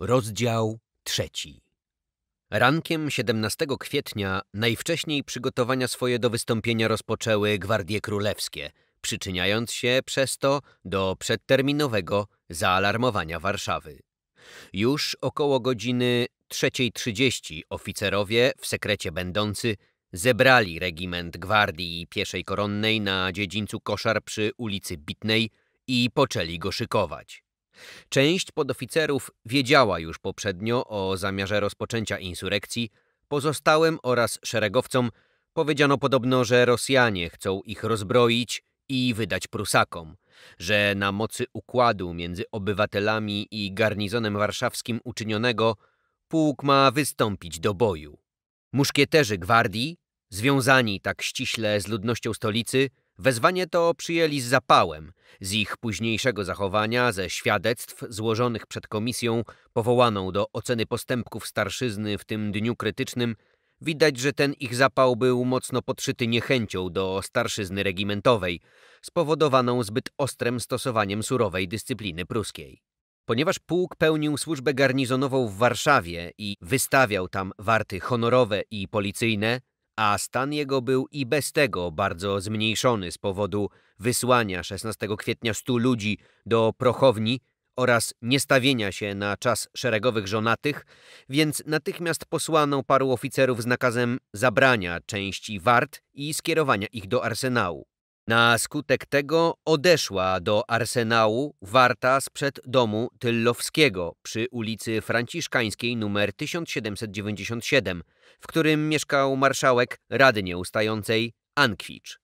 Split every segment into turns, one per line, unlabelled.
Rozdział trzeci. Rankiem 17 kwietnia najwcześniej przygotowania swoje do wystąpienia rozpoczęły gwardie królewskie, przyczyniając się przez to do przedterminowego zaalarmowania Warszawy. Już około godziny 3.30 oficerowie, w sekrecie będący, zebrali regiment gwardii pieszej koronnej na dziedzińcu koszar przy ulicy Bitnej i poczęli go szykować. Część podoficerów wiedziała już poprzednio o zamiarze rozpoczęcia insurekcji, pozostałym oraz szeregowcom powiedziano podobno, że Rosjanie chcą ich rozbroić i wydać Prusakom, że na mocy układu między obywatelami i garnizonem warszawskim uczynionego pułk ma wystąpić do boju. Muszkieterzy gwardii, związani tak ściśle z ludnością stolicy, Wezwanie to przyjęli z zapałem. Z ich późniejszego zachowania, ze świadectw złożonych przed komisją powołaną do oceny postępków starszyzny w tym dniu krytycznym, widać, że ten ich zapał był mocno podszyty niechęcią do starszyzny regimentowej, spowodowaną zbyt ostrem stosowaniem surowej dyscypliny pruskiej. Ponieważ pułk pełnił służbę garnizonową w Warszawie i wystawiał tam warty honorowe i policyjne, a stan jego był i bez tego bardzo zmniejszony z powodu wysłania 16 kwietnia 100 ludzi do prochowni oraz niestawienia się na czas szeregowych żonatych, więc natychmiast posłano paru oficerów z nakazem zabrania części wart i skierowania ich do arsenału. Na skutek tego odeszła do arsenału warta sprzed domu Tyllowskiego przy ulicy Franciszkańskiej nr 1797, w którym mieszkał marszałek Rady Nieustającej Ankwicz.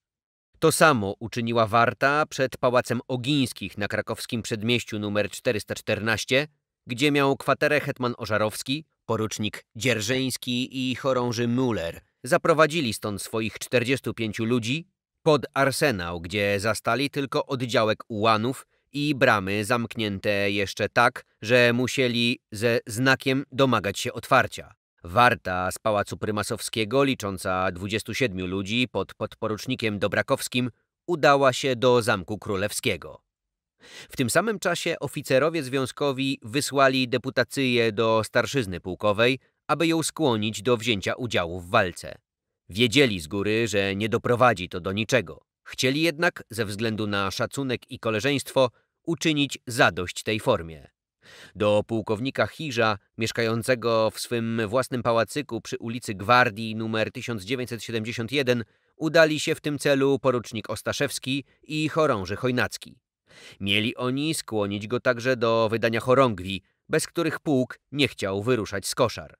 To samo uczyniła warta przed Pałacem Ogińskich na krakowskim przedmieściu nr 414, gdzie miał kwaterę hetman Ożarowski, porucznik Dzierżyński i chorąży Müller. Zaprowadzili stąd swoich 45 ludzi pod arsenał, gdzie zastali tylko oddziałek ułanów i bramy zamknięte jeszcze tak, że musieli ze znakiem domagać się otwarcia. Warta z Pałacu Prymasowskiego, licząca 27 ludzi pod podporucznikiem Dobrakowskim, udała się do Zamku Królewskiego. W tym samym czasie oficerowie związkowi wysłali deputację do starszyzny pułkowej, aby ją skłonić do wzięcia udziału w walce. Wiedzieli z góry, że nie doprowadzi to do niczego. Chcieli jednak, ze względu na szacunek i koleżeństwo, uczynić zadość tej formie. Do pułkownika Hirza, mieszkającego w swym własnym pałacyku przy ulicy Gwardii nr 1971, udali się w tym celu porucznik Ostaszewski i chorąży Chojnacki. Mieli oni skłonić go także do wydania chorągwi, bez których pułk nie chciał wyruszać z koszar.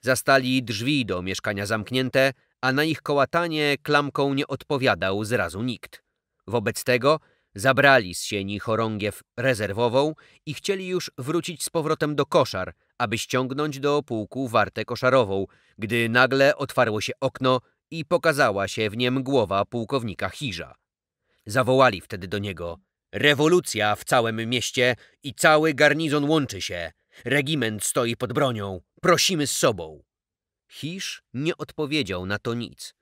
Zastali drzwi do mieszkania zamknięte, a na ich kołatanie klamką nie odpowiadał zrazu nikt. Wobec tego zabrali z sieni chorągiew rezerwową i chcieli już wrócić z powrotem do koszar, aby ściągnąć do pułku wartę koszarową, gdy nagle otwarło się okno i pokazała się w niem głowa pułkownika Hirza. Zawołali wtedy do niego Rewolucja w całym mieście i cały garnizon łączy się. Regiment stoi pod bronią. Prosimy z sobą. Hisz nie odpowiedział na to nic.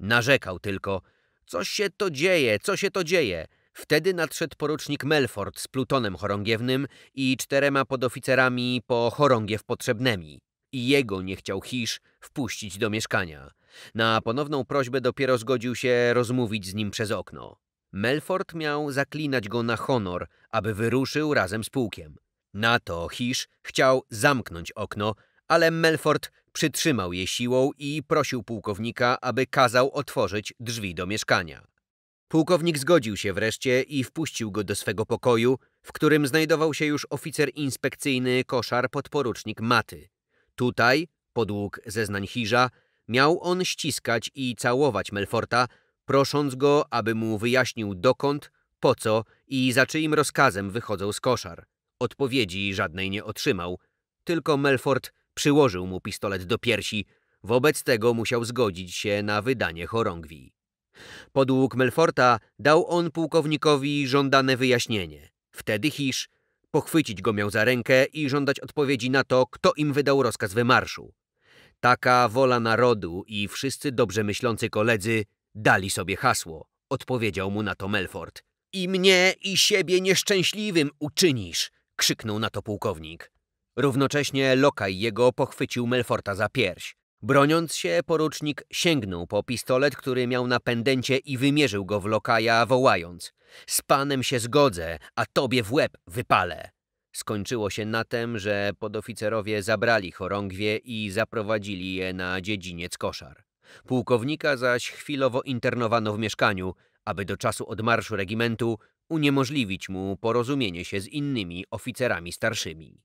Narzekał tylko, co się to dzieje, co się to dzieje. Wtedy nadszedł porucznik Melford z plutonem chorągiewnym i czterema podoficerami po chorągiew potrzebnymi I jego nie chciał Hisz wpuścić do mieszkania. Na ponowną prośbę dopiero zgodził się rozmówić z nim przez okno. Melford miał zaklinać go na honor, aby wyruszył razem z pułkiem. Na to Hisz chciał zamknąć okno, ale Melford Przytrzymał je siłą i prosił pułkownika, aby kazał otworzyć drzwi do mieszkania. Pułkownik zgodził się wreszcie i wpuścił go do swego pokoju, w którym znajdował się już oficer inspekcyjny koszar podporucznik Maty. Tutaj, podług zeznań Hirza, miał on ściskać i całować Melforta, prosząc go, aby mu wyjaśnił dokąd, po co i za czyim rozkazem wychodzą z koszar. Odpowiedzi żadnej nie otrzymał, tylko Melfort Przyłożył mu pistolet do piersi, wobec tego musiał zgodzić się na wydanie chorągwi. Podług Melforta dał on pułkownikowi żądane wyjaśnienie. Wtedy Hisz pochwycić go miał za rękę i żądać odpowiedzi na to, kto im wydał rozkaz wymarszu. Taka wola narodu i wszyscy dobrze myślący koledzy dali sobie hasło. Odpowiedział mu na to Melfort. I mnie i siebie nieszczęśliwym uczynisz, krzyknął na to pułkownik. Równocześnie Lokaj jego pochwycił Melforta za pierś. Broniąc się, porucznik sięgnął po pistolet, który miał na pendencie i wymierzył go w Lokaja, wołając – Z panem się zgodzę, a tobie w łeb wypalę! Skończyło się na tym, że podoficerowie zabrali chorągwie i zaprowadzili je na dziedziniec koszar. Pułkownika zaś chwilowo internowano w mieszkaniu, aby do czasu odmarszu regimentu uniemożliwić mu porozumienie się z innymi oficerami starszymi.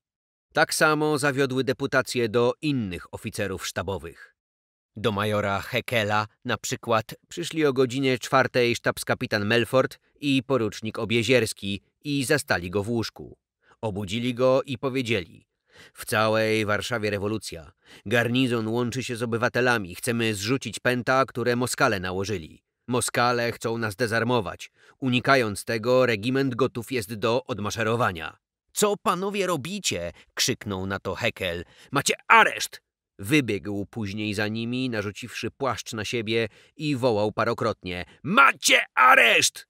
Tak samo zawiodły deputacje do innych oficerów sztabowych. Do majora Hekela na przykład przyszli o godzinie czwartej sztabskapitan Melfort i porucznik Obiezierski i zastali go w łóżku. Obudzili go i powiedzieli w całej Warszawie rewolucja. Garnizon łączy się z obywatelami. Chcemy zrzucić pęta, które Moskale nałożyli. Moskale chcą nas dezarmować. Unikając tego, regiment gotów jest do odmaszerowania. Co panowie robicie? krzyknął na to Hekel. Macie areszt! Wybiegł później za nimi, narzuciwszy płaszcz na siebie i wołał parokrotnie: Macie areszt!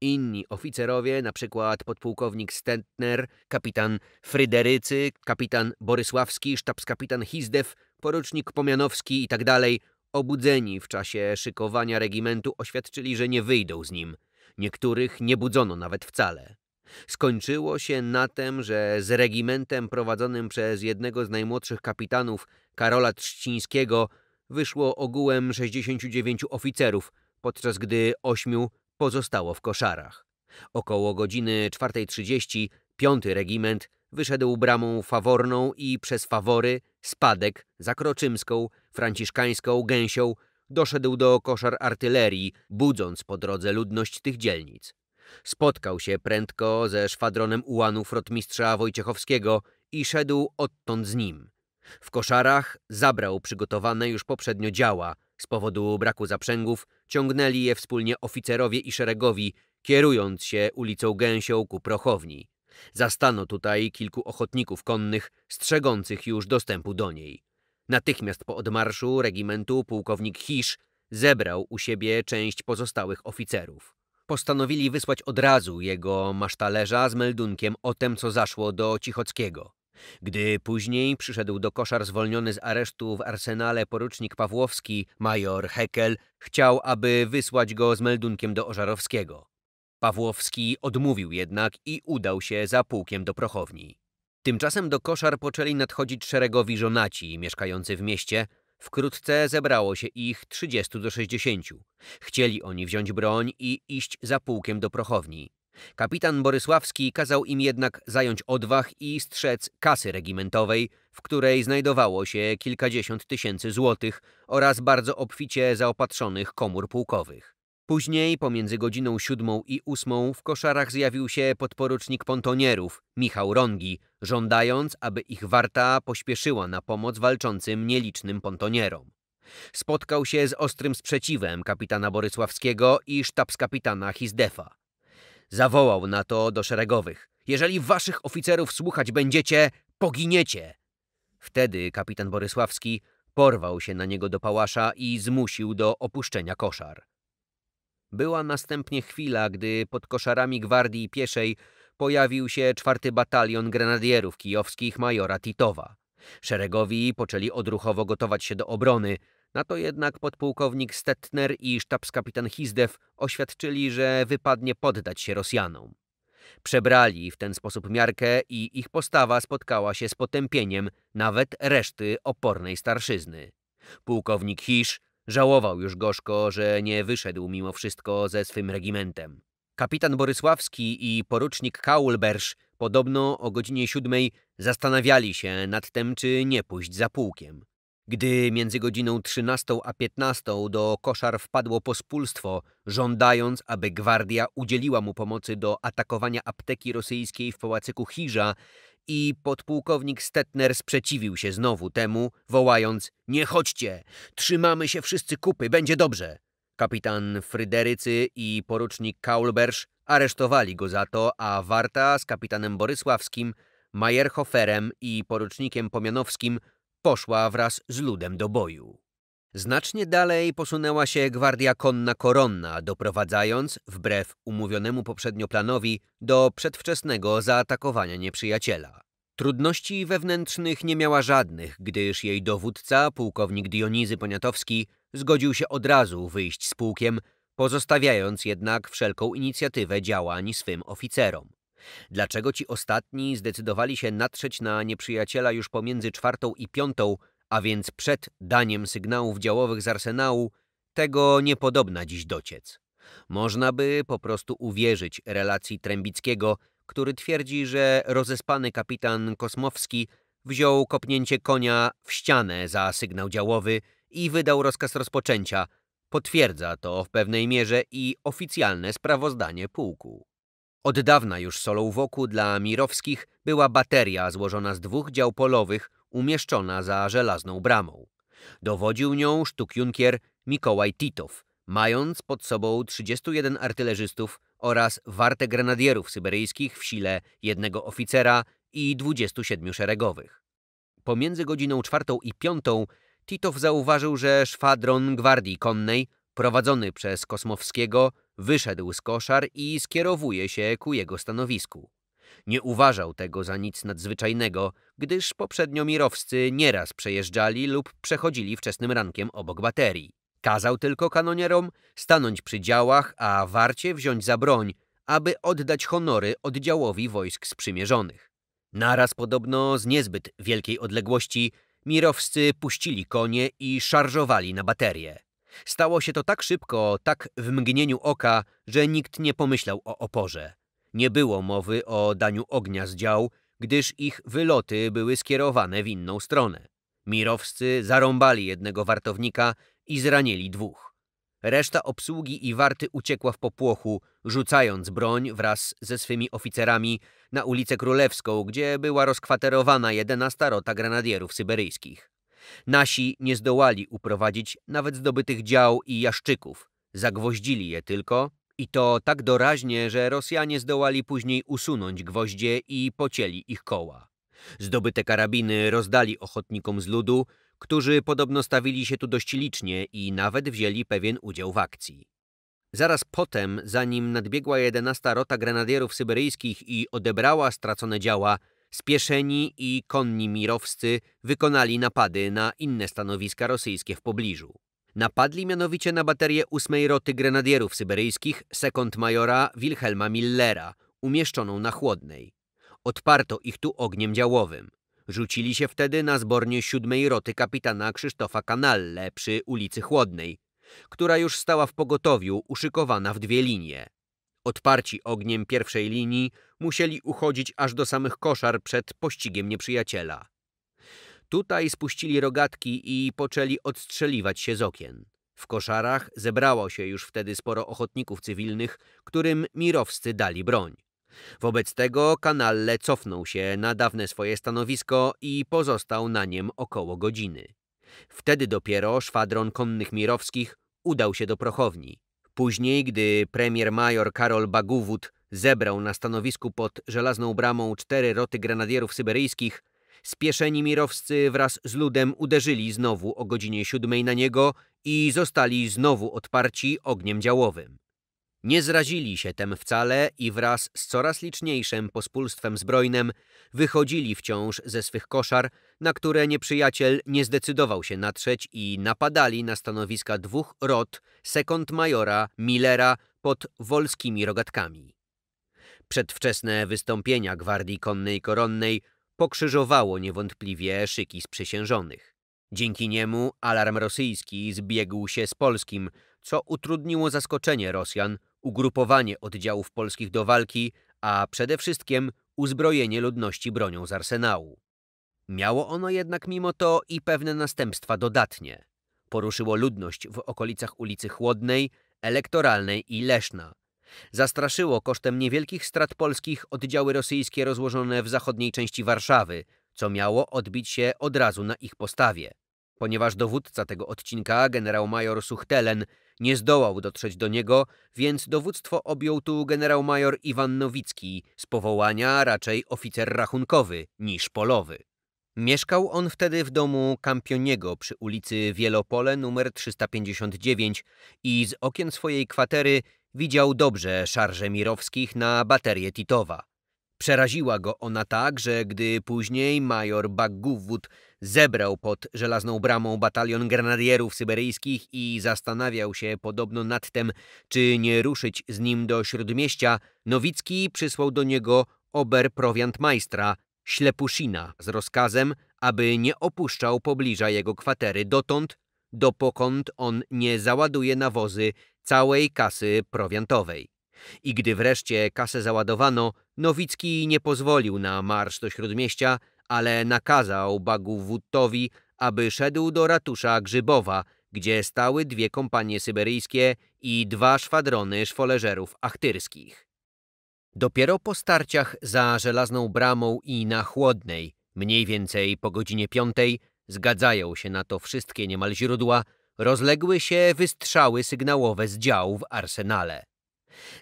Inni oficerowie, na przykład podpułkownik Stentner, kapitan Fryderycy, kapitan Borysławski, sztabskapitan Hizdew, porucznik Pomianowski i tak dalej, obudzeni w czasie szykowania regimentu oświadczyli, że nie wyjdą z nim. Niektórych nie budzono nawet wcale. Skończyło się na tym, że z regimentem prowadzonym przez jednego z najmłodszych kapitanów, Karola Trzcińskiego, wyszło ogółem 69 oficerów, podczas gdy ośmiu pozostało w koszarach. Około godziny 4.30 piąty regiment wyszedł bramą faworną i przez fawory, spadek, zakroczymską, franciszkańską, gęsią doszedł do koszar artylerii, budząc po drodze ludność tych dzielnic. Spotkał się prędko ze szwadronem ułanów rotmistrza Wojciechowskiego i szedł odtąd z nim. W koszarach zabrał przygotowane już poprzednio działa. Z powodu braku zaprzęgów ciągnęli je wspólnie oficerowie i szeregowi, kierując się ulicą Gęsią ku Prochowni. Zastano tutaj kilku ochotników konnych, strzegących już dostępu do niej. Natychmiast po odmarszu regimentu pułkownik Hisz zebrał u siebie część pozostałych oficerów postanowili wysłać od razu jego masztalerza z meldunkiem o tym, co zaszło do Cichockiego. Gdy później przyszedł do koszar zwolniony z aresztu w arsenale porucznik Pawłowski, major Hekel chciał, aby wysłać go z meldunkiem do Ożarowskiego. Pawłowski odmówił jednak i udał się za pułkiem do prochowni. Tymczasem do koszar poczęli nadchodzić szeregowi żonaci mieszkający w mieście, Wkrótce zebrało się ich 30 do 60. Chcieli oni wziąć broń i iść za pułkiem do prochowni. Kapitan Borysławski kazał im jednak zająć odwach i strzec kasy regimentowej, w której znajdowało się kilkadziesiąt tysięcy złotych oraz bardzo obficie zaopatrzonych komór pułkowych. Później, pomiędzy godziną siódmą i ósmą, w koszarach zjawił się podporucznik pontonierów, Michał Rongi, żądając, aby ich warta pośpieszyła na pomoc walczącym nielicznym pontonierom. Spotkał się z ostrym sprzeciwem kapitana Borysławskiego i sztabskapitana Hizdefa. Zawołał na to do szeregowych. Jeżeli waszych oficerów słuchać będziecie, poginiecie! Wtedy kapitan Borysławski porwał się na niego do pałasza i zmusił do opuszczenia koszar. Była następnie chwila, gdy pod koszarami gwardii pieszej pojawił się czwarty batalion grenadierów kijowskich majora Titowa. Szeregowi poczęli odruchowo gotować się do obrony, na to jednak podpułkownik Stettner i sztabskapitan Hizdew oświadczyli, że wypadnie poddać się Rosjanom. Przebrali w ten sposób miarkę i ich postawa spotkała się z potępieniem nawet reszty opornej starszyzny. Pułkownik Hisz Żałował już gorzko, że nie wyszedł mimo wszystko ze swym regimentem. Kapitan Borysławski i porucznik Kaulbersz podobno o godzinie siódmej zastanawiali się nad tym, czy nie pójść za pułkiem. Gdy między godziną trzynastą a piętnastą do koszar wpadło pospólstwo, żądając, aby gwardia udzieliła mu pomocy do atakowania apteki rosyjskiej w pałacyku Hirza, i podpułkownik Stetner sprzeciwił się znowu temu, wołając – Nie chodźcie! Trzymamy się wszyscy kupy, będzie dobrze! Kapitan Fryderycy i porucznik Kaulbersz aresztowali go za to, a Warta z kapitanem Borysławskim, Majerhoferem i porucznikiem Pomianowskim poszła wraz z ludem do boju. Znacznie dalej posunęła się gwardia konna koronna, doprowadzając, wbrew umówionemu poprzednio planowi, do przedwczesnego zaatakowania nieprzyjaciela. Trudności wewnętrznych nie miała żadnych, gdyż jej dowódca, pułkownik Dionizy Poniatowski, zgodził się od razu wyjść z pułkiem, pozostawiając jednak wszelką inicjatywę działań swym oficerom. Dlaczego ci ostatni zdecydowali się natrzeć na nieprzyjaciela już pomiędzy czwartą i piątą, a więc przed daniem sygnałów działowych z arsenału, tego niepodobna dziś dociec. Można by po prostu uwierzyć relacji Trębickiego, który twierdzi, że rozespany kapitan Kosmowski wziął kopnięcie konia w ścianę za sygnał działowy i wydał rozkaz rozpoczęcia. Potwierdza to w pewnej mierze i oficjalne sprawozdanie pułku. Od dawna już solą wokół dla Mirowskich była bateria złożona z dwóch dział polowych umieszczona za żelazną bramą. Dowodził nią sztukjunkier Mikołaj Titow, mając pod sobą 31 artylerzystów oraz wartę grenadierów syberyjskich w sile jednego oficera i 27 szeregowych. Pomiędzy godziną czwartą i piątą Titow zauważył, że szwadron gwardii konnej prowadzony przez Kosmowskiego Wyszedł z koszar i skierowuje się ku jego stanowisku. Nie uważał tego za nic nadzwyczajnego, gdyż poprzednio mirowscy nieraz przejeżdżali lub przechodzili wczesnym rankiem obok baterii. Kazał tylko kanonierom stanąć przy działach, a warcie wziąć za broń, aby oddać honory oddziałowi wojsk sprzymierzonych. Naraz podobno z niezbyt wielkiej odległości mirowscy puścili konie i szarżowali na baterię. Stało się to tak szybko, tak w mgnieniu oka, że nikt nie pomyślał o oporze. Nie było mowy o daniu ognia z dział, gdyż ich wyloty były skierowane w inną stronę. Mirowscy zarąbali jednego wartownika i zranili dwóch. Reszta obsługi i warty uciekła w popłochu, rzucając broń wraz ze swymi oficerami na ulicę Królewską, gdzie była rozkwaterowana jedenasta rota grenadierów syberyjskich. Nasi nie zdołali uprowadzić nawet zdobytych dział i jaszczyków. Zagwoździli je tylko i to tak doraźnie, że Rosjanie zdołali później usunąć gwoździe i pocięli ich koła. Zdobyte karabiny rozdali ochotnikom z ludu, którzy podobno stawili się tu dość licznie i nawet wzięli pewien udział w akcji. Zaraz potem, zanim nadbiegła jedenasta rota grenadierów syberyjskich i odebrała stracone działa, Spieszeni i konni mirowscy wykonali napady na inne stanowiska rosyjskie w pobliżu. Napadli mianowicie na baterię 8 roty grenadierów syberyjskich sekund majora Wilhelma Millera, umieszczoną na chłodnej. Odparto ich tu ogniem działowym. Rzucili się wtedy na zbornie 7 roty kapitana Krzysztofa Kanalle przy ulicy Chłodnej, która już stała w pogotowiu, uszykowana w dwie linie. Odparci ogniem pierwszej linii musieli uchodzić aż do samych koszar przed pościgiem nieprzyjaciela. Tutaj spuścili rogatki i poczęli odstrzeliwać się z okien. W koszarach zebrało się już wtedy sporo ochotników cywilnych, którym mirowscy dali broń. Wobec tego Kanalle cofnął się na dawne swoje stanowisko i pozostał na niem około godziny. Wtedy dopiero szwadron konnych mirowskich udał się do Prochowni. Później, gdy premier major Karol Bagówód zebrał na stanowisku pod żelazną bramą cztery roty grenadierów syberyjskich, spieszeni mirowscy wraz z ludem uderzyli znowu o godzinie siódmej na niego i zostali znowu odparci ogniem działowym. Nie zrazili się tem wcale i wraz z coraz liczniejszym pospólstwem zbrojnym wychodzili wciąż ze swych koszar, na które nieprzyjaciel nie zdecydował się natrzeć i napadali na stanowiska dwóch rot sekund majora Millera pod wolskimi rogatkami. Przedwczesne wystąpienia Gwardii Konnej Koronnej pokrzyżowało niewątpliwie szyki sprzysiężonych. Dzięki niemu alarm rosyjski zbiegł się z polskim, co utrudniło zaskoczenie Rosjan, ugrupowanie oddziałów polskich do walki, a przede wszystkim uzbrojenie ludności bronią z arsenału. Miało ono jednak mimo to i pewne następstwa dodatnie. Poruszyło ludność w okolicach ulicy Chłodnej, Elektoralnej i Leszna – Zastraszyło kosztem niewielkich strat polskich oddziały rosyjskie rozłożone w zachodniej części Warszawy, co miało odbić się od razu na ich postawie. Ponieważ dowódca tego odcinka, generał major Suchtelen, nie zdołał dotrzeć do niego, więc dowództwo objął tu generał major Iwan Nowicki, z powołania raczej oficer rachunkowy niż polowy. Mieszkał on wtedy w domu Kampioniego przy ulicy Wielopole nr 359 i z okien swojej kwatery Widział dobrze szarże Mirowskich na baterię Titowa. Przeraziła go ona tak, że gdy później major Bagguwód zebrał pod żelazną bramą batalion granadierów syberyjskich i zastanawiał się podobno nad tym, czy nie ruszyć z nim do śródmieścia, Nowicki przysłał do niego oberprowiantmajstra Ślepuszina z rozkazem, aby nie opuszczał pobliża jego kwatery dotąd, dopokąd on nie załaduje nawozy całej kasy prowiantowej. I gdy wreszcie kasę załadowano, Nowicki nie pozwolił na marsz do Śródmieścia, ale nakazał Bagowutowi, aby szedł do ratusza Grzybowa, gdzie stały dwie kompanie syberyjskie i dwa szwadrony szwoleżerów achtyrskich. Dopiero po starciach za żelazną bramą i na chłodnej, mniej więcej po godzinie piątej, zgadzają się na to wszystkie niemal źródła, rozległy się wystrzały sygnałowe z działu w arsenale.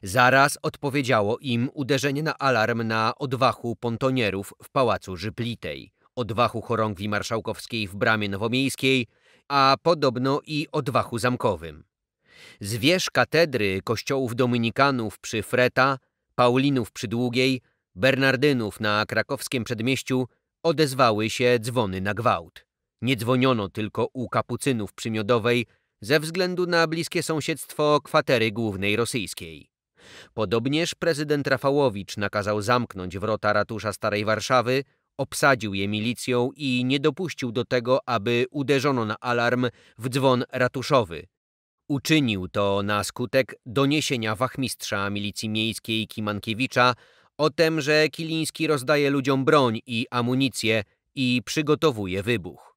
Zaraz odpowiedziało im uderzenie na alarm na odwachu pontonierów w Pałacu Żyplitej, odwachu chorągwi marszałkowskiej w Bramie Nowomiejskiej, a podobno i odwachu zamkowym. Z wież katedry kościołów dominikanów przy Freta, Paulinów przy Długiej, Bernardynów na krakowskim przedmieściu odezwały się dzwony na gwałt. Nie dzwoniono tylko u kapucynów przy Miodowej ze względu na bliskie sąsiedztwo kwatery głównej rosyjskiej. Podobnież prezydent Rafałowicz nakazał zamknąć wrota ratusza Starej Warszawy, obsadził je milicją i nie dopuścił do tego, aby uderzono na alarm w dzwon ratuszowy. Uczynił to na skutek doniesienia wachmistrza milicji miejskiej Kimankiewicza o tym, że Kiliński rozdaje ludziom broń i amunicję i przygotowuje wybuch.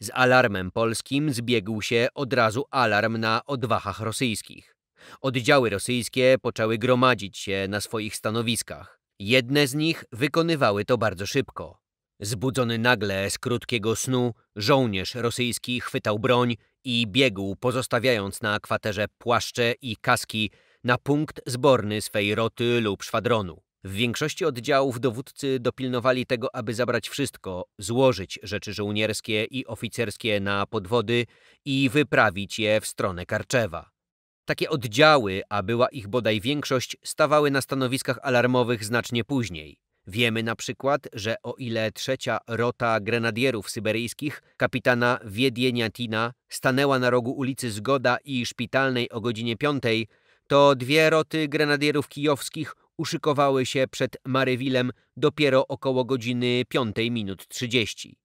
Z alarmem polskim zbiegł się od razu alarm na odwachach rosyjskich. Oddziały rosyjskie poczęły gromadzić się na swoich stanowiskach. Jedne z nich wykonywały to bardzo szybko. Zbudzony nagle z krótkiego snu, żołnierz rosyjski chwytał broń i biegł, pozostawiając na kwaterze płaszcze i kaski na punkt zborny swej roty lub szwadronu. W większości oddziałów dowódcy dopilnowali tego, aby zabrać wszystko, złożyć rzeczy żołnierskie i oficerskie na podwody i wyprawić je w stronę Karczewa. Takie oddziały, a była ich bodaj większość, stawały na stanowiskach alarmowych znacznie później. Wiemy na przykład, że o ile trzecia rota grenadierów syberyjskich kapitana Wiedieniatina, stanęła na rogu ulicy Zgoda i Szpitalnej o godzinie piątej, to dwie roty grenadierów kijowskich uszykowały się przed Marywilem dopiero około godziny 5 minut 30.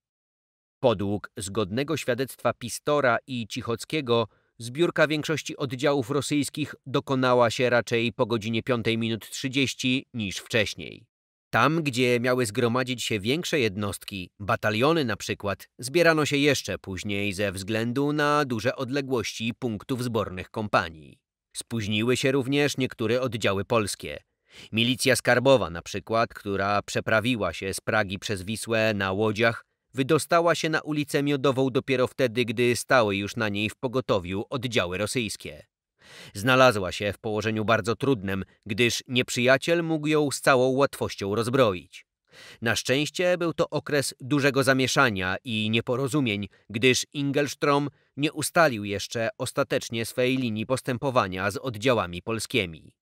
Podług zgodnego świadectwa Pistora i Cichockiego zbiórka większości oddziałów rosyjskich dokonała się raczej po godzinie 5 minut 30 niż wcześniej. Tam, gdzie miały zgromadzić się większe jednostki, bataliony na przykład, zbierano się jeszcze później ze względu na duże odległości punktów zbornych kompanii. Spóźniły się również niektóre oddziały polskie. Milicja skarbowa na przykład, która przeprawiła się z Pragi przez Wisłę na łodziach, wydostała się na ulicę Miodową dopiero wtedy, gdy stały już na niej w pogotowiu oddziały rosyjskie. Znalazła się w położeniu bardzo trudnym, gdyż nieprzyjaciel mógł ją z całą łatwością rozbroić. Na szczęście był to okres dużego zamieszania i nieporozumień, gdyż Ingelstrom nie ustalił jeszcze ostatecznie swej linii postępowania z oddziałami polskimi.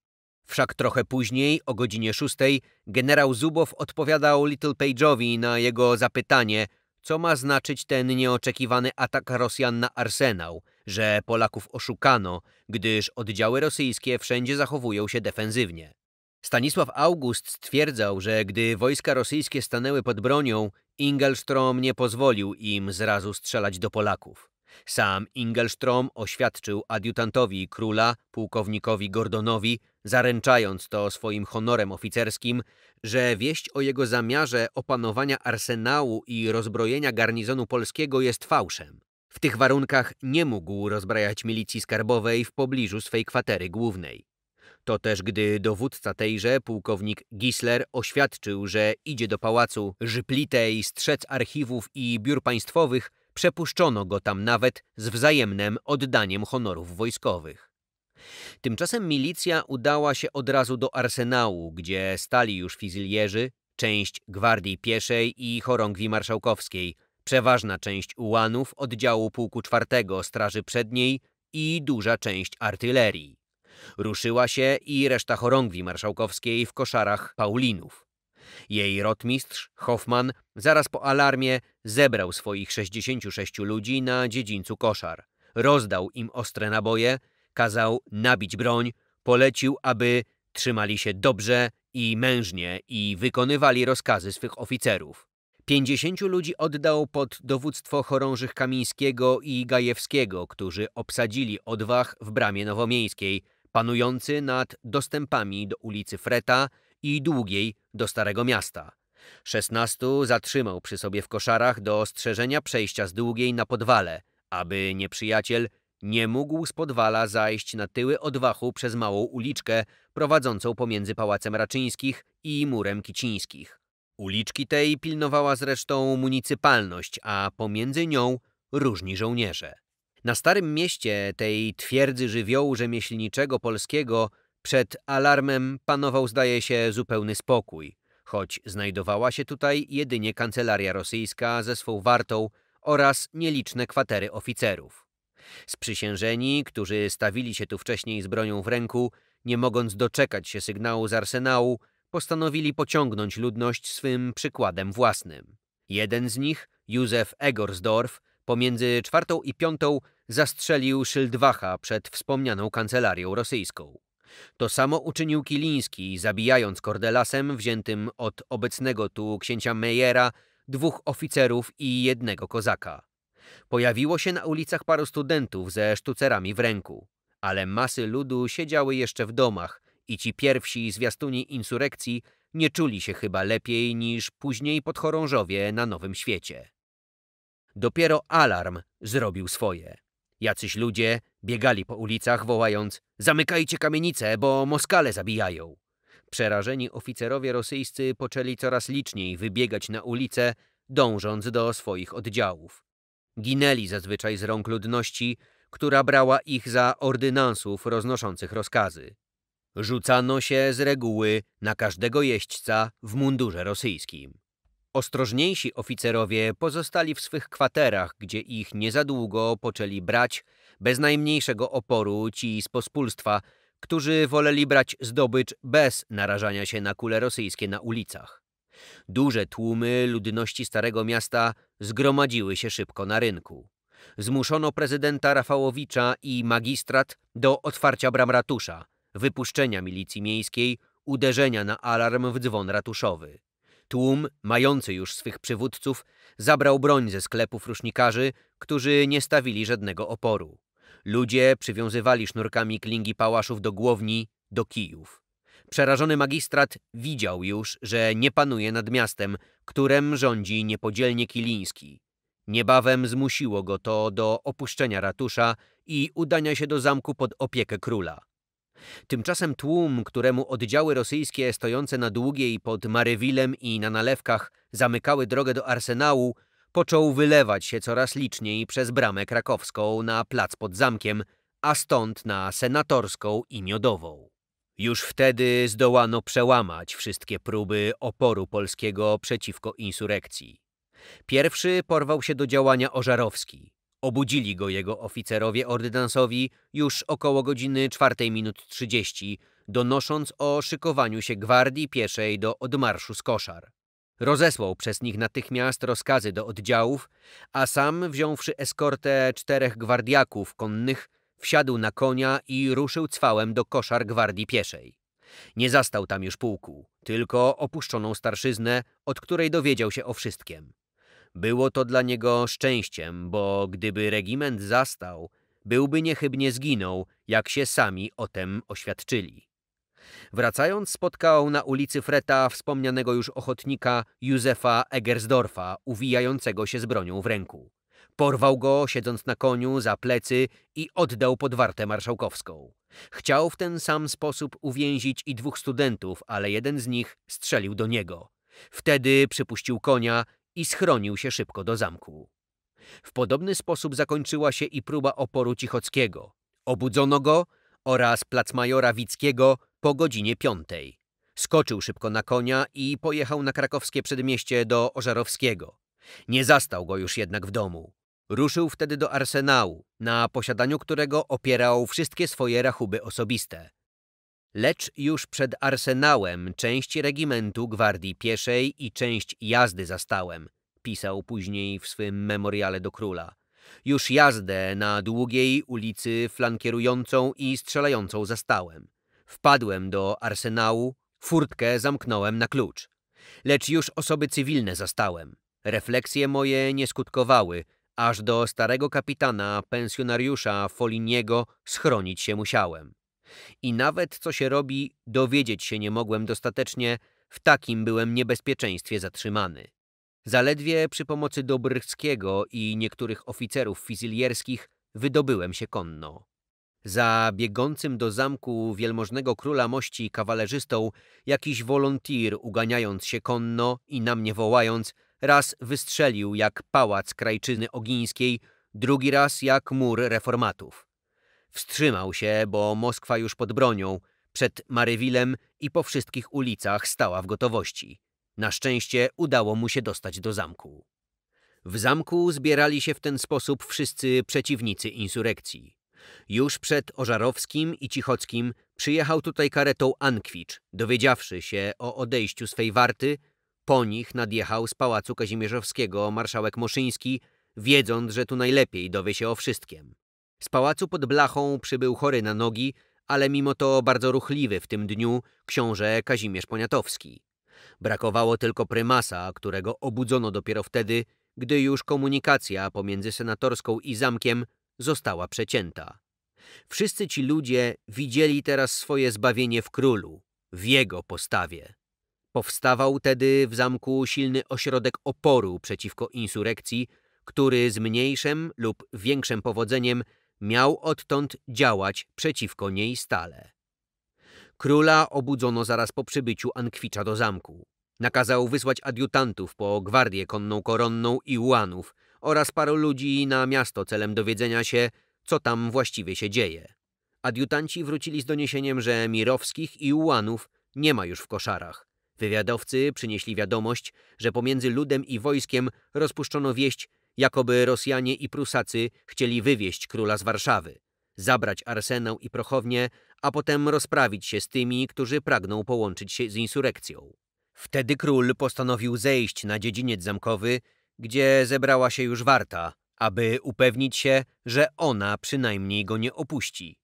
Wszak trochę później, o godzinie szóstej, generał Zubow odpowiadał Little Page'owi na jego zapytanie, co ma znaczyć ten nieoczekiwany atak Rosjan na arsenał, że Polaków oszukano, gdyż oddziały rosyjskie wszędzie zachowują się defensywnie. Stanisław August stwierdzał, że gdy wojska rosyjskie stanęły pod bronią, Ingelstrom nie pozwolił im zrazu strzelać do Polaków. Sam Ingelstrom oświadczył adiutantowi króla, pułkownikowi Gordonowi, zaręczając to swoim honorem oficerskim, że wieść o jego zamiarze opanowania arsenału i rozbrojenia garnizonu polskiego jest fałszem. W tych warunkach nie mógł rozbrajać milicji skarbowej w pobliżu swej kwatery głównej. To też gdy dowódca tejże, pułkownik Gisler, oświadczył, że idzie do pałacu Żyplitej strzec archiwów i biur państwowych, przepuszczono go tam nawet z wzajemnym oddaniem honorów wojskowych. Tymczasem milicja udała się od razu do arsenału, gdzie stali już fizylierzy, część gwardii pieszej i chorągwi marszałkowskiej, przeważna część ułanów oddziału pułku czwartego Straży Przedniej i duża część artylerii. Ruszyła się i reszta chorągwi marszałkowskiej w koszarach Paulinów. Jej rotmistrz, Hoffman, zaraz po alarmie zebrał swoich 66 ludzi na dziedzińcu koszar. Rozdał im ostre naboje, kazał nabić broń, polecił, aby trzymali się dobrze i mężnie i wykonywali rozkazy swych oficerów. Pięćdziesięciu ludzi oddał pod dowództwo chorążych Kamińskiego i Gajewskiego, którzy obsadzili odwach w bramie nowomiejskiej, panujący nad dostępami do ulicy Freta i Długiej do Starego Miasta. Szesnastu zatrzymał przy sobie w koszarach do ostrzeżenia przejścia z Długiej na podwale, aby nieprzyjaciel nie mógł z podwala zajść na tyły odwachu przez małą uliczkę prowadzącą pomiędzy Pałacem Raczyńskich i Murem Kicińskich. Uliczki tej pilnowała zresztą municypalność, a pomiędzy nią różni żołnierze. Na Starym Mieście, tej twierdzy żywiołu rzemieślniczego polskiego, przed alarmem panował zdaje się zupełny spokój, choć znajdowała się tutaj jedynie kancelaria rosyjska ze swą wartą oraz nieliczne kwatery oficerów. Sprzysiężeni, którzy stawili się tu wcześniej z bronią w ręku, nie mogąc doczekać się sygnału z arsenału, postanowili pociągnąć ludność swym przykładem własnym. Jeden z nich, Józef Egorsdorf, pomiędzy czwartą i piątą zastrzelił Szyldwacha przed wspomnianą kancelarią rosyjską. To samo uczynił Kiliński, zabijając kordelasem wziętym od obecnego tu księcia Mejera dwóch oficerów i jednego kozaka. Pojawiło się na ulicach paru studentów ze sztucerami w ręku, ale masy ludu siedziały jeszcze w domach i ci pierwsi zwiastuni insurrekcji nie czuli się chyba lepiej niż później podchorążowie na Nowym Świecie. Dopiero alarm zrobił swoje. Jacyś ludzie biegali po ulicach wołając Zamykajcie kamienice, bo Moskale zabijają. Przerażeni oficerowie rosyjscy poczęli coraz liczniej wybiegać na ulice, dążąc do swoich oddziałów. Ginęli zazwyczaj z rąk ludności, która brała ich za ordynansów roznoszących rozkazy. Rzucano się z reguły na każdego jeźdźca w mundurze rosyjskim. Ostrożniejsi oficerowie pozostali w swych kwaterach, gdzie ich nie za długo poczęli brać bez najmniejszego oporu ci z pospólstwa, którzy woleli brać zdobycz bez narażania się na kule rosyjskie na ulicach. Duże tłumy ludności Starego Miasta zgromadziły się szybko na rynku. Zmuszono prezydenta Rafałowicza i magistrat do otwarcia bram ratusza, wypuszczenia milicji miejskiej, uderzenia na alarm w dzwon ratuszowy. Tłum, mający już swych przywódców, zabrał broń ze sklepów rusznikarzy, którzy nie stawili żadnego oporu. Ludzie przywiązywali sznurkami klingi pałaszów do głowni, do kijów. Przerażony magistrat widział już, że nie panuje nad miastem, którym rządzi niepodzielnie Kiliński. Niebawem zmusiło go to do opuszczenia ratusza i udania się do zamku pod opiekę króla. Tymczasem tłum, któremu oddziały rosyjskie stojące na długiej pod Marywilem i na nalewkach zamykały drogę do arsenału, począł wylewać się coraz liczniej przez bramę krakowską na plac pod zamkiem, a stąd na senatorską i miodową. Już wtedy zdołano przełamać wszystkie próby oporu polskiego przeciwko insurekcji. Pierwszy porwał się do działania Ożarowski. Obudzili go jego oficerowie ordynansowi już około godziny 4 minut 30, donosząc o szykowaniu się gwardii pieszej do odmarszu z koszar. Rozesłał przez nich natychmiast rozkazy do oddziałów, a sam, wziąwszy eskortę czterech gwardiaków konnych, Wsiadł na konia i ruszył cwałem do koszar gwardii pieszej. Nie zastał tam już pułku, tylko opuszczoną starszyznę, od której dowiedział się o wszystkim. Było to dla niego szczęściem, bo gdyby regiment zastał, byłby niechybnie zginął, jak się sami o tem oświadczyli. Wracając spotkał na ulicy Freta wspomnianego już ochotnika Józefa Egersdorfa, uwijającego się z bronią w ręku. Porwał go, siedząc na koniu, za plecy i oddał pod wartę marszałkowską. Chciał w ten sam sposób uwięzić i dwóch studentów, ale jeden z nich strzelił do niego. Wtedy przypuścił konia i schronił się szybko do zamku. W podobny sposób zakończyła się i próba oporu Cichockiego. Obudzono go oraz placmajora Wickiego po godzinie piątej. Skoczył szybko na konia i pojechał na krakowskie przedmieście do Ożarowskiego. Nie zastał go już jednak w domu. Ruszył wtedy do arsenału, na posiadaniu którego opierał wszystkie swoje rachuby osobiste. Lecz już przed arsenałem część regimentu gwardii pieszej i część jazdy zastałem, pisał później w swym memoriale do króla. Już jazdę na długiej ulicy flankierującą i strzelającą zastałem. Wpadłem do arsenału, furtkę zamknąłem na klucz. Lecz już osoby cywilne zastałem. Refleksje moje nie skutkowały, Aż do starego kapitana, pensjonariusza Foliniego schronić się musiałem. I nawet co się robi, dowiedzieć się nie mogłem dostatecznie, w takim byłem niebezpieczeństwie zatrzymany. Zaledwie przy pomocy Dobryckiego i niektórych oficerów fizylierskich wydobyłem się konno. Za biegącym do zamku wielmożnego króla mości kawalerzystą jakiś wolontir uganiając się konno i na mnie wołając – Raz wystrzelił jak pałac krajczyny ogińskiej, drugi raz jak mur reformatów. Wstrzymał się, bo Moskwa już pod bronią, przed Marywilem i po wszystkich ulicach stała w gotowości. Na szczęście udało mu się dostać do zamku. W zamku zbierali się w ten sposób wszyscy przeciwnicy insurekcji. Już przed Ożarowskim i Cichockim przyjechał tutaj karetą Ankwicz, dowiedziawszy się o odejściu swej warty, po nich nadjechał z pałacu Kazimierzowskiego marszałek Moszyński, wiedząc, że tu najlepiej dowie się o wszystkim. Z pałacu pod blachą przybył chory na nogi, ale mimo to bardzo ruchliwy w tym dniu książę Kazimierz Poniatowski. Brakowało tylko prymasa, którego obudzono dopiero wtedy, gdy już komunikacja pomiędzy senatorską i zamkiem została przecięta. Wszyscy ci ludzie widzieli teraz swoje zbawienie w królu, w jego postawie. Powstawał tedy w zamku silny ośrodek oporu przeciwko insurekcji, który z mniejszym lub większym powodzeniem miał odtąd działać przeciwko niej stale. Króla obudzono zaraz po przybyciu Ankwicza do zamku. Nakazał wysłać adiutantów po gwardię konną koronną i ułanów oraz paru ludzi na miasto celem dowiedzenia się, co tam właściwie się dzieje. Adiutanci wrócili z doniesieniem, że Mirowskich i ułanów nie ma już w koszarach, Wywiadowcy przynieśli wiadomość, że pomiędzy ludem i wojskiem rozpuszczono wieść, jakoby Rosjanie i Prusacy chcieli wywieźć króla z Warszawy, zabrać arsenał i prochownie, a potem rozprawić się z tymi, którzy pragną połączyć się z insurekcją. Wtedy król postanowił zejść na dziedziniec zamkowy, gdzie zebrała się już warta, aby upewnić się, że ona przynajmniej go nie opuści.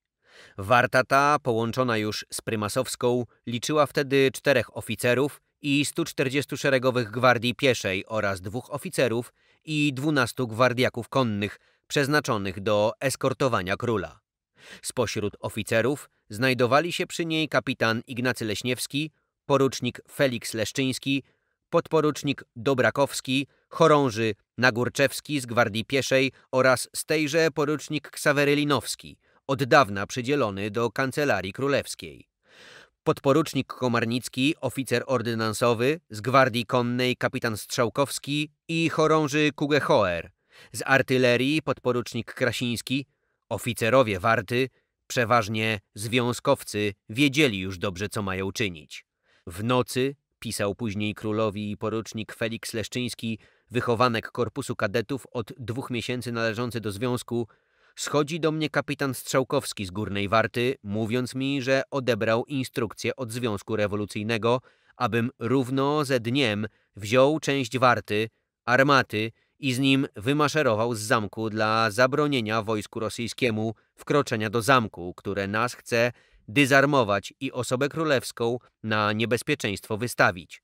Warta ta, połączona już z prymasowską, liczyła wtedy czterech oficerów i 140 szeregowych gwardii pieszej oraz dwóch oficerów i 12 gwardiaków konnych przeznaczonych do eskortowania króla. Spośród oficerów znajdowali się przy niej kapitan Ignacy Leśniewski, porucznik Felix Leszczyński, podporucznik Dobrakowski, chorąży Nagórczewski z Gwardii Pieszej oraz z tejże porucznik Ksawery Linowski, od dawna przydzielony do Kancelarii Królewskiej. Podporucznik Komarnicki, oficer ordynansowy, z Gwardii Konnej kapitan Strzałkowski i chorąży Kugehoer, z artylerii podporucznik Krasiński, oficerowie warty, przeważnie związkowcy, wiedzieli już dobrze, co mają czynić. W nocy, pisał później królowi porucznik Felix Leszczyński, wychowanek Korpusu Kadetów od dwóch miesięcy należący do związku, Schodzi do mnie kapitan Strzałkowski z Górnej Warty, mówiąc mi, że odebrał instrukcję od Związku Rewolucyjnego, abym równo ze dniem wziął część warty, armaty i z nim wymaszerował z zamku dla zabronienia wojsku rosyjskiemu wkroczenia do zamku, które nas chce dyzarmować i osobę królewską na niebezpieczeństwo wystawić.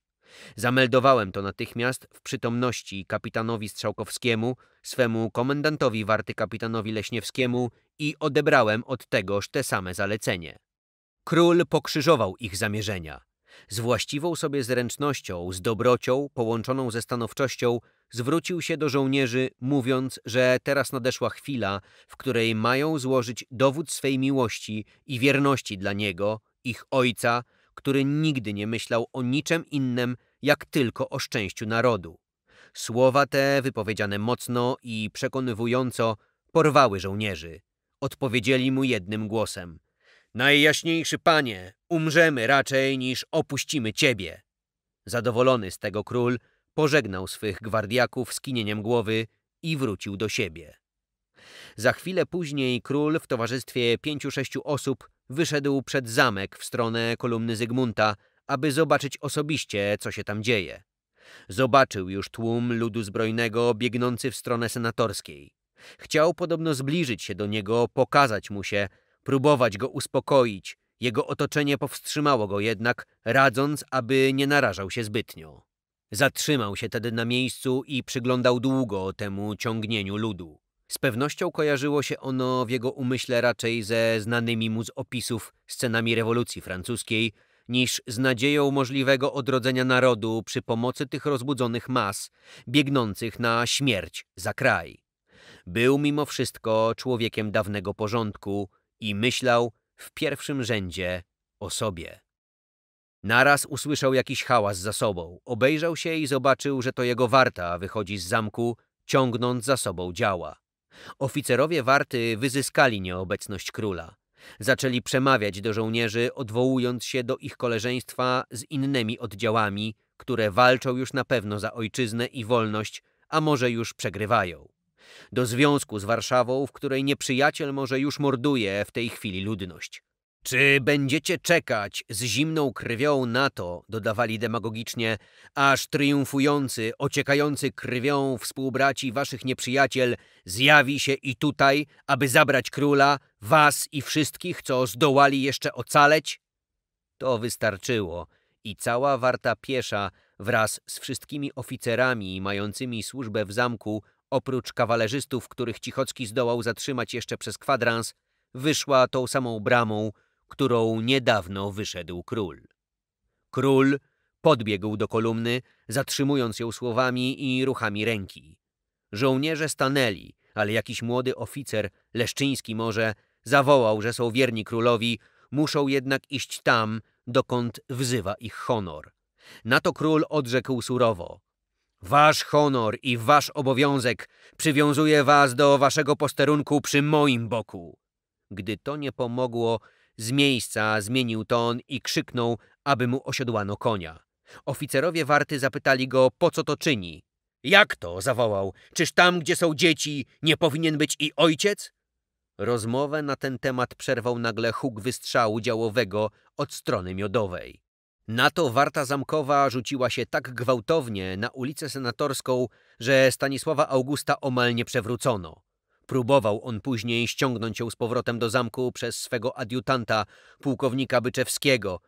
Zameldowałem to natychmiast w przytomności kapitanowi Strzałkowskiemu, swemu komendantowi warty kapitanowi Leśniewskiemu i odebrałem od tegoż te same zalecenie. Król pokrzyżował ich zamierzenia. Z właściwą sobie zręcznością, z dobrocią, połączoną ze stanowczością, zwrócił się do żołnierzy, mówiąc, że teraz nadeszła chwila, w której mają złożyć dowód swej miłości i wierności dla niego, ich ojca, który nigdy nie myślał o niczym innym, jak tylko o szczęściu narodu. Słowa te, wypowiedziane mocno i przekonywująco, porwały żołnierzy. Odpowiedzieli mu jednym głosem. Najjaśniejszy panie, umrzemy raczej niż opuścimy ciebie. Zadowolony z tego król pożegnał swych gwardiaków skinieniem głowy i wrócił do siebie. Za chwilę później król w towarzystwie pięciu sześciu osób wyszedł przed zamek w stronę kolumny Zygmunta, aby zobaczyć osobiście, co się tam dzieje. Zobaczył już tłum ludu zbrojnego biegnący w stronę senatorskiej. Chciał podobno zbliżyć się do niego, pokazać mu się, próbować go uspokoić. Jego otoczenie powstrzymało go jednak, radząc, aby nie narażał się zbytnio. Zatrzymał się tedy na miejscu i przyglądał długo temu ciągnieniu ludu. Z pewnością kojarzyło się ono w jego umyśle raczej ze znanymi mu z opisów scenami rewolucji francuskiej, niż z nadzieją możliwego odrodzenia narodu przy pomocy tych rozbudzonych mas, biegnących na śmierć za kraj. Był mimo wszystko człowiekiem dawnego porządku i myślał w pierwszym rzędzie o sobie. Naraz usłyszał jakiś hałas za sobą, obejrzał się i zobaczył, że to jego warta wychodzi z zamku, ciągnąc za sobą działa. Oficerowie warty wyzyskali nieobecność króla. Zaczęli przemawiać do żołnierzy, odwołując się do ich koleżeństwa z innymi oddziałami, które walczą już na pewno za ojczyznę i wolność, a może już przegrywają. Do związku z Warszawą, w której nieprzyjaciel może już morduje w tej chwili ludność. Czy będziecie czekać z zimną krwią na to, dodawali demagogicznie, aż triumfujący, ociekający krwią współbraci waszych nieprzyjaciel zjawi się i tutaj, aby zabrać króla, was i wszystkich, co zdołali jeszcze ocaleć? To wystarczyło i cała warta piesza wraz z wszystkimi oficerami mającymi służbę w zamku, oprócz kawalerzystów, których Cichocki zdołał zatrzymać jeszcze przez kwadrans, wyszła tą samą bramą, którą niedawno wyszedł król. Król podbiegł do kolumny, zatrzymując ją słowami i ruchami ręki. Żołnierze stanęli, ale jakiś młody oficer, leszczyński może, zawołał, że są wierni królowi, muszą jednak iść tam, dokąd wzywa ich honor. Na to król odrzekł surowo. Wasz honor i wasz obowiązek przywiązuje was do waszego posterunku przy moim boku. Gdy to nie pomogło, z miejsca zmienił ton i krzyknął, aby mu osiodłano konia. Oficerowie warty zapytali go, po co to czyni. Jak to? zawołał. Czyż tam, gdzie są dzieci, nie powinien być i ojciec? Rozmowę na ten temat przerwał nagle huk wystrzału działowego od strony miodowej. Na to warta zamkowa rzuciła się tak gwałtownie na ulicę senatorską, że Stanisława Augusta omal nie przewrócono. Próbował on później ściągnąć ją z powrotem do zamku przez swego adiutanta, pułkownika Byczewskiego.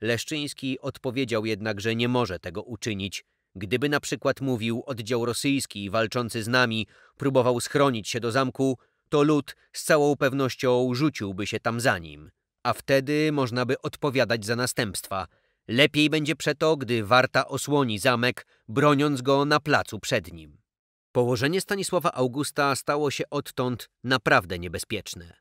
Leszczyński odpowiedział jednak, że nie może tego uczynić. Gdyby na przykład mówił oddział rosyjski walczący z nami próbował schronić się do zamku, to lud z całą pewnością rzuciłby się tam za nim. A wtedy można by odpowiadać za następstwa. Lepiej będzie przeto, gdy warta osłoni zamek, broniąc go na placu przed nim. Położenie Stanisława Augusta stało się odtąd naprawdę niebezpieczne.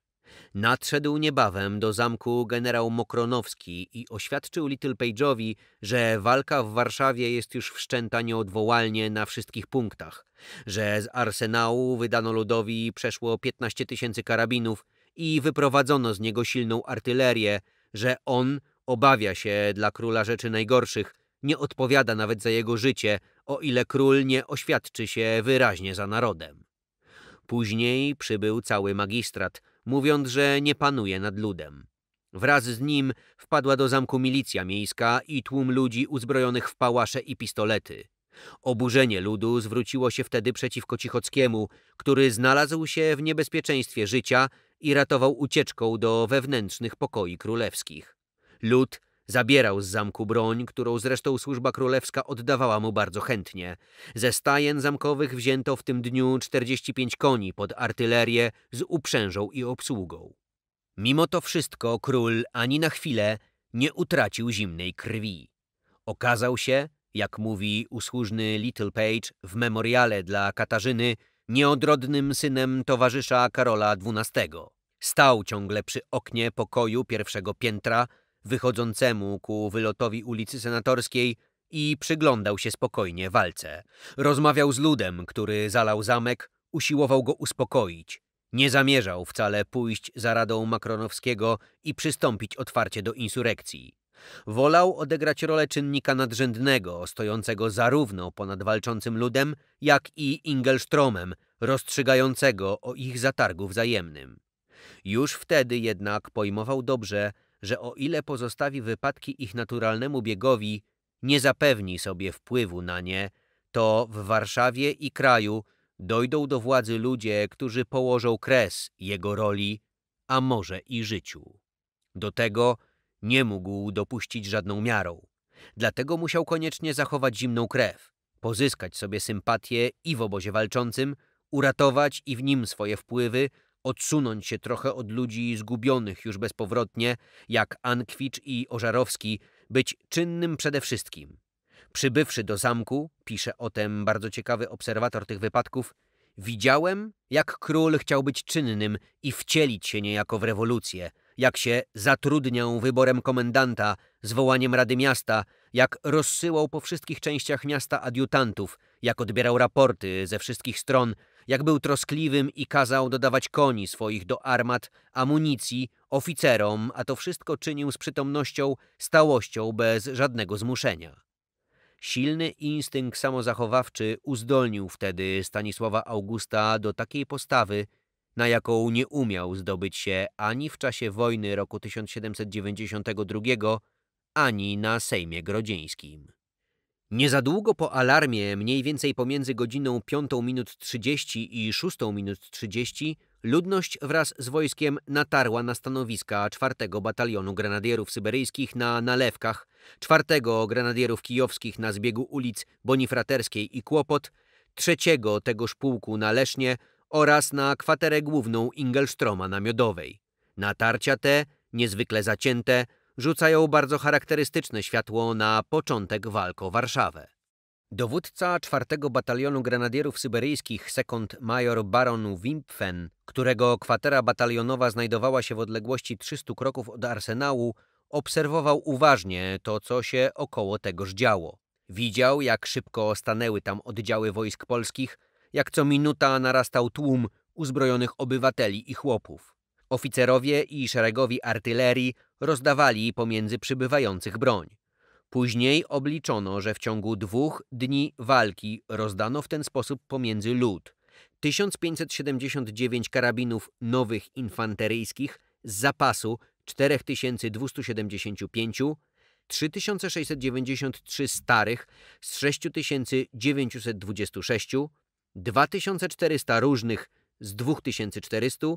Nadszedł niebawem do zamku generał Mokronowski i oświadczył Little Page'owi, że walka w Warszawie jest już wszczęta nieodwołalnie na wszystkich punktach, że z arsenału wydano ludowi przeszło 15 tysięcy karabinów i wyprowadzono z niego silną artylerię, że on obawia się dla króla rzeczy najgorszych, nie odpowiada nawet za jego życie – o ile król nie oświadczy się wyraźnie za narodem. Później przybył cały magistrat, mówiąc, że nie panuje nad ludem. Wraz z nim wpadła do zamku milicja miejska i tłum ludzi uzbrojonych w pałasze i pistolety. Oburzenie ludu zwróciło się wtedy przeciwko Cichockiemu, który znalazł się w niebezpieczeństwie życia i ratował ucieczką do wewnętrznych pokoi królewskich. Lud Zabierał z zamku broń, którą zresztą służba królewska oddawała mu bardzo chętnie. Ze stajen zamkowych wzięto w tym dniu 45 koni pod artylerię z uprzężą i obsługą. Mimo to wszystko król ani na chwilę nie utracił zimnej krwi. Okazał się, jak mówi usłużny Little Page w memoriale dla Katarzyny, nieodrodnym synem towarzysza Karola XII. Stał ciągle przy oknie pokoju pierwszego piętra, wychodzącemu ku wylotowi ulicy Senatorskiej i przyglądał się spokojnie walce. Rozmawiał z ludem, który zalał zamek, usiłował go uspokoić. Nie zamierzał wcale pójść za radą Makronowskiego i przystąpić otwarcie do insurekcji. Wolał odegrać rolę czynnika nadrzędnego, stojącego zarówno ponad walczącym ludem, jak i Ingelstromem, rozstrzygającego o ich zatargu wzajemnym. Już wtedy jednak pojmował dobrze, że o ile pozostawi wypadki ich naturalnemu biegowi, nie zapewni sobie wpływu na nie, to w Warszawie i kraju dojdą do władzy ludzie, którzy położą kres jego roli, a może i życiu. Do tego nie mógł dopuścić żadną miarą. Dlatego musiał koniecznie zachować zimną krew, pozyskać sobie sympatię i w obozie walczącym, uratować i w nim swoje wpływy – odsunąć się trochę od ludzi zgubionych już bezpowrotnie, jak Ankwicz i Ożarowski, być czynnym przede wszystkim. Przybywszy do zamku, pisze o tym bardzo ciekawy obserwator tych wypadków, widziałem, jak król chciał być czynnym i wcielić się niejako w rewolucję, jak się zatrudniał wyborem komendanta, zwołaniem Rady Miasta, jak rozsyłał po wszystkich częściach miasta adiutantów, jak odbierał raporty ze wszystkich stron, jak był troskliwym i kazał dodawać koni swoich do armat, amunicji, oficerom, a to wszystko czynił z przytomnością, stałością, bez żadnego zmuszenia. Silny instynkt samozachowawczy uzdolnił wtedy Stanisława Augusta do takiej postawy, na jaką nie umiał zdobyć się ani w czasie wojny roku 1792, ani na Sejmie Grodzieńskim. Nie za długo po alarmie, mniej więcej pomiędzy godziną 5 minut 30 i 6 minut 30, ludność wraz z wojskiem natarła na stanowiska 4 Batalionu Grenadierów Syberyjskich na Nalewkach, 4 Grenadierów Kijowskich na zbiegu ulic Bonifraterskiej i Kłopot, 3 tegoż pułku na Lesznie oraz na kwaterę główną Ingelstroma na Miodowej. Natarcia te, niezwykle zacięte, rzucają bardzo charakterystyczne światło na początek walk o Warszawę. Dowódca 4 Batalionu Grenadierów Syberyjskich, sekund major Baron Wimpfen, którego kwatera batalionowa znajdowała się w odległości 300 kroków od arsenału, obserwował uważnie to, co się około tegoż działo. Widział, jak szybko stanęły tam oddziały wojsk polskich, jak co minuta narastał tłum uzbrojonych obywateli i chłopów. Oficerowie i szeregowi artylerii rozdawali pomiędzy przybywających broń. Później obliczono, że w ciągu dwóch dni walki rozdano w ten sposób pomiędzy lud 1579 karabinów nowych infanteryjskich z zapasu 4275, 3693 starych z 6926, 2400 różnych z 2400,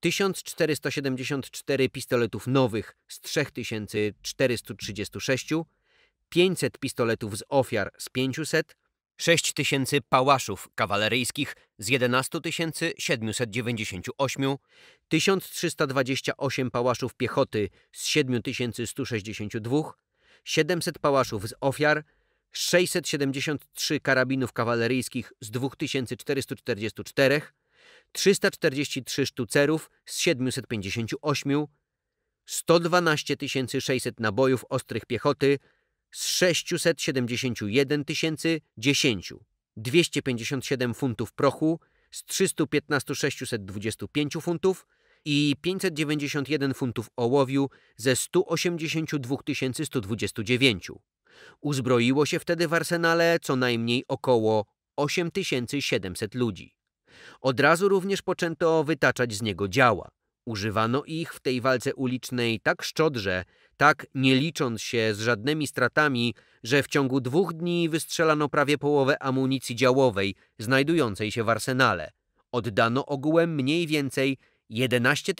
1474 pistoletów nowych z 3436, 500 pistoletów z ofiar z 500, 6000 pałaszów kawaleryjskich z 11798, 1328 pałaszów piechoty z 7162, 700 pałaszów z ofiar, 673 karabinów kawaleryjskich z 2444, 343 sztucerów z 758, 112 600 nabojów ostrych piechoty z 671 010, 257 funtów prochu z 315 625 funtów i 591 funtów ołowiu ze 182 129. Uzbroiło się wtedy w arsenale co najmniej około 8700 ludzi. Od razu również poczęto wytaczać z niego działa. Używano ich w tej walce ulicznej tak szczodrze, tak nie licząc się z żadnymi stratami, że w ciągu dwóch dni wystrzelano prawie połowę amunicji działowej znajdującej się w arsenale. Oddano ogółem mniej więcej 11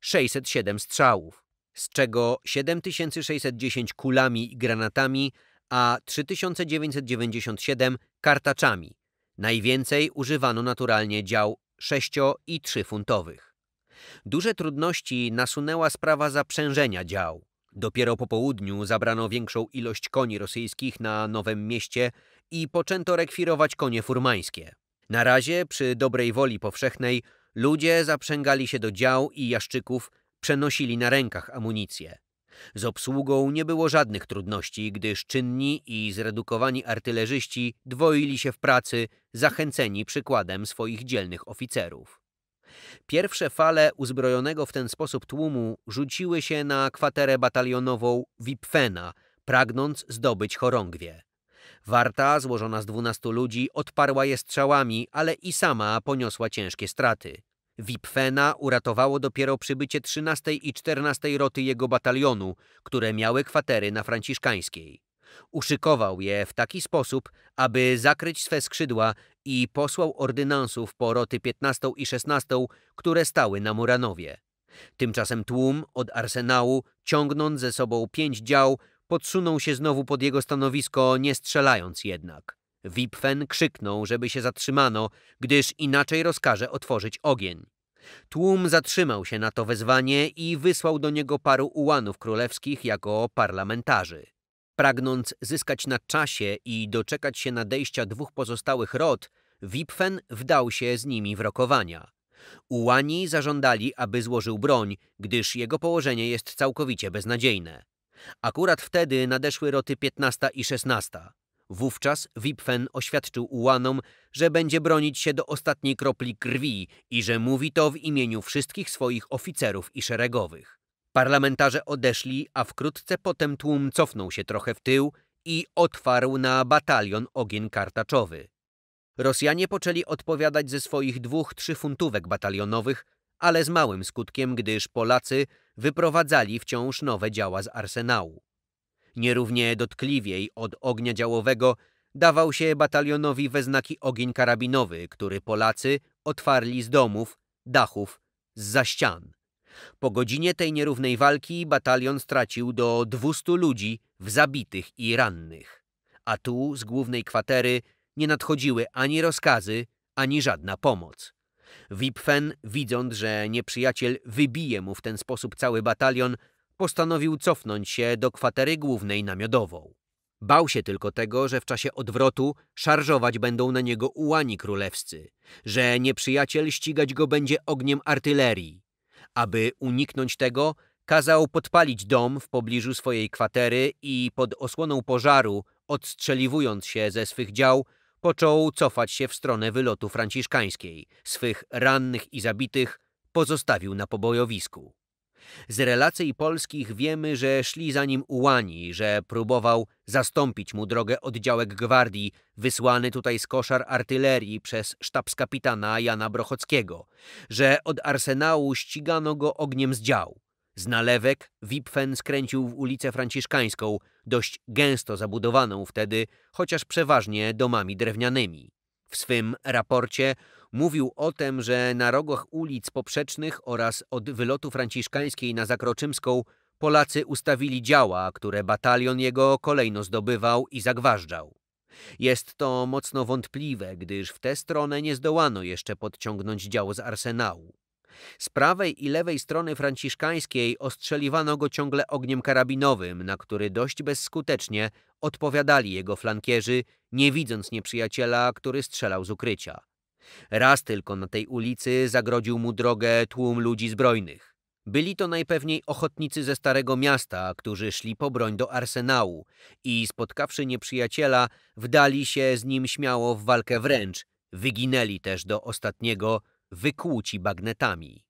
607 strzałów, z czego 7610 kulami i granatami, a 3997 kartaczami – Najwięcej używano naturalnie dział 6 i 3 funtowych. Duże trudności nasunęła sprawa zaprzężenia dział. Dopiero po południu zabrano większą ilość koni rosyjskich na Nowym Mieście i poczęto rekwirować konie furmańskie. Na razie, przy dobrej woli powszechnej, ludzie zaprzęgali się do dział i jaszczyków, przenosili na rękach amunicję. Z obsługą nie było żadnych trudności, gdyż czynni i zredukowani artylerzyści dwoili się w pracy, zachęceni przykładem swoich dzielnych oficerów. Pierwsze fale uzbrojonego w ten sposób tłumu rzuciły się na kwaterę batalionową Wipfena, pragnąc zdobyć chorągwie. Warta, złożona z dwunastu ludzi, odparła je strzałami, ale i sama poniosła ciężkie straty. Wipfena uratowało dopiero przybycie 13 i 14 roty jego batalionu, które miały kwatery na Franciszkańskiej. Uszykował je w taki sposób, aby zakryć swe skrzydła i posłał ordynansów po roty 15 i 16, które stały na Muranowie. Tymczasem tłum od arsenału, ciągnąc ze sobą pięć dział, podsunął się znowu pod jego stanowisko, nie strzelając jednak. Wipfen krzyknął, żeby się zatrzymano, gdyż inaczej rozkaże otworzyć ogień. Tłum zatrzymał się na to wezwanie i wysłał do niego paru ułanów królewskich jako parlamentarzy. Pragnąc zyskać na czasie i doczekać się nadejścia dwóch pozostałych rod, Wipfen wdał się z nimi w rokowania. Ułani zażądali, aby złożył broń, gdyż jego położenie jest całkowicie beznadziejne. Akurat wtedy nadeszły roty 15 i 16. Wówczas Wipfen oświadczył ułanom, że będzie bronić się do ostatniej kropli krwi i że mówi to w imieniu wszystkich swoich oficerów i szeregowych. Parlamentarze odeszli, a wkrótce potem tłum cofnął się trochę w tył i otwarł na batalion ogień kartaczowy. Rosjanie poczęli odpowiadać ze swoich dwóch trzyfuntówek batalionowych, ale z małym skutkiem, gdyż Polacy wyprowadzali wciąż nowe działa z arsenału nierównie dotkliwiej od ognia działowego, dawał się batalionowi we znaki ogień karabinowy, który Polacy otwarli z domów, dachów, za ścian. Po godzinie tej nierównej walki batalion stracił do 200 ludzi w zabitych i rannych. A tu z głównej kwatery nie nadchodziły ani rozkazy, ani żadna pomoc. Wipfen, widząc, że nieprzyjaciel wybije mu w ten sposób cały batalion, postanowił cofnąć się do kwatery głównej na Bał się tylko tego, że w czasie odwrotu szarżować będą na niego ułani królewscy, że nieprzyjaciel ścigać go będzie ogniem artylerii. Aby uniknąć tego, kazał podpalić dom w pobliżu swojej kwatery i pod osłoną pożaru, odstrzeliwując się ze swych dział, począł cofać się w stronę wylotu franciszkańskiej. Swych rannych i zabitych pozostawił na pobojowisku. Z relacji polskich wiemy, że szli za nim ułani, że próbował zastąpić mu drogę oddziałek gwardii, wysłany tutaj z koszar artylerii przez sztabskapitana Jana Brochockiego, że od arsenału ścigano go ogniem z dział. Z nalewek Wipfen skręcił w ulicę Franciszkańską, dość gęsto zabudowaną wtedy, chociaż przeważnie domami drewnianymi. W swym raporcie mówił o tym, że na rogach ulic poprzecznych oraz od wylotu franciszkańskiej na Zakroczymską Polacy ustawili działa, które batalion jego kolejno zdobywał i zagważdżał. Jest to mocno wątpliwe, gdyż w tę stronę nie zdołano jeszcze podciągnąć dział z arsenału. Z prawej i lewej strony franciszkańskiej ostrzeliwano go ciągle ogniem karabinowym, na który dość bezskutecznie odpowiadali jego flankierzy, nie widząc nieprzyjaciela, który strzelał z ukrycia. Raz tylko na tej ulicy zagrodził mu drogę tłum ludzi zbrojnych. Byli to najpewniej ochotnicy ze Starego Miasta, którzy szli po broń do arsenału i spotkawszy nieprzyjaciela, wdali się z nim śmiało w walkę wręcz. Wyginęli też do ostatniego, wykłuci bagnetami.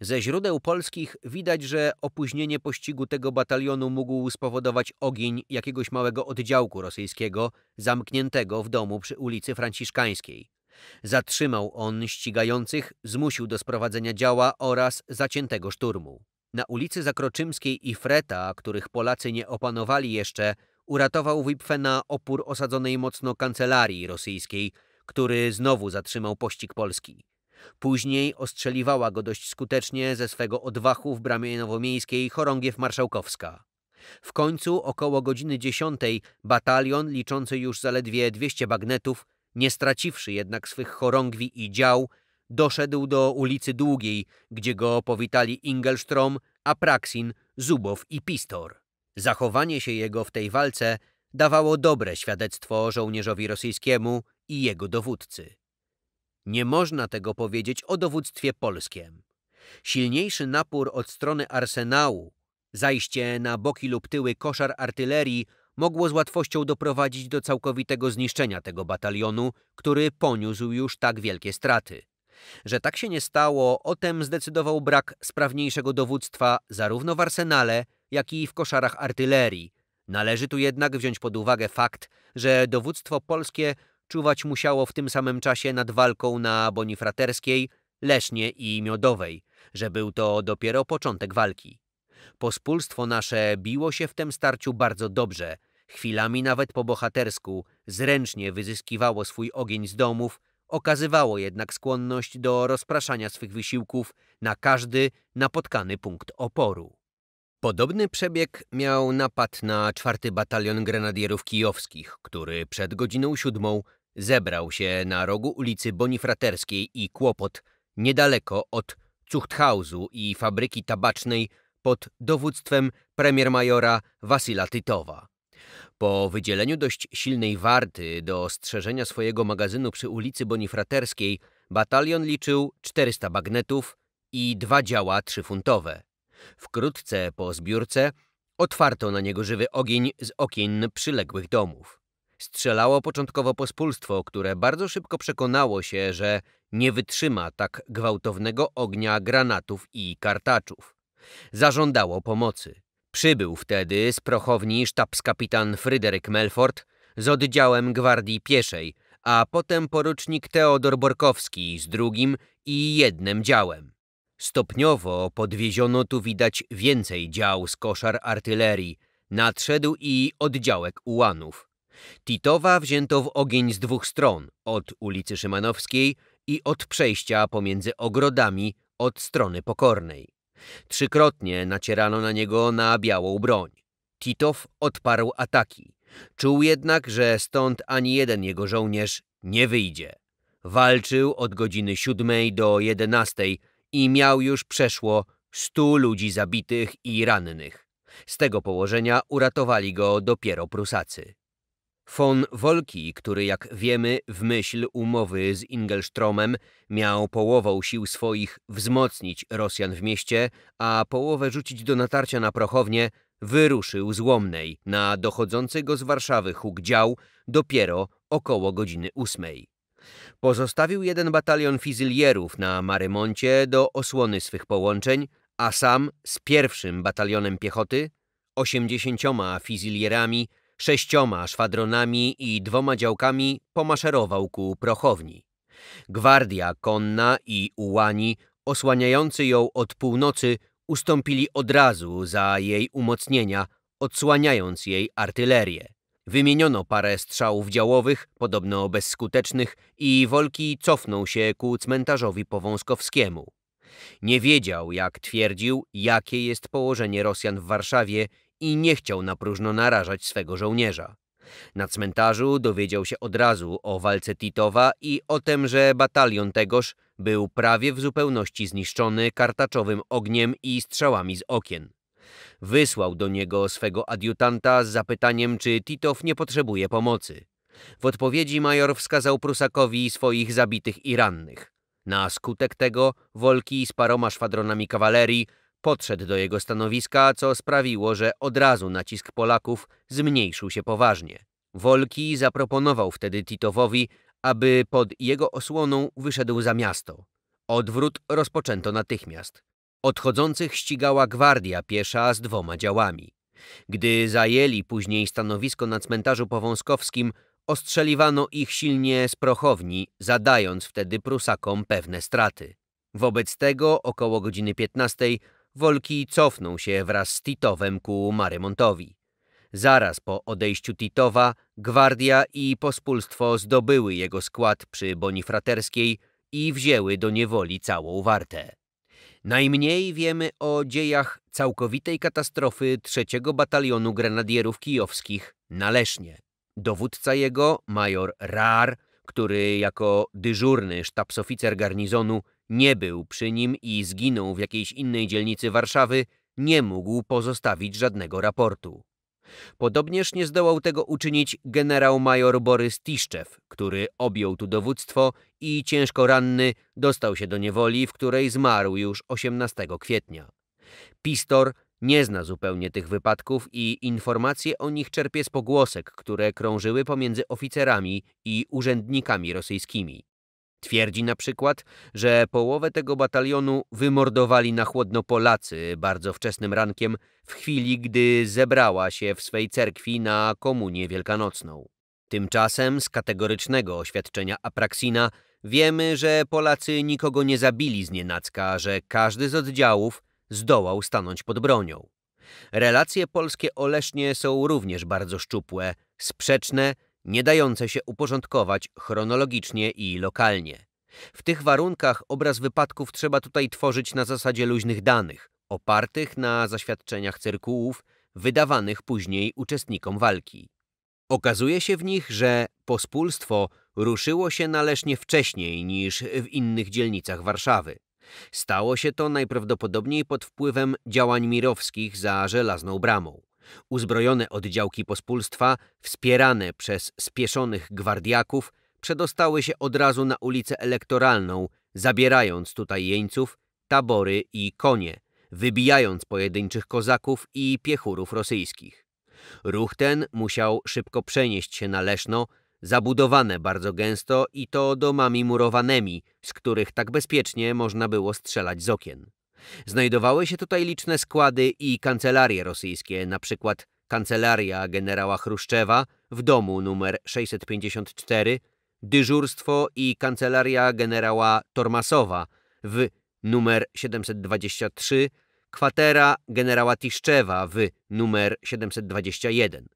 Ze źródeł polskich widać, że opóźnienie pościgu tego batalionu mógł spowodować ogień jakiegoś małego oddziałku rosyjskiego zamkniętego w domu przy ulicy Franciszkańskiej. Zatrzymał on ścigających, zmusił do sprowadzenia działa oraz zaciętego szturmu. Na ulicy Zakroczymskiej i Freta, których Polacy nie opanowali jeszcze, uratował Wipfena opór osadzonej mocno kancelarii rosyjskiej, który znowu zatrzymał pościg Polski. Później ostrzeliwała go dość skutecznie ze swego odwachu w bramie nowomiejskiej chorągiew marszałkowska. W końcu około godziny dziesiątej batalion liczący już zaledwie 200 bagnetów nie straciwszy jednak swych chorągwi i dział, doszedł do ulicy Długiej, gdzie go powitali Ingelstrom, Apraksin, Zubow i Pistor. Zachowanie się jego w tej walce dawało dobre świadectwo żołnierzowi rosyjskiemu i jego dowódcy. Nie można tego powiedzieć o dowództwie polskim. Silniejszy napór od strony arsenału, zajście na boki lub tyły koszar artylerii mogło z łatwością doprowadzić do całkowitego zniszczenia tego batalionu, który poniósł już tak wielkie straty. Że tak się nie stało, o tym zdecydował brak sprawniejszego dowództwa zarówno w arsenale, jak i w koszarach artylerii. Należy tu jednak wziąć pod uwagę fakt, że dowództwo polskie czuwać musiało w tym samym czasie nad walką na Bonifraterskiej, Lesznie i Miodowej, że był to dopiero początek walki. Pospólstwo nasze biło się w tym starciu bardzo dobrze, chwilami nawet po bohatersku, zręcznie wyzyskiwało swój ogień z domów, okazywało jednak skłonność do rozpraszania swych wysiłków na każdy napotkany punkt oporu. Podobny przebieg miał napad na czwarty batalion grenadierów kijowskich, który przed godziną siódmą zebrał się na rogu ulicy Bonifraterskiej i Kłopot, niedaleko od Cuchthausu i fabryki tabacznej pod dowództwem premier-majora Wasyla Tytowa. Po wydzieleniu dość silnej warty do ostrzeżenia swojego magazynu przy ulicy Bonifraterskiej batalion liczył 400 bagnetów i dwa działa trzyfuntowe. Wkrótce po zbiórce otwarto na niego żywy ogień z okien przyległych domów. Strzelało początkowo pospólstwo, które bardzo szybko przekonało się, że nie wytrzyma tak gwałtownego ognia granatów i kartaczów. Zażądało pomocy. Przybył wtedy z prochowni sztabskapitan Fryderyk Melfort z oddziałem gwardii pieszej, a potem porucznik Teodor Borkowski z drugim i jednym działem. Stopniowo podwieziono tu widać więcej dział z koszar artylerii, nadszedł i oddziałek ułanów. Titowa wzięto w ogień z dwóch stron, od ulicy Szymanowskiej i od przejścia pomiędzy ogrodami od strony pokornej. Trzykrotnie nacierano na niego na białą broń. Titow odparł ataki. Czuł jednak, że stąd ani jeden jego żołnierz nie wyjdzie. Walczył od godziny siódmej do jedenastej i miał już przeszło stu ludzi zabitych i rannych. Z tego położenia uratowali go dopiero Prusacy. Von Wolki, który jak wiemy w myśl umowy z Ingelstromem miał połową sił swoich wzmocnić Rosjan w mieście, a połowę rzucić do natarcia na prochownię, wyruszył z Łomnej na dochodzący go z Warszawy huk dział dopiero około godziny ósmej. Pozostawił jeden batalion fizylierów na Marymoncie do osłony swych połączeń, a sam z pierwszym batalionem piechoty, osiemdziesięcioma fizylierami Sześcioma szwadronami i dwoma działkami pomaszerował ku prochowni. Gwardia konna i ułani, osłaniający ją od północy, ustąpili od razu za jej umocnienia, odsłaniając jej artylerię. Wymieniono parę strzałów działowych, podobno bezskutecznych, i Wolki cofnął się ku cmentarzowi powązkowskiemu. Nie wiedział, jak twierdził, jakie jest położenie Rosjan w Warszawie i nie chciał na próżno narażać swego żołnierza. Na cmentarzu dowiedział się od razu o walce Titowa i o tym, że batalion tegoż był prawie w zupełności zniszczony kartaczowym ogniem i strzałami z okien. Wysłał do niego swego adiutanta z zapytaniem, czy Titow nie potrzebuje pomocy. W odpowiedzi major wskazał Prusakowi swoich zabitych i rannych. Na skutek tego Wolki z paroma szwadronami kawalerii Podszedł do jego stanowiska, co sprawiło, że od razu nacisk Polaków zmniejszył się poważnie. Wolki zaproponował wtedy Titowowi, aby pod jego osłoną wyszedł za miasto. Odwrót rozpoczęto natychmiast. Odchodzących ścigała gwardia piesza z dwoma działami. Gdy zajęli później stanowisko na cmentarzu powązkowskim, ostrzeliwano ich silnie z prochowni, zadając wtedy Prusakom pewne straty. Wobec tego około godziny 15 Wolki cofną się wraz z Titowem ku Marymontowi. Zaraz po odejściu Titowa gwardia i pospólstwo zdobyły jego skład przy Bonifraterskiej i wzięły do niewoli całą wartę. Najmniej wiemy o dziejach całkowitej katastrofy trzeciego batalionu grenadierów kijowskich na Lesznie. Dowódca jego, major Rar, który jako dyżurny sztabsoficer garnizonu nie był przy nim i zginął w jakiejś innej dzielnicy Warszawy, nie mógł pozostawić żadnego raportu. Podobnież nie zdołał tego uczynić generał-major Borys Tiszczew, który objął tu dowództwo i ciężko ranny dostał się do niewoli, w której zmarł już 18 kwietnia. Pistor nie zna zupełnie tych wypadków i informacje o nich czerpie z pogłosek, które krążyły pomiędzy oficerami i urzędnikami rosyjskimi. Twierdzi na przykład, że połowę tego batalionu wymordowali na chłodno Polacy bardzo wczesnym rankiem, w chwili gdy zebrała się w swej cerkwi na komunię wielkanocną. Tymczasem z kategorycznego oświadczenia Apraksina wiemy, że Polacy nikogo nie zabili z nienacka, że każdy z oddziałów zdołał stanąć pod bronią. Relacje polskie o Lesznie są również bardzo szczupłe, sprzeczne nie dające się uporządkować chronologicznie i lokalnie. W tych warunkach obraz wypadków trzeba tutaj tworzyć na zasadzie luźnych danych, opartych na zaświadczeniach cyrkułów wydawanych później uczestnikom walki. Okazuje się w nich, że pospólstwo ruszyło się należnie wcześniej niż w innych dzielnicach Warszawy. Stało się to najprawdopodobniej pod wpływem działań mirowskich za żelazną bramą. Uzbrojone oddziałki pospólstwa, wspierane przez spieszonych gwardiaków, przedostały się od razu na ulicę elektoralną, zabierając tutaj jeńców, tabory i konie, wybijając pojedynczych kozaków i piechurów rosyjskich. Ruch ten musiał szybko przenieść się na Leszno, zabudowane bardzo gęsto i to domami murowanymi, z których tak bezpiecznie można było strzelać z okien. Znajdowały się tutaj liczne składy i kancelarie rosyjskie, na przykład kancelaria generała Chruszczewa w domu numer 654, dyżurstwo i kancelaria generała Tormasowa w numer 723, kwatera generała Tiszczewa w numer 721,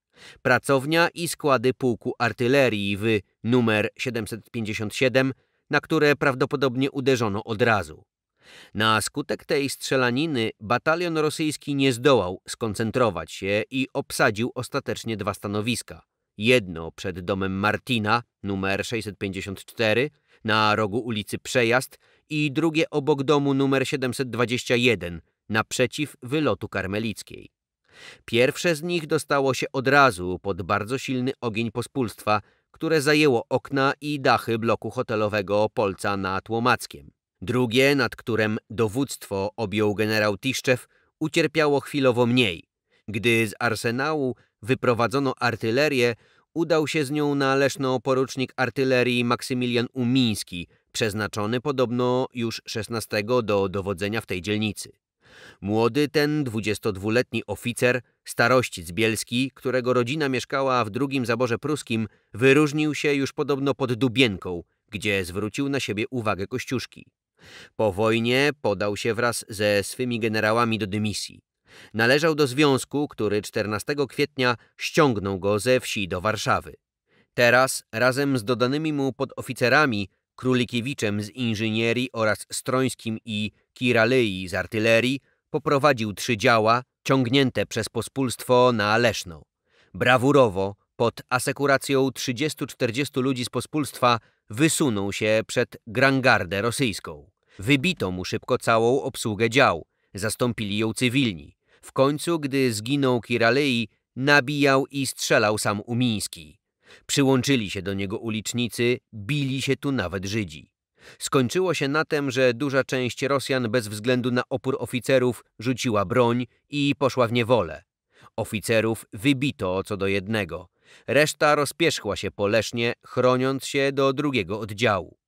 pracownia i składy pułku artylerii w numer 757, na które prawdopodobnie uderzono od razu. Na skutek tej strzelaniny batalion rosyjski nie zdołał skoncentrować się i obsadził ostatecznie dwa stanowiska. Jedno przed domem Martina, numer 654, na rogu ulicy Przejazd i drugie obok domu numer 721, naprzeciw wylotu karmelickiej. Pierwsze z nich dostało się od razu pod bardzo silny ogień pospólstwa, które zajęło okna i dachy bloku hotelowego Polca na Tłomackiem. Drugie, nad którym dowództwo objął generał Tiszczew, ucierpiało chwilowo mniej. Gdy z arsenału wyprowadzono artylerię, udał się z nią na Leszno porucznik artylerii Maksymilian Umiński, przeznaczony podobno już 16 do dowodzenia w tej dzielnicy. Młody ten, 22-letni oficer, starościc bielski, którego rodzina mieszkała w drugim zaborze pruskim, wyróżnił się już podobno pod Dubienką, gdzie zwrócił na siebie uwagę Kościuszki. Po wojnie podał się wraz ze swymi generałami do dymisji. Należał do związku, który 14 kwietnia ściągnął go ze wsi do Warszawy. Teraz, razem z dodanymi mu podoficerami, Królikiewiczem z inżynierii oraz Strońskim i Kiralei z artylerii, poprowadził trzy działa ciągnięte przez pospólstwo na Leszno. Brawurowo, pod asekuracją 30-40 ludzi z pospólstwa, wysunął się przed Grangardę rosyjską. Wybito mu szybko całą obsługę dział, zastąpili ją cywilni. W końcu, gdy zginął Kiralei, nabijał i strzelał sam Umiński. Przyłączyli się do niego ulicznicy, bili się tu nawet Żydzi. Skończyło się na tym, że duża część Rosjan bez względu na opór oficerów rzuciła broń i poszła w niewolę. Oficerów wybito co do jednego. Reszta rozpierzchła się Lesznie, chroniąc się do drugiego oddziału.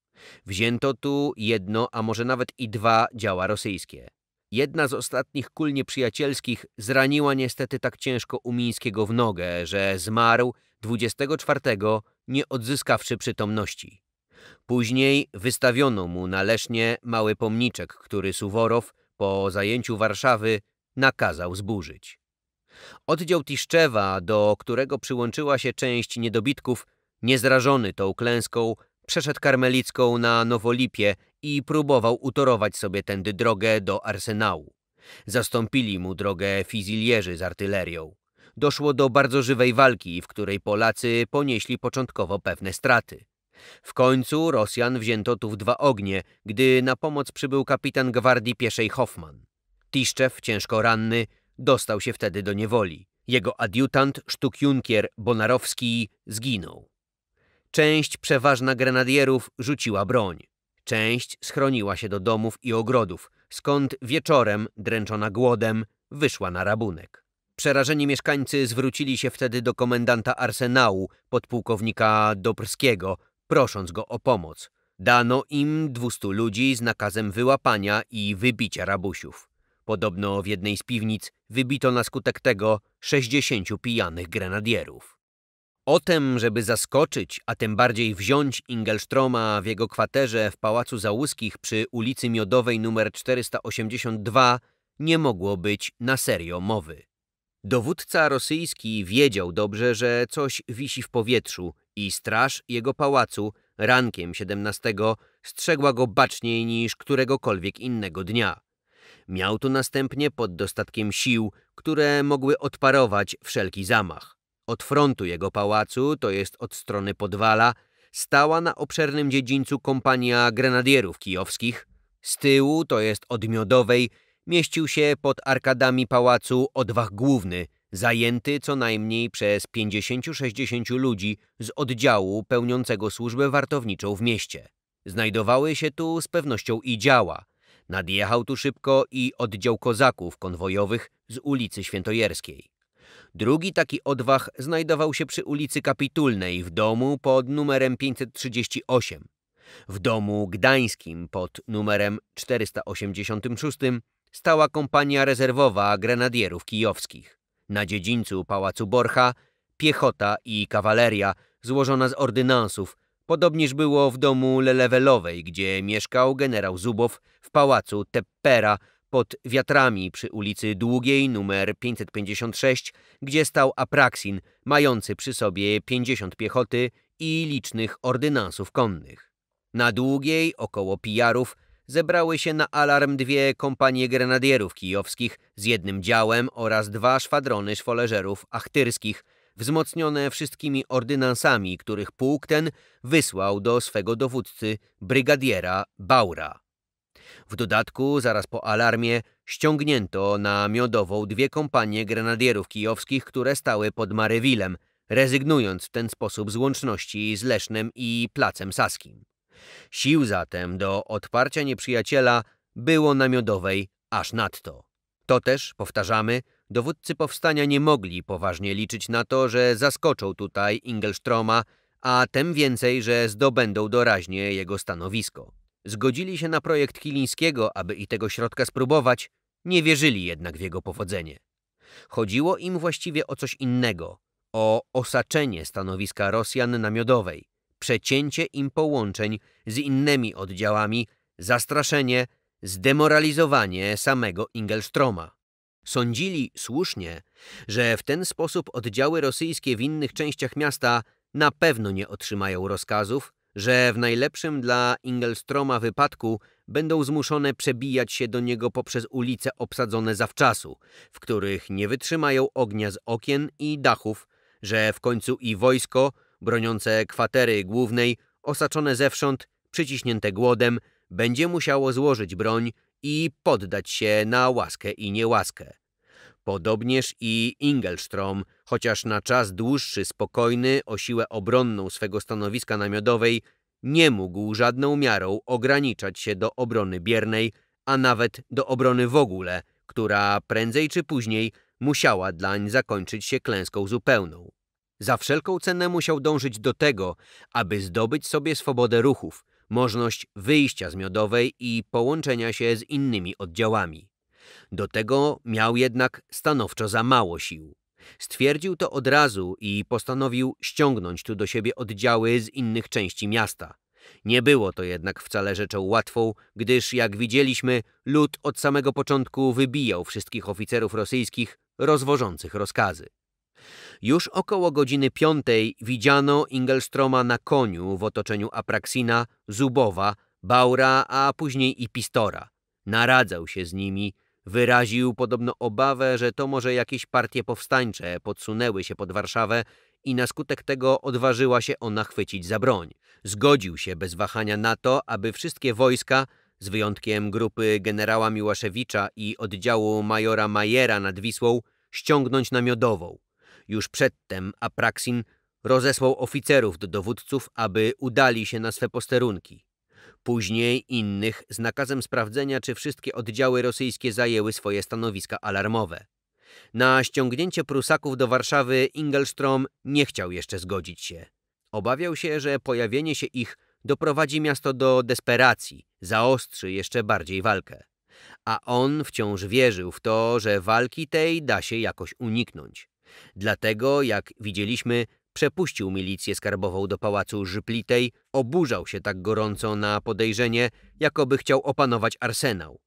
Wzięto tu jedno, a może nawet i dwa działa rosyjskie. Jedna z ostatnich kul nieprzyjacielskich zraniła niestety tak ciężko Umińskiego w nogę, że zmarł 24, nie odzyskawszy przytomności. Później wystawiono mu na Lesznie mały pomniczek, który Suworow po zajęciu Warszawy nakazał zburzyć. Oddział Tiszczewa, do którego przyłączyła się część niedobitków, niezrażony tą klęską, Przeszedł karmelicką na Nowolipie i próbował utorować sobie tędy drogę do arsenału. Zastąpili mu drogę fizilierzy z artylerią. Doszło do bardzo żywej walki, w której Polacy ponieśli początkowo pewne straty. W końcu Rosjan wzięto tu w dwa ognie, gdy na pomoc przybył kapitan gwardii pieszej Hoffman. Tiszczew, ciężko ranny, dostał się wtedy do niewoli. Jego adiutant, sztukjunkier Bonarowski, zginął. Część przeważna grenadierów rzuciła broń. Część schroniła się do domów i ogrodów, skąd wieczorem, dręczona głodem, wyszła na rabunek. Przerażeni mieszkańcy zwrócili się wtedy do komendanta arsenału, podpułkownika Dobrskiego, prosząc go o pomoc. Dano im 200 ludzi z nakazem wyłapania i wybicia rabusiów. Podobno w jednej z piwnic wybito na skutek tego 60 pijanych grenadierów. O tem, żeby zaskoczyć, a tym bardziej wziąć Ingelstroma w jego kwaterze w Pałacu Załuskich przy ulicy Miodowej nr 482 nie mogło być na serio mowy. Dowódca rosyjski wiedział dobrze, że coś wisi w powietrzu i straż jego pałacu rankiem 17 strzegła go baczniej niż któregokolwiek innego dnia. Miał tu następnie pod dostatkiem sił, które mogły odparować wszelki zamach. Od frontu jego pałacu, to jest od strony Podwala, stała na obszernym dziedzińcu kompania grenadierów kijowskich. Z tyłu, to jest od Miodowej, mieścił się pod arkadami pałacu odwach główny, zajęty co najmniej przez 50-60 ludzi z oddziału pełniącego służbę wartowniczą w mieście. Znajdowały się tu z pewnością i działa. Nadjechał tu szybko i oddział kozaków konwojowych z ulicy Świętojerskiej. Drugi taki odwach znajdował się przy ulicy Kapitulnej w domu pod numerem 538. W domu gdańskim pod numerem 486 stała kompania rezerwowa grenadierów kijowskich. Na dziedzińcu Pałacu Borcha piechota i kawaleria złożona z ordynansów, podobnież było w domu Lelewelowej, gdzie mieszkał generał Zubow w Pałacu Teppera pod wiatrami przy ulicy Długiej numer 556, gdzie stał Apraksin, mający przy sobie 50 piechoty i licznych ordynansów konnych. Na Długiej, około pijarów, zebrały się na alarm dwie kompanie grenadierów kijowskich z jednym działem oraz dwa szwadrony szwoleżerów achtyrskich, wzmocnione wszystkimi ordynansami, których pułk ten wysłał do swego dowódcy, brygadiera Baura. W dodatku, zaraz po alarmie, ściągnięto na Miodową dwie kompanie grenadierów kijowskich, które stały pod Marywilem, rezygnując w ten sposób z łączności z Lesznem i Placem Saskim. Sił zatem do odparcia nieprzyjaciela było na Miodowej aż nadto. To też, powtarzamy, dowódcy powstania nie mogli poważnie liczyć na to, że zaskoczą tutaj Ingelstroma, a tym więcej, że zdobędą doraźnie jego stanowisko zgodzili się na projekt Kilińskiego, aby i tego środka spróbować, nie wierzyli jednak w jego powodzenie. Chodziło im właściwie o coś innego, o osaczenie stanowiska Rosjan na Miodowej, przecięcie im połączeń z innymi oddziałami, zastraszenie, zdemoralizowanie samego Ingelstroma. Sądzili słusznie, że w ten sposób oddziały rosyjskie w innych częściach miasta na pewno nie otrzymają rozkazów, że w najlepszym dla Ingelstroma wypadku będą zmuszone przebijać się do niego poprzez ulice obsadzone zawczasu, w których nie wytrzymają ognia z okien i dachów, że w końcu i wojsko, broniące kwatery głównej, osaczone zewsząd, przyciśnięte głodem, będzie musiało złożyć broń i poddać się na łaskę i niełaskę. Podobnież i Ingelstrom, chociaż na czas dłuższy spokojny o siłę obronną swego stanowiska namiodowej, nie mógł żadną miarą ograniczać się do obrony biernej, a nawet do obrony w ogóle, która prędzej czy później musiała dlań zakończyć się klęską zupełną. Za wszelką cenę musiał dążyć do tego, aby zdobyć sobie swobodę ruchów, możność wyjścia z miodowej i połączenia się z innymi oddziałami. Do tego miał jednak stanowczo za mało sił. Stwierdził to od razu i postanowił ściągnąć tu do siebie oddziały z innych części miasta. Nie było to jednak wcale rzeczą łatwą, gdyż jak widzieliśmy, lud od samego początku wybijał wszystkich oficerów rosyjskich rozwożących rozkazy. Już około godziny piątej widziano Ingelstroma na koniu w otoczeniu Apraksina, Zubowa, Baura, a później i Pistora. Naradzał się z nimi, Wyraził podobno obawę, że to może jakieś partie powstańcze podsunęły się pod Warszawę i na skutek tego odważyła się ona chwycić za broń. Zgodził się bez wahania na to, aby wszystkie wojska, z wyjątkiem grupy generała Miłaszewicza i oddziału majora Majera nad Wisłą, ściągnąć na Miodową. Już przedtem Apraksin rozesłał oficerów do dowódców, aby udali się na swe posterunki później innych z nakazem sprawdzenia, czy wszystkie oddziały rosyjskie zajęły swoje stanowiska alarmowe. Na ściągnięcie Prusaków do Warszawy Ingelstrom nie chciał jeszcze zgodzić się. Obawiał się, że pojawienie się ich doprowadzi miasto do desperacji, zaostrzy jeszcze bardziej walkę. A on wciąż wierzył w to, że walki tej da się jakoś uniknąć. Dlatego, jak widzieliśmy, Przepuścił milicję skarbową do pałacu Żyplitej, oburzał się tak gorąco na podejrzenie, jakoby chciał opanować arsenał.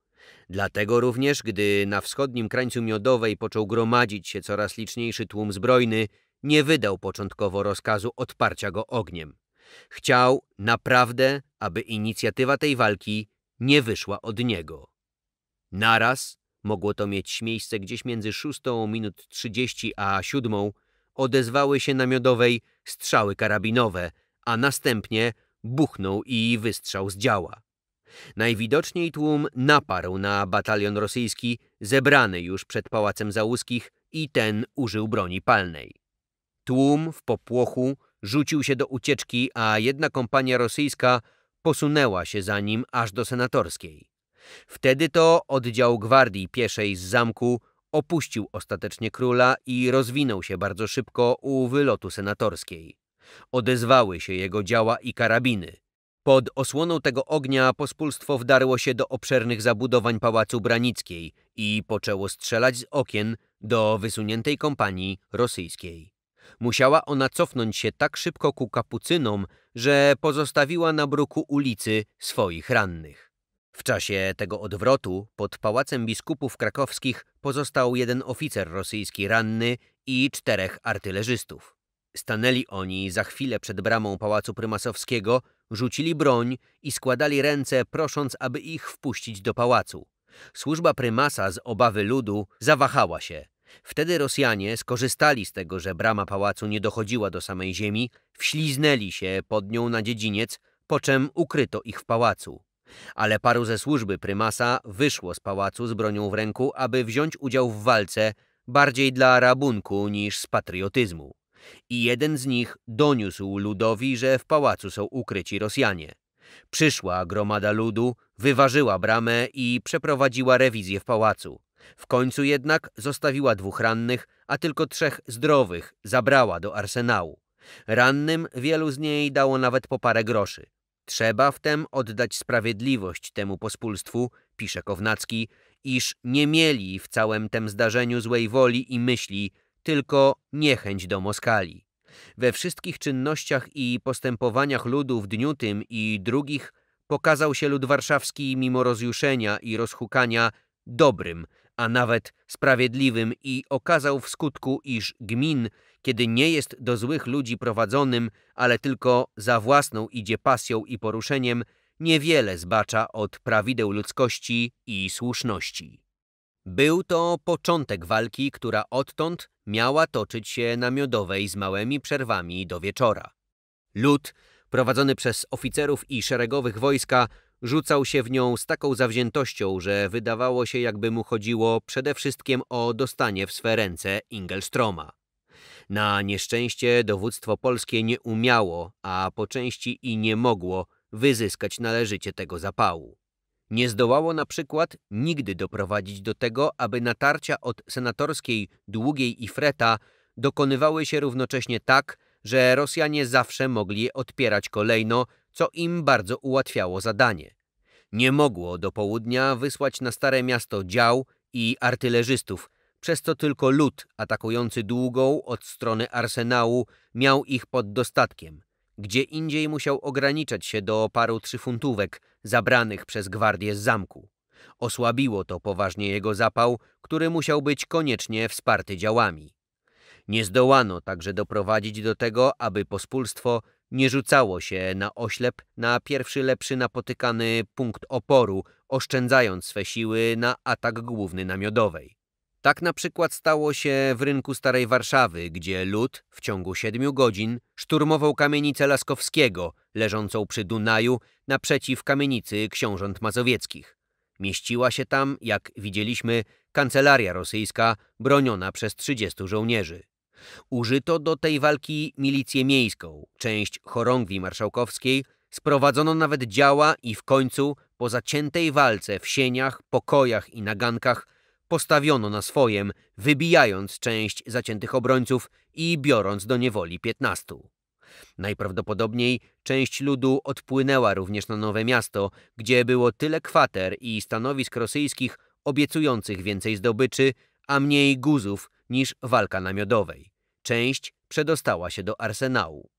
Dlatego również, gdy na wschodnim krańcu Miodowej począł gromadzić się coraz liczniejszy tłum zbrojny, nie wydał początkowo rozkazu odparcia go ogniem. Chciał naprawdę, aby inicjatywa tej walki nie wyszła od niego. Naraz mogło to mieć miejsce gdzieś między szóstą minut trzydzieści a siódmą, odezwały się na miodowej strzały karabinowe, a następnie buchnął i wystrzał z działa. Najwidoczniej tłum naparł na batalion rosyjski zebrany już przed Pałacem Załuskich i ten użył broni palnej. Tłum w popłochu rzucił się do ucieczki, a jedna kompania rosyjska posunęła się za nim aż do senatorskiej. Wtedy to oddział gwardii pieszej z zamku Opuścił ostatecznie króla i rozwinął się bardzo szybko u wylotu senatorskiej. Odezwały się jego działa i karabiny. Pod osłoną tego ognia pospólstwo wdarło się do obszernych zabudowań Pałacu Branickiej i poczęło strzelać z okien do wysuniętej kompanii rosyjskiej. Musiała ona cofnąć się tak szybko ku kapucynom, że pozostawiła na bruku ulicy swoich rannych. W czasie tego odwrotu pod pałacem biskupów krakowskich pozostał jeden oficer rosyjski ranny i czterech artylerzystów. Stanęli oni za chwilę przed bramą pałacu prymasowskiego, rzucili broń i składali ręce, prosząc, aby ich wpuścić do pałacu. Służba prymasa z obawy ludu zawahała się. Wtedy Rosjanie skorzystali z tego, że brama pałacu nie dochodziła do samej ziemi, wśliznęli się pod nią na dziedziniec, po czym ukryto ich w pałacu. Ale paru ze służby prymasa wyszło z pałacu z bronią w ręku, aby wziąć udział w walce bardziej dla rabunku niż z patriotyzmu. I jeden z nich doniósł ludowi, że w pałacu są ukryci Rosjanie. Przyszła gromada ludu, wyważyła bramę i przeprowadziła rewizję w pałacu. W końcu jednak zostawiła dwóch rannych, a tylko trzech zdrowych zabrała do arsenału. Rannym wielu z niej dało nawet po parę groszy. Trzeba wtem oddać sprawiedliwość temu pospólstwu, pisze Kownacki, iż nie mieli w całym tem zdarzeniu złej woli i myśli, tylko niechęć do Moskali. We wszystkich czynnościach i postępowaniach ludu w dniu tym i drugich pokazał się lud warszawski mimo rozjuszenia i rozhukania dobrym, a nawet sprawiedliwym i okazał w skutku, iż gmin kiedy nie jest do złych ludzi prowadzonym, ale tylko za własną idzie pasją i poruszeniem, niewiele zbacza od prawideł ludzkości i słuszności. Był to początek walki, która odtąd miała toczyć się na miodowej z małymi przerwami do wieczora. Lud, prowadzony przez oficerów i szeregowych wojska, rzucał się w nią z taką zawziętością, że wydawało się, jakby mu chodziło przede wszystkim o dostanie w swe ręce Ingelstroma. Na nieszczęście dowództwo polskie nie umiało, a po części i nie mogło, wyzyskać należycie tego zapału. Nie zdołało na przykład nigdy doprowadzić do tego, aby natarcia od senatorskiej Długiej i Freta dokonywały się równocześnie tak, że Rosjanie zawsze mogli je odpierać kolejno, co im bardzo ułatwiało zadanie. Nie mogło do południa wysłać na Stare Miasto dział i artylerzystów, przez to tylko lud atakujący długą od strony arsenału miał ich pod dostatkiem. Gdzie indziej musiał ograniczać się do paru trzyfuntówek zabranych przez gwardię z zamku. Osłabiło to poważnie jego zapał, który musiał być koniecznie wsparty działami. Nie zdołano także doprowadzić do tego, aby pospólstwo nie rzucało się na oślep na pierwszy lepszy napotykany punkt oporu, oszczędzając swe siły na atak główny namiodowej. Tak na przykład stało się w rynku Starej Warszawy, gdzie lud w ciągu siedmiu godzin szturmował kamienicę Laskowskiego, leżącą przy Dunaju, naprzeciw kamienicy książąt mazowieckich. Mieściła się tam, jak widzieliśmy, kancelaria rosyjska broniona przez 30 żołnierzy. Użyto do tej walki milicję miejską, część chorągwi marszałkowskiej, sprowadzono nawet działa i w końcu po zaciętej walce w sieniach, pokojach i nagankach postawiono na swojem, wybijając część zaciętych obrońców i biorąc do niewoli piętnastu. Najprawdopodobniej część ludu odpłynęła również na Nowe Miasto, gdzie było tyle kwater i stanowisk rosyjskich obiecujących więcej zdobyczy, a mniej guzów niż walka namiodowej. Część przedostała się do arsenału.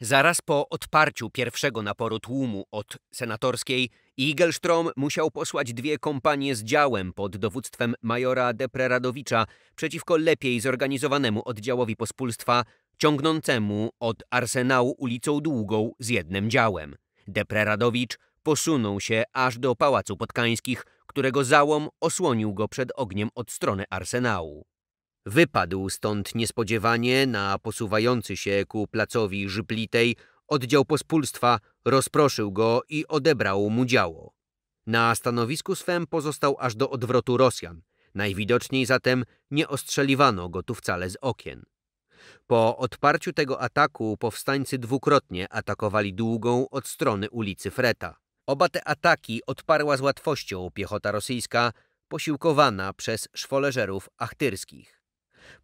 Zaraz po odparciu pierwszego naporu tłumu od senatorskiej, Igelstrom musiał posłać dwie kompanie z działem pod dowództwem majora Depreradowicza przeciwko lepiej zorganizowanemu oddziałowi pospólstwa, ciągnącemu od arsenału ulicą Długą z jednym działem. Depreradowicz posunął się aż do Pałacu Potkańskich, którego załom osłonił go przed ogniem od strony arsenału. Wypadł stąd niespodziewanie na posuwający się ku placowi Żyplitej oddział pospólstwa, rozproszył go i odebrał mu działo. Na stanowisku swem pozostał aż do odwrotu Rosjan. Najwidoczniej zatem nie ostrzeliwano go tu wcale z okien. Po odparciu tego ataku powstańcy dwukrotnie atakowali długą od strony ulicy Freta. Oba te ataki odparła z łatwością piechota rosyjska, posiłkowana przez szwoleżerów achtyrskich.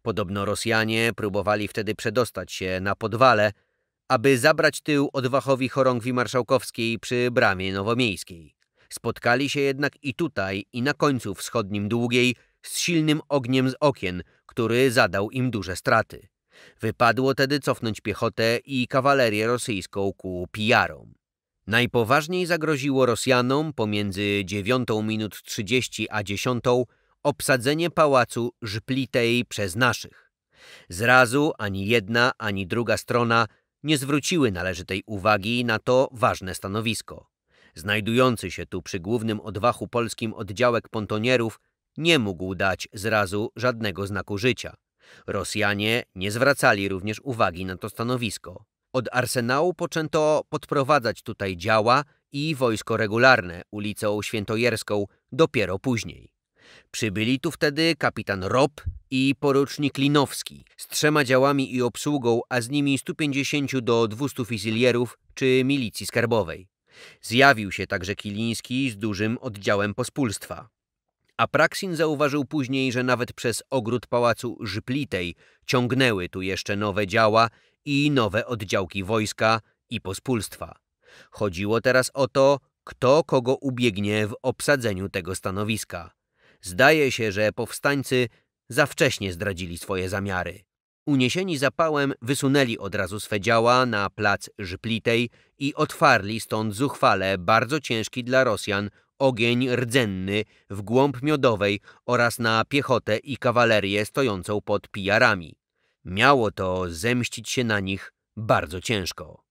Podobno Rosjanie próbowali wtedy przedostać się na podwale, aby zabrać tył odwachowi chorągwi marszałkowskiej przy bramie nowomiejskiej. Spotkali się jednak i tutaj, i na końcu wschodnim długiej, z silnym ogniem z okien, który zadał im duże straty. Wypadło tedy cofnąć piechotę i kawalerię rosyjską ku Pijarom. Najpoważniej zagroziło Rosjanom pomiędzy 9 minut 30 a 10 obsadzenie pałacu Żplitej przez naszych. Zrazu ani jedna, ani druga strona nie zwróciły należytej uwagi na to ważne stanowisko. Znajdujący się tu przy głównym odwachu polskim oddziałek pontonierów nie mógł dać zrazu żadnego znaku życia. Rosjanie nie zwracali również uwagi na to stanowisko. Od arsenału poczęto podprowadzać tutaj działa i wojsko regularne ulicą Świętojerską dopiero później. Przybyli tu wtedy kapitan Rob i porucznik Linowski z trzema działami i obsługą, a z nimi 150 do 200 fizylierów czy milicji skarbowej. Zjawił się także Kiliński z dużym oddziałem pospólstwa. A Praksin zauważył później, że nawet przez ogród pałacu Żyplitej ciągnęły tu jeszcze nowe działa i nowe oddziałki wojska i pospólstwa. Chodziło teraz o to, kto kogo ubiegnie w obsadzeniu tego stanowiska. Zdaje się, że powstańcy za wcześnie zdradzili swoje zamiary. Uniesieni zapałem wysunęli od razu swe działa na plac Żplitej i otwarli stąd zuchwale bardzo ciężki dla Rosjan ogień rdzenny w głąb miodowej oraz na piechotę i kawalerię stojącą pod pijarami. Miało to zemścić się na nich bardzo ciężko.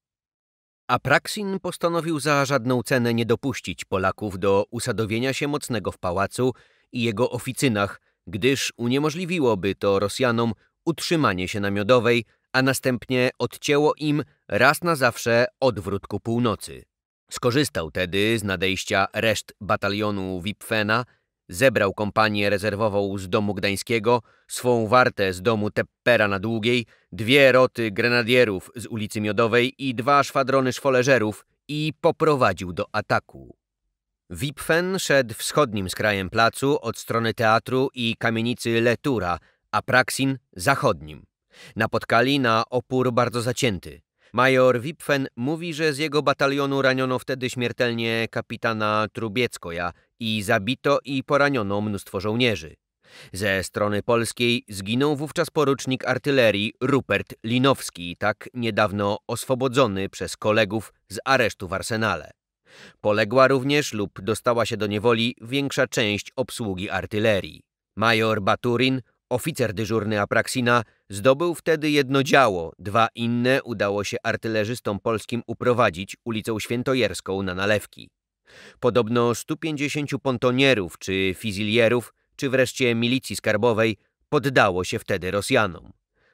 Apraksin postanowił za żadną cenę nie dopuścić Polaków do usadowienia się mocnego w pałacu, i jego oficynach, gdyż uniemożliwiłoby to Rosjanom utrzymanie się na Miodowej, a następnie odcięło im raz na zawsze odwrót ku północy. Skorzystał tedy z nadejścia reszt batalionu Wipfena, zebrał kompanię rezerwową z domu gdańskiego, swą wartę z domu Teppera na Długiej, dwie roty grenadierów z ulicy Miodowej i dwa szwadrony szwoleżerów i poprowadził do ataku. Wipfen szedł wschodnim skrajem placu od strony teatru i kamienicy Letura, a Praksin zachodnim. Napotkali na opór bardzo zacięty. Major Wipfen mówi, że z jego batalionu raniono wtedy śmiertelnie kapitana Trubieckoja i zabito i poraniono mnóstwo żołnierzy. Ze strony polskiej zginął wówczas porucznik artylerii Rupert Linowski, tak niedawno oswobodzony przez kolegów z aresztu w Arsenale. Poległa również lub dostała się do niewoli większa część obsługi artylerii. Major Baturin, oficer dyżurny Apraksina, zdobył wtedy jedno działo, dwa inne udało się artylerzystom polskim uprowadzić ulicą Świętojerską na nalewki. Podobno 150 pontonierów czy fizilierów, czy wreszcie milicji skarbowej poddało się wtedy Rosjanom.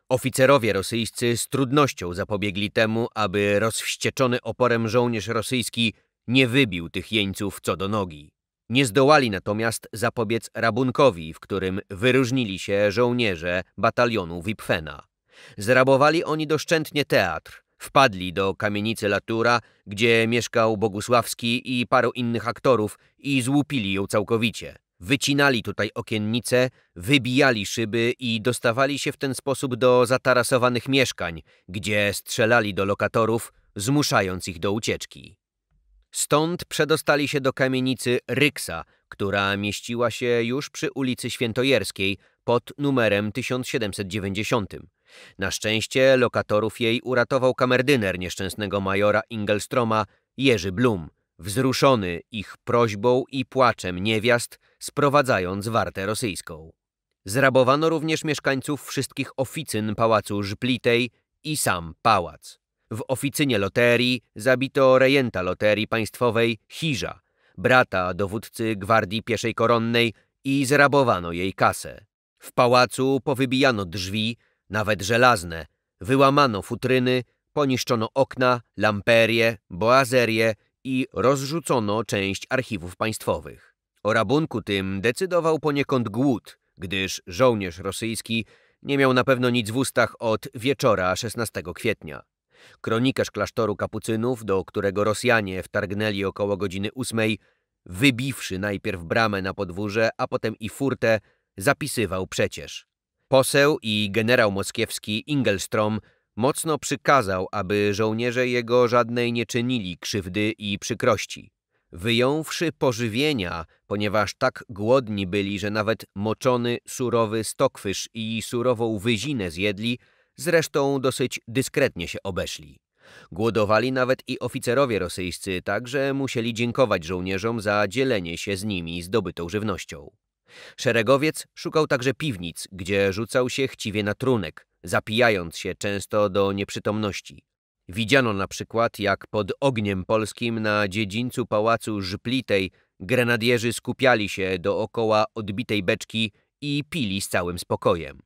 Oficerowie rosyjscy z trudnością zapobiegli temu, aby rozwścieczony oporem żołnierz rosyjski nie wybił tych jeńców co do nogi. Nie zdołali natomiast zapobiec rabunkowi, w którym wyróżnili się żołnierze batalionu Wipfena. Zrabowali oni doszczętnie teatr, wpadli do kamienicy Latura, gdzie mieszkał Bogusławski i paru innych aktorów i złupili ją całkowicie. Wycinali tutaj okiennice, wybijali szyby i dostawali się w ten sposób do zatarasowanych mieszkań, gdzie strzelali do lokatorów, zmuszając ich do ucieczki. Stąd przedostali się do kamienicy Ryksa, która mieściła się już przy ulicy Świętojerskiej pod numerem 1790. Na szczęście lokatorów jej uratował kamerdyner nieszczęsnego majora Ingelstroma Jerzy Blum, wzruszony ich prośbą i płaczem niewiast, sprowadzając wartę rosyjską. Zrabowano również mieszkańców wszystkich oficyn pałacu Żplitej i sam pałac. W oficynie loterii zabito rejenta loterii państwowej Hiża, brata dowódcy Gwardii Pieszej Koronnej i zrabowano jej kasę. W pałacu powybijano drzwi, nawet żelazne, wyłamano futryny, poniszczono okna, lamperie, boazerie i rozrzucono część archiwów państwowych. O rabunku tym decydował poniekąd głód, gdyż żołnierz rosyjski nie miał na pewno nic w ustach od wieczora 16 kwietnia kronikarz klasztoru kapucynów, do którego Rosjanie wtargnęli około godziny ósmej, wybiwszy najpierw bramę na podwórze, a potem i furtę, zapisywał przecież. Poseł i generał moskiewski Ingelstrom mocno przykazał, aby żołnierze jego żadnej nie czynili krzywdy i przykrości. Wyjąwszy pożywienia, ponieważ tak głodni byli, że nawet moczony, surowy stokwyż i surową wyzinę zjedli, Zresztą dosyć dyskretnie się obeszli. Głodowali nawet i oficerowie rosyjscy, także musieli dziękować żołnierzom za dzielenie się z nimi zdobytą żywnością. Szeregowiec szukał także piwnic, gdzie rzucał się chciwie na trunek, zapijając się często do nieprzytomności. Widziano na przykład, jak pod ogniem polskim na dziedzińcu pałacu Żplitej grenadierzy skupiali się dookoła odbitej beczki i pili z całym spokojem.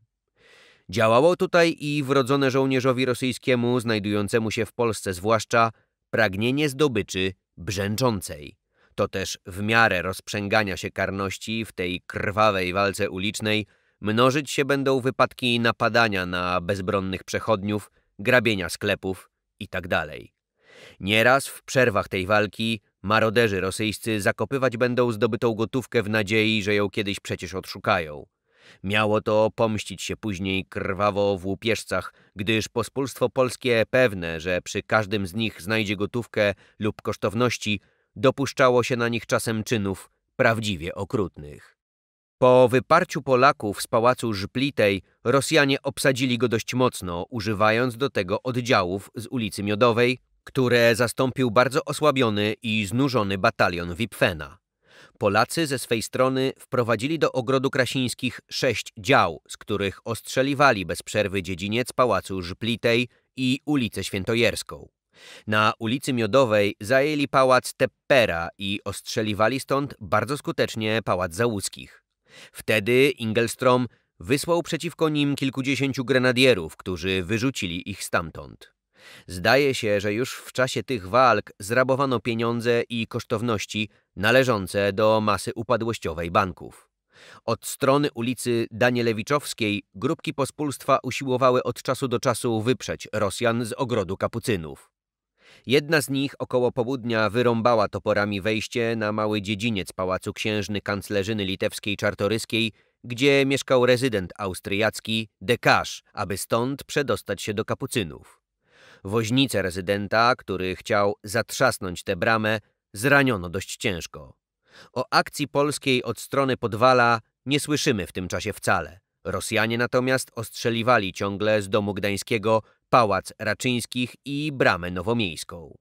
Działało tutaj i wrodzone żołnierzowi rosyjskiemu, znajdującemu się w Polsce zwłaszcza, pragnienie zdobyczy brzęczącej. To też w miarę rozprzęgania się karności w tej krwawej walce ulicznej mnożyć się będą wypadki napadania na bezbronnych przechodniów, grabienia sklepów itd. Tak Nieraz w przerwach tej walki maroderzy rosyjscy zakopywać będą zdobytą gotówkę w nadziei, że ją kiedyś przecież odszukają. Miało to pomścić się później krwawo w łupieżcach, gdyż pospólstwo polskie pewne, że przy każdym z nich znajdzie gotówkę lub kosztowności, dopuszczało się na nich czasem czynów prawdziwie okrutnych. Po wyparciu Polaków z pałacu Żplitej Rosjanie obsadzili go dość mocno, używając do tego oddziałów z ulicy Miodowej, które zastąpił bardzo osłabiony i znużony batalion Wipfena. Polacy ze swej strony wprowadzili do ogrodu Krasińskich sześć dział, z których ostrzeliwali bez przerwy dziedziniec Pałacu Żplitej i ulicę Świętojerską. Na ulicy Miodowej zajęli pałac Teppera i ostrzeliwali stąd bardzo skutecznie pałac Załuskich. Wtedy Ingelstrom wysłał przeciwko nim kilkudziesięciu grenadierów, którzy wyrzucili ich stamtąd. Zdaje się, że już w czasie tych walk zrabowano pieniądze i kosztowności należące do masy upadłościowej banków. Od strony ulicy Danielewiczowskiej grupki pospólstwa usiłowały od czasu do czasu wyprzeć Rosjan z ogrodu kapucynów. Jedna z nich około południa wyrąbała toporami wejście na mały dziedziniec Pałacu Księżny Kanclerzyny Litewskiej Czartoryskiej, gdzie mieszkał rezydent austriacki Dekasz, aby stąd przedostać się do kapucynów. Woźnicę rezydenta, który chciał zatrzasnąć tę bramę, zraniono dość ciężko. O akcji polskiej od strony Podwala nie słyszymy w tym czasie wcale. Rosjanie natomiast ostrzeliwali ciągle z domu gdańskiego Pałac Raczyńskich i Bramę Nowomiejską.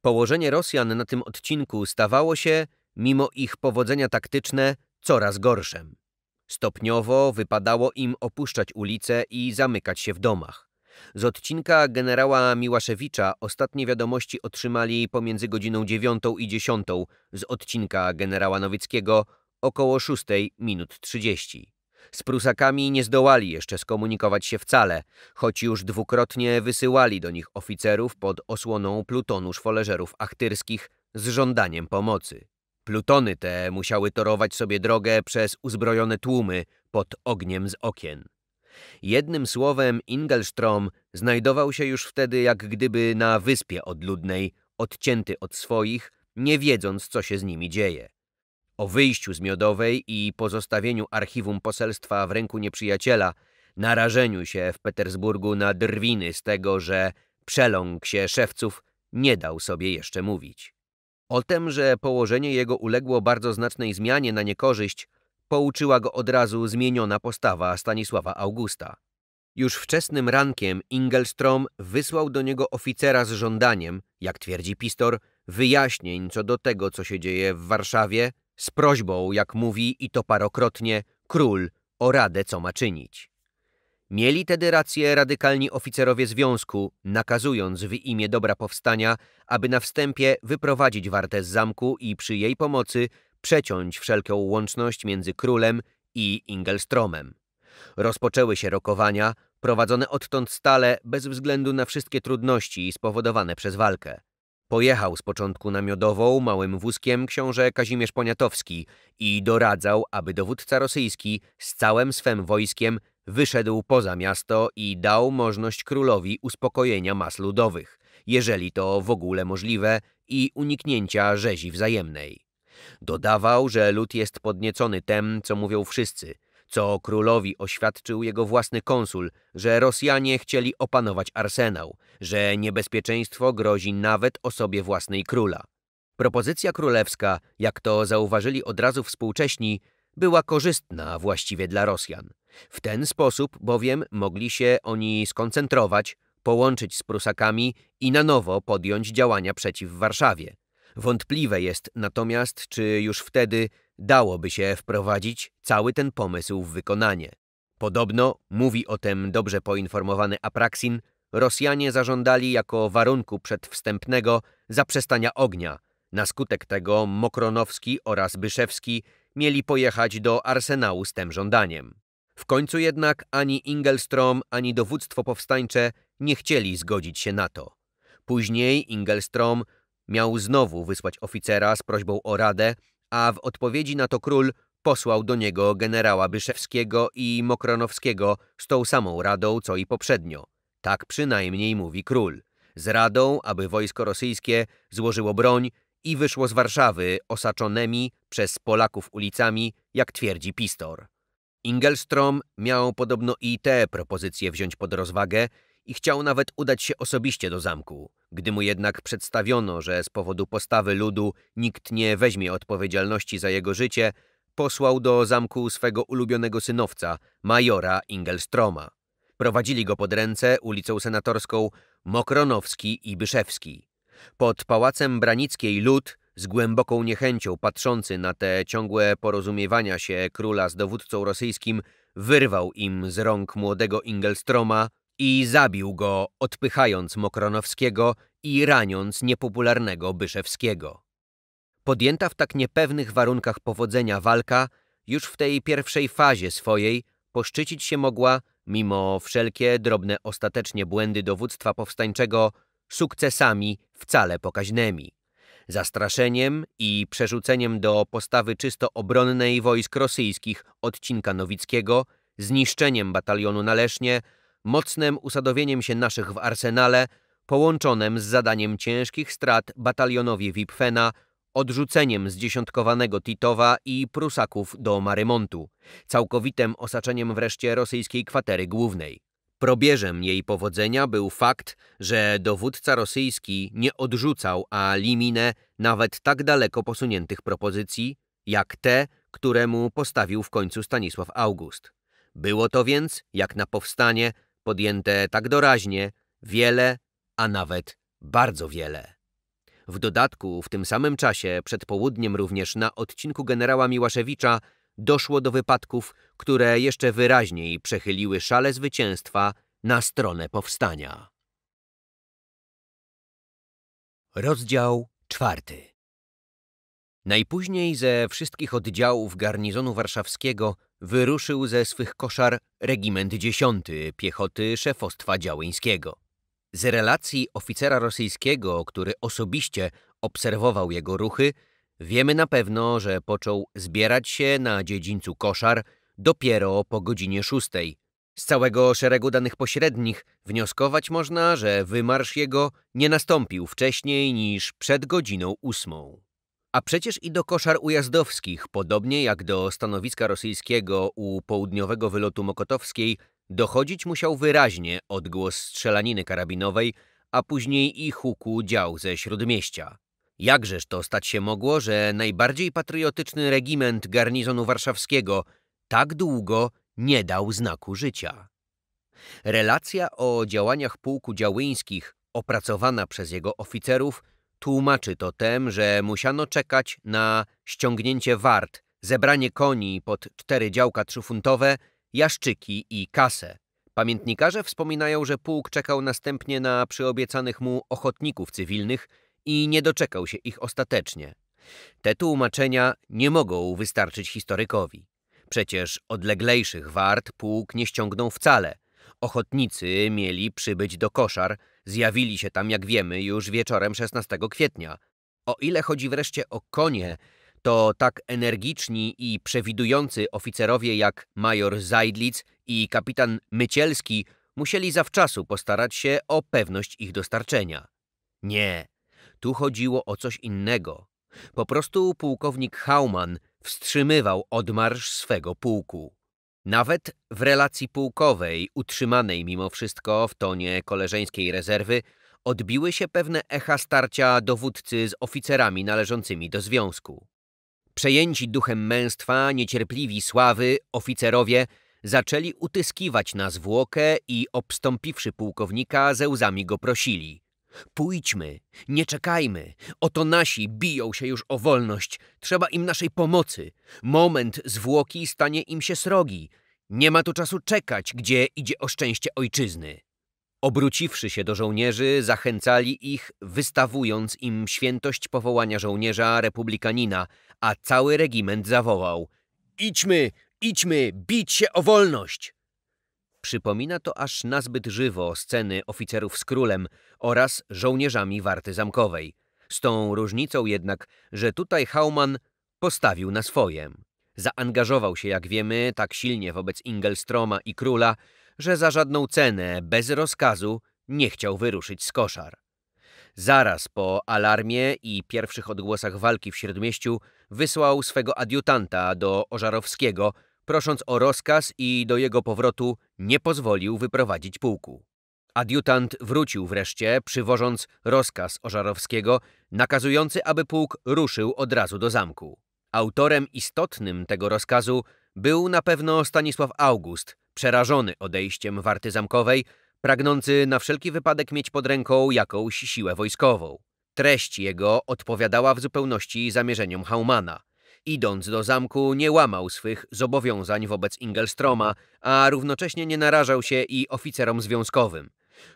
Położenie Rosjan na tym odcinku stawało się, mimo ich powodzenia taktyczne, coraz gorszym. Stopniowo wypadało im opuszczać ulice i zamykać się w domach. Z odcinka generała Miłaszewicza ostatnie wiadomości otrzymali pomiędzy godziną 9 i 10, z odcinka generała Nowickiego około 6 minut 30. Z Prusakami nie zdołali jeszcze skomunikować się wcale, choć już dwukrotnie wysyłali do nich oficerów pod osłoną plutonu szwoleżerów achtyrskich z żądaniem pomocy. Plutony te musiały torować sobie drogę przez uzbrojone tłumy pod ogniem z okien. Jednym słowem Ingelstrom znajdował się już wtedy jak gdyby na wyspie odludnej, odcięty od swoich, nie wiedząc co się z nimi dzieje. O wyjściu z Miodowej i pozostawieniu archiwum poselstwa w ręku nieprzyjaciela, narażeniu się w Petersburgu na drwiny z tego, że przeląg się szewców, nie dał sobie jeszcze mówić. O tym, że położenie jego uległo bardzo znacznej zmianie na niekorzyść, Pouczyła go od razu zmieniona postawa Stanisława Augusta. Już wczesnym rankiem Ingelstrom wysłał do niego oficera z żądaniem, jak twierdzi Pistor, wyjaśnień co do tego, co się dzieje w Warszawie, z prośbą, jak mówi i to parokrotnie, król o radę, co ma czynić. Mieli tedy rację radykalni oficerowie związku, nakazując w imię dobra powstania, aby na wstępie wyprowadzić Wartę z zamku i przy jej pomocy przeciąć wszelką łączność między królem i Ingelstromem. Rozpoczęły się rokowania, prowadzone odtąd stale, bez względu na wszystkie trudności spowodowane przez walkę. Pojechał z początku na Miodową małym wózkiem książę Kazimierz Poniatowski i doradzał, aby dowódca rosyjski z całym swym wojskiem wyszedł poza miasto i dał możliwość królowi uspokojenia mas ludowych, jeżeli to w ogóle możliwe, i uniknięcia rzezi wzajemnej. Dodawał, że lud jest podniecony tem, co mówią wszyscy, co królowi oświadczył jego własny konsul, że Rosjanie chcieli opanować arsenał, że niebezpieczeństwo grozi nawet osobie własnej króla. Propozycja królewska, jak to zauważyli od razu współcześni, była korzystna właściwie dla Rosjan. W ten sposób bowiem mogli się oni skoncentrować, połączyć z Prusakami i na nowo podjąć działania przeciw Warszawie. Wątpliwe jest natomiast, czy już wtedy dałoby się wprowadzić cały ten pomysł w wykonanie. Podobno, mówi o tym dobrze poinformowany Apraksin, Rosjanie zażądali jako warunku przedwstępnego zaprzestania ognia. Na skutek tego Mokronowski oraz Byszewski mieli pojechać do arsenału z tym żądaniem. W końcu jednak ani Ingelstrom, ani dowództwo powstańcze nie chcieli zgodzić się na to. Później Ingelstrom Miał znowu wysłać oficera z prośbą o radę, a w odpowiedzi na to król posłał do niego generała Byszewskiego i Mokronowskiego z tą samą radą, co i poprzednio. Tak przynajmniej mówi król. Z radą, aby wojsko rosyjskie złożyło broń i wyszło z Warszawy osaczonymi przez Polaków ulicami, jak twierdzi Pistor. Ingelstrom miał podobno i te propozycje wziąć pod rozwagę i chciał nawet udać się osobiście do zamku. Gdy mu jednak przedstawiono, że z powodu postawy ludu nikt nie weźmie odpowiedzialności za jego życie, posłał do zamku swego ulubionego synowca, majora Ingelstroma. Prowadzili go pod ręce ulicą senatorską Mokronowski i Byszewski. Pod pałacem Branickiej lud, z głęboką niechęcią patrzący na te ciągłe porozumiewania się króla z dowódcą rosyjskim, wyrwał im z rąk młodego Ingelstroma i zabił go, odpychając Mokronowskiego i raniąc niepopularnego Byszewskiego. Podjęta w tak niepewnych warunkach powodzenia walka już w tej pierwszej fazie swojej poszczycić się mogła, mimo wszelkie drobne ostatecznie błędy dowództwa powstańczego, sukcesami wcale pokaźnymi. Zastraszeniem i przerzuceniem do postawy czysto obronnej wojsk rosyjskich odcinka nowickiego, zniszczeniem batalionu należnie mocnym usadowieniem się naszych w arsenale, połączonym z zadaniem ciężkich strat batalionowi Wipfena, odrzuceniem zdziesiątkowanego Titowa i Prusaków do Marymontu, całkowitym osaczeniem wreszcie rosyjskiej kwatery głównej. Probierzem jej powodzenia był fakt, że dowódca rosyjski nie odrzucał a liminę nawet tak daleko posuniętych propozycji, jak te, któremu postawił w końcu Stanisław August. Było to więc, jak na powstanie, podjęte tak doraźnie, wiele, a nawet bardzo wiele. W dodatku w tym samym czasie, przed południem również na odcinku generała Miłaszewicza, doszło do wypadków, które jeszcze wyraźniej przechyliły szale zwycięstwa na stronę powstania. Rozdział czwarty Najpóźniej ze wszystkich oddziałów garnizonu warszawskiego wyruszył ze swych koszar Regiment 10 piechoty szefostwa działyńskiego. Z relacji oficera rosyjskiego, który osobiście obserwował jego ruchy, wiemy na pewno, że począł zbierać się na dziedzińcu koszar dopiero po godzinie szóstej. Z całego szeregu danych pośrednich wnioskować można, że wymarsz jego nie nastąpił wcześniej niż przed godziną ósmą. A przecież i do koszar ujazdowskich, podobnie jak do stanowiska rosyjskiego u południowego wylotu Mokotowskiej, dochodzić musiał wyraźnie odgłos strzelaniny karabinowej, a później i huku dział ze Śródmieścia. Jakżeż to stać się mogło, że najbardziej patriotyczny regiment garnizonu warszawskiego tak długo nie dał znaku życia? Relacja o działaniach pułku działyńskich opracowana przez jego oficerów – Tłumaczy to tem, że musiano czekać na ściągnięcie wart, zebranie koni pod cztery działka trzyfuntowe, jaszczyki i kasę. Pamiętnikarze wspominają, że pułk czekał następnie na przyobiecanych mu ochotników cywilnych i nie doczekał się ich ostatecznie. Te tłumaczenia nie mogą wystarczyć historykowi. Przecież odleglejszych wart pułk nie ściągnął wcale, Ochotnicy mieli przybyć do koszar, zjawili się tam, jak wiemy, już wieczorem 16 kwietnia. O ile chodzi wreszcie o konie, to tak energiczni i przewidujący oficerowie jak major Zajdlic i kapitan Mycielski musieli zawczasu postarać się o pewność ich dostarczenia. Nie, tu chodziło o coś innego. Po prostu pułkownik Hauman wstrzymywał odmarsz swego pułku. Nawet w relacji pułkowej, utrzymanej mimo wszystko w tonie koleżeńskiej rezerwy, odbiły się pewne echa starcia dowódcy z oficerami należącymi do związku. Przejęci duchem męstwa, niecierpliwi sławy, oficerowie zaczęli utyskiwać na zwłokę i obstąpiwszy pułkownika, ze łzami go prosili. Pójdźmy, nie czekajmy. Oto nasi biją się już o wolność. Trzeba im naszej pomocy. Moment zwłoki stanie im się srogi. Nie ma tu czasu czekać, gdzie idzie o szczęście ojczyzny. Obróciwszy się do żołnierzy, zachęcali ich, wystawując im świętość powołania żołnierza republikanina, a cały regiment zawołał: Idźmy, idźmy, bić się o wolność! Przypomina to aż nazbyt żywo sceny oficerów z królem oraz żołnierzami warty zamkowej. Z tą różnicą jednak, że tutaj Hauman postawił na swoje. Zaangażował się, jak wiemy, tak silnie wobec Ingelstroma i króla, że za żadną cenę, bez rozkazu, nie chciał wyruszyć z koszar. Zaraz po alarmie i pierwszych odgłosach walki w Śródmieściu wysłał swego adiutanta do Ożarowskiego, prosząc o rozkaz i do jego powrotu nie pozwolił wyprowadzić pułku. Adiutant wrócił wreszcie, przywożąc rozkaz Ożarowskiego, nakazujący, aby pułk ruszył od razu do zamku. Autorem istotnym tego rozkazu był na pewno Stanisław August, przerażony odejściem warty zamkowej, pragnący na wszelki wypadek mieć pod ręką jakąś siłę wojskową. Treść jego odpowiadała w zupełności zamierzeniom Haumana – idąc do zamku, nie łamał swych zobowiązań wobec Ingelstroma, a równocześnie nie narażał się i oficerom związkowym.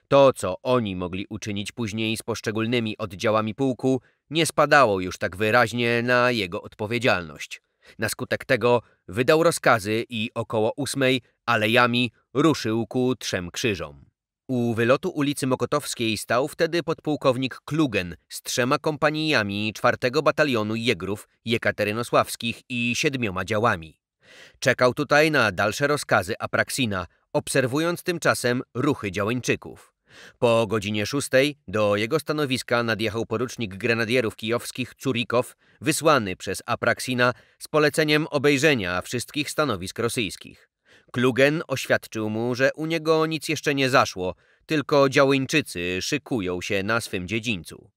To, co oni mogli uczynić później z poszczególnymi oddziałami pułku, nie spadało już tak wyraźnie na jego odpowiedzialność. Na skutek tego wydał rozkazy i około ósmej alejami ruszył ku trzem krzyżom. U wylotu ulicy Mokotowskiej stał wtedy podpułkownik Klugen z trzema kompanijami czwartego Batalionu Jegrów Jekaterynosławskich i siedmioma działami. Czekał tutaj na dalsze rozkazy Apraksina, obserwując tymczasem ruchy działeńczyków. Po godzinie szóstej do jego stanowiska nadjechał porucznik grenadierów kijowskich Curikow, wysłany przez Apraksina z poleceniem obejrzenia wszystkich stanowisk rosyjskich. Klugen oświadczył mu, że u niego nic jeszcze nie zaszło, tylko działyńczycy szykują się na swym dziedzińcu.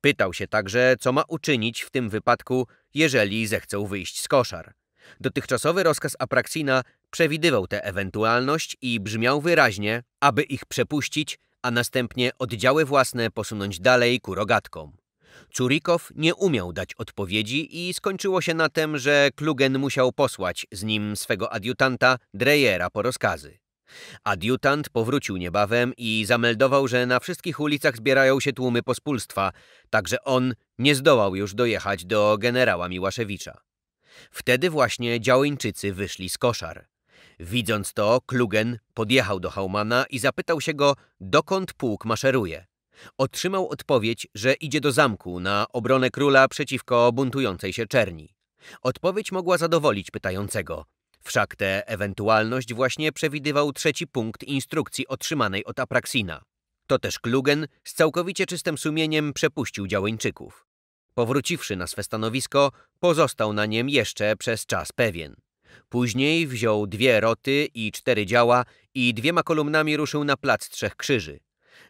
Pytał się także, co ma uczynić w tym wypadku, jeżeli zechcą wyjść z koszar. Dotychczasowy rozkaz Apraksina przewidywał tę ewentualność i brzmiał wyraźnie, aby ich przepuścić, a następnie oddziały własne posunąć dalej ku rogatkom. Curikow nie umiał dać odpowiedzi i skończyło się na tym, że Klugen musiał posłać z nim swego adiutanta Drejera po rozkazy. Adiutant powrócił niebawem i zameldował, że na wszystkich ulicach zbierają się tłumy pospólstwa, także on nie zdołał już dojechać do generała Miłaszewicza. Wtedy właśnie działeńczycy wyszli z koszar. Widząc to, Klugen podjechał do Haumana i zapytał się go, dokąd pułk maszeruje otrzymał odpowiedź, że idzie do zamku na obronę króla przeciwko buntującej się czerni. Odpowiedź mogła zadowolić pytającego. Wszak tę ewentualność właśnie przewidywał trzeci punkt instrukcji otrzymanej od Apraksina. To też Klugen z całkowicie czystym sumieniem przepuścił działeńczyków. Powróciwszy na swe stanowisko, pozostał na niem jeszcze przez czas pewien. Później wziął dwie roty i cztery działa i dwiema kolumnami ruszył na plac Trzech Krzyży.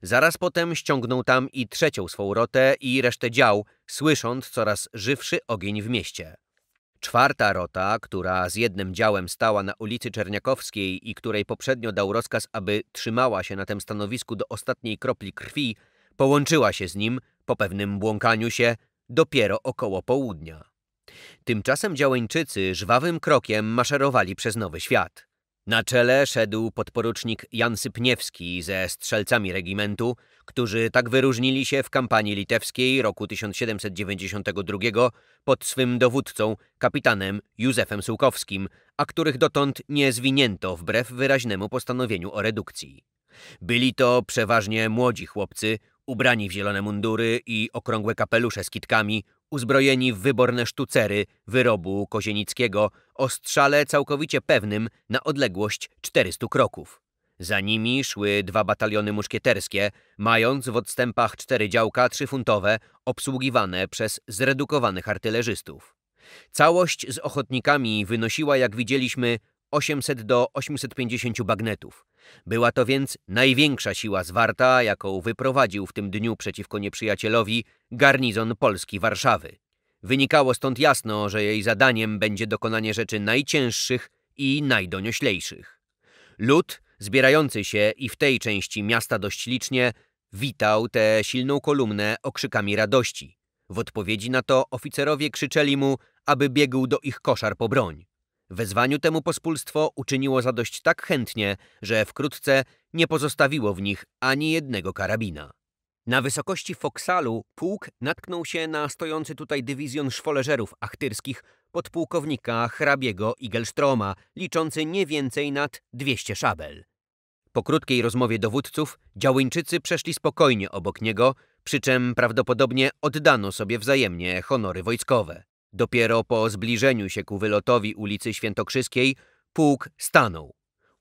Zaraz potem ściągnął tam i trzecią swą rotę i resztę dział, słysząc coraz żywszy ogień w mieście. Czwarta rota, która z jednym działem stała na ulicy Czerniakowskiej i której poprzednio dał rozkaz, aby trzymała się na tym stanowisku do ostatniej kropli krwi, połączyła się z nim, po pewnym błąkaniu się, dopiero około południa. Tymczasem działeńczycy żwawym krokiem maszerowali przez Nowy Świat. Na czele szedł podporucznik Jan Sypniewski ze strzelcami regimentu, którzy tak wyróżnili się w kampanii litewskiej roku 1792 pod swym dowódcą, kapitanem Józefem Sułkowskim, a których dotąd nie zwinięto wbrew wyraźnemu postanowieniu o redukcji. Byli to przeważnie młodzi chłopcy, ubrani w zielone mundury i okrągłe kapelusze z kitkami, uzbrojeni w wyborne sztucery wyrobu kozienickiego o strzale całkowicie pewnym na odległość 400 kroków. Za nimi szły dwa bataliony muszkieterskie, mając w odstępach cztery działka trzyfuntowe obsługiwane przez zredukowanych artylerzystów. Całość z ochotnikami wynosiła, jak widzieliśmy, 800 do 850 bagnetów. Była to więc największa siła zwarta, jaką wyprowadził w tym dniu przeciwko nieprzyjacielowi garnizon Polski Warszawy. Wynikało stąd jasno, że jej zadaniem będzie dokonanie rzeczy najcięższych i najdonioślejszych. Lud, zbierający się i w tej części miasta dość licznie, witał tę silną kolumnę okrzykami radości. W odpowiedzi na to oficerowie krzyczeli mu, aby biegł do ich koszar po broń. Wezwaniu temu pospólstwo uczyniło zadość tak chętnie, że wkrótce nie pozostawiło w nich ani jednego karabina. Na wysokości Foksalu pułk natknął się na stojący tutaj dywizjon szwoleżerów achtyrskich podpułkownika hrabiego Igelstroma, liczący nie więcej nad 200 szabel. Po krótkiej rozmowie dowódców działyńczycy przeszli spokojnie obok niego, przy czym prawdopodobnie oddano sobie wzajemnie honory wojskowe. Dopiero po zbliżeniu się ku wylotowi ulicy Świętokrzyskiej pułk stanął.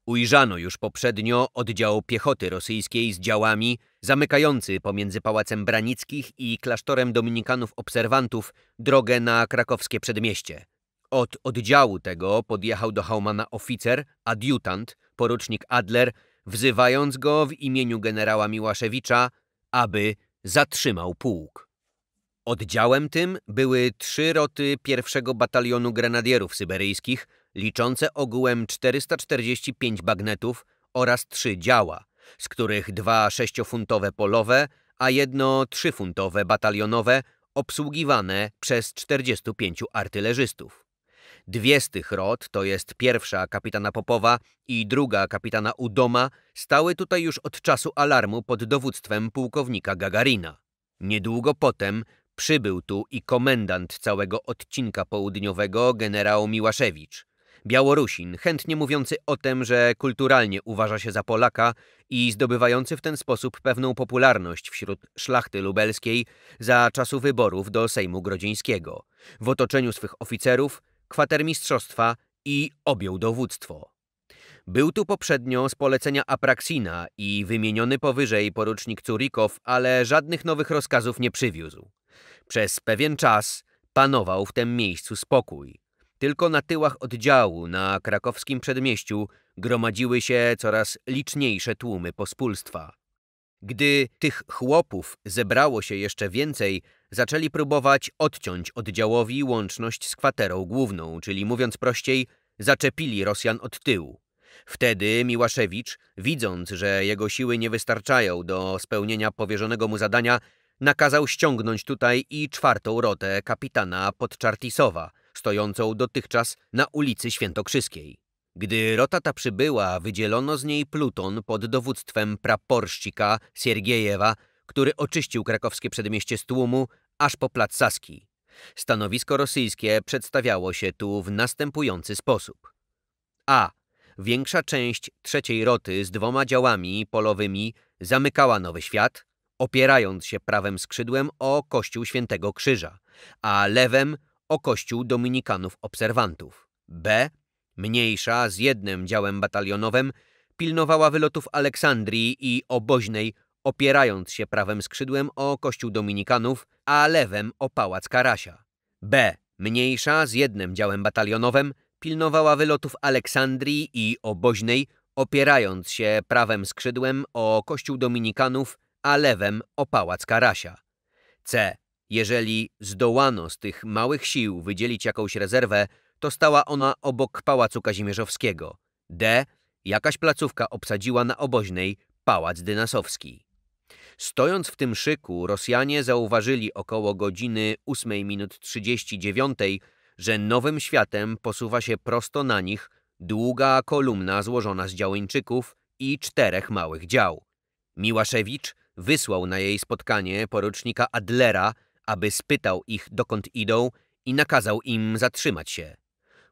Ujrzano już poprzednio oddział piechoty rosyjskiej z działami zamykający pomiędzy Pałacem Branickich i klasztorem dominikanów obserwantów drogę na krakowskie przedmieście. Od oddziału tego podjechał do Haumana oficer, adiutant, porucznik Adler, wzywając go w imieniu generała Miłaszewicza, aby zatrzymał pułk. Oddziałem tym były trzy roty pierwszego batalionu grenadierów syberyjskich, liczące ogółem 445 bagnetów oraz trzy działa, z których dwa sześciofuntowe polowe, a jedno trzyfuntowe batalionowe obsługiwane przez 45 artylerzystów. Dwie z tych rot, to jest pierwsza kapitana Popowa i druga kapitana Udoma, stały tutaj już od czasu alarmu pod dowództwem pułkownika Gagarina. Niedługo potem Przybył tu i komendant całego odcinka południowego, generał Miłaszewicz. Białorusin, chętnie mówiący o tym, że kulturalnie uważa się za Polaka i zdobywający w ten sposób pewną popularność wśród szlachty lubelskiej za czasu wyborów do Sejmu Grodzińskiego. W otoczeniu swych oficerów, kwatermistrzostwa i objął dowództwo. Był tu poprzednio z polecenia Apraksina i wymieniony powyżej porucznik Curikow, ale żadnych nowych rozkazów nie przywiózł. Przez pewien czas panował w tym miejscu spokój. Tylko na tyłach oddziału na krakowskim przedmieściu gromadziły się coraz liczniejsze tłumy pospólstwa. Gdy tych chłopów zebrało się jeszcze więcej, zaczęli próbować odciąć oddziałowi łączność z kwaterą główną, czyli mówiąc prościej, zaczepili Rosjan od tyłu. Wtedy Miłaszewicz, widząc, że jego siły nie wystarczają do spełnienia powierzonego mu zadania, nakazał ściągnąć tutaj i czwartą rotę kapitana Podczartisowa, stojącą dotychczas na ulicy Świętokrzyskiej. Gdy rota ta przybyła, wydzielono z niej pluton pod dowództwem praporszcika Siergiejewa, który oczyścił krakowskie przedmieście z tłumu aż po plac Saski. Stanowisko rosyjskie przedstawiało się tu w następujący sposób. A. Większa część trzeciej roty z dwoma działami polowymi zamykała Nowy Świat, opierając się prawem skrzydłem o kościół Świętego Krzyża, a lewem o kościół Dominikanów Obserwantów. B. Mniejsza z jednym działem batalionowym pilnowała wylotów Aleksandrii i Oboźnej, opierając się prawem skrzydłem o kościół Dominikanów, a lewem o pałac Karasia. B. Mniejsza z jednym działem batalionowym pilnowała wylotów Aleksandrii i Oboźnej, opierając się prawem skrzydłem o kościół dominikanów, a lewem o pałac Karasia. C. Jeżeli zdołano z tych małych sił wydzielić jakąś rezerwę, to stała ona obok pałacu Kazimierzowskiego. D. Jakaś placówka obsadziła na Oboźnej pałac dynasowski. Stojąc w tym szyku, Rosjanie zauważyli około godziny 8 minut 39 że nowym światem posuwa się prosto na nich długa kolumna złożona z działeńczyków i czterech małych dział. Miłaszewicz wysłał na jej spotkanie porucznika Adlera, aby spytał ich dokąd idą i nakazał im zatrzymać się.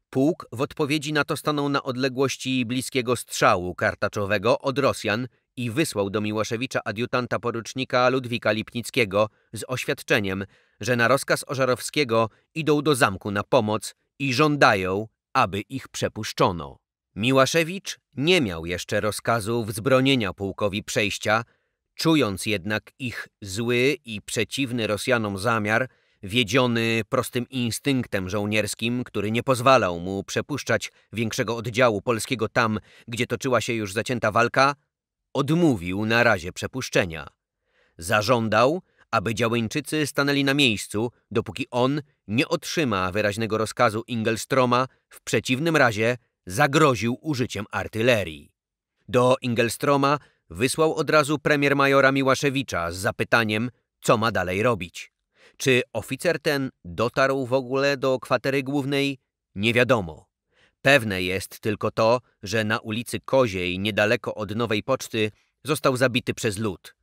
Pułk w odpowiedzi na to stanął na odległości bliskiego strzału kartaczowego od Rosjan i wysłał do Miłaszewicza adiutanta porucznika Ludwika Lipnickiego z oświadczeniem, że na rozkaz Ożarowskiego idą do zamku na pomoc i żądają, aby ich przepuszczono. Miłaszewicz nie miał jeszcze rozkazu wzbronienia pułkowi przejścia, czując jednak ich zły i przeciwny Rosjanom zamiar, wiedziony prostym instynktem żołnierskim, który nie pozwalał mu przepuszczać większego oddziału polskiego tam, gdzie toczyła się już zacięta walka, odmówił na razie przepuszczenia. Zażądał, aby działeńczycy stanęli na miejscu, dopóki on nie otrzyma wyraźnego rozkazu Ingelstroma, w przeciwnym razie zagroził użyciem artylerii. Do Ingelstroma wysłał od razu premier majora Miłaszewicza z zapytaniem, co ma dalej robić. Czy oficer ten dotarł w ogóle do kwatery głównej? Nie wiadomo. Pewne jest tylko to, że na ulicy Koziej, niedaleko od Nowej Poczty, został zabity przez lud.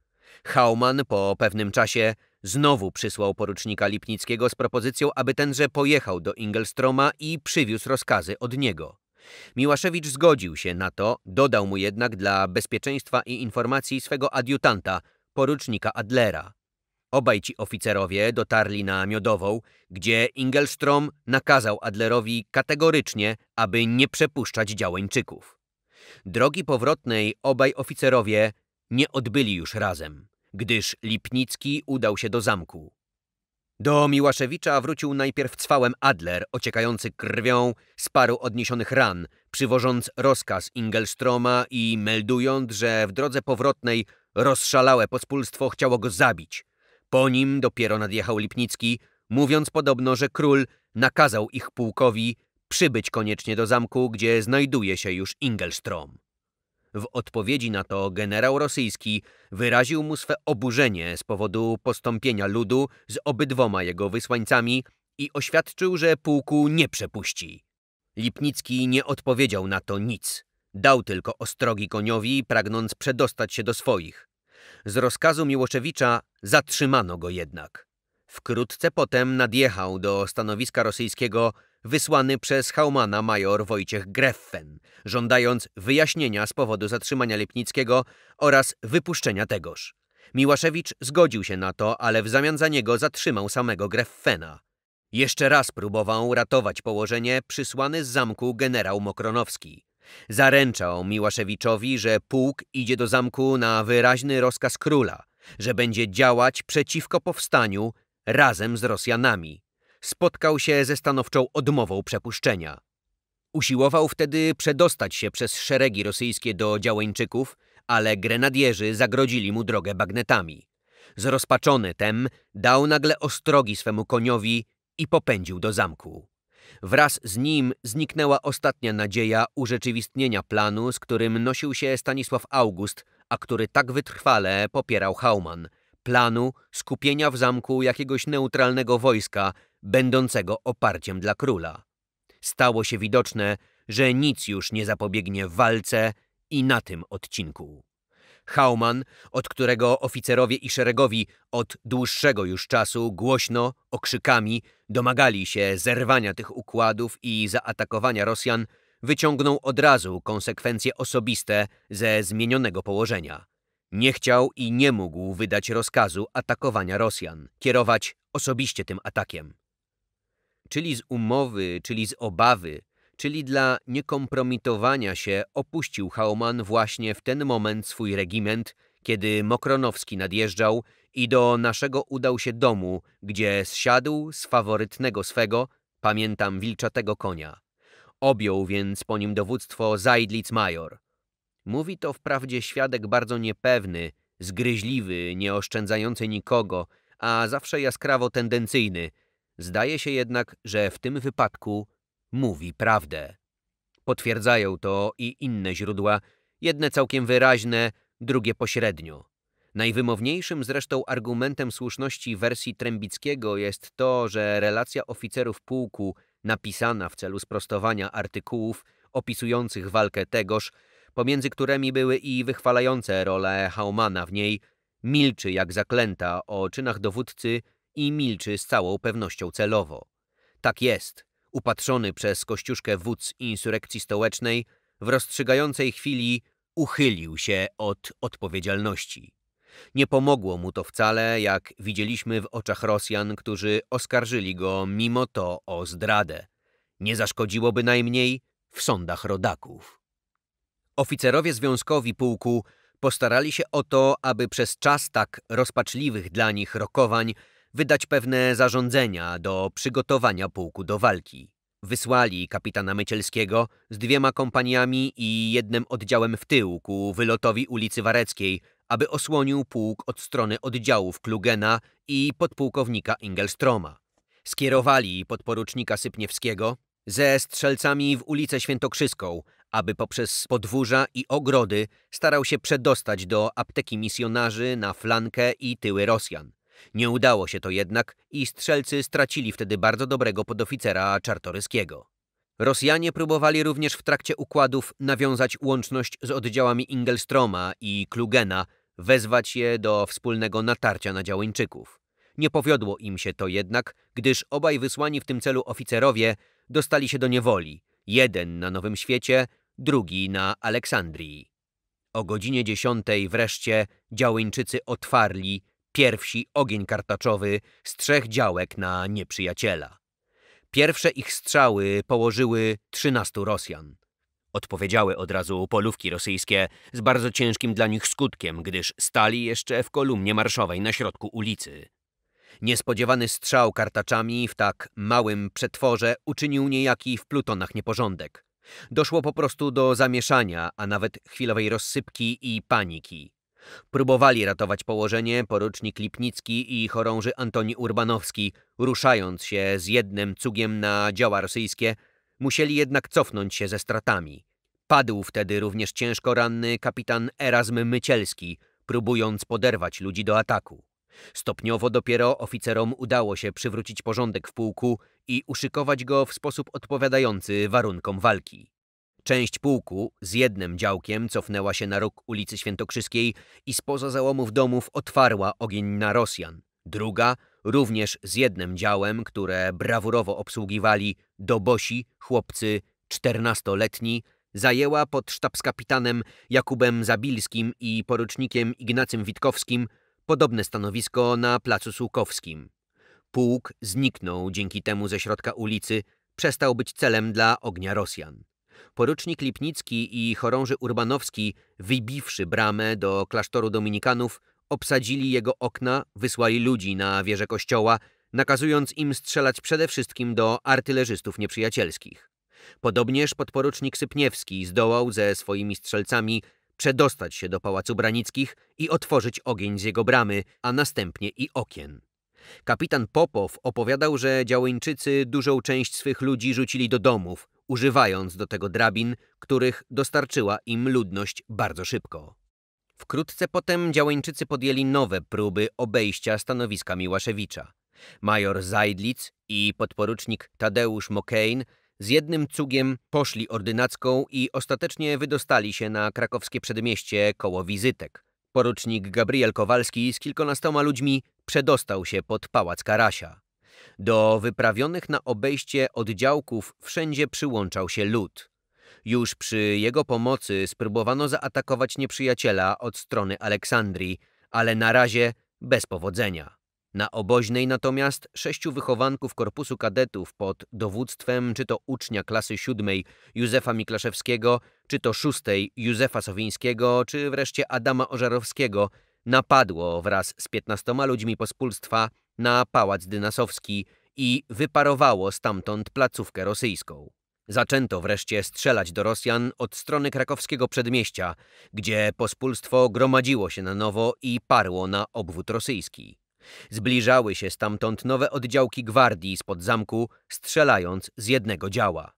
Hauman po pewnym czasie znowu przysłał porucznika Lipnickiego z propozycją, aby tenże pojechał do Ingelstroma i przywiózł rozkazy od niego. Miłaszewicz zgodził się na to, dodał mu jednak dla bezpieczeństwa i informacji swego adiutanta, porucznika Adlera. Obaj ci oficerowie dotarli na Miodową, gdzie Ingelstrom nakazał Adlerowi kategorycznie, aby nie przepuszczać działańczyków. Drogi powrotnej obaj oficerowie nie odbyli już razem gdyż Lipnicki udał się do zamku. Do Miłaszewicza wrócił najpierw cwałem Adler, ociekający krwią z paru odniesionych ran, przywożąc rozkaz Ingelstroma i meldując, że w drodze powrotnej rozszalałe pospólstwo chciało go zabić. Po nim dopiero nadjechał Lipnicki, mówiąc podobno, że król nakazał ich pułkowi przybyć koniecznie do zamku, gdzie znajduje się już Ingelstrom. W odpowiedzi na to generał rosyjski wyraził mu swe oburzenie z powodu postąpienia ludu z obydwoma jego wysłańcami i oświadczył, że pułku nie przepuści. Lipnicki nie odpowiedział na to nic. Dał tylko ostrogi koniowi, pragnąc przedostać się do swoich. Z rozkazu Miłoszewicza zatrzymano go jednak. Wkrótce potem nadjechał do stanowiska rosyjskiego wysłany przez Haumana major Wojciech Greffen, żądając wyjaśnienia z powodu zatrzymania Lipnickiego oraz wypuszczenia tegoż. Miłaszewicz zgodził się na to, ale w zamian za niego zatrzymał samego Greffena. Jeszcze raz próbował ratować położenie przysłany z zamku generał Mokronowski. Zaręczał Miłaszewiczowi, że pułk idzie do zamku na wyraźny rozkaz króla, że będzie działać przeciwko powstaniu razem z Rosjanami spotkał się ze stanowczą odmową przepuszczenia. Usiłował wtedy przedostać się przez szeregi rosyjskie do działeńczyków, ale grenadierzy zagrodzili mu drogę bagnetami. Zrozpaczony tem dał nagle ostrogi swemu koniowi i popędził do zamku. Wraz z nim zniknęła ostatnia nadzieja urzeczywistnienia planu, z którym nosił się Stanisław August, a który tak wytrwale popierał Hauman. Planu skupienia w zamku jakiegoś neutralnego wojska, będącego oparciem dla króla. Stało się widoczne, że nic już nie zapobiegnie walce i na tym odcinku. Hauman, od którego oficerowie i szeregowi od dłuższego już czasu głośno, okrzykami domagali się zerwania tych układów i zaatakowania Rosjan, wyciągnął od razu konsekwencje osobiste ze zmienionego położenia. Nie chciał i nie mógł wydać rozkazu atakowania Rosjan, kierować osobiście tym atakiem czyli z umowy, czyli z obawy, czyli dla niekompromitowania się opuścił Hauman właśnie w ten moment swój regiment, kiedy Mokronowski nadjeżdżał i do naszego udał się domu, gdzie zsiadł z faworytnego swego, pamiętam, wilczatego konia. Objął więc po nim dowództwo Zajdlic Major. Mówi to wprawdzie świadek bardzo niepewny, zgryźliwy, nieoszczędzający nikogo, a zawsze jaskrawo tendencyjny – Zdaje się jednak, że w tym wypadku mówi prawdę. Potwierdzają to i inne źródła, jedne całkiem wyraźne, drugie pośrednio. Najwymowniejszym zresztą argumentem słuszności wersji Trębickiego jest to, że relacja oficerów pułku napisana w celu sprostowania artykułów opisujących walkę tegoż, pomiędzy którymi były i wychwalające rolę Haumana w niej, milczy jak zaklęta o czynach dowódcy i milczy z całą pewnością celowo. Tak jest, upatrzony przez Kościuszkę wódz insurekcji stołecznej, w rozstrzygającej chwili uchylił się od odpowiedzialności. Nie pomogło mu to wcale, jak widzieliśmy w oczach Rosjan, którzy oskarżyli go mimo to o zdradę. Nie zaszkodziło bynajmniej w sądach rodaków. Oficerowie związkowi pułku postarali się o to, aby przez czas tak rozpaczliwych dla nich rokowań wydać pewne zarządzenia do przygotowania pułku do walki. Wysłali kapitana Mycielskiego z dwiema kompaniami i jednym oddziałem w tył ku wylotowi ulicy Wareckiej, aby osłonił pułk od strony oddziałów Klugena i podpułkownika Ingelstroma. Skierowali podporucznika Sypniewskiego ze strzelcami w ulicę Świętokrzyską, aby poprzez podwórza i ogrody starał się przedostać do apteki misjonarzy na flankę i tyły Rosjan. Nie udało się to jednak i strzelcy stracili wtedy bardzo dobrego podoficera Czartoryskiego. Rosjanie próbowali również w trakcie układów nawiązać łączność z oddziałami Ingelstroma i Klugena, wezwać je do wspólnego natarcia na Działyńczyków. Nie powiodło im się to jednak, gdyż obaj wysłani w tym celu oficerowie dostali się do niewoli, jeden na Nowym Świecie, drugi na Aleksandrii. O godzinie dziesiątej wreszcie Działyńczycy otwarli pierwsi ogień kartaczowy z trzech działek na nieprzyjaciela. Pierwsze ich strzały położyły trzynastu Rosjan. Odpowiedziały od razu polówki rosyjskie z bardzo ciężkim dla nich skutkiem, gdyż stali jeszcze w kolumnie marszowej na środku ulicy. Niespodziewany strzał kartaczami w tak małym przetworze uczynił niejaki w plutonach nieporządek. Doszło po prostu do zamieszania, a nawet chwilowej rozsypki i paniki. Próbowali ratować położenie porucznik Lipnicki i chorąży Antoni Urbanowski, ruszając się z jednym cugiem na działa rosyjskie, musieli jednak cofnąć się ze stratami. Padł wtedy również ciężko ranny kapitan Erasm Mycielski, próbując poderwać ludzi do ataku. Stopniowo dopiero oficerom udało się przywrócić porządek w pułku i uszykować go w sposób odpowiadający warunkom walki. Część pułku z jednym działkiem cofnęła się na róg ulicy Świętokrzyskiej i spoza załomów domów otwarła ogień na Rosjan. Druga, również z jednym działem, które brawurowo obsługiwali dobosi, chłopcy czternastoletni, zajęła pod sztabskapitanem Jakubem Zabilskim i porucznikiem Ignacym Witkowskim podobne stanowisko na Placu Sułkowskim. Pułk zniknął dzięki temu ze środka ulicy, przestał być celem dla ognia Rosjan. Porucznik Lipnicki i chorąży Urbanowski, wybiwszy bramę do klasztoru dominikanów, obsadzili jego okna, wysłali ludzi na wieżę kościoła, nakazując im strzelać przede wszystkim do artylerzystów nieprzyjacielskich. Podobnież podporucznik Sypniewski zdołał ze swoimi strzelcami przedostać się do Pałacu Branickich i otworzyć ogień z jego bramy, a następnie i okien. Kapitan Popow opowiadał, że działeńczycy dużą część swych ludzi rzucili do domów, używając do tego drabin, których dostarczyła im ludność bardzo szybko. Wkrótce potem działeńczycy podjęli nowe próby obejścia stanowiska Miłaszewicza. Major Zajdlic i podporucznik Tadeusz Mokein z jednym cugiem poszli ordynacką i ostatecznie wydostali się na krakowskie przedmieście koło wizytek, Porucznik Gabriel Kowalski z kilkunastoma ludźmi przedostał się pod pałac Karasia. Do wyprawionych na obejście oddziałków wszędzie przyłączał się lud. Już przy jego pomocy spróbowano zaatakować nieprzyjaciela od strony Aleksandrii, ale na razie bez powodzenia. Na oboźnej natomiast sześciu wychowanków korpusu kadetów pod dowództwem czy to ucznia klasy siódmej Józefa Miklaszewskiego, czy to szóstej Józefa Sowińskiego, czy wreszcie Adama Ożarowskiego napadło wraz z piętnastoma ludźmi pospólstwa na pałac dynasowski i wyparowało stamtąd placówkę rosyjską. Zaczęto wreszcie strzelać do Rosjan od strony krakowskiego przedmieścia, gdzie pospólstwo gromadziło się na nowo i parło na obwód rosyjski. Zbliżały się stamtąd nowe oddziałki gwardii spod zamku, strzelając z jednego działa.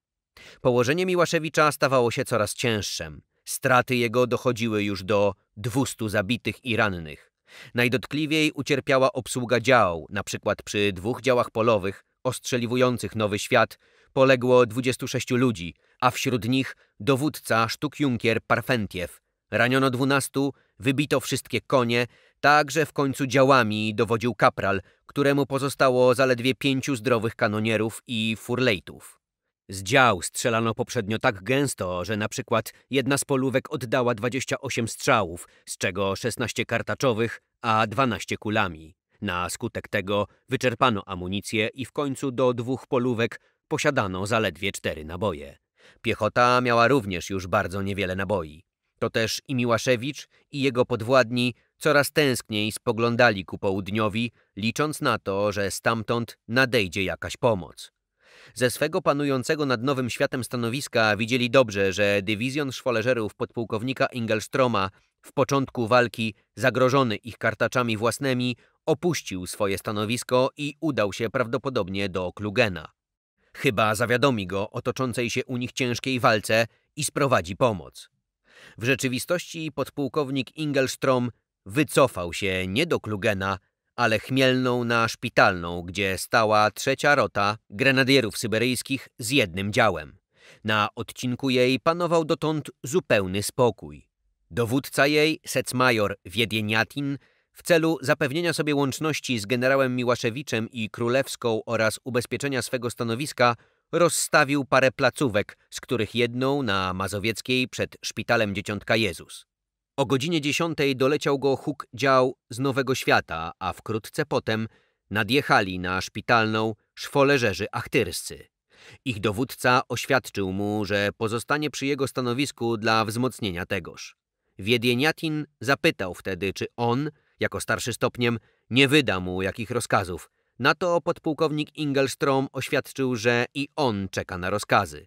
Położenie Miłaszewicza stawało się coraz cięższym. Straty jego dochodziły już do 200 zabitych i rannych. Najdotkliwiej ucierpiała obsługa dział, na przykład przy dwóch działach polowych ostrzeliwujących Nowy Świat poległo 26 ludzi, a wśród nich dowódca sztuk junkier Parfentiew. Raniono 12, wybito wszystkie konie, Także w końcu działami dowodził kapral, któremu pozostało zaledwie pięciu zdrowych kanonierów i furlejtów. Z dział strzelano poprzednio tak gęsto, że na przykład jedna z polówek oddała 28 strzałów, z czego 16 kartaczowych, a 12 kulami. Na skutek tego wyczerpano amunicję i w końcu do dwóch polówek posiadano zaledwie cztery naboje. Piechota miała również już bardzo niewiele naboi. To też i Miłaszewicz i jego podwładni Coraz tęskniej spoglądali ku południowi, licząc na to, że stamtąd nadejdzie jakaś pomoc. Ze swego panującego nad Nowym Światem stanowiska widzieli dobrze, że dywizjon szwoleżerów podpułkownika Ingelstroma w początku walki, zagrożony ich kartaczami własnymi, opuścił swoje stanowisko i udał się prawdopodobnie do Klugena. Chyba zawiadomi go o toczącej się u nich ciężkiej walce i sprowadzi pomoc. W rzeczywistości podpułkownik Ingelstrom Wycofał się nie do Klugena, ale chmielną na szpitalną, gdzie stała trzecia rota grenadierów syberyjskich z jednym działem. Na odcinku jej panował dotąd zupełny spokój. Dowódca jej, secmajor Wiedeniatin, w celu zapewnienia sobie łączności z generałem Miłaszewiczem i Królewską oraz ubezpieczenia swego stanowiska, rozstawił parę placówek, z których jedną na Mazowieckiej przed szpitalem Dzieciątka Jezus. O godzinie dziesiątej doleciał go huk dział z Nowego Świata, a wkrótce potem nadjechali na szpitalną szwoleżerzy achtyrscy. Ich dowódca oświadczył mu, że pozostanie przy jego stanowisku dla wzmocnienia tegoż. Wiedieniatin zapytał wtedy, czy on, jako starszy stopniem, nie wyda mu jakich rozkazów. Na to podpułkownik Ingelstrom oświadczył, że i on czeka na rozkazy.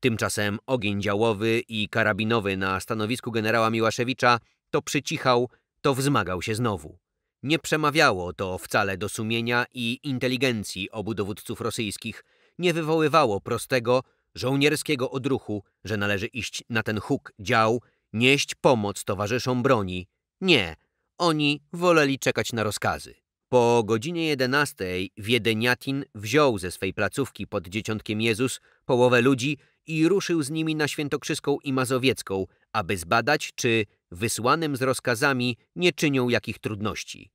Tymczasem ogień działowy i karabinowy na stanowisku generała Miłaszewicza to przycichał, to wzmagał się znowu. Nie przemawiało to wcale do sumienia i inteligencji obu dowódców rosyjskich, nie wywoływało prostego, żołnierskiego odruchu, że należy iść na ten huk dział, nieść pomoc towarzyszom broni. Nie, oni woleli czekać na rozkazy. Po godzinie jedenastej Wiedeniatin wziął ze swej placówki pod dzieciątkiem Jezus połowę ludzi i ruszył z nimi na Świętokrzyską i Mazowiecką, aby zbadać, czy wysłanym z rozkazami nie czynią jakich trudności.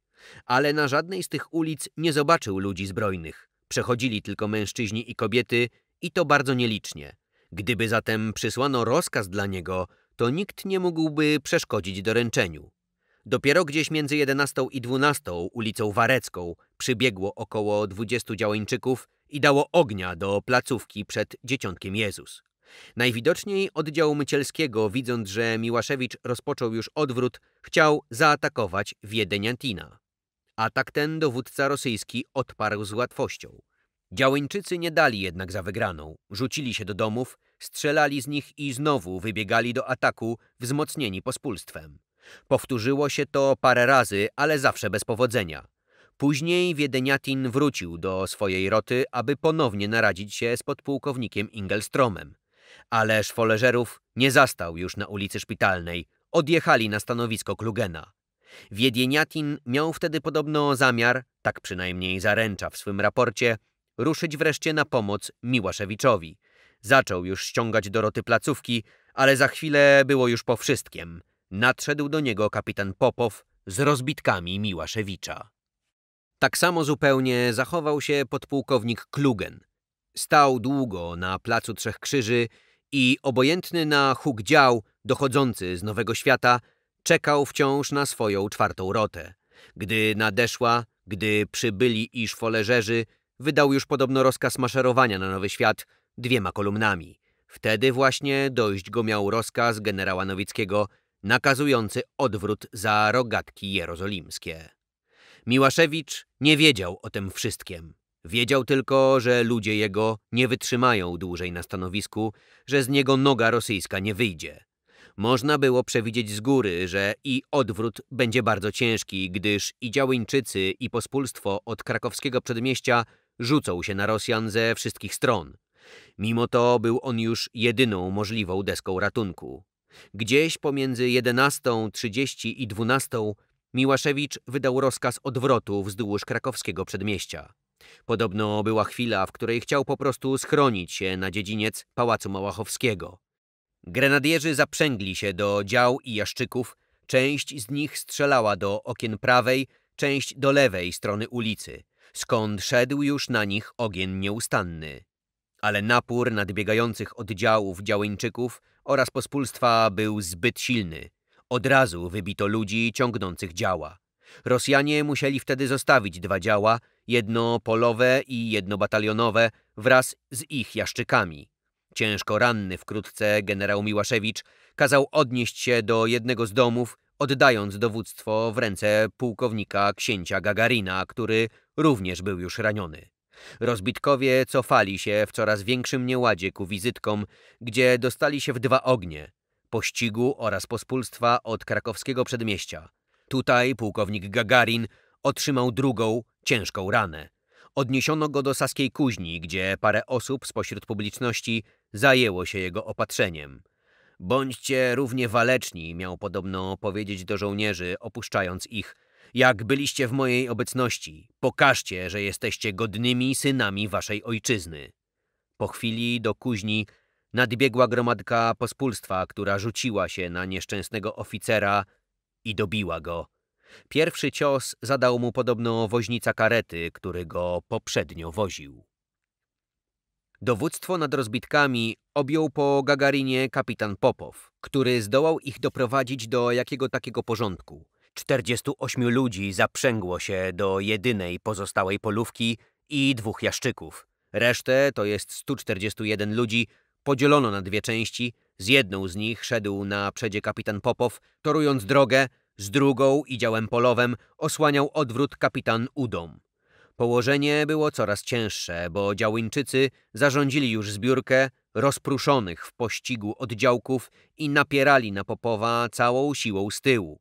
Ale na żadnej z tych ulic nie zobaczył ludzi zbrojnych. Przechodzili tylko mężczyźni i kobiety i to bardzo nielicznie. Gdyby zatem przysłano rozkaz dla niego, to nikt nie mógłby przeszkodzić doręczeniu. Dopiero gdzieś między 11 i 12 ulicą Warecką przybiegło około 20 działańczyków i dało ognia do placówki przed Dzieciątkiem Jezus. Najwidoczniej oddział Mycielskiego, widząc, że Miłaszewicz rozpoczął już odwrót, chciał zaatakować Wiedeniantina. Atak ten dowódca rosyjski odparł z łatwością. Działeńczycy nie dali jednak za wygraną. Rzucili się do domów, strzelali z nich i znowu wybiegali do ataku, wzmocnieni pospólstwem. Powtórzyło się to parę razy, ale zawsze bez powodzenia. Później Wiedeniatin wrócił do swojej roty, aby ponownie naradzić się z podpułkownikiem Ingelstromem. Ale szwoleżerów nie zastał już na ulicy Szpitalnej. Odjechali na stanowisko Klugena. Wiedeniatin miał wtedy podobno zamiar, tak przynajmniej zaręcza w swym raporcie, ruszyć wreszcie na pomoc Miłaszewiczowi. Zaczął już ściągać do roty placówki, ale za chwilę było już po wszystkim – Nadszedł do niego kapitan Popow z rozbitkami Miłaszewicza. Tak samo zupełnie zachował się podpułkownik Klugen. Stał długo na Placu Trzech Krzyży i obojętny na huk dział dochodzący z Nowego Świata czekał wciąż na swoją czwartą rotę. Gdy nadeszła, gdy przybyli i szwoleżerzy, wydał już podobno rozkaz maszerowania na Nowy Świat dwiema kolumnami. Wtedy właśnie dojść go miał rozkaz generała Nowickiego – nakazujący odwrót za rogatki jerozolimskie. Miłaszewicz nie wiedział o tym wszystkim. Wiedział tylko, że ludzie jego nie wytrzymają dłużej na stanowisku, że z niego noga rosyjska nie wyjdzie. Można było przewidzieć z góry, że i odwrót będzie bardzo ciężki, gdyż i działyńczycy, i pospólstwo od krakowskiego przedmieścia rzucą się na Rosjan ze wszystkich stron. Mimo to był on już jedyną możliwą deską ratunku. Gdzieś pomiędzy 11.30 i 12.00 Miłaszewicz wydał rozkaz odwrotu wzdłuż krakowskiego przedmieścia. Podobno była chwila, w której chciał po prostu schronić się na dziedziniec Pałacu Małachowskiego. Grenadierzy zaprzęgli się do dział i jaszczyków, część z nich strzelała do okien prawej, część do lewej strony ulicy, skąd szedł już na nich ogień nieustanny ale napór nadbiegających oddziałów działeńczyków oraz pospólstwa był zbyt silny. Od razu wybito ludzi ciągnących działa. Rosjanie musieli wtedy zostawić dwa działa, jedno polowe i jedno batalionowe, wraz z ich jaszczykami. Ciężko ranny wkrótce generał Miłaszewicz kazał odnieść się do jednego z domów, oddając dowództwo w ręce pułkownika księcia Gagarina, który również był już raniony. Rozbitkowie cofali się w coraz większym nieładzie ku wizytkom, gdzie dostali się w dwa ognie, pościgu oraz pospólstwa od krakowskiego przedmieścia. Tutaj pułkownik Gagarin otrzymał drugą, ciężką ranę. Odniesiono go do Saskiej Kuźni, gdzie parę osób spośród publiczności zajęło się jego opatrzeniem. Bądźcie równie waleczni, miał podobno powiedzieć do żołnierzy, opuszczając ich – jak byliście w mojej obecności. Pokażcie, że jesteście godnymi synami waszej ojczyzny. Po chwili do kuźni nadbiegła gromadka pospólstwa, która rzuciła się na nieszczęsnego oficera i dobiła go. Pierwszy cios zadał mu podobno woźnica karety, który go poprzednio woził. Dowództwo nad rozbitkami objął po Gagarinie kapitan Popow, który zdołał ich doprowadzić do jakiego takiego porządku. 48 ludzi zaprzęgło się do jedynej pozostałej polówki i dwóch jaszczyków. Resztę, to jest 141 ludzi, podzielono na dwie części. Z jedną z nich szedł na przedzie kapitan Popow, torując drogę, z drugą i działem polowym osłaniał odwrót kapitan Udom. Położenie było coraz cięższe, bo działyńczycy zarządzili już zbiórkę rozpruszonych w pościgu oddziałków i napierali na Popowa całą siłą z tyłu.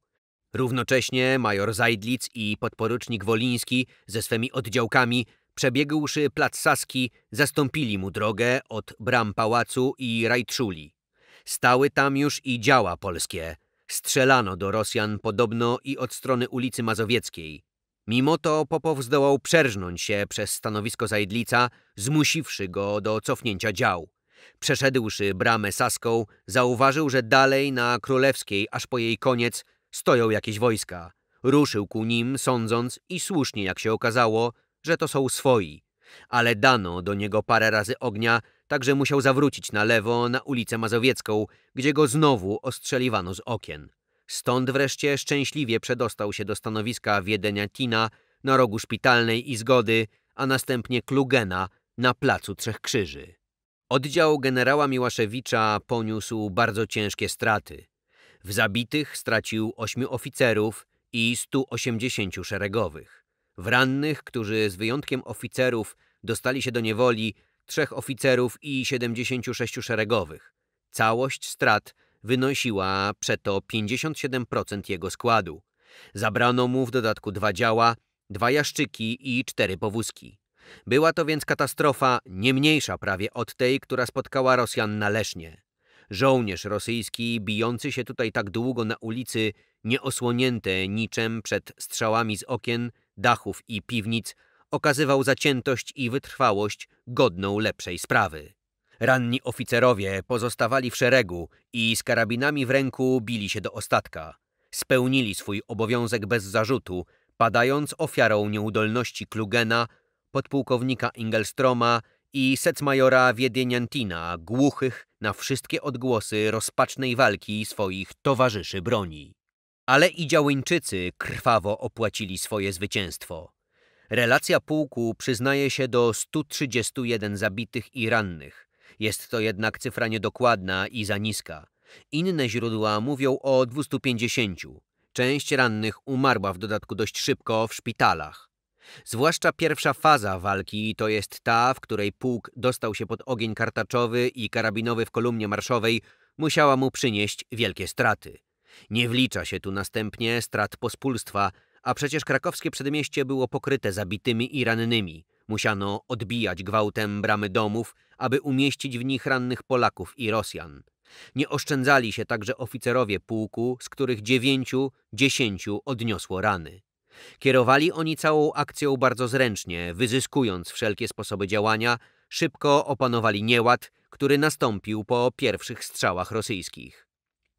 Równocześnie major Zajdlic i podporucznik Woliński ze swymi oddziałkami, przebiegłszy plac Saski, zastąpili mu drogę od bram pałacu i rajtrzuli. Stały tam już i działa polskie. Strzelano do Rosjan podobno i od strony ulicy Mazowieckiej. Mimo to Popow zdołał przerżnąć się przez stanowisko Zajdlica, zmusiwszy go do cofnięcia dział. Przeszedłszy bramę Saską, zauważył, że dalej na Królewskiej, aż po jej koniec, Stoją jakieś wojska. Ruszył ku nim, sądząc i słusznie jak się okazało, że to są swoi. Ale dano do niego parę razy ognia, także musiał zawrócić na lewo na ulicę Mazowiecką, gdzie go znowu ostrzeliwano z okien. Stąd wreszcie szczęśliwie przedostał się do stanowiska Tina na rogu szpitalnej i zgody, a następnie Klugena na placu Trzech Krzyży. Oddział generała Miłaszewicza poniósł bardzo ciężkie straty. W zabitych stracił 8 oficerów i 180 szeregowych. W rannych, którzy z wyjątkiem oficerów dostali się do niewoli, trzech oficerów i 76 szeregowych. Całość strat wynosiła przeto 57% jego składu. Zabrano mu w dodatku dwa działa, dwa jaszczyki i cztery powózki. Była to więc katastrofa nie mniejsza prawie od tej, która spotkała Rosjan na Lesznie. Żołnierz rosyjski, bijący się tutaj tak długo na ulicy, nieosłonięte niczem przed strzałami z okien, dachów i piwnic, okazywał zaciętość i wytrwałość godną lepszej sprawy. Ranni oficerowie pozostawali w szeregu i z karabinami w ręku bili się do ostatka. Spełnili swój obowiązek bez zarzutu, padając ofiarą nieudolności Klugena, podpułkownika Ingelstroma i secmajora Wiedeniantina, głuchych na wszystkie odgłosy rozpacznej walki swoich towarzyszy broni. Ale i działyńczycy krwawo opłacili swoje zwycięstwo. Relacja pułku przyznaje się do 131 zabitych i rannych. Jest to jednak cyfra niedokładna i za niska. Inne źródła mówią o 250. Część rannych umarła w dodatku dość szybko w szpitalach. Zwłaszcza pierwsza faza walki to jest ta, w której pułk dostał się pod ogień kartaczowy i karabinowy w kolumnie marszowej musiała mu przynieść wielkie straty. Nie wlicza się tu następnie strat pospólstwa, a przecież krakowskie przedmieście było pokryte zabitymi i rannymi. Musiano odbijać gwałtem bramy domów, aby umieścić w nich rannych Polaków i Rosjan. Nie oszczędzali się także oficerowie pułku, z których dziewięciu, dziesięciu odniosło rany. Kierowali oni całą akcją bardzo zręcznie, wyzyskując wszelkie sposoby działania, szybko opanowali nieład, który nastąpił po pierwszych strzałach rosyjskich.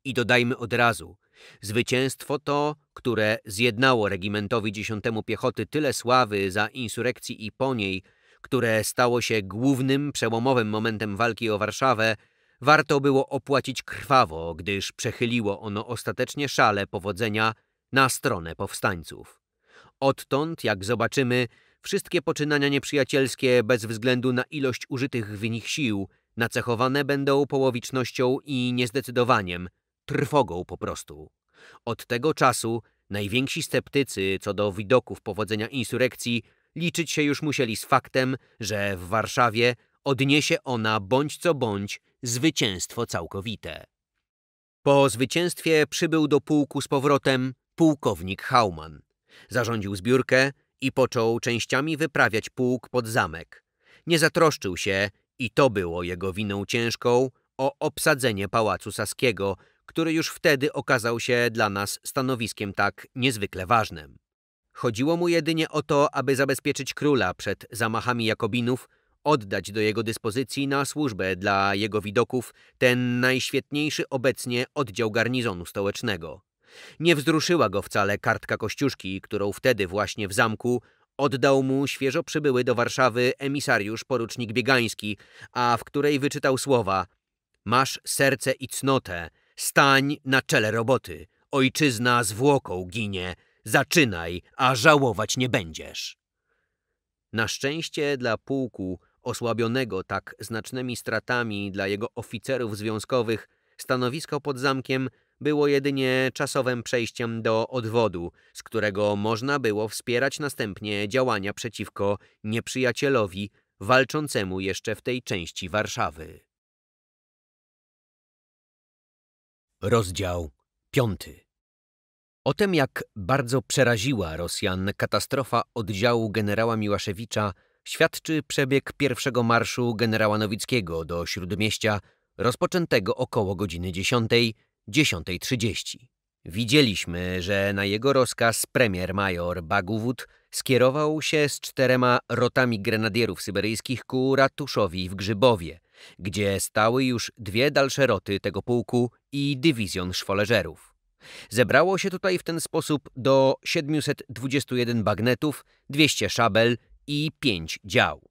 I dodajmy od razu, zwycięstwo to, które zjednało regimentowi dziesiątemu piechoty tyle sławy za insurekcji i po niej, które stało się głównym przełomowym momentem walki o Warszawę, warto było opłacić krwawo, gdyż przechyliło ono ostatecznie szale powodzenia na stronę powstańców. Odtąd, jak zobaczymy, wszystkie poczynania nieprzyjacielskie, bez względu na ilość użytych w nich sił, nacechowane będą połowicznością i niezdecydowaniem, trwogą po prostu. Od tego czasu najwięksi sceptycy co do widoków powodzenia insurekcji liczyć się już musieli z faktem, że w Warszawie odniesie ona bądź co bądź zwycięstwo całkowite. Po zwycięstwie przybył do pułku z powrotem pułkownik Hauman. Zarządził zbiórkę i począł częściami wyprawiać pułk pod zamek. Nie zatroszczył się, i to było jego winą ciężką, o obsadzenie Pałacu Saskiego, który już wtedy okazał się dla nas stanowiskiem tak niezwykle ważnym. Chodziło mu jedynie o to, aby zabezpieczyć króla przed zamachami Jakobinów, oddać do jego dyspozycji na służbę dla jego widoków ten najświetniejszy obecnie oddział garnizonu stołecznego. Nie wzruszyła go wcale kartka Kościuszki, którą wtedy właśnie w zamku oddał mu świeżo przybyły do Warszawy emisariusz porucznik Biegański, a w której wyczytał słowa Masz serce i cnotę, stań na czele roboty, ojczyzna zwłoką ginie, zaczynaj, a żałować nie będziesz. Na szczęście dla pułku, osłabionego tak znacznymi stratami dla jego oficerów związkowych, stanowisko pod zamkiem było jedynie czasowym przejściem do odwodu, z którego można było wspierać następnie działania przeciwko nieprzyjacielowi walczącemu jeszcze w tej części Warszawy. Rozdział 5. O tym, jak bardzo przeraziła Rosjan katastrofa oddziału generała Miłaszewicza, świadczy przebieg pierwszego marszu generała Nowickiego do Śródmieścia, rozpoczętego około godziny dziesiątej. 10.30. Widzieliśmy, że na jego rozkaz premier major Bagwód skierował się z czterema rotami grenadierów syberyjskich ku ratuszowi w Grzybowie, gdzie stały już dwie dalsze roty tego pułku i dywizjon szwoleżerów. Zebrało się tutaj w ten sposób do 721 bagnetów, 200 szabel i 5 dział.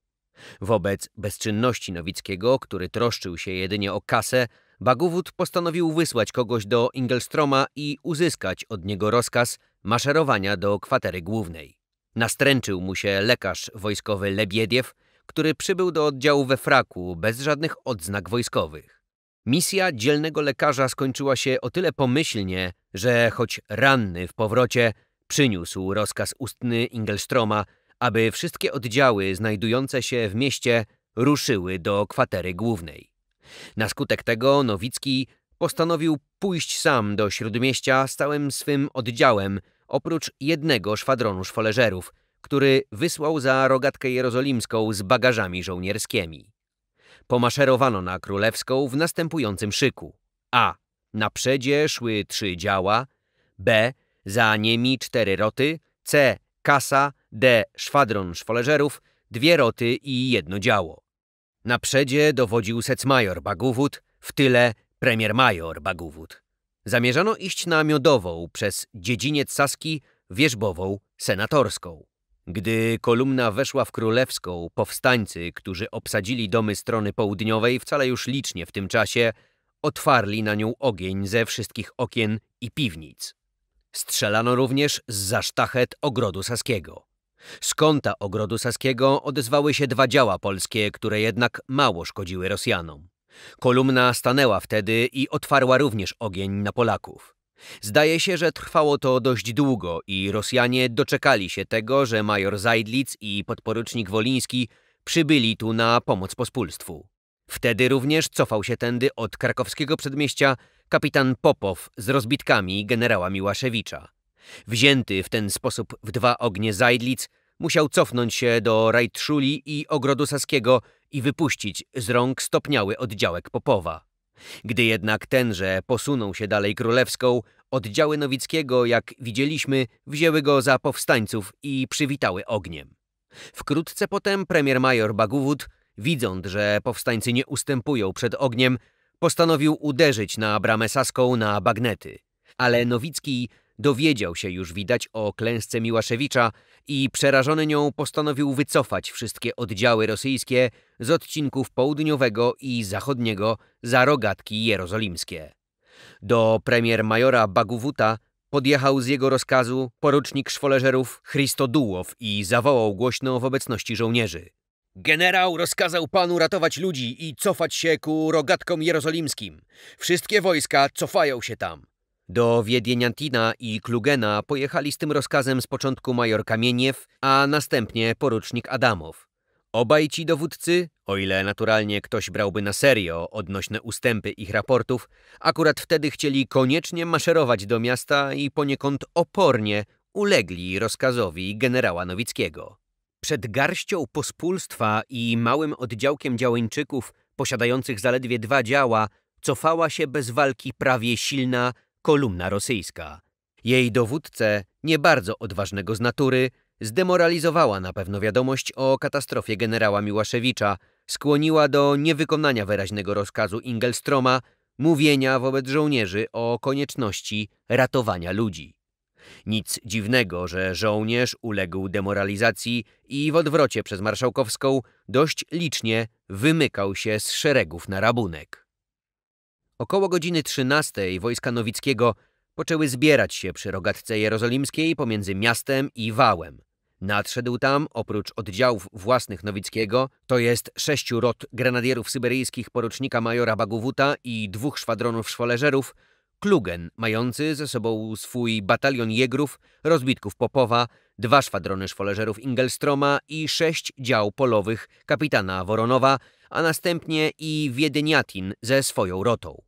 Wobec bezczynności Nowickiego, który troszczył się jedynie o kasę, Bagowód postanowił wysłać kogoś do Ingelstroma i uzyskać od niego rozkaz maszerowania do kwatery głównej. Nastręczył mu się lekarz wojskowy Lebiediew, który przybył do oddziału we fraku bez żadnych odznak wojskowych. Misja dzielnego lekarza skończyła się o tyle pomyślnie, że choć ranny w powrocie, przyniósł rozkaz ustny Ingelstroma, aby wszystkie oddziały znajdujące się w mieście ruszyły do kwatery głównej. Na skutek tego Nowicki postanowił pójść sam do Śródmieścia z całym swym oddziałem, oprócz jednego szwadronu szwoleżerów, który wysłał za rogatkę jerozolimską z bagażami żołnierskimi. Pomaszerowano na Królewską w następującym szyku. A. Na przedzie szły trzy działa, B. Za nimi cztery roty, C. Kasa, D. Szwadron szwoleżerów, dwie roty i jedno działo. Na przedzie dowodził secmajor Bagówód, w tyle premier-major Bagówód. Zamierzano iść na Miodową przez dziedziniec Saski, Wierzbową, Senatorską. Gdy kolumna weszła w Królewską, powstańcy, którzy obsadzili domy strony południowej wcale już licznie w tym czasie, otwarli na nią ogień ze wszystkich okien i piwnic. Strzelano również z zasztachet ogrodu saskiego. Z kąta ogrodu saskiego odezwały się dwa działa polskie, które jednak mało szkodziły Rosjanom. Kolumna stanęła wtedy i otwarła również ogień na Polaków. Zdaje się, że trwało to dość długo i Rosjanie doczekali się tego, że major Zajdlic i podporucznik Woliński przybyli tu na pomoc pospólstwu. Wtedy również cofał się tędy od krakowskiego przedmieścia kapitan Popow z rozbitkami generała Miłaszewicza. Wzięty w ten sposób w dwa ognie Zajdlic, musiał cofnąć się do Rajtszuli i Ogrodu Saskiego i wypuścić z rąk stopniały oddziałek Popowa. Gdy jednak tenże posunął się dalej królewską, oddziały Nowickiego, jak widzieliśmy, wzięły go za powstańców i przywitały ogniem. Wkrótce potem premier major Bagówód, widząc, że powstańcy nie ustępują przed ogniem, postanowił uderzyć na bramę saską na bagnety. Ale Nowicki Dowiedział się już widać o klęsce Miłaszewicza i przerażony nią postanowił wycofać wszystkie oddziały rosyjskie z odcinków południowego i zachodniego za rogatki jerozolimskie. Do premier majora Baguwuta podjechał z jego rozkazu porucznik szwoleżerów Christodułow i zawołał głośno w obecności żołnierzy. Generał rozkazał panu ratować ludzi i cofać się ku rogatkom jerozolimskim. Wszystkie wojska cofają się tam. Do Wiedieniantina i Klugena pojechali z tym rozkazem z początku major Kamieniew, a następnie porucznik Adamow. Obaj ci dowódcy, o ile naturalnie ktoś brałby na serio odnośne ustępy ich raportów, akurat wtedy chcieli koniecznie maszerować do miasta i poniekąd opornie ulegli rozkazowi generała Nowickiego. Przed garścią pospólstwa i małym oddziałkiem działeńczyków posiadających zaledwie dwa działa cofała się bez walki prawie silna kolumna rosyjska. Jej dowódcę, nie bardzo odważnego z natury, zdemoralizowała na pewno wiadomość o katastrofie generała Miłaszewicza, skłoniła do niewykonania wyraźnego rozkazu Ingelstroma, mówienia wobec żołnierzy o konieczności ratowania ludzi. Nic dziwnego, że żołnierz uległ demoralizacji i w odwrocie przez marszałkowską dość licznie wymykał się z szeregów na rabunek. Około godziny 13 wojska Nowickiego poczęły zbierać się przy rogatce jerozolimskiej pomiędzy miastem i wałem. Nadszedł tam, oprócz oddziałów własnych Nowickiego, to jest sześciu rot grenadierów syberyjskich porucznika majora Bagowuta i dwóch szwadronów szwoleżerów, Klugen, mający ze sobą swój batalion jegrów, rozbitków Popowa, dwa szwadrony szwoleżerów Ingelstroma i sześć dział polowych kapitana Woronowa, a następnie i Wiedyniatin ze swoją rotą.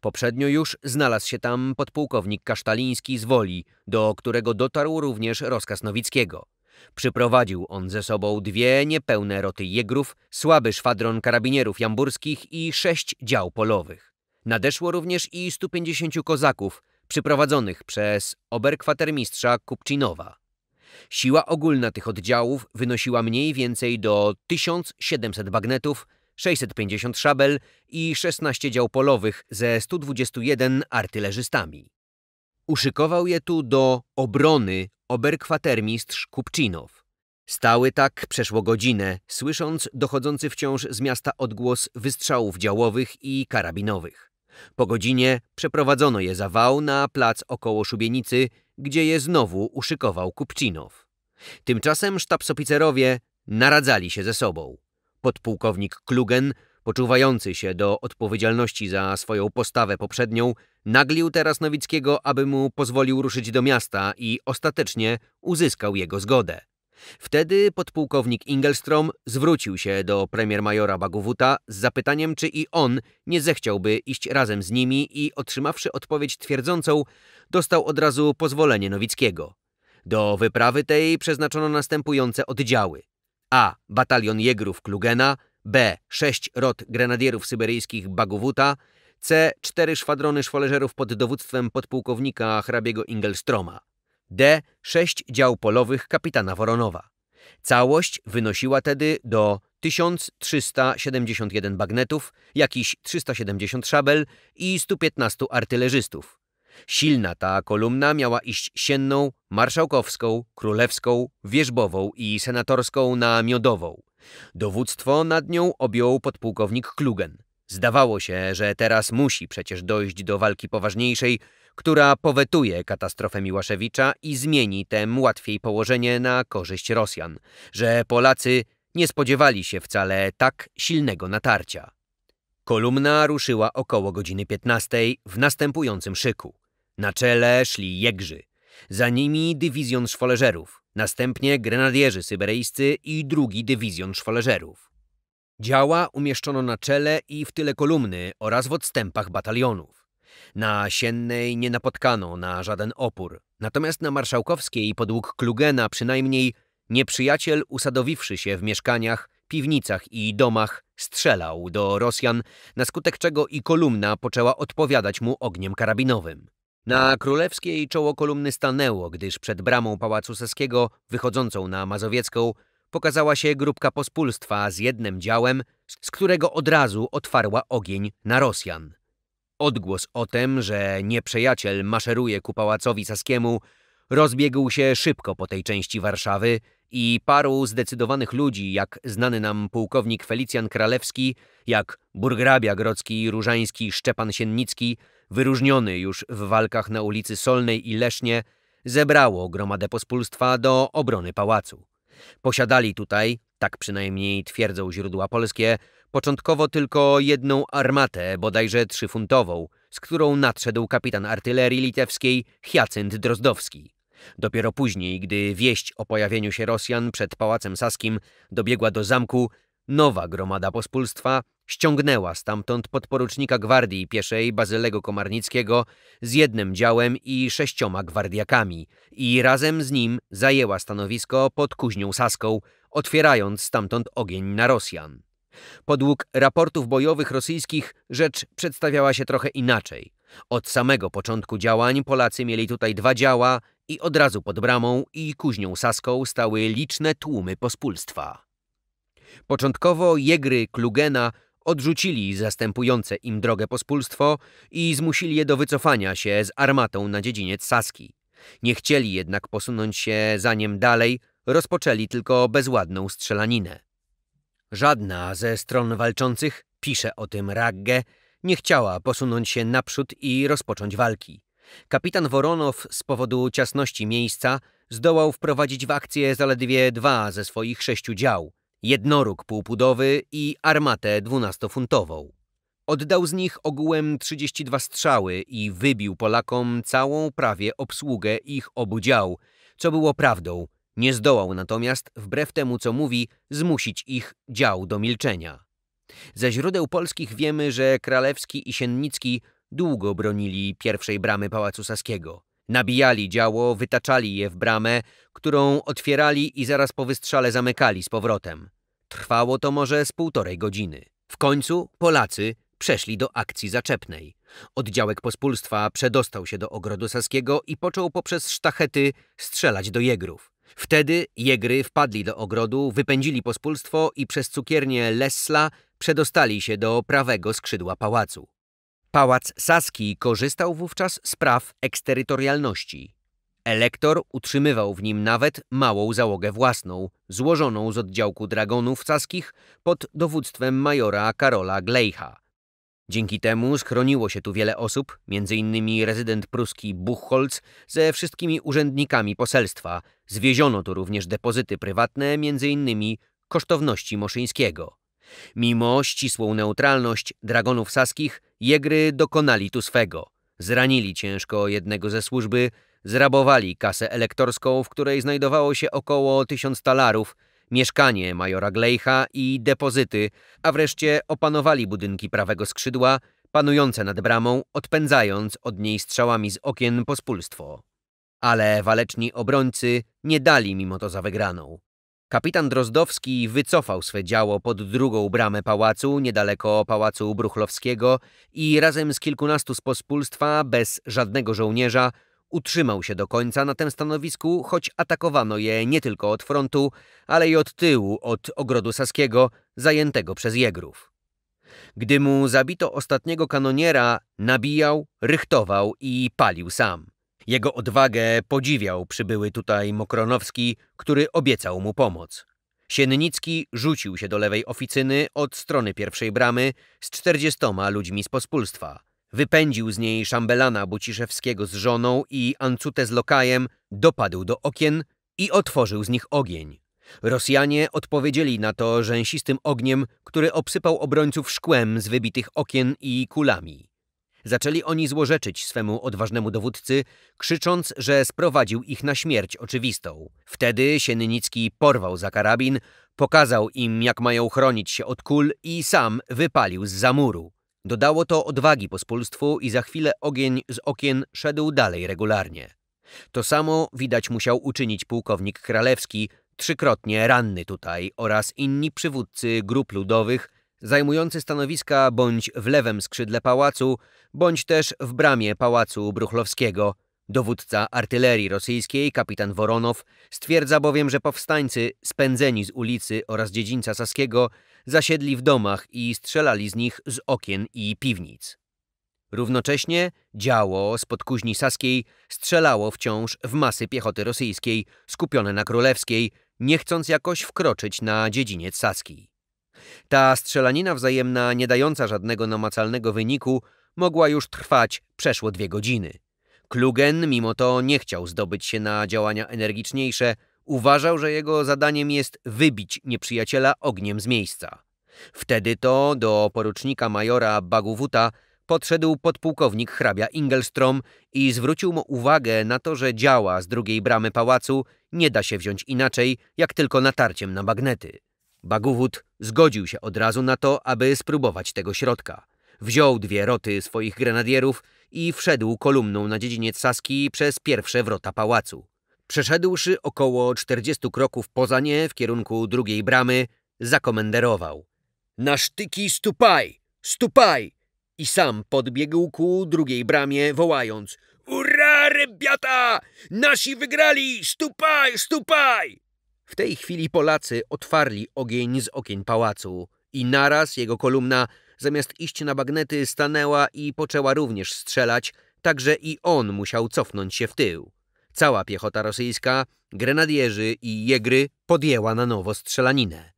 Poprzednio już znalazł się tam podpułkownik Kasztaliński z Woli, do którego dotarł również rozkaz Nowickiego. Przyprowadził on ze sobą dwie niepełne roty jegrów, słaby szwadron karabinierów jamburskich i sześć dział polowych. Nadeszło również i 150 kozaków, przyprowadzonych przez oberkwatermistrza Kupczynowa. Siła ogólna tych oddziałów wynosiła mniej więcej do 1700 bagnetów 650 szabel i 16 dział polowych ze 121 artylerzystami. Uszykował je tu do obrony oberkwatermistrz Kupczynow. Stały tak przeszło godzinę, słysząc dochodzący wciąż z miasta odgłos wystrzałów działowych i karabinowych. Po godzinie przeprowadzono je za wał na plac około Szubienicy, gdzie je znowu uszykował Kupczynow. Tymczasem sztabsoficerowie naradzali się ze sobą. Podpułkownik Klugen, poczuwający się do odpowiedzialności za swoją postawę poprzednią, naglił teraz Nowickiego, aby mu pozwolił ruszyć do miasta i ostatecznie uzyskał jego zgodę. Wtedy podpułkownik Ingelstrom zwrócił się do premier-majora Bagowuta z zapytaniem, czy i on nie zechciałby iść razem z nimi i otrzymawszy odpowiedź twierdzącą, dostał od razu pozwolenie Nowickiego. Do wyprawy tej przeznaczono następujące oddziały. A. Batalion Jegrów Klugena, B. 6 rot grenadierów syberyjskich Bagowuta, C. 4 szwadrony szwoleżerów pod dowództwem podpułkownika hrabiego Ingelstroma, D. 6 dział polowych kapitana Woronowa. Całość wynosiła tedy do 1371 bagnetów, jakiś 370 szabel i 115 artylerzystów. Silna ta kolumna miała iść sienną, marszałkowską, królewską, wierzbową i senatorską na miodową. Dowództwo nad nią objął podpułkownik Klugen. Zdawało się, że teraz musi przecież dojść do walki poważniejszej, która powetuje katastrofę Miłaszewicza i zmieni tem łatwiej położenie na korzyść Rosjan, że Polacy nie spodziewali się wcale tak silnego natarcia. Kolumna ruszyła około godziny 15 w następującym szyku. Na czele szli jegrzy, za nimi dywizjon szwoleżerów, następnie grenadierzy syberyjscy i drugi dywizjon szwoleżerów. Działa umieszczono na czele i w tyle kolumny oraz w odstępach batalionów. Na Siennej nie napotkano na żaden opór, natomiast na Marszałkowskiej podług Klugena przynajmniej nieprzyjaciel usadowiwszy się w mieszkaniach, piwnicach i domach strzelał do Rosjan, na skutek czego i kolumna poczęła odpowiadać mu ogniem karabinowym. Na królewskiej czoło kolumny stanęło, gdyż przed bramą Pałacu Saskiego, wychodzącą na Mazowiecką, pokazała się grupka pospólstwa z jednym działem, z którego od razu otwarła ogień na Rosjan. Odgłos o tym, że nieprzyjaciel maszeruje ku Pałacowi Saskiemu, rozbiegł się szybko po tej części Warszawy i paru zdecydowanych ludzi, jak znany nam pułkownik Felicjan Kralewski, jak burgrabia Grocki Różański Szczepan Siennicki – wyróżniony już w walkach na ulicy Solnej i Lesznie, zebrało gromadę pospólstwa do obrony pałacu. Posiadali tutaj, tak przynajmniej twierdzą źródła polskie, początkowo tylko jedną armatę, bodajże trzyfuntową, z którą nadszedł kapitan artylerii litewskiej Hyacynt Drozdowski. Dopiero później, gdy wieść o pojawieniu się Rosjan przed Pałacem Saskim dobiegła do zamku, nowa gromada pospólstwa Ściągnęła stamtąd podporucznika gwardii pieszej Bazylego Komarnickiego z jednym działem i sześcioma gwardiakami i razem z nim zajęła stanowisko pod Kuźnią Saską, otwierając stamtąd ogień na Rosjan. Podług raportów bojowych rosyjskich rzecz przedstawiała się trochę inaczej. Od samego początku działań Polacy mieli tutaj dwa działa i od razu pod bramą i Kuźnią Saską stały liczne tłumy pospólstwa. Początkowo jegry Klugena Odrzucili zastępujące im drogę pospólstwo i zmusili je do wycofania się z armatą na dziedziniec Saski. Nie chcieli jednak posunąć się za nim dalej, rozpoczęli tylko bezładną strzelaninę. Żadna ze stron walczących, pisze o tym Ragge, nie chciała posunąć się naprzód i rozpocząć walki. Kapitan Woronow z powodu ciasności miejsca zdołał wprowadzić w akcję zaledwie dwa ze swoich sześciu dział – jednoróg półpudowy i armatę dwunastofuntową. Oddał z nich ogółem 32 strzały i wybił Polakom całą prawie obsługę ich obu dział, co było prawdą. Nie zdołał natomiast, wbrew temu co mówi, zmusić ich dział do milczenia. Ze źródeł polskich wiemy, że Kralewski i Siennicki długo bronili pierwszej bramy Pałacu Saskiego. Nabijali działo, wytaczali je w bramę, którą otwierali i zaraz po wystrzale zamykali z powrotem. Trwało to może z półtorej godziny. W końcu Polacy przeszli do akcji zaczepnej. Oddziałek pospólstwa przedostał się do ogrodu saskiego i począł poprzez sztachety strzelać do jegrów. Wtedy jegry wpadli do ogrodu, wypędzili pospólstwo i przez cukiernię Lesla przedostali się do prawego skrzydła pałacu. Pałac Saski korzystał wówczas z praw eksterytorialności. Elektor utrzymywał w nim nawet małą załogę własną, złożoną z oddziałku dragonów caskich pod dowództwem majora Karola Gleicha. Dzięki temu schroniło się tu wiele osób, m.in. rezydent pruski Buchholz ze wszystkimi urzędnikami poselstwa. Zwieziono tu również depozyty prywatne, m.in. kosztowności Moszyńskiego. Mimo ścisłą neutralność dragonów saskich, jegry dokonali tu swego. Zranili ciężko jednego ze służby, Zrabowali kasę elektorską, w której znajdowało się około tysiąc talarów, mieszkanie majora Glejcha i depozyty, a wreszcie opanowali budynki prawego skrzydła, panujące nad bramą, odpędzając od niej strzałami z okien pospólstwo. Ale waleczni obrońcy nie dali mimo to za wygraną. Kapitan Drozdowski wycofał swe działo pod drugą bramę pałacu, niedaleko pałacu Bruchlowskiego i razem z kilkunastu z pospólstwa, bez żadnego żołnierza, utrzymał się do końca na tym stanowisku, choć atakowano je nie tylko od frontu, ale i od tyłu, od ogrodu saskiego, zajętego przez jegrów. Gdy mu zabito ostatniego kanoniera, nabijał, rychtował i palił sam. Jego odwagę podziwiał przybyły tutaj Mokronowski, który obiecał mu pomoc. Siennicki rzucił się do lewej oficyny od strony pierwszej bramy z czterdziestoma ludźmi z pospólstwa. Wypędził z niej szambelana Buciszewskiego z żoną i Ancutę z lokajem, dopadł do okien i otworzył z nich ogień. Rosjanie odpowiedzieli na to rzęsistym ogniem, który obsypał obrońców szkłem z wybitych okien i kulami. Zaczęli oni złorzeczyć swemu odważnemu dowódcy, krzycząc, że sprowadził ich na śmierć oczywistą. Wtedy Siennicki porwał za karabin, pokazał im, jak mają chronić się od kul i sam wypalił z zamuru. Dodało to odwagi pospólstwu i za chwilę ogień z okien szedł dalej regularnie. To samo widać musiał uczynić pułkownik Kralewski, trzykrotnie ranny tutaj oraz inni przywódcy grup ludowych zajmujący stanowiska bądź w lewym skrzydle pałacu, bądź też w bramie pałacu Bruchlowskiego, Dowódca artylerii rosyjskiej, kapitan Woronow, stwierdza bowiem, że powstańcy, spędzeni z ulicy oraz dziedzińca Saskiego, zasiedli w domach i strzelali z nich z okien i piwnic. Równocześnie działo spod kuźni saskiej strzelało wciąż w masy piechoty rosyjskiej, skupione na królewskiej, nie chcąc jakoś wkroczyć na dziedziniec saski. Ta strzelanina wzajemna, nie dająca żadnego namacalnego wyniku, mogła już trwać przeszło dwie godziny. Klugen mimo to nie chciał zdobyć się na działania energiczniejsze, uważał, że jego zadaniem jest wybić nieprzyjaciela ogniem z miejsca. Wtedy to do porucznika majora Baguwuta podszedł podpułkownik hrabia Ingelstrom i zwrócił mu uwagę na to, że działa z drugiej bramy pałacu nie da się wziąć inaczej, jak tylko natarciem na magnety. Baguwut zgodził się od razu na to, aby spróbować tego środka. Wziął dwie roty swoich grenadierów i wszedł kolumną na dziedziniec Saski przez pierwsze wrota pałacu. Przeszedłszy około 40 kroków poza nie w kierunku drugiej bramy, zakomenderował. Na sztyki stupaj! Stupaj! I sam podbiegł ku drugiej bramie, wołając Ura, rybiata! Nasi wygrali! Stupaj, stupaj! W tej chwili Polacy otwarli ogień z okien pałacu i naraz jego kolumna zamiast iść na bagnety, stanęła i poczęła również strzelać, także i on musiał cofnąć się w tył. Cała piechota rosyjska, grenadierzy i jegry podjęła na nowo strzelaninę.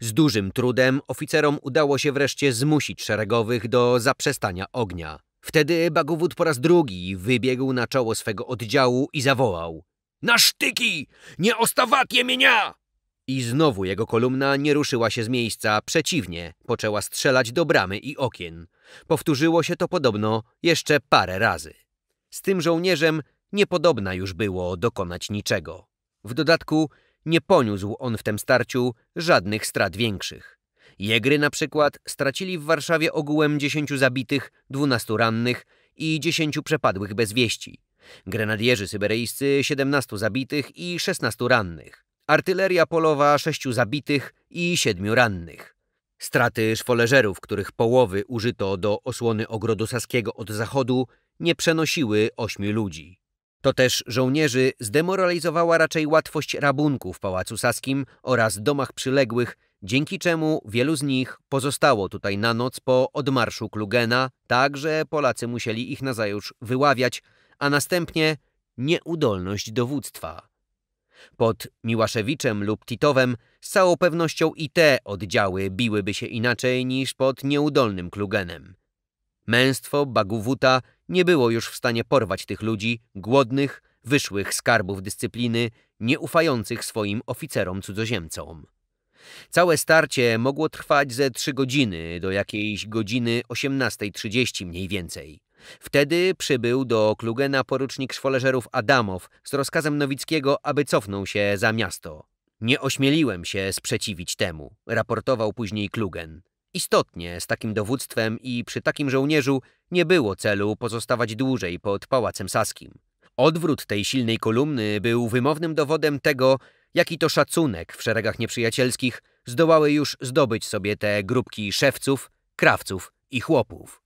Z dużym trudem oficerom udało się wreszcie zmusić szeregowych do zaprzestania ognia. Wtedy Bagowód po raz drugi wybiegł na czoło swego oddziału i zawołał – Na sztyki! Nie ostawatie mienia! I znowu jego kolumna nie ruszyła się z miejsca, przeciwnie, poczęła strzelać do bramy i okien. Powtórzyło się to podobno jeszcze parę razy. Z tym żołnierzem niepodobna już było dokonać niczego. W dodatku nie poniósł on w tym starciu żadnych strat większych. Jegry na przykład stracili w Warszawie ogółem 10 zabitych, 12 rannych i 10 przepadłych bez wieści. Grenadierzy syberyjscy 17 zabitych i 16 rannych artyleria polowa sześciu zabitych i siedmiu rannych. Straty szwoleżerów, których połowy użyto do osłony ogrodu saskiego od zachodu, nie przenosiły ośmiu ludzi. To też żołnierzy zdemoralizowała raczej łatwość rabunku w Pałacu Saskim oraz domach przyległych, dzięki czemu wielu z nich pozostało tutaj na noc po odmarszu Klugena, tak że Polacy musieli ich nazajutrz wyławiać, a następnie nieudolność dowództwa. Pod Miłaszewiczem lub Titowem z całą pewnością i te oddziały biłyby się inaczej niż pod nieudolnym Klugenem. Męstwo Bagowuta nie było już w stanie porwać tych ludzi, głodnych, wyszłych skarbów dyscypliny, nieufających swoim oficerom cudzoziemcom. Całe starcie mogło trwać ze trzy godziny do jakiejś godziny 18.30 mniej więcej. Wtedy przybył do Klugena porucznik szwoleżerów Adamow z rozkazem Nowickiego, aby cofnął się za miasto. Nie ośmieliłem się sprzeciwić temu, raportował później Klugen. Istotnie, z takim dowództwem i przy takim żołnierzu nie było celu pozostawać dłużej pod Pałacem Saskim. Odwrót tej silnej kolumny był wymownym dowodem tego, jaki to szacunek w szeregach nieprzyjacielskich zdołały już zdobyć sobie te grupki szewców, krawców i chłopów.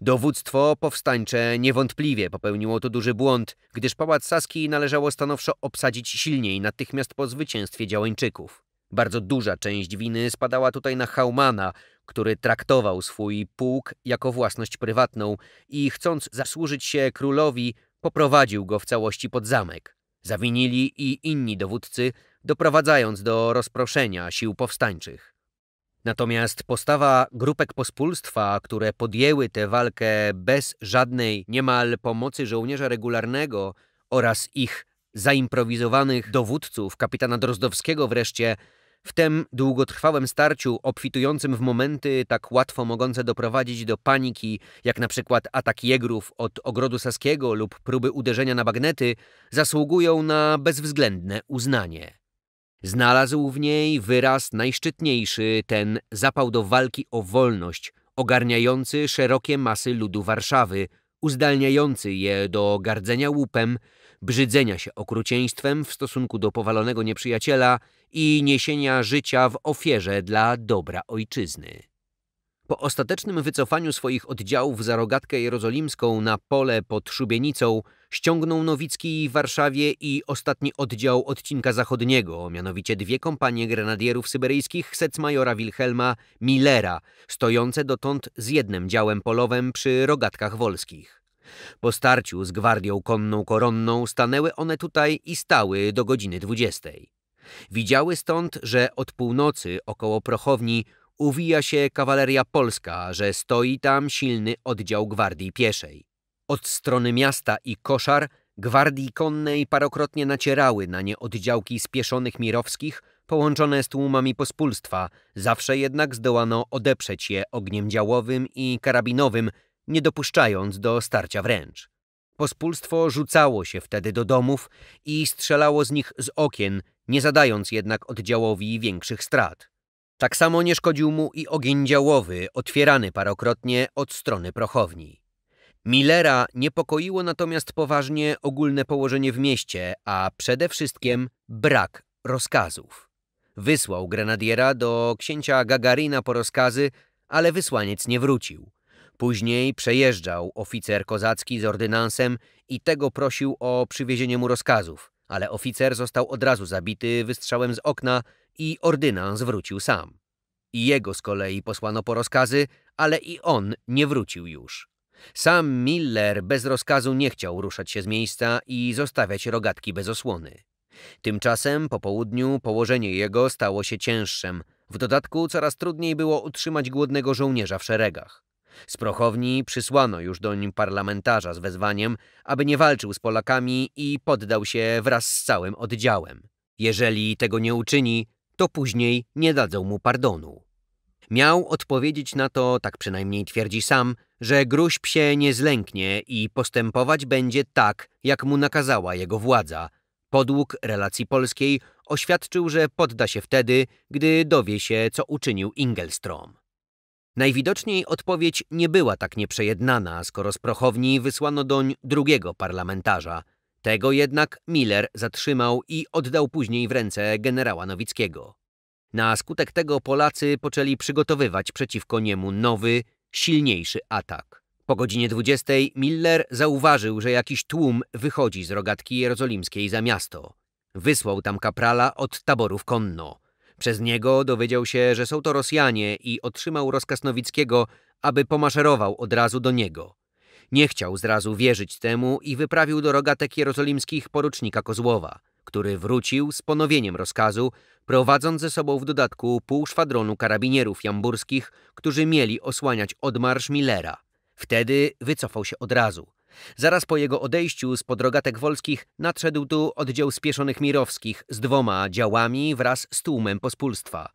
Dowództwo powstańcze niewątpliwie popełniło tu duży błąd, gdyż Pałac Saski należało stanowczo obsadzić silniej natychmiast po zwycięstwie działańczyków. Bardzo duża część winy spadała tutaj na Haumana, który traktował swój pułk jako własność prywatną i chcąc zasłużyć się królowi, poprowadził go w całości pod zamek. Zawinili i inni dowódcy, doprowadzając do rozproszenia sił powstańczych. Natomiast postawa grupek pospólstwa, które podjęły tę walkę bez żadnej niemal pomocy żołnierza regularnego oraz ich zaimprowizowanych dowódców, kapitana Drozdowskiego wreszcie, w tym długotrwałym starciu, obfitującym w momenty tak łatwo mogące doprowadzić do paniki, jak na przykład atak jegrów od ogrodu saskiego lub próby uderzenia na bagnety, zasługują na bezwzględne uznanie. Znalazł w niej wyraz najszczytniejszy ten zapał do walki o wolność, ogarniający szerokie masy ludu Warszawy, uzdalniający je do gardzenia łupem, brzydzenia się okrucieństwem w stosunku do powalonego nieprzyjaciela i niesienia życia w ofierze dla dobra ojczyzny. Po ostatecznym wycofaniu swoich oddziałów za rogatkę jerozolimską na pole pod Szubienicą ściągnął Nowicki w Warszawie i ostatni oddział odcinka zachodniego, mianowicie dwie kompanie grenadierów syberyjskich secmajora Wilhelma Millera, stojące dotąd z jednym działem polowym przy Rogatkach Wolskich. Po starciu z gwardią konną koronną stanęły one tutaj i stały do godziny dwudziestej. Widziały stąd, że od północy około Prochowni uwija się kawaleria polska, że stoi tam silny oddział gwardii pieszej. Od strony miasta i koszar gwardii konnej parokrotnie nacierały na nie oddziałki spieszonych mirowskich połączone z tłumami pospólstwa, zawsze jednak zdołano odeprzeć je ogniem działowym i karabinowym, nie dopuszczając do starcia wręcz. Pospólstwo rzucało się wtedy do domów i strzelało z nich z okien, nie zadając jednak oddziałowi większych strat. Tak samo nie szkodził mu i ogień działowy, otwierany parokrotnie od strony prochowni. Millera niepokoiło natomiast poważnie ogólne położenie w mieście, a przede wszystkim brak rozkazów. Wysłał grenadiera do księcia Gagarina po rozkazy, ale wysłaniec nie wrócił. Później przejeżdżał oficer kozacki z ordynansem i tego prosił o przywiezienie mu rozkazów, ale oficer został od razu zabity wystrzałem z okna i ordynans wrócił sam. I jego z kolei posłano po rozkazy, ale i on nie wrócił już. Sam Miller bez rozkazu nie chciał ruszać się z miejsca i zostawiać rogatki bez osłony. Tymczasem po południu położenie jego stało się cięższym. W dodatku coraz trudniej było utrzymać głodnego żołnierza w szeregach. Z prochowni przysłano już doń parlamentarza z wezwaniem, aby nie walczył z Polakami i poddał się wraz z całym oddziałem. Jeżeli tego nie uczyni, to później nie dadzą mu pardonu. Miał odpowiedzieć na to, tak przynajmniej twierdzi sam, że gruźb się nie zlęknie i postępować będzie tak, jak mu nakazała jego władza. Podług relacji polskiej oświadczył, że podda się wtedy, gdy dowie się, co uczynił Ingelstrom. Najwidoczniej odpowiedź nie była tak nieprzejednana, skoro z prochowni wysłano doń drugiego parlamentarza. Tego jednak Miller zatrzymał i oddał później w ręce generała Nowickiego. Na skutek tego Polacy poczęli przygotowywać przeciwko niemu nowy, silniejszy atak. Po godzinie 20 Miller zauważył, że jakiś tłum wychodzi z rogatki jerozolimskiej za miasto. Wysłał tam kaprala od taborów konno. Przez niego dowiedział się, że są to Rosjanie i otrzymał rozkaz Nowickiego, aby pomaszerował od razu do niego. Nie chciał zrazu wierzyć temu i wyprawił do rogatek jerozolimskich porucznika Kozłowa, który wrócił z ponowieniem rozkazu, prowadząc ze sobą w dodatku pół szwadronu karabinierów jamburskich, którzy mieli osłaniać odmarsz Millera. Wtedy wycofał się od razu. Zaraz po jego odejściu z podrogatek wolskich nadszedł tu oddział spieszonych mirowskich z dwoma działami wraz z tłumem pospólstwa.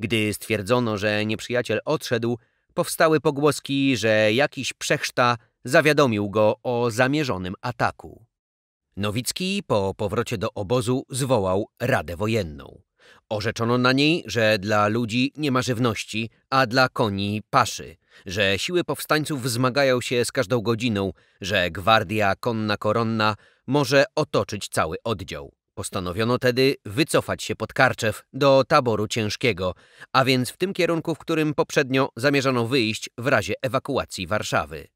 Gdy stwierdzono, że nieprzyjaciel odszedł, powstały pogłoski, że jakiś przechszta zawiadomił go o zamierzonym ataku. Nowicki po powrocie do obozu zwołał Radę Wojenną. Orzeczono na niej, że dla ludzi nie ma żywności, a dla koni paszy, że siły powstańców wzmagają się z każdą godziną, że gwardia konna koronna może otoczyć cały oddział. Postanowiono tedy wycofać się pod Karczew do taboru ciężkiego, a więc w tym kierunku, w którym poprzednio zamierzano wyjść w razie ewakuacji Warszawy.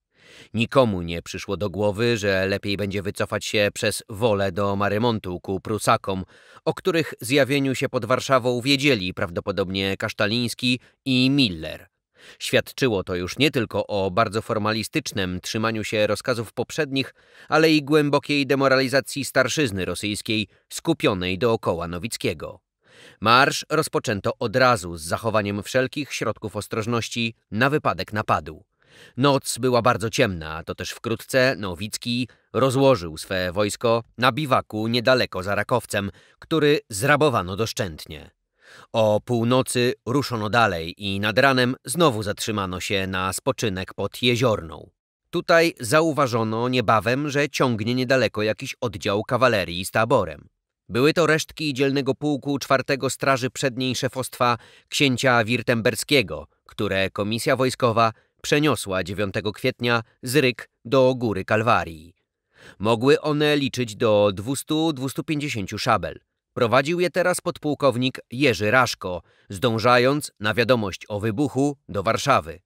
Nikomu nie przyszło do głowy, że lepiej będzie wycofać się przez wolę do Marymontu ku Prusakom, o których zjawieniu się pod Warszawą wiedzieli prawdopodobnie Kasztaliński i Miller. Świadczyło to już nie tylko o bardzo formalistycznym trzymaniu się rozkazów poprzednich, ale i głębokiej demoralizacji starszyzny rosyjskiej skupionej dookoła Nowickiego. Marsz rozpoczęto od razu z zachowaniem wszelkich środków ostrożności na wypadek napadu. Noc była bardzo ciemna, to też wkrótce Nowicki rozłożył swe wojsko na biwaku niedaleko za Rakowcem, który zrabowano doszczętnie. O północy ruszono dalej i nad ranem znowu zatrzymano się na spoczynek pod jeziorną. Tutaj zauważono niebawem, że ciągnie niedaleko jakiś oddział kawalerii z taborem. Były to resztki dzielnego pułku czwartego straży przedniej szefostwa księcia Wirtemberskiego, które komisja wojskowa przeniosła 9 kwietnia z Ryk do Góry Kalwarii. Mogły one liczyć do 200-250 szabel. Prowadził je teraz podpułkownik Jerzy Raszko, zdążając na wiadomość o wybuchu do Warszawy.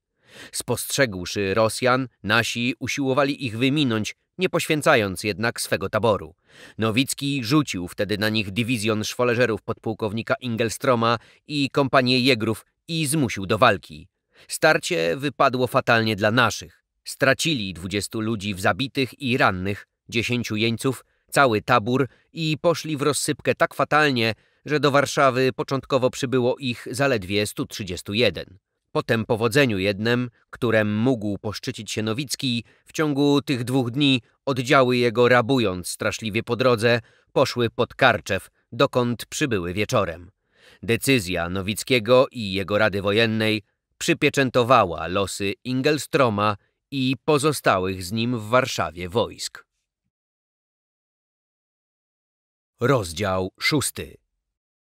Spostrzegłszy Rosjan, nasi usiłowali ich wyminąć, nie poświęcając jednak swego taboru. Nowicki rzucił wtedy na nich dywizjon szwoleżerów podpułkownika Ingelstroma i kompanię Jegrów i zmusił do walki. Starcie wypadło fatalnie dla naszych. Stracili 20 ludzi w zabitych i rannych, 10 jeńców, cały tabór i poszli w rozsypkę tak fatalnie, że do Warszawy początkowo przybyło ich zaledwie 131. Po tym powodzeniu jednym, którym mógł poszczycić się Nowicki, w ciągu tych dwóch dni oddziały jego rabując straszliwie po drodze, poszły pod Karczew, dokąd przybyły wieczorem. Decyzja Nowickiego i jego Rady Wojennej przypieczętowała losy Ingelstroma i pozostałych z nim w Warszawie wojsk. Rozdział szósty.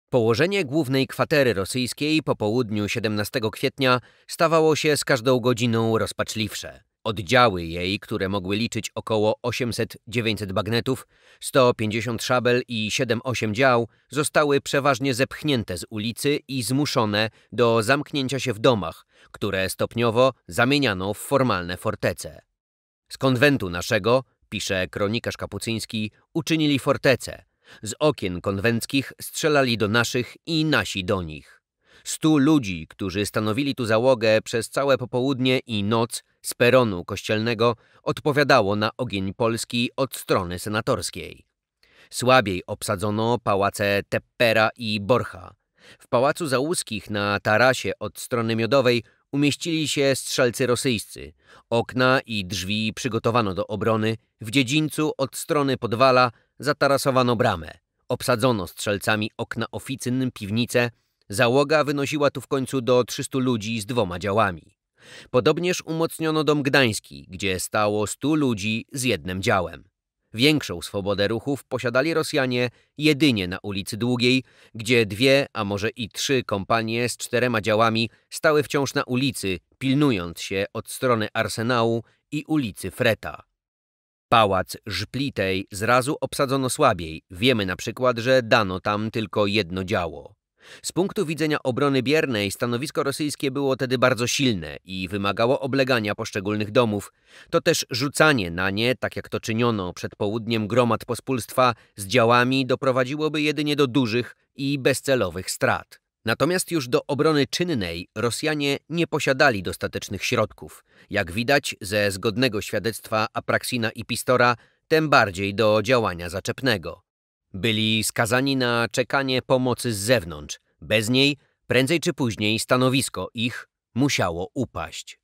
Położenie głównej kwatery rosyjskiej po południu 17 kwietnia stawało się z każdą godziną rozpaczliwsze. Oddziały jej, które mogły liczyć około 800-900 bagnetów, 150 szabel i 7-8 dział, zostały przeważnie zepchnięte z ulicy i zmuszone do zamknięcia się w domach, które stopniowo zamieniano w formalne fortece. Z konwentu naszego, pisze kronikarz kapucyński, uczynili fortece. Z okien konwenckich strzelali do naszych i nasi do nich. Stu ludzi, którzy stanowili tu załogę przez całe popołudnie i noc, z peronu kościelnego odpowiadało na ogień Polski od strony senatorskiej. Słabiej obsadzono pałace Teppera i Borcha. W pałacu Załuskich na tarasie od strony miodowej umieścili się strzelcy rosyjscy. Okna i drzwi przygotowano do obrony. W dziedzińcu od strony Podwala zatarasowano bramę. Obsadzono strzelcami okna oficyn, piwnice. Załoga wynosiła tu w końcu do 300 ludzi z dwoma działami. Podobnież umocniono dom gdański, gdzie stało stu ludzi z jednym działem. Większą swobodę ruchów posiadali Rosjanie jedynie na ulicy Długiej, gdzie dwie, a może i trzy kompanie z czterema działami stały wciąż na ulicy, pilnując się od strony Arsenału i ulicy Freta. Pałac Żplitej zrazu obsadzono słabiej. Wiemy na przykład, że dano tam tylko jedno działo. Z punktu widzenia obrony biernej stanowisko rosyjskie było tedy bardzo silne i wymagało oblegania poszczególnych domów. To też rzucanie na nie, tak jak to czyniono przed południem gromad pospólstwa z działami, doprowadziłoby jedynie do dużych i bezcelowych strat. Natomiast już do obrony czynnej Rosjanie nie posiadali dostatecznych środków. Jak widać ze zgodnego świadectwa Apraksina i Pistora, tym bardziej do działania zaczepnego. Byli skazani na czekanie pomocy z zewnątrz. Bez niej, prędzej czy później, stanowisko ich musiało upaść.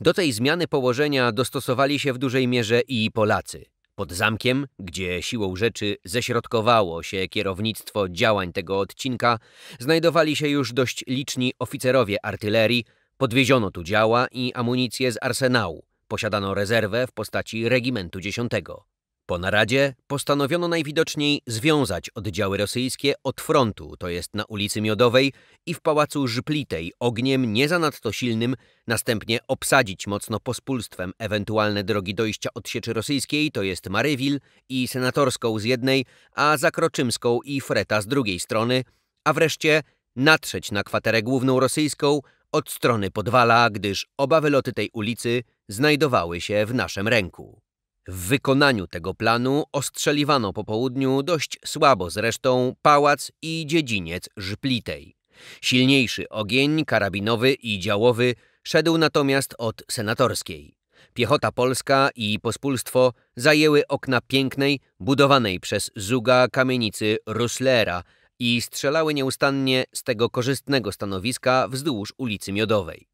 Do tej zmiany położenia dostosowali się w dużej mierze i Polacy. Pod zamkiem, gdzie siłą rzeczy ześrodkowało się kierownictwo działań tego odcinka, znajdowali się już dość liczni oficerowie artylerii, podwieziono tu działa i amunicję z arsenału, posiadano rezerwę w postaci regimentu dziesiątego. Po naradzie postanowiono najwidoczniej związać oddziały rosyjskie od frontu, to jest na ulicy Miodowej i w pałacu Żplitej, ogniem nie zanadto silnym, następnie obsadzić mocno pospólstwem ewentualne drogi dojścia od sieczy rosyjskiej, to jest Marywil i Senatorską z jednej, a Zakroczymską i Freta z drugiej strony, a wreszcie natrzeć na kwaterę główną rosyjską od strony Podwala, gdyż oba wyloty tej ulicy znajdowały się w naszym ręku. W wykonaniu tego planu ostrzeliwano po południu dość słabo zresztą pałac i dziedziniec Żplitej. Silniejszy ogień karabinowy i działowy szedł natomiast od senatorskiej. Piechota polska i pospólstwo zajęły okna pięknej, budowanej przez Zuga kamienicy Ruslera i strzelały nieustannie z tego korzystnego stanowiska wzdłuż ulicy Miodowej.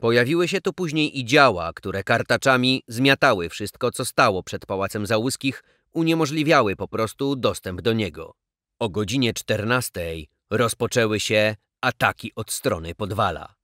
Pojawiły się tu później i działa, które kartaczami zmiatały wszystko, co stało przed Pałacem Załuskich, uniemożliwiały po prostu dostęp do niego. O godzinie 14 rozpoczęły się ataki od strony Podwala.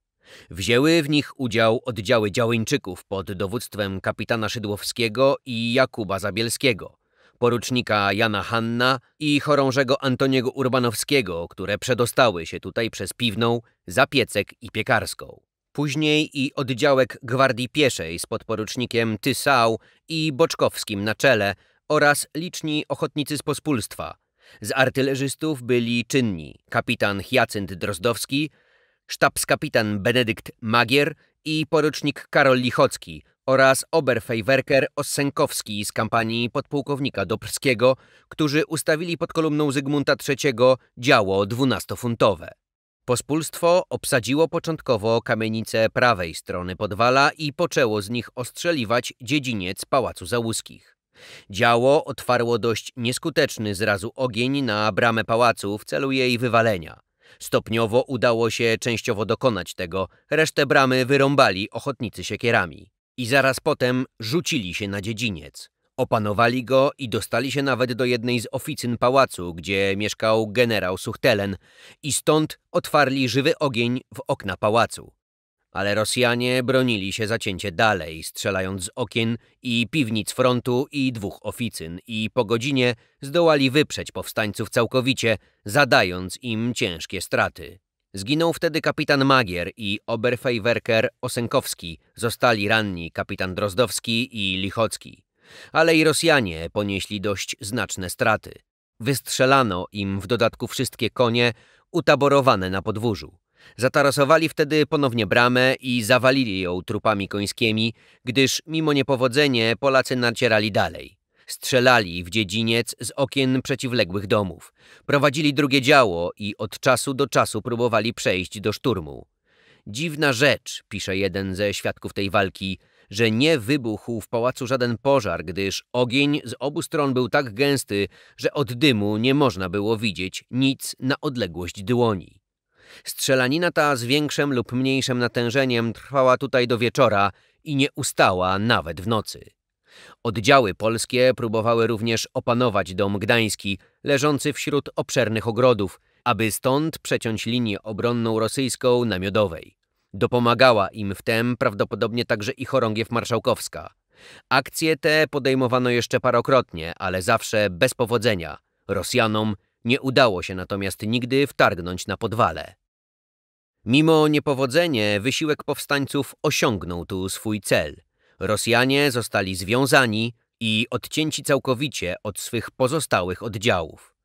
Wzięły w nich udział oddziały działeńczyków pod dowództwem kapitana Szydłowskiego i Jakuba Zabielskiego, porucznika Jana Hanna i chorążego Antoniego Urbanowskiego, które przedostały się tutaj przez Piwną, Zapiecek i Piekarską później i oddziałek Gwardii Pieszej z podporucznikiem Tysał i Boczkowskim na czele oraz liczni ochotnicy z pospólstwa. Z artylerzystów byli czynni kapitan Hyacynt Drozdowski, sztabskapitan Benedykt Magier i porucznik Karol Lichocki oraz Oberfejwerker Ossenkowski z kampanii podpułkownika Dobrskiego, którzy ustawili pod kolumną Zygmunta III działo dwunastofuntowe. Pospólstwo obsadziło początkowo kamienice prawej strony Podwala i poczęło z nich ostrzeliwać dziedziniec Pałacu Załuskich. Działo otwarło dość nieskuteczny zrazu ogień na bramę pałacu w celu jej wywalenia. Stopniowo udało się częściowo dokonać tego, resztę bramy wyrąbali ochotnicy siekierami. I zaraz potem rzucili się na dziedziniec. Opanowali go i dostali się nawet do jednej z oficyn pałacu, gdzie mieszkał generał Suchtelen i stąd otwarli żywy ogień w okna pałacu. Ale Rosjanie bronili się zacięcie dalej, strzelając z okien i piwnic frontu i dwóch oficyn i po godzinie zdołali wyprzeć powstańców całkowicie, zadając im ciężkie straty. Zginął wtedy kapitan Magier i Oberfejwerker Osenkowski, zostali ranni kapitan Drozdowski i Lichocki ale i Rosjanie ponieśli dość znaczne straty. Wystrzelano im w dodatku wszystkie konie utaborowane na podwórzu. Zatarasowali wtedy ponownie bramę i zawalili ją trupami końskimi, gdyż mimo niepowodzenie Polacy nacierali dalej. Strzelali w dziedziniec z okien przeciwległych domów. Prowadzili drugie działo i od czasu do czasu próbowali przejść do szturmu. Dziwna rzecz, pisze jeden ze świadków tej walki, że nie wybuchł w pałacu żaden pożar, gdyż ogień z obu stron był tak gęsty, że od dymu nie można było widzieć nic na odległość dłoni. Strzelanina ta z większym lub mniejszym natężeniem trwała tutaj do wieczora i nie ustała nawet w nocy. Oddziały polskie próbowały również opanować dom gdański, leżący wśród obszernych ogrodów, aby stąd przeciąć linię obronną rosyjską na Dopomagała im w tem prawdopodobnie także i chorągiew marszałkowska. Akcje te podejmowano jeszcze parokrotnie, ale zawsze bez powodzenia. Rosjanom nie udało się natomiast nigdy wtargnąć na podwale. Mimo niepowodzenie wysiłek powstańców osiągnął tu swój cel. Rosjanie zostali związani i odcięci całkowicie od swych pozostałych oddziałów.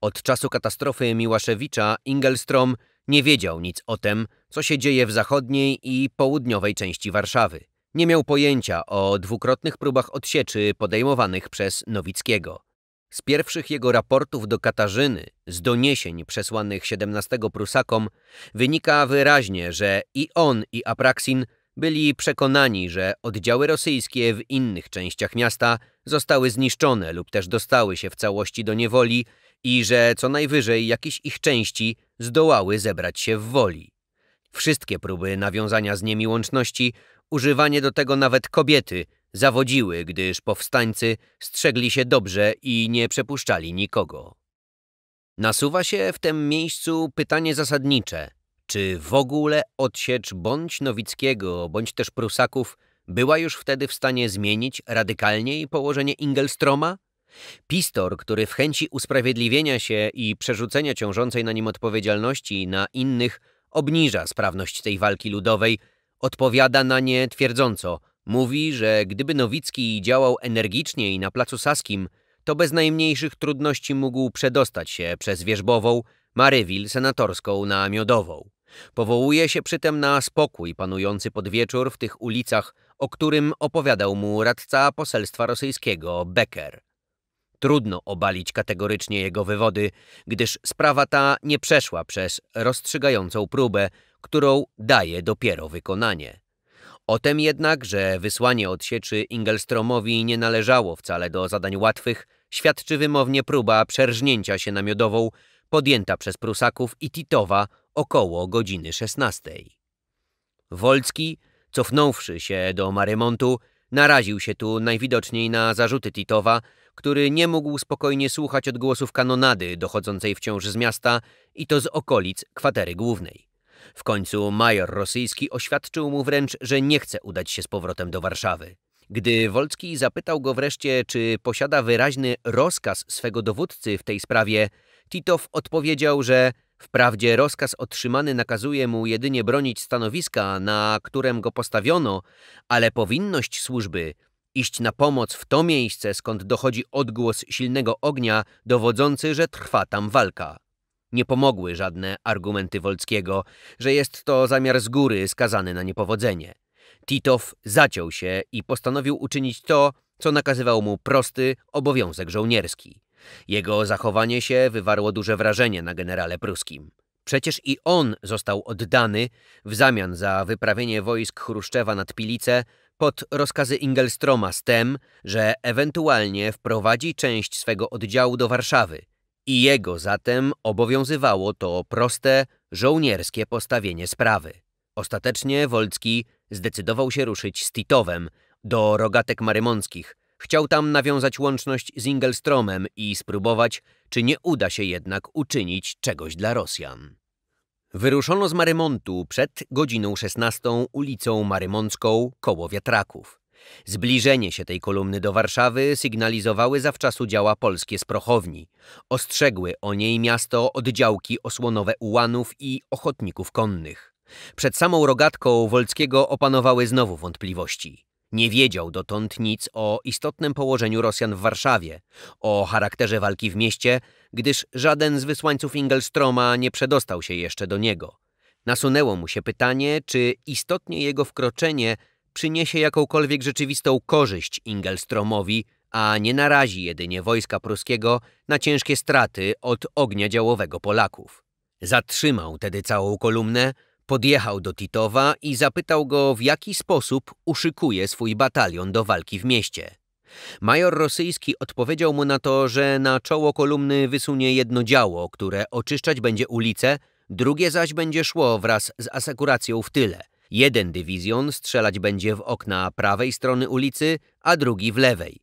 Od czasu katastrofy Miłaszewicza Ingelstrom nie wiedział nic o tym, co się dzieje w zachodniej i południowej części Warszawy. Nie miał pojęcia o dwukrotnych próbach odsieczy podejmowanych przez Nowickiego. Z pierwszych jego raportów do Katarzyny, z doniesień przesłanych 17 Prusakom, wynika wyraźnie, że i on, i Apraksin byli przekonani, że oddziały rosyjskie w innych częściach miasta zostały zniszczone lub też dostały się w całości do niewoli i że co najwyżej jakieś ich części zdołały zebrać się w woli. Wszystkie próby nawiązania z nimi łączności, używanie do tego nawet kobiety, zawodziły, gdyż powstańcy strzegli się dobrze i nie przepuszczali nikogo. Nasuwa się w tym miejscu pytanie zasadnicze, czy w ogóle odsiecz bądź Nowickiego, bądź też Prusaków była już wtedy w stanie zmienić radykalnie położenie Ingelstroma? Pistor, który w chęci usprawiedliwienia się i przerzucenia ciążącej na nim odpowiedzialności na innych, obniża sprawność tej walki ludowej, odpowiada na nie twierdząco. Mówi, że gdyby Nowicki działał energiczniej na Placu Saskim, to bez najmniejszych trudności mógł przedostać się przez Wierzbową, Marywil senatorską na Miodową. Powołuje się przy tym na spokój panujący pod wieczór w tych ulicach, o którym opowiadał mu radca poselstwa rosyjskiego Becker. Trudno obalić kategorycznie jego wywody, gdyż sprawa ta nie przeszła przez rozstrzygającą próbę, którą daje dopiero wykonanie. O tym jednak, że wysłanie odsieczy Ingelstromowi nie należało wcale do zadań łatwych, świadczy wymownie próba przerżnięcia się namiodową podjęta przez Prusaków i Titowa około godziny 16. Wolski, cofnąwszy się do Marymontu, naraził się tu najwidoczniej na zarzuty Titowa, który nie mógł spokojnie słuchać odgłosów kanonady dochodzącej wciąż z miasta i to z okolic kwatery głównej. W końcu major rosyjski oświadczył mu wręcz, że nie chce udać się z powrotem do Warszawy. Gdy Wolski zapytał go wreszcie, czy posiada wyraźny rozkaz swego dowódcy w tej sprawie, Titow odpowiedział, że wprawdzie rozkaz otrzymany nakazuje mu jedynie bronić stanowiska, na którym go postawiono, ale powinność służby iść na pomoc w to miejsce, skąd dochodzi odgłos silnego ognia dowodzący, że trwa tam walka. Nie pomogły żadne argumenty Wolskiego, że jest to zamiar z góry skazany na niepowodzenie. Titow zaciął się i postanowił uczynić to, co nakazywał mu prosty obowiązek żołnierski. Jego zachowanie się wywarło duże wrażenie na generale pruskim. Przecież i on został oddany w zamian za wyprawienie wojsk Chruszczewa nad Pilicę pod rozkazy Ingelstroma z tem, że ewentualnie wprowadzi część swego oddziału do Warszawy i jego zatem obowiązywało to proste, żołnierskie postawienie sprawy. Ostatecznie Wolski zdecydował się ruszyć z Titowem do Rogatek Marymonskich. Chciał tam nawiązać łączność z Ingelstromem i spróbować, czy nie uda się jednak uczynić czegoś dla Rosjan. Wyruszono z Marymontu przed godziną 16 ulicą Marymącką koło wiatraków. Zbliżenie się tej kolumny do Warszawy sygnalizowały zawczasu działa polskie z prochowni. Ostrzegły o niej miasto oddziałki osłonowe ułanów i ochotników konnych. Przed samą rogatką Wolskiego opanowały znowu wątpliwości. Nie wiedział dotąd nic o istotnym położeniu Rosjan w Warszawie, o charakterze walki w mieście, gdyż żaden z wysłańców Ingelstroma nie przedostał się jeszcze do niego. Nasunęło mu się pytanie, czy istotnie jego wkroczenie przyniesie jakąkolwiek rzeczywistą korzyść Ingelstromowi, a nie narazi jedynie wojska pruskiego na ciężkie straty od ognia działowego Polaków. Zatrzymał tedy całą kolumnę, Podjechał do Titowa i zapytał go, w jaki sposób uszykuje swój batalion do walki w mieście. Major rosyjski odpowiedział mu na to, że na czoło kolumny wysunie jedno działo, które oczyszczać będzie ulice, drugie zaś będzie szło wraz z asekuracją w tyle. Jeden dywizjon strzelać będzie w okna prawej strony ulicy, a drugi w lewej.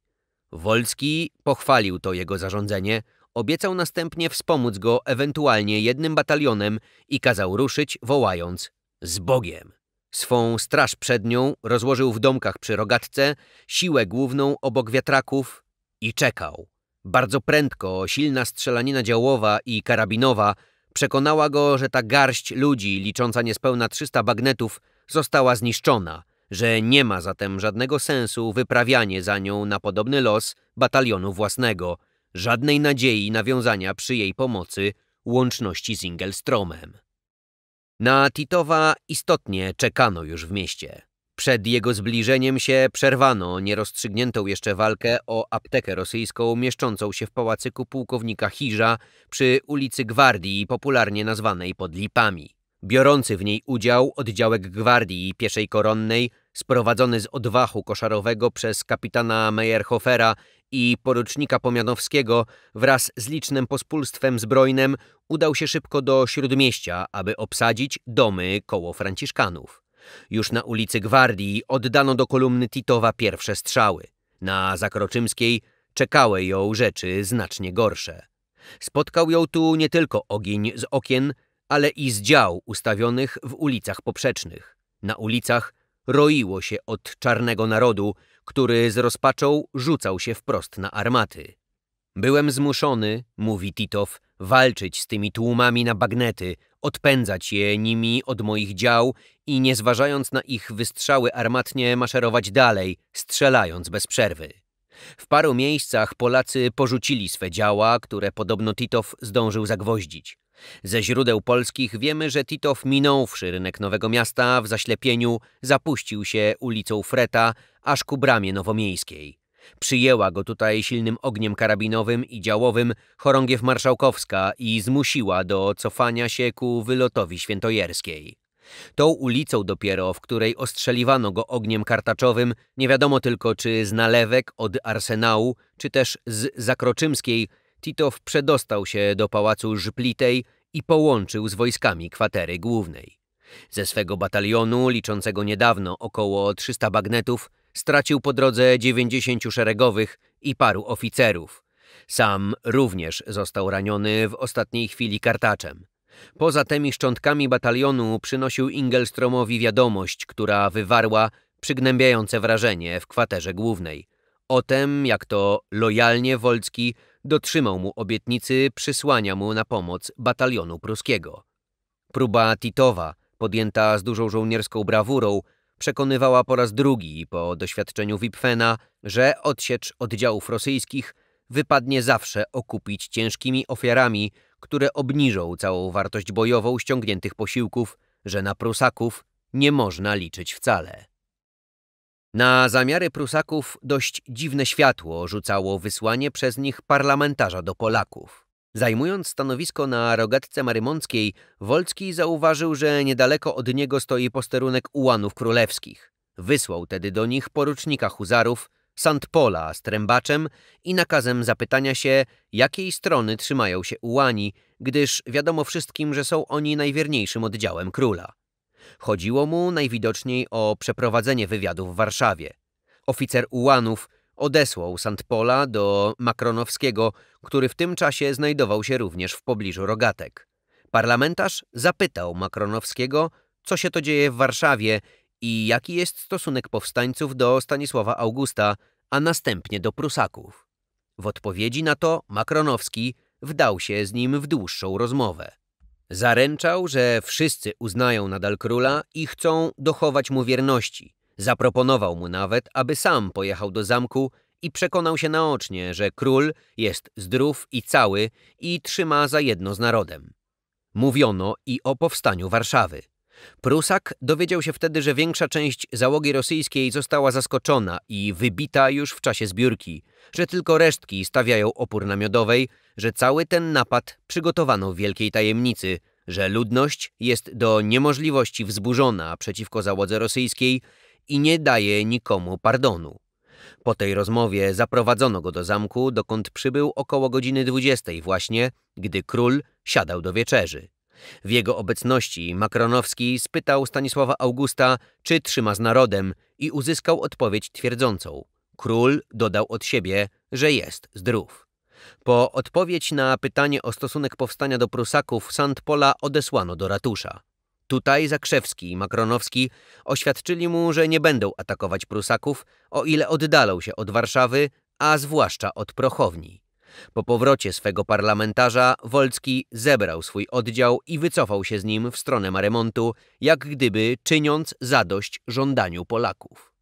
Wolski pochwalił to jego zarządzenie, Obiecał następnie wspomóc go ewentualnie jednym batalionem i kazał ruszyć, wołając z Bogiem. Swą straż przednią rozłożył w domkach przy rogatce, siłę główną obok wiatraków i czekał. Bardzo prędko silna strzelanina działowa i karabinowa przekonała go, że ta garść ludzi licząca niespełna 300 bagnetów została zniszczona, że nie ma zatem żadnego sensu wyprawianie za nią na podobny los batalionu własnego – żadnej nadziei nawiązania przy jej pomocy łączności z Ingelstromem. Na Titowa istotnie czekano już w mieście. Przed jego zbliżeniem się przerwano nierozstrzygniętą jeszcze walkę o aptekę rosyjską mieszczącą się w pałacyku pułkownika Hirza przy ulicy Gwardii, popularnie nazwanej pod Lipami. Biorący w niej udział oddziałek Gwardii Pieszej Koronnej sprowadzony z odwachu koszarowego przez kapitana Meyerhofera i porucznika Pomianowskiego wraz z licznym pospólstwem zbrojnym udał się szybko do Śródmieścia, aby obsadzić domy koło Franciszkanów. Już na ulicy Gwardii oddano do kolumny Titowa pierwsze strzały. Na Zakroczymskiej czekały ją rzeczy znacznie gorsze. Spotkał ją tu nie tylko ogień z okien, ale i z dział ustawionych w ulicach poprzecznych. Na ulicach roiło się od czarnego narodu, który z rozpaczą rzucał się wprost na armaty. Byłem zmuszony, mówi Titow, walczyć z tymi tłumami na bagnety, odpędzać je nimi od moich dział i nie zważając na ich wystrzały armatnie maszerować dalej, strzelając bez przerwy. W paru miejscach Polacy porzucili swe działa, które podobno Titow zdążył zagwoździć. Ze źródeł polskich wiemy, że Titow minąwszy rynek Nowego Miasta w zaślepieniu zapuścił się ulicą Freta aż ku bramie nowomiejskiej. Przyjęła go tutaj silnym ogniem karabinowym i działowym chorągiew marszałkowska i zmusiła do cofania się ku wylotowi świętojerskiej. Tą ulicą dopiero, w której ostrzeliwano go ogniem kartaczowym, nie wiadomo tylko czy z nalewek od arsenału, czy też z zakroczymskiej, Titow przedostał się do pałacu Żplitej i połączył z wojskami kwatery głównej. Ze swego batalionu, liczącego niedawno około 300 bagnetów, stracił po drodze 90 szeregowych i paru oficerów. Sam również został raniony w ostatniej chwili kartaczem. Poza tymi szczątkami batalionu przynosił Ingelstromowi wiadomość, która wywarła przygnębiające wrażenie w kwaterze głównej. O tym, jak to lojalnie Wolski dotrzymał mu obietnicy przysłania mu na pomoc batalionu pruskiego. Próba Titowa, podjęta z dużą żołnierską brawurą, przekonywała po raz drugi po doświadczeniu Wipfena, że odsiecz oddziałów rosyjskich wypadnie zawsze okupić ciężkimi ofiarami, które obniżą całą wartość bojową ściągniętych posiłków, że na Prusaków nie można liczyć wcale. Na zamiary Prusaków dość dziwne światło rzucało wysłanie przez nich parlamentarza do Polaków. Zajmując stanowisko na rogatce marymąckiej, Wolski zauważył, że niedaleko od niego stoi posterunek ułanów królewskich. Wysłał tedy do nich porucznika huzarów, Pola z trębaczem i nakazem zapytania się, jakiej strony trzymają się ułani, gdyż wiadomo wszystkim, że są oni najwierniejszym oddziałem króla. Chodziło mu najwidoczniej o przeprowadzenie wywiadu w Warszawie. Oficer Ułanów odesłał Santpola do Makronowskiego, który w tym czasie znajdował się również w pobliżu Rogatek. Parlamentarz zapytał Makronowskiego, co się to dzieje w Warszawie i jaki jest stosunek powstańców do Stanisława Augusta, a następnie do Prusaków. W odpowiedzi na to Makronowski wdał się z nim w dłuższą rozmowę. Zaręczał, że wszyscy uznają nadal króla i chcą dochować mu wierności. Zaproponował mu nawet, aby sam pojechał do zamku i przekonał się naocznie, że król jest zdrów i cały i trzyma za jedno z narodem. Mówiono i o powstaniu Warszawy. Prusak dowiedział się wtedy, że większa część załogi rosyjskiej została zaskoczona i wybita już w czasie zbiórki, że tylko resztki stawiają opór namiodowej, że cały ten napad przygotowano w wielkiej tajemnicy, że ludność jest do niemożliwości wzburzona przeciwko załodze rosyjskiej i nie daje nikomu pardonu. Po tej rozmowie zaprowadzono go do zamku, dokąd przybył około godziny dwudziestej właśnie, gdy król siadał do wieczerzy. W jego obecności Makronowski spytał Stanisława Augusta, czy trzyma z narodem i uzyskał odpowiedź twierdzącą. Król dodał od siebie, że jest zdrów. Po odpowiedź na pytanie o stosunek powstania do Prusaków Sand Pola odesłano do ratusza. Tutaj Zakrzewski i Makronowski oświadczyli mu, że nie będą atakować Prusaków, o ile oddalą się od Warszawy, a zwłaszcza od Prochowni. Po powrocie swego parlamentarza Wolski zebrał swój oddział i wycofał się z nim w stronę Maremontu, jak gdyby czyniąc zadość żądaniu Polaków.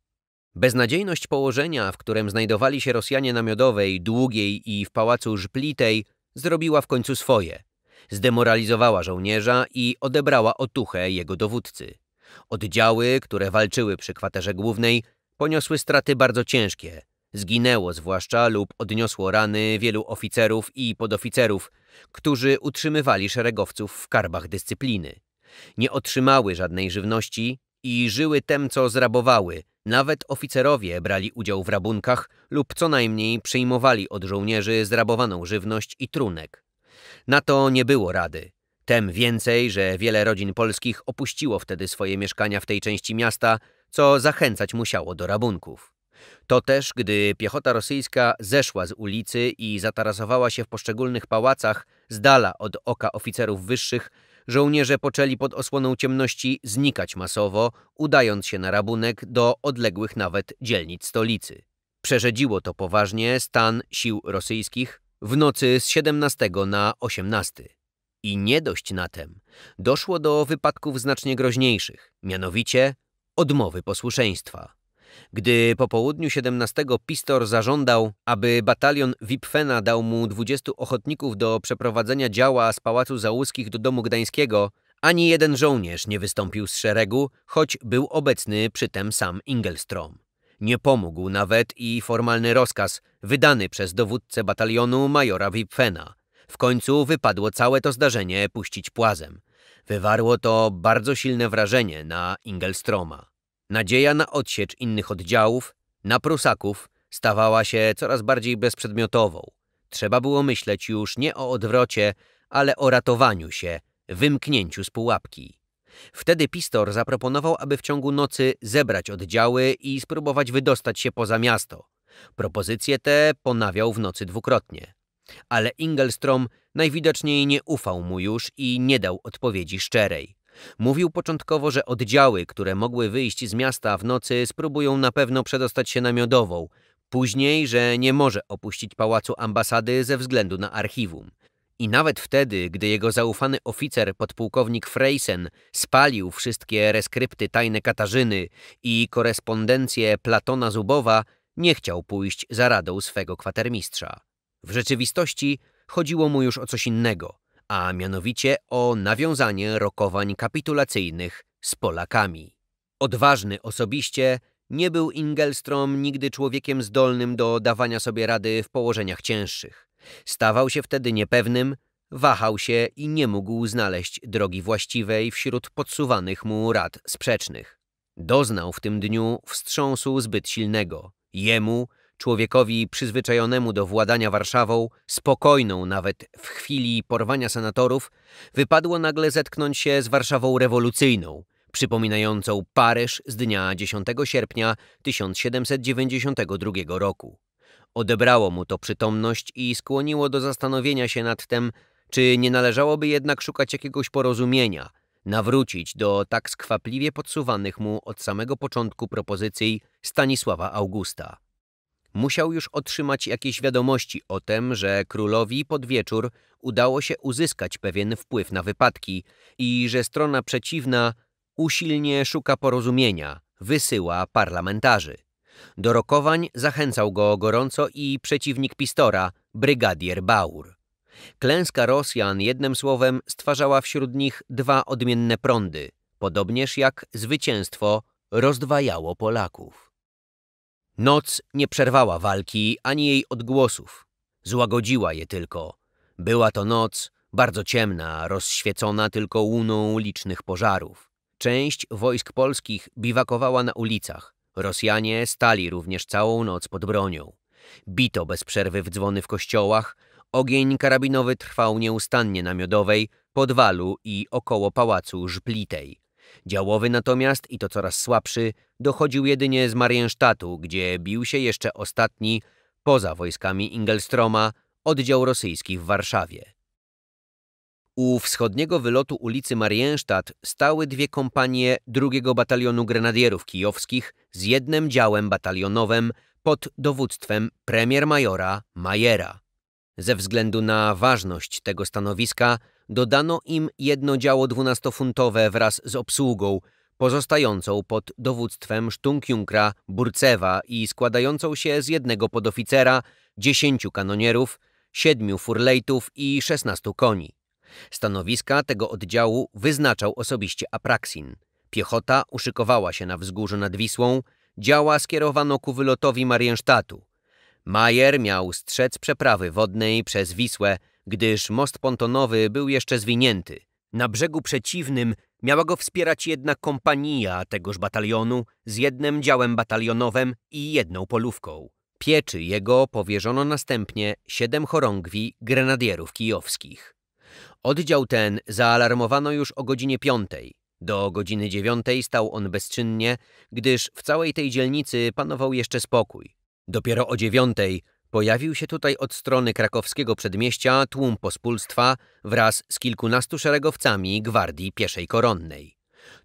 Beznadziejność położenia, w którym znajdowali się Rosjanie na Miodowej, Długiej i w Pałacu Żplitej, zrobiła w końcu swoje. Zdemoralizowała żołnierza i odebrała otuchę jego dowódcy. Oddziały, które walczyły przy kwaterze głównej, poniosły straty bardzo ciężkie, Zginęło zwłaszcza lub odniosło rany wielu oficerów i podoficerów, którzy utrzymywali szeregowców w karbach dyscypliny. Nie otrzymały żadnej żywności i żyły tem, co zrabowały. Nawet oficerowie brali udział w rabunkach lub co najmniej przyjmowali od żołnierzy zrabowaną żywność i trunek. Na to nie było rady. Tem więcej, że wiele rodzin polskich opuściło wtedy swoje mieszkania w tej części miasta, co zachęcać musiało do rabunków. To też, gdy piechota rosyjska zeszła z ulicy i zatarasowała się w poszczególnych pałacach, z dala od oka oficerów wyższych, żołnierze poczęli pod osłoną ciemności znikać masowo, udając się na rabunek do odległych nawet dzielnic stolicy. Przerzedziło to poważnie stan sił rosyjskich w nocy z 17 na 18. I nie dość na tem, doszło do wypadków znacznie groźniejszych, mianowicie odmowy posłuszeństwa. Gdy po południu 17 Pistor zażądał, aby batalion Wipfena dał mu 20 ochotników do przeprowadzenia działa z Pałacu Załuskich do domu gdańskiego, ani jeden żołnierz nie wystąpił z szeregu, choć był obecny przy tym sam Ingelstrom. Nie pomógł nawet i formalny rozkaz wydany przez dowódcę batalionu majora Wipfena. W końcu wypadło całe to zdarzenie puścić płazem. Wywarło to bardzo silne wrażenie na Ingelstroma. Nadzieja na odsiecz innych oddziałów, na Prusaków, stawała się coraz bardziej bezprzedmiotową. Trzeba było myśleć już nie o odwrocie, ale o ratowaniu się, wymknięciu z pułapki. Wtedy Pistor zaproponował, aby w ciągu nocy zebrać oddziały i spróbować wydostać się poza miasto. Propozycje te ponawiał w nocy dwukrotnie. Ale Ingelstrom najwidoczniej nie ufał mu już i nie dał odpowiedzi szczerej. Mówił początkowo, że oddziały, które mogły wyjść z miasta w nocy, spróbują na pewno przedostać się na Miodową. Później, że nie może opuścić pałacu ambasady ze względu na archiwum. I nawet wtedy, gdy jego zaufany oficer, podpułkownik Freysen, spalił wszystkie reskrypty tajne Katarzyny i korespondencję Platona Zubowa, nie chciał pójść za radą swego kwatermistrza. W rzeczywistości chodziło mu już o coś innego – a mianowicie o nawiązanie rokowań kapitulacyjnych z Polakami. Odważny osobiście, nie był Ingelstrom nigdy człowiekiem zdolnym do dawania sobie rady w położeniach cięższych. Stawał się wtedy niepewnym, wahał się i nie mógł znaleźć drogi właściwej wśród podsuwanych mu rad sprzecznych. Doznał w tym dniu wstrząsu zbyt silnego. Jemu, człowiekowi przyzwyczajonemu do władania Warszawą, spokojną nawet w chwili porwania senatorów, wypadło nagle zetknąć się z Warszawą rewolucyjną, przypominającą Paryż z dnia 10 sierpnia 1792 roku. Odebrało mu to przytomność i skłoniło do zastanowienia się nad tym, czy nie należałoby jednak szukać jakiegoś porozumienia, nawrócić do tak skwapliwie podsuwanych mu od samego początku propozycji Stanisława Augusta. Musiał już otrzymać jakieś wiadomości o tym, że królowi pod wieczór udało się uzyskać pewien wpływ na wypadki i że strona przeciwna usilnie szuka porozumienia, wysyła parlamentarzy. Do rokowań zachęcał go gorąco i przeciwnik Pistora, brygadier Baur. Klęska Rosjan jednym słowem stwarzała wśród nich dwa odmienne prądy, podobnież jak zwycięstwo rozdwajało Polaków. Noc nie przerwała walki ani jej odgłosów. Złagodziła je tylko. Była to noc bardzo ciemna, rozświecona tylko łuną licznych pożarów. Część wojsk polskich biwakowała na ulicach. Rosjanie stali również całą noc pod bronią. Bito bez przerwy w dzwony w kościołach. Ogień karabinowy trwał nieustannie na Miodowej, Podwalu i około Pałacu Żplitej. Działowy natomiast, i to coraz słabszy, dochodził jedynie z Marienstadtu, gdzie bił się jeszcze ostatni, poza wojskami Ingelstroma, oddział rosyjski w Warszawie. U wschodniego wylotu ulicy Marienstadt stały dwie kompanie drugiego Batalionu Grenadierów Kijowskich z jednym działem batalionowym pod dowództwem premier-majora Majera. Ze względu na ważność tego stanowiska dodano im jedno działo dwunastofuntowe wraz z obsługą, pozostającą pod dowództwem sztunkjunkra Burcewa i składającą się z jednego podoficera, dziesięciu kanonierów, siedmiu furlejtów i szesnastu koni. Stanowiska tego oddziału wyznaczał osobiście Apraksin. Piechota uszykowała się na wzgórzu nad Wisłą, działa skierowano ku wylotowi Mariensztatu. Majer miał strzec przeprawy wodnej przez Wisłę, gdyż most pontonowy był jeszcze zwinięty. Na brzegu przeciwnym miała go wspierać jedna kompania tegoż batalionu z jednym działem batalionowym i jedną polówką. Pieczy jego powierzono następnie siedem chorągwi grenadierów kijowskich. Oddział ten zaalarmowano już o godzinie piątej. Do godziny dziewiątej stał on bezczynnie, gdyż w całej tej dzielnicy panował jeszcze spokój. Dopiero o dziewiątej Pojawił się tutaj od strony krakowskiego przedmieścia tłum pospólstwa wraz z kilkunastu szeregowcami gwardii pieszej koronnej.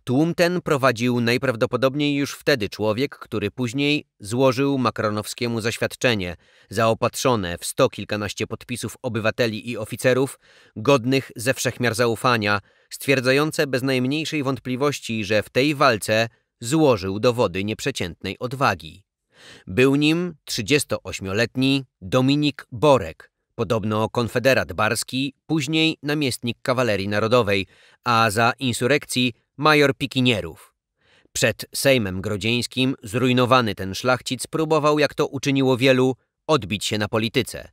Tłum ten prowadził najprawdopodobniej już wtedy człowiek, który później złożył Makronowskiemu zaświadczenie, zaopatrzone w sto kilkanaście podpisów obywateli i oficerów, godnych ze wszechmiar zaufania, stwierdzające bez najmniejszej wątpliwości, że w tej walce złożył dowody nieprzeciętnej odwagi. Był nim 38-letni Dominik Borek, podobno konfederat barski, później namiestnik kawalerii narodowej, a za insurrekcji major pikinierów. Przed Sejmem Grodzieńskim zrujnowany ten szlachcic próbował, jak to uczyniło wielu, odbić się na polityce.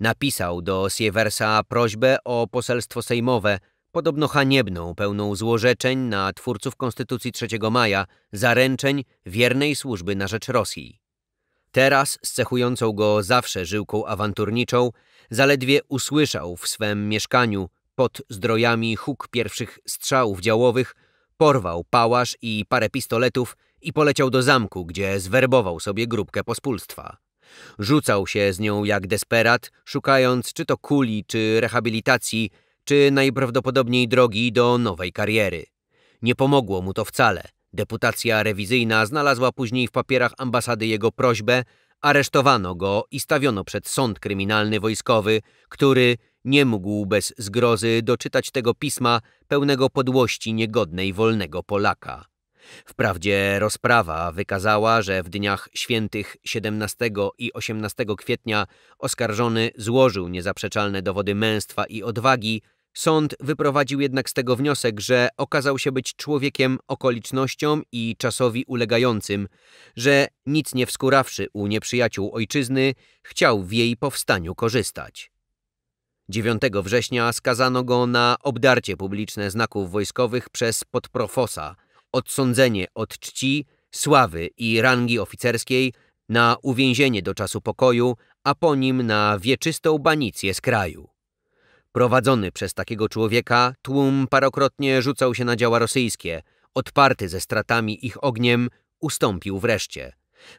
Napisał do Siewersa prośbę o poselstwo sejmowe, podobno haniebną, pełną złorzeczeń na twórców Konstytucji 3 maja, zaręczeń wiernej służby na rzecz Rosji. Teraz, z cechującą go zawsze żyłką awanturniczą, zaledwie usłyszał w swem mieszkaniu pod zdrojami huk pierwszych strzałów działowych, porwał pałasz i parę pistoletów i poleciał do zamku, gdzie zwerbował sobie grupkę pospólstwa. Rzucał się z nią jak desperat, szukając czy to kuli, czy rehabilitacji, czy najprawdopodobniej drogi do nowej kariery. Nie pomogło mu to wcale. Deputacja rewizyjna znalazła później w papierach ambasady jego prośbę, aresztowano go i stawiono przed sąd kryminalny wojskowy, który nie mógł bez zgrozy doczytać tego pisma pełnego podłości niegodnej wolnego Polaka. Wprawdzie rozprawa wykazała, że w dniach świętych 17 i 18 kwietnia oskarżony złożył niezaprzeczalne dowody męstwa i odwagi, Sąd wyprowadził jednak z tego wniosek, że okazał się być człowiekiem okolicznościom i czasowi ulegającym, że nic nie wskórawszy u nieprzyjaciół ojczyzny, chciał w jej powstaniu korzystać. 9 września skazano go na obdarcie publiczne znaków wojskowych przez podprofosa, odsądzenie od czci, sławy i rangi oficerskiej, na uwięzienie do czasu pokoju, a po nim na wieczystą banicję z kraju. Prowadzony przez takiego człowieka, tłum parokrotnie rzucał się na działa rosyjskie. Odparty ze stratami ich ogniem, ustąpił wreszcie.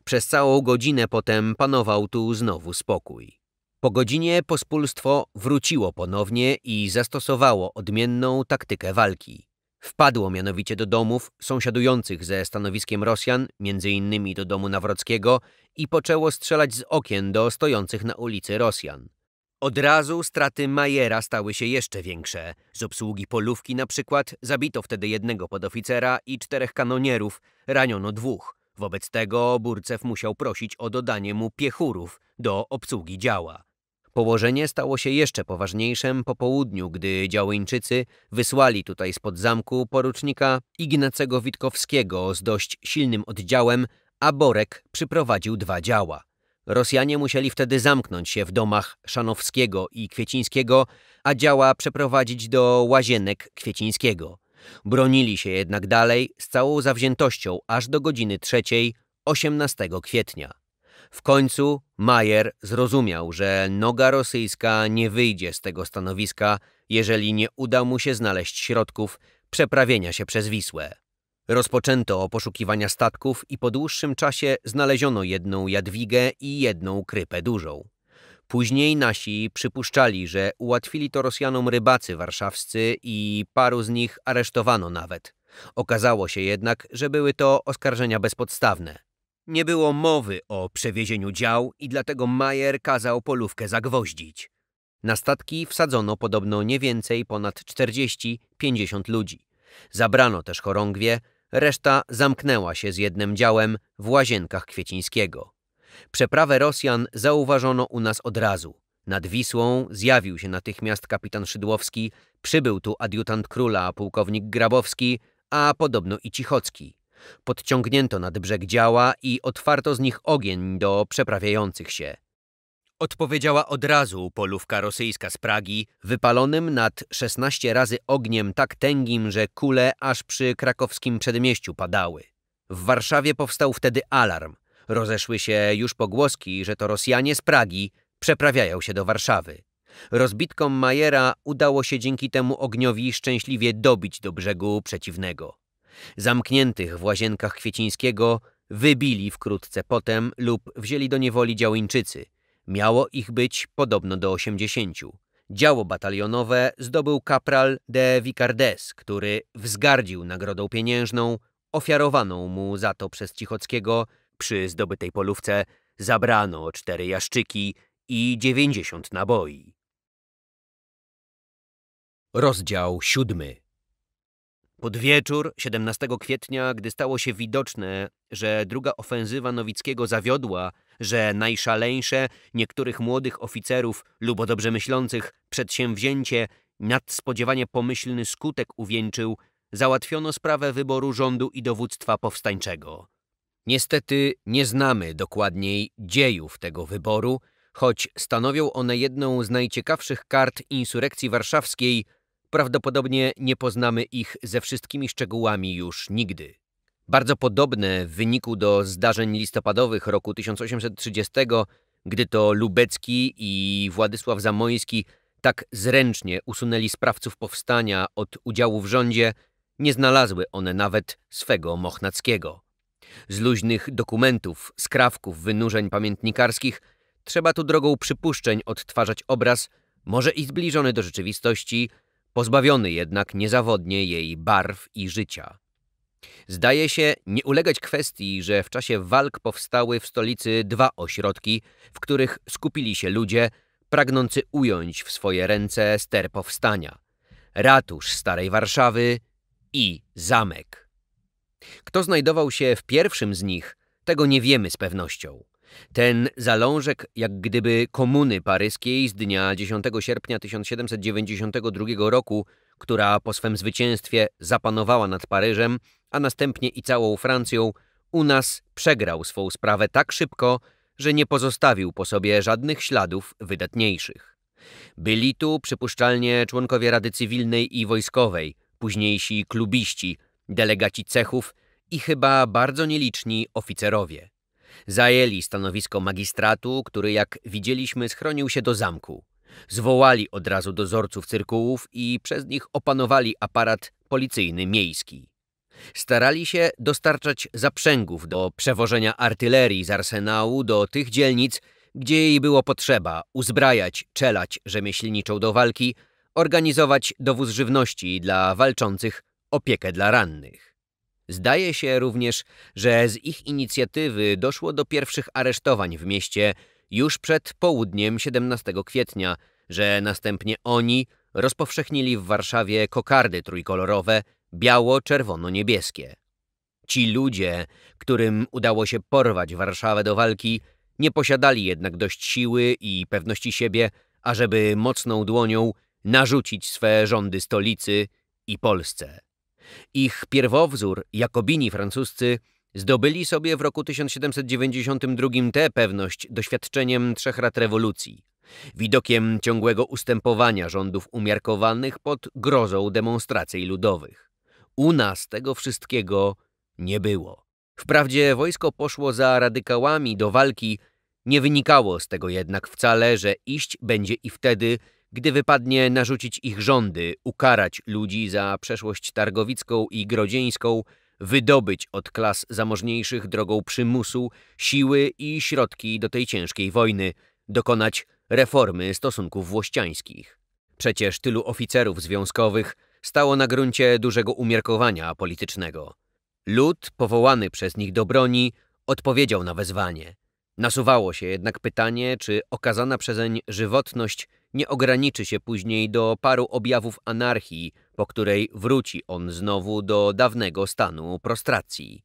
Przez całą godzinę potem panował tu znowu spokój. Po godzinie pospólstwo wróciło ponownie i zastosowało odmienną taktykę walki. Wpadło mianowicie do domów sąsiadujących ze stanowiskiem Rosjan, między innymi do domu Nawrockiego, i poczęło strzelać z okien do stojących na ulicy Rosjan. Od razu straty Majera stały się jeszcze większe. Z obsługi polówki na przykład zabito wtedy jednego podoficera i czterech kanonierów, raniono dwóch. Wobec tego Burcew musiał prosić o dodanie mu piechurów do obsługi działa. Położenie stało się jeszcze poważniejszym po południu, gdy działyńczycy wysłali tutaj spod zamku porucznika Ignacego Witkowskiego z dość silnym oddziałem, a Borek przyprowadził dwa działa. Rosjanie musieli wtedy zamknąć się w domach Szanowskiego i Kwiecińskiego, a działa przeprowadzić do łazienek Kwiecińskiego. Bronili się jednak dalej z całą zawziętością aż do godziny trzeciej 18 kwietnia. W końcu Majer zrozumiał, że noga rosyjska nie wyjdzie z tego stanowiska, jeżeli nie uda mu się znaleźć środków przeprawienia się przez Wisłę. Rozpoczęto poszukiwania statków i po dłuższym czasie znaleziono jedną Jadwigę i jedną krypę dużą. Później nasi przypuszczali, że ułatwili to Rosjanom rybacy warszawscy i paru z nich aresztowano nawet. Okazało się jednak, że były to oskarżenia bezpodstawne. Nie było mowy o przewiezieniu dział i dlatego Majer kazał polówkę zagwoździć. Na statki wsadzono podobno nie więcej ponad 40-50 ludzi. Zabrano też chorągwie, Reszta zamknęła się z jednym działem w łazienkach Kwiecińskiego. Przeprawę Rosjan zauważono u nas od razu. Nad Wisłą zjawił się natychmiast kapitan Szydłowski, przybył tu adiutant króla, pułkownik Grabowski, a podobno i Cichocki. Podciągnięto nad brzeg działa i otwarto z nich ogień do przeprawiających się. Odpowiedziała od razu polówka rosyjska z Pragi, wypalonym nad 16 razy ogniem tak tęgim, że kule aż przy krakowskim przedmieściu padały. W Warszawie powstał wtedy alarm. Rozeszły się już pogłoski, że to Rosjanie z Pragi przeprawiają się do Warszawy. Rozbitkom Majera udało się dzięki temu ogniowi szczęśliwie dobić do brzegu przeciwnego. Zamkniętych w łazienkach Kwiecińskiego wybili wkrótce potem lub wzięli do niewoli działyńczycy – Miało ich być podobno do 80. Działo batalionowe zdobył kapral de Vicardes, który wzgardził nagrodą pieniężną, ofiarowaną mu za to przez Cichockiego. Przy zdobytej polówce zabrano cztery jaszczyki i 90 naboi. Rozdział siódmy. Pod wieczór 17 kwietnia, gdy stało się widoczne, że druga ofensywa Nowickiego zawiodła, że najszaleńsze niektórych młodych oficerów lub dobrze myślących przedsięwzięcie nadspodziewanie pomyślny skutek uwieńczył, załatwiono sprawę wyboru rządu i dowództwa powstańczego. Niestety nie znamy dokładniej dziejów tego wyboru, choć stanowią one jedną z najciekawszych kart insurekcji warszawskiej, prawdopodobnie nie poznamy ich ze wszystkimi szczegółami już nigdy. Bardzo podobne w wyniku do zdarzeń listopadowych roku 1830, gdy to Lubecki i Władysław Zamoński tak zręcznie usunęli sprawców powstania od udziału w rządzie, nie znalazły one nawet swego Mochnackiego. Z luźnych dokumentów, skrawków, wynurzeń pamiętnikarskich trzeba tu drogą przypuszczeń odtwarzać obraz, może i zbliżony do rzeczywistości, pozbawiony jednak niezawodnie jej barw i życia. Zdaje się nie ulegać kwestii, że w czasie walk powstały w stolicy dwa ośrodki, w których skupili się ludzie pragnący ująć w swoje ręce ster powstania. Ratusz Starej Warszawy i zamek. Kto znajdował się w pierwszym z nich, tego nie wiemy z pewnością. Ten zalążek jak gdyby komuny paryskiej z dnia 10 sierpnia 1792 roku, która po swym zwycięstwie zapanowała nad Paryżem, a następnie i całą Francją, u nas przegrał swą sprawę tak szybko, że nie pozostawił po sobie żadnych śladów wydatniejszych. Byli tu przypuszczalnie członkowie Rady Cywilnej i Wojskowej, późniejsi klubiści, delegaci cechów i chyba bardzo nieliczni oficerowie. Zajęli stanowisko magistratu, który jak widzieliśmy schronił się do zamku. Zwołali od razu dozorców cyrkułów i przez nich opanowali aparat policyjny miejski. Starali się dostarczać zaprzęgów do przewożenia artylerii z arsenału do tych dzielnic, gdzie jej było potrzeba, uzbrajać czelać rzemieślniczą do walki, organizować dowóz żywności dla walczących, opiekę dla rannych. Zdaje się również, że z ich inicjatywy doszło do pierwszych aresztowań w mieście już przed południem 17 kwietnia, że następnie oni rozpowszechnili w Warszawie kokardy trójkolorowe – biało-czerwono-niebieskie. Ci ludzie, którym udało się porwać Warszawę do walki, nie posiadali jednak dość siły i pewności siebie, ażeby mocną dłonią narzucić swe rządy stolicy i Polsce. Ich pierwowzór, jakobini francuscy, zdobyli sobie w roku 1792 tę pewność doświadczeniem trzech lat rewolucji, widokiem ciągłego ustępowania rządów umiarkowanych pod grozą demonstracji ludowych. U nas tego wszystkiego nie było. Wprawdzie wojsko poszło za radykałami do walki, nie wynikało z tego jednak wcale, że iść będzie i wtedy, gdy wypadnie narzucić ich rządy, ukarać ludzi za przeszłość targowicką i grodzieńską, wydobyć od klas zamożniejszych drogą przymusu siły i środki do tej ciężkiej wojny, dokonać reformy stosunków włościańskich. Przecież tylu oficerów związkowych stało na gruncie dużego umiarkowania politycznego. Lud, powołany przez nich do broni, odpowiedział na wezwanie. Nasuwało się jednak pytanie, czy okazana przezeń żywotność nie ograniczy się później do paru objawów anarchii, po której wróci on znowu do dawnego stanu prostracji.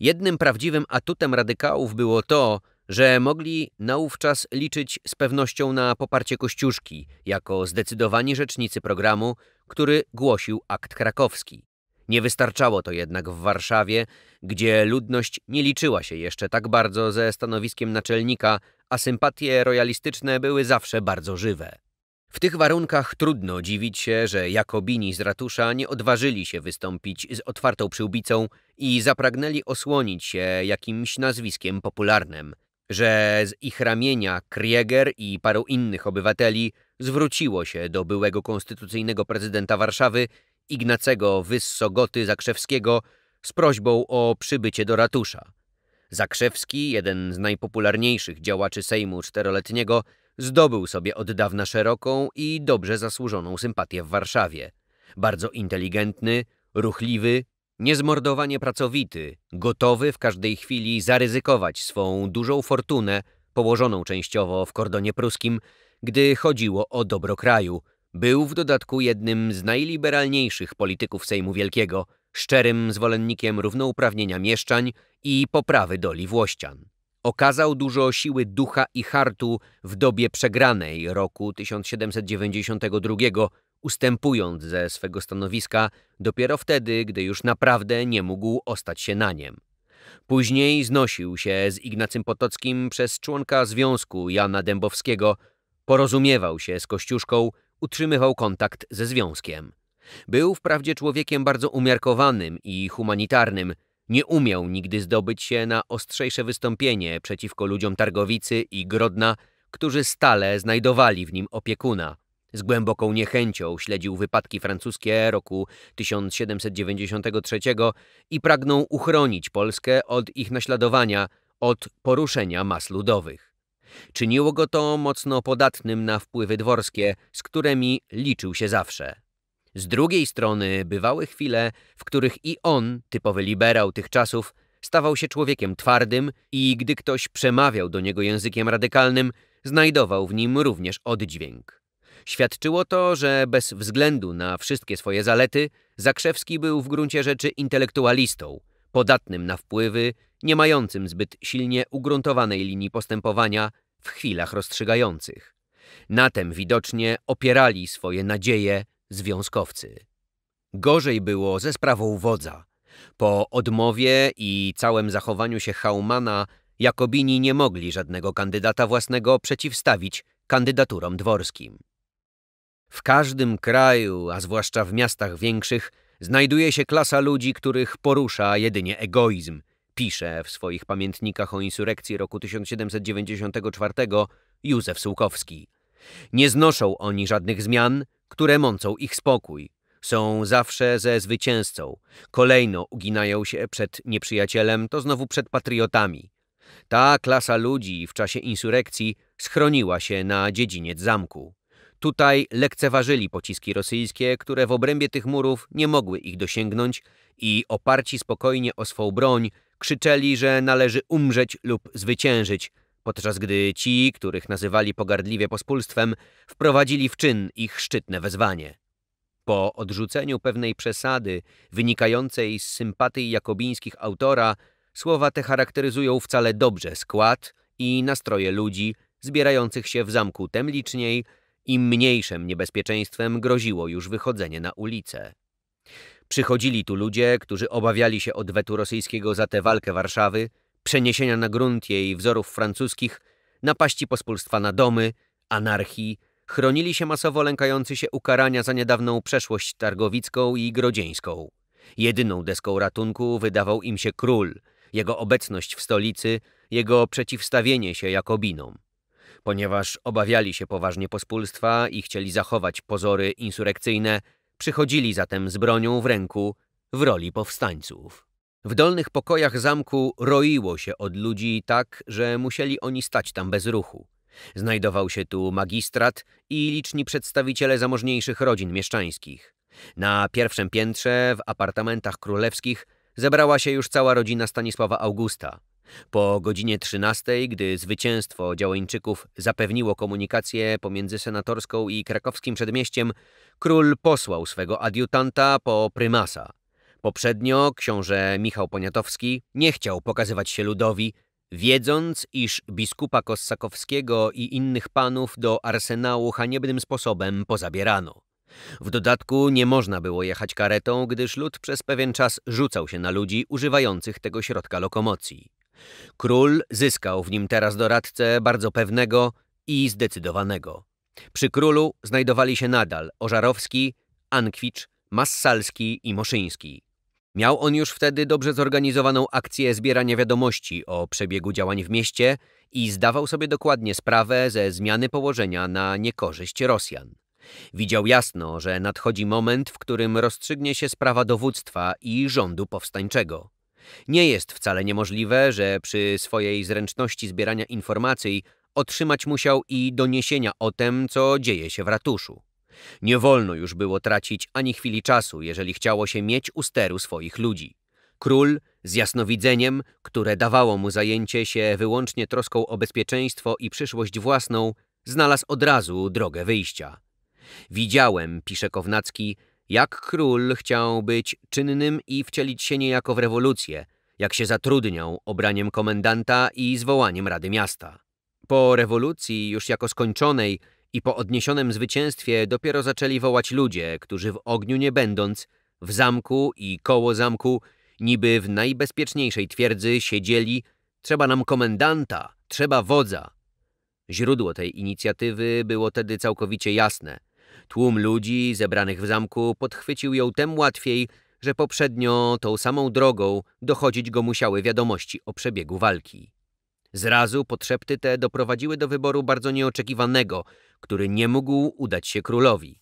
Jednym prawdziwym atutem radykałów było to, że mogli naówczas liczyć z pewnością na poparcie Kościuszki jako zdecydowani rzecznicy programu, który głosił akt krakowski. Nie wystarczało to jednak w Warszawie, gdzie ludność nie liczyła się jeszcze tak bardzo ze stanowiskiem naczelnika, a sympatie royalistyczne były zawsze bardzo żywe. W tych warunkach trudno dziwić się, że Jakobini z ratusza nie odważyli się wystąpić z otwartą przyłbicą i zapragnęli osłonić się jakimś nazwiskiem popularnym, że z ich ramienia Krieger i paru innych obywateli zwróciło się do byłego konstytucyjnego prezydenta Warszawy Ignacego Wyssogoty Zakrzewskiego z prośbą o przybycie do ratusza. Zakrzewski, jeden z najpopularniejszych działaczy Sejmu Czteroletniego, zdobył sobie od dawna szeroką i dobrze zasłużoną sympatię w Warszawie. Bardzo inteligentny, ruchliwy, Niezmordowanie pracowity, gotowy w każdej chwili zaryzykować swą dużą fortunę, położoną częściowo w kordonie pruskim, gdy chodziło o dobro kraju. Był w dodatku jednym z najliberalniejszych polityków Sejmu Wielkiego, szczerym zwolennikiem równouprawnienia mieszczań i poprawy doli Włościan. Okazał dużo siły ducha i hartu w dobie przegranej roku 1792, ustępując ze swego stanowiska dopiero wtedy, gdy już naprawdę nie mógł ostać się na niem. Później znosił się z Ignacym Potockim przez członka Związku Jana Dębowskiego, porozumiewał się z Kościuszką, utrzymywał kontakt ze Związkiem. Był wprawdzie człowiekiem bardzo umiarkowanym i humanitarnym, nie umiał nigdy zdobyć się na ostrzejsze wystąpienie przeciwko ludziom Targowicy i Grodna, którzy stale znajdowali w nim opiekuna. Z głęboką niechęcią śledził wypadki francuskie roku 1793 i pragnął uchronić Polskę od ich naśladowania, od poruszenia mas ludowych. Czyniło go to mocno podatnym na wpływy dworskie, z którymi liczył się zawsze. Z drugiej strony bywały chwile, w których i on, typowy liberał tych czasów, stawał się człowiekiem twardym i gdy ktoś przemawiał do niego językiem radykalnym, znajdował w nim również oddźwięk. Świadczyło to, że bez względu na wszystkie swoje zalety, Zakrzewski był w gruncie rzeczy intelektualistą, podatnym na wpływy, nie mającym zbyt silnie ugruntowanej linii postępowania w chwilach rozstrzygających. Na tem widocznie opierali swoje nadzieje związkowcy. Gorzej było ze sprawą wodza. Po odmowie i całym zachowaniu się Haumana Jakobini nie mogli żadnego kandydata własnego przeciwstawić kandydaturom dworskim. W każdym kraju, a zwłaszcza w miastach większych, znajduje się klasa ludzi, których porusza jedynie egoizm. Pisze w swoich pamiętnikach o insurekcji roku 1794 Józef Sułkowski. Nie znoszą oni żadnych zmian, które mącą ich spokój. Są zawsze ze zwycięzcą. Kolejno uginają się przed nieprzyjacielem, to znowu przed patriotami. Ta klasa ludzi w czasie insurekcji schroniła się na dziedziniec zamku. Tutaj lekceważyli pociski rosyjskie, które w obrębie tych murów nie mogły ich dosięgnąć i oparci spokojnie o swą broń krzyczeli, że należy umrzeć lub zwyciężyć, podczas gdy ci, których nazywali pogardliwie pospólstwem, wprowadzili w czyn ich szczytne wezwanie. Po odrzuceniu pewnej przesady wynikającej z sympatii jakobińskich autora, słowa te charakteryzują wcale dobrze skład i nastroje ludzi zbierających się w zamku Temliczniej, im mniejszym niebezpieczeństwem groziło już wychodzenie na ulicę. Przychodzili tu ludzie, którzy obawiali się odwetu rosyjskiego za tę walkę Warszawy, przeniesienia na grunt jej wzorów francuskich, napaści pospólstwa na domy, anarchii, chronili się masowo lękający się ukarania za niedawną przeszłość targowicką i grodzieńską. Jedyną deską ratunku wydawał im się król, jego obecność w stolicy, jego przeciwstawienie się Jakobinom. Ponieważ obawiali się poważnie pospólstwa i chcieli zachować pozory insurekcyjne, przychodzili zatem z bronią w ręku w roli powstańców. W dolnych pokojach zamku roiło się od ludzi tak, że musieli oni stać tam bez ruchu. Znajdował się tu magistrat i liczni przedstawiciele zamożniejszych rodzin mieszczańskich. Na pierwszym piętrze, w apartamentach królewskich, zebrała się już cała rodzina Stanisława Augusta – po godzinie 13, gdy zwycięstwo działeńczyków zapewniło komunikację pomiędzy senatorską i krakowskim przedmieściem, król posłał swego adiutanta po prymasa. Poprzednio książę Michał Poniatowski nie chciał pokazywać się ludowi, wiedząc, iż biskupa Kossakowskiego i innych panów do arsenału haniebnym sposobem pozabierano. W dodatku nie można było jechać karetą, gdyż lud przez pewien czas rzucał się na ludzi używających tego środka lokomocji. Król zyskał w nim teraz doradcę bardzo pewnego i zdecydowanego. Przy królu znajdowali się nadal Ożarowski, Ankwicz, Massalski i Moszyński. Miał on już wtedy dobrze zorganizowaną akcję zbierania wiadomości o przebiegu działań w mieście i zdawał sobie dokładnie sprawę ze zmiany położenia na niekorzyść Rosjan. Widział jasno, że nadchodzi moment, w którym rozstrzygnie się sprawa dowództwa i rządu powstańczego. Nie jest wcale niemożliwe, że przy swojej zręczności zbierania informacji otrzymać musiał i doniesienia o tym, co dzieje się w ratuszu. Nie wolno już było tracić ani chwili czasu, jeżeli chciało się mieć u steru swoich ludzi. Król, z jasnowidzeniem, które dawało mu zajęcie się wyłącznie troską o bezpieczeństwo i przyszłość własną, znalazł od razu drogę wyjścia. Widziałem, pisze Kownacki, jak król chciał być czynnym i wcielić się niejako w rewolucję, jak się zatrudniał obraniem komendanta i zwołaniem Rady Miasta. Po rewolucji, już jako skończonej i po odniesionym zwycięstwie, dopiero zaczęli wołać ludzie, którzy w ogniu nie będąc, w zamku i koło zamku, niby w najbezpieczniejszej twierdzy siedzieli Trzeba nam komendanta, trzeba wodza. Źródło tej inicjatywy było tedy całkowicie jasne – Tłum ludzi zebranych w zamku podchwycił ją tem łatwiej, że poprzednio tą samą drogą dochodzić go musiały wiadomości o przebiegu walki. Zrazu potrzepty te doprowadziły do wyboru bardzo nieoczekiwanego, który nie mógł udać się królowi.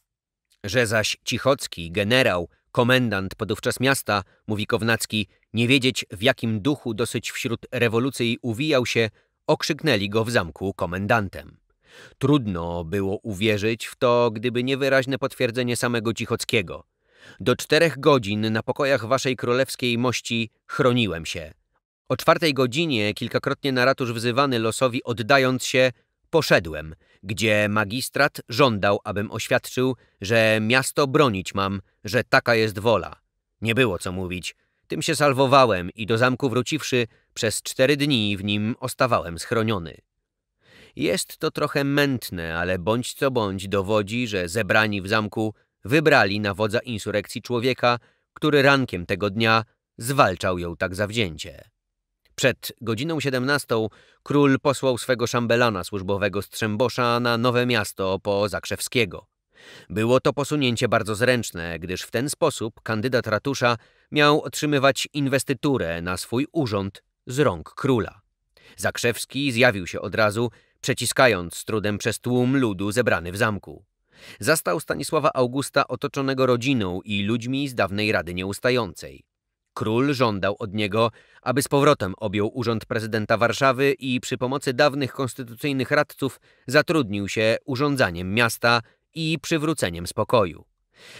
Że zaś Cichocki, generał, komendant podówczas miasta, mówi Kownacki, nie wiedzieć w jakim duchu dosyć wśród rewolucji uwijał się, okrzyknęli go w zamku komendantem. Trudno było uwierzyć w to, gdyby nie wyraźne potwierdzenie samego Cichockiego. Do czterech godzin na pokojach waszej królewskiej mości chroniłem się. O czwartej godzinie, kilkakrotnie na ratusz wzywany losowi oddając się, poszedłem, gdzie magistrat żądał, abym oświadczył, że miasto bronić mam, że taka jest wola. Nie było co mówić. Tym się salwowałem i do zamku wróciwszy, przez cztery dni w nim ostawałem schroniony. Jest to trochę mętne, ale bądź co bądź dowodzi, że zebrani w zamku wybrali na wodza insurrekcji człowieka, który rankiem tego dnia zwalczał ją tak zawzięcie. Przed godziną siedemnastą król posłał swego szambelana służbowego Strzębosza na Nowe Miasto po Zakrzewskiego. Było to posunięcie bardzo zręczne, gdyż w ten sposób kandydat ratusza miał otrzymywać inwestyturę na swój urząd z rąk króla. Zakrzewski zjawił się od razu przeciskając z trudem przez tłum ludu zebrany w zamku. Zastał Stanisława Augusta otoczonego rodziną i ludźmi z dawnej Rady Nieustającej. Król żądał od niego, aby z powrotem objął urząd prezydenta Warszawy i przy pomocy dawnych konstytucyjnych radców zatrudnił się urządzaniem miasta i przywróceniem spokoju.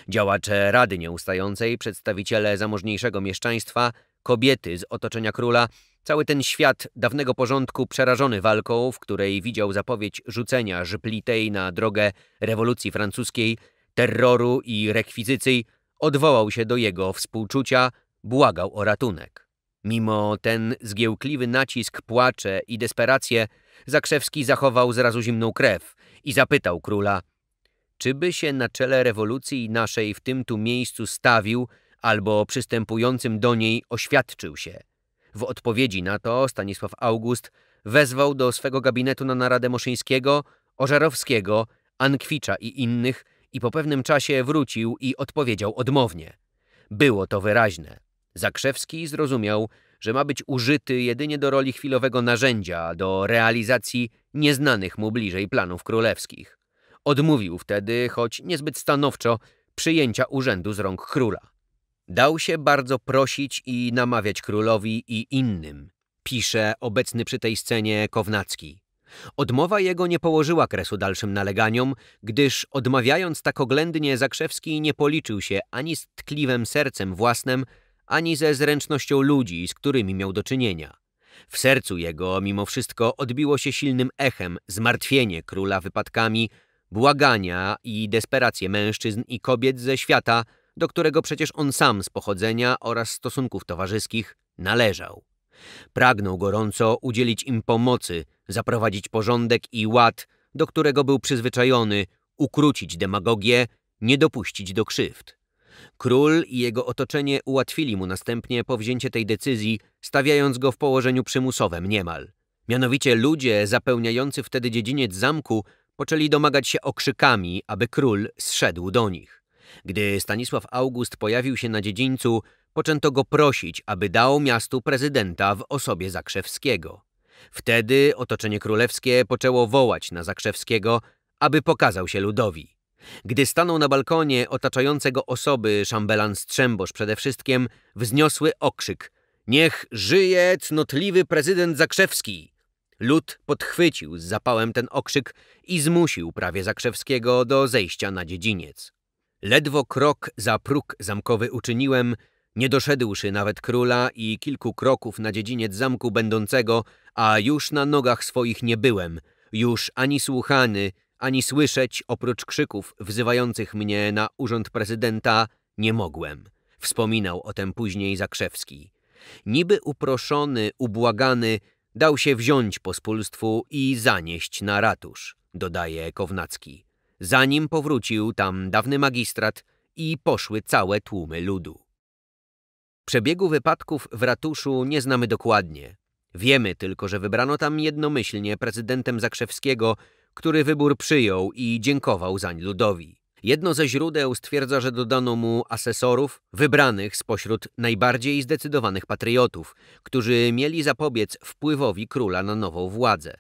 Działacze Rady Nieustającej, przedstawiciele zamożniejszego mieszczaństwa, kobiety z otoczenia króla Cały ten świat dawnego porządku przerażony walką, w której widział zapowiedź rzucenia Żyplitej na drogę rewolucji francuskiej, terroru i rekwizycji, odwołał się do jego współczucia, błagał o ratunek. Mimo ten zgiełkliwy nacisk, płacze i desperację, Zakrzewski zachował zrazu zimną krew i zapytał króla, czy by się na czele rewolucji naszej w tym tu miejscu stawił albo przystępującym do niej oświadczył się – w odpowiedzi na to Stanisław August wezwał do swego gabinetu na naradę Moszyńskiego, Ożarowskiego, Ankwicza i innych i po pewnym czasie wrócił i odpowiedział odmownie. Było to wyraźne. Zakrzewski zrozumiał, że ma być użyty jedynie do roli chwilowego narzędzia do realizacji nieznanych mu bliżej planów królewskich. Odmówił wtedy, choć niezbyt stanowczo, przyjęcia urzędu z rąk króla. Dał się bardzo prosić i namawiać królowi i innym, pisze obecny przy tej scenie Kownacki. Odmowa jego nie położyła kresu dalszym naleganiom, gdyż odmawiając tak oględnie Zakrzewski nie policzył się ani z tkliwym sercem własnym, ani ze zręcznością ludzi, z którymi miał do czynienia. W sercu jego mimo wszystko odbiło się silnym echem zmartwienie króla wypadkami, błagania i desperacje mężczyzn i kobiet ze świata – do którego przecież on sam z pochodzenia oraz stosunków towarzyskich należał. Pragnął gorąco udzielić im pomocy, zaprowadzić porządek i ład, do którego był przyzwyczajony, ukrócić demagogię, nie dopuścić do krzywd. Król i jego otoczenie ułatwili mu następnie powzięcie tej decyzji, stawiając go w położeniu przymusowym niemal. Mianowicie ludzie zapełniający wtedy dziedziniec zamku poczęli domagać się okrzykami, aby król zszedł do nich. Gdy Stanisław August pojawił się na dziedzińcu, poczęto go prosić, aby dał miastu prezydenta w osobie Zakrzewskiego. Wtedy otoczenie królewskie poczęło wołać na Zakrzewskiego, aby pokazał się ludowi. Gdy stanął na balkonie otaczającego osoby szambelan Strzembosz przede wszystkim, wzniosły okrzyk Niech żyje cnotliwy prezydent Zakrzewski! Lud podchwycił z zapałem ten okrzyk i zmusił prawie Zakrzewskiego do zejścia na dziedziniec. Ledwo krok za próg zamkowy uczyniłem, nie doszedłszy nawet króla i kilku kroków na dziedziniec zamku będącego, a już na nogach swoich nie byłem, już ani słuchany, ani słyszeć oprócz krzyków wzywających mnie na urząd prezydenta nie mogłem. Wspominał o tym później Zakrzewski. Niby uproszony, ubłagany, dał się wziąć pospólstwu i zanieść na ratusz, dodaje Kownacki zanim powrócił tam dawny magistrat i poszły całe tłumy ludu. Przebiegu wypadków w ratuszu nie znamy dokładnie. Wiemy tylko, że wybrano tam jednomyślnie prezydentem Zakrzewskiego, który wybór przyjął i dziękował zań ludowi. Jedno ze źródeł stwierdza, że dodano mu asesorów wybranych spośród najbardziej zdecydowanych patriotów, którzy mieli zapobiec wpływowi króla na nową władzę.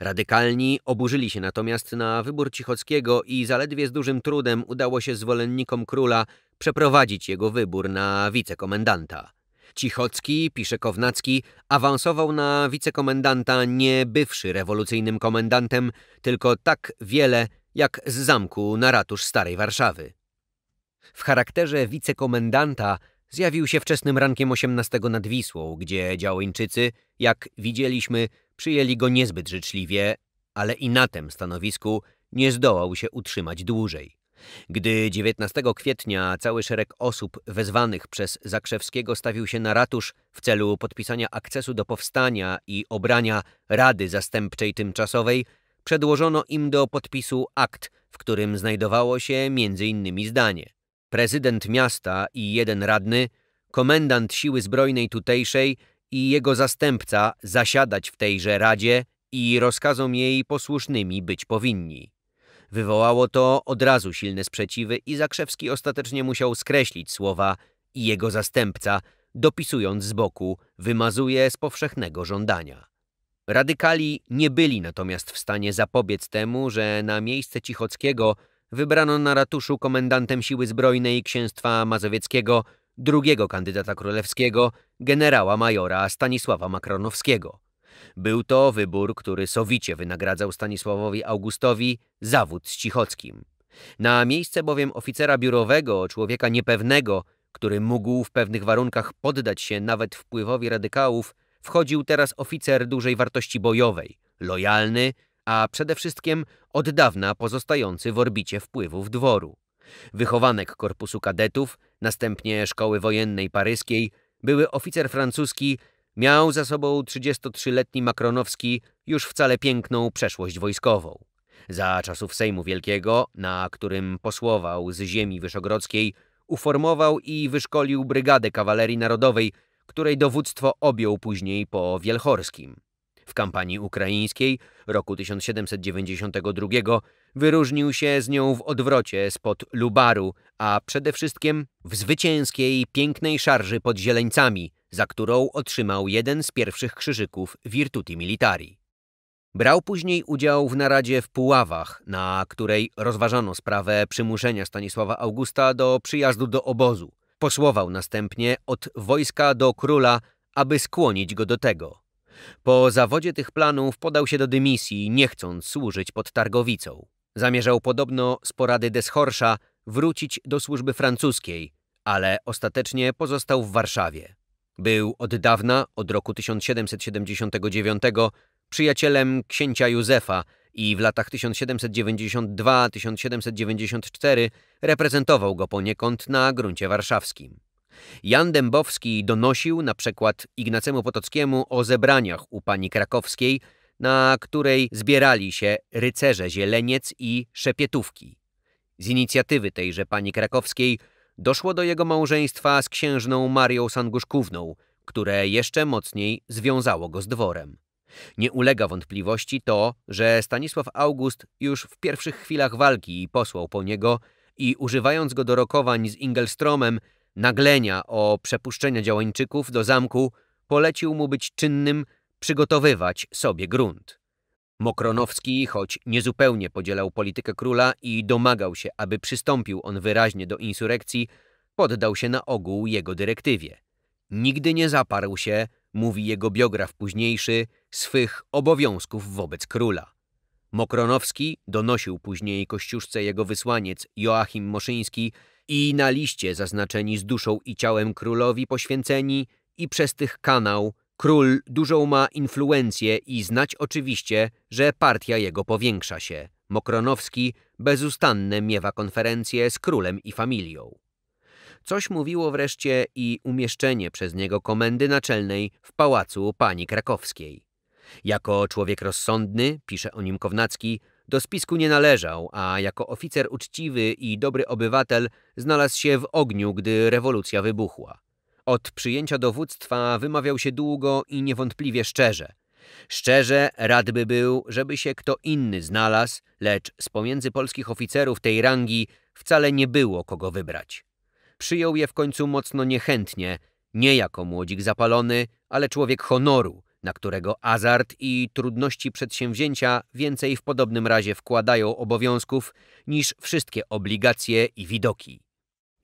Radykalni oburzyli się natomiast na wybór Cichockiego i zaledwie z dużym trudem udało się zwolennikom króla przeprowadzić jego wybór na wicekomendanta. Cichocki, pisze Kownacki, awansował na wicekomendanta nie bywszy rewolucyjnym komendantem, tylko tak wiele jak z zamku na ratusz Starej Warszawy. W charakterze wicekomendanta zjawił się wczesnym rankiem 18 nad Wisłą, gdzie działeńczycy, jak widzieliśmy, Przyjęli go niezbyt życzliwie, ale i na tym stanowisku nie zdołał się utrzymać dłużej. Gdy 19 kwietnia cały szereg osób wezwanych przez Zakrzewskiego stawił się na ratusz w celu podpisania akcesu do powstania i obrania Rady Zastępczej Tymczasowej, przedłożono im do podpisu akt, w którym znajdowało się m.in. zdanie prezydent miasta i jeden radny, komendant siły zbrojnej tutejszej i jego zastępca zasiadać w tejże radzie i rozkazom jej posłusznymi być powinni. Wywołało to od razu silne sprzeciwy i Zakrzewski ostatecznie musiał skreślić słowa i jego zastępca, dopisując z boku, wymazuje z powszechnego żądania. Radykali nie byli natomiast w stanie zapobiec temu, że na miejsce Cichockiego wybrano na ratuszu komendantem Siły Zbrojnej Księstwa Mazowieckiego drugiego kandydata królewskiego, generała majora Stanisława Makronowskiego. Był to wybór, który sowicie wynagradzał Stanisławowi Augustowi zawód z Cichockim. Na miejsce bowiem oficera biurowego, człowieka niepewnego, który mógł w pewnych warunkach poddać się nawet wpływowi radykałów, wchodził teraz oficer dużej wartości bojowej, lojalny, a przede wszystkim od dawna pozostający w orbicie wpływów dworu wychowanek Korpusu Kadetów, następnie Szkoły Wojennej Paryskiej, były oficer francuski, miał za sobą 33-letni Makronowski już wcale piękną przeszłość wojskową. Za czasów Sejmu Wielkiego, na którym posłował z ziemi wyszogrodzkiej, uformował i wyszkolił Brygadę Kawalerii Narodowej, której dowództwo objął później po Wielchorskim. W kampanii ukraińskiej roku 1792 wyróżnił się z nią w odwrocie spod Lubaru, a przede wszystkim w zwycięskiej, pięknej szarży pod Zieleńcami, za którą otrzymał jeden z pierwszych krzyżyków Virtuti Militari. Brał później udział w naradzie w Puławach, na której rozważano sprawę przymuszenia Stanisława Augusta do przyjazdu do obozu. Posłował następnie od wojska do króla, aby skłonić go do tego. Po zawodzie tych planów podał się do dymisji, nie chcąc służyć pod Targowicą. Zamierzał podobno z porady Deschorsza wrócić do służby francuskiej, ale ostatecznie pozostał w Warszawie. Był od dawna, od roku 1779, przyjacielem księcia Józefa i w latach 1792-1794 reprezentował go poniekąd na gruncie warszawskim. Jan Dębowski donosił na przykład Ignacemu Potockiemu o zebraniach u pani krakowskiej, na której zbierali się rycerze Zieleniec i Szepietówki. Z inicjatywy tejże pani krakowskiej doszło do jego małżeństwa z księżną Marią Sanguszkówną, które jeszcze mocniej związało go z dworem. Nie ulega wątpliwości to, że Stanisław August już w pierwszych chwilach walki posłał po niego i używając go do rokowań z Ingelstromem naglenia o przepuszczenia działańczyków do zamku, polecił mu być czynnym, przygotowywać sobie grunt. Mokronowski, choć niezupełnie podzielał politykę króla i domagał się, aby przystąpił on wyraźnie do insurekcji, poddał się na ogół jego dyrektywie. Nigdy nie zaparł się, mówi jego biograf późniejszy, swych obowiązków wobec króla. Mokronowski donosił później kościuszce jego wysłaniec Joachim Moszyński, i na liście zaznaczeni z duszą i ciałem królowi poświęceni i przez tych kanał król dużą ma influencję i znać oczywiście, że partia jego powiększa się. Mokronowski bezustanne miewa konferencje z królem i familią. Coś mówiło wreszcie i umieszczenie przez niego komendy naczelnej w pałacu pani krakowskiej. Jako człowiek rozsądny, pisze o nim Kownacki, do spisku nie należał, a jako oficer uczciwy i dobry obywatel znalazł się w ogniu, gdy rewolucja wybuchła. Od przyjęcia dowództwa wymawiał się długo i niewątpliwie szczerze. Szczerze radby był, żeby się kto inny znalazł, lecz z pomiędzy polskich oficerów tej rangi wcale nie było kogo wybrać. Przyjął je w końcu mocno niechętnie, nie jako młodzik zapalony, ale człowiek honoru, na którego azart i trudności przedsięwzięcia więcej w podobnym razie wkładają obowiązków niż wszystkie obligacje i widoki.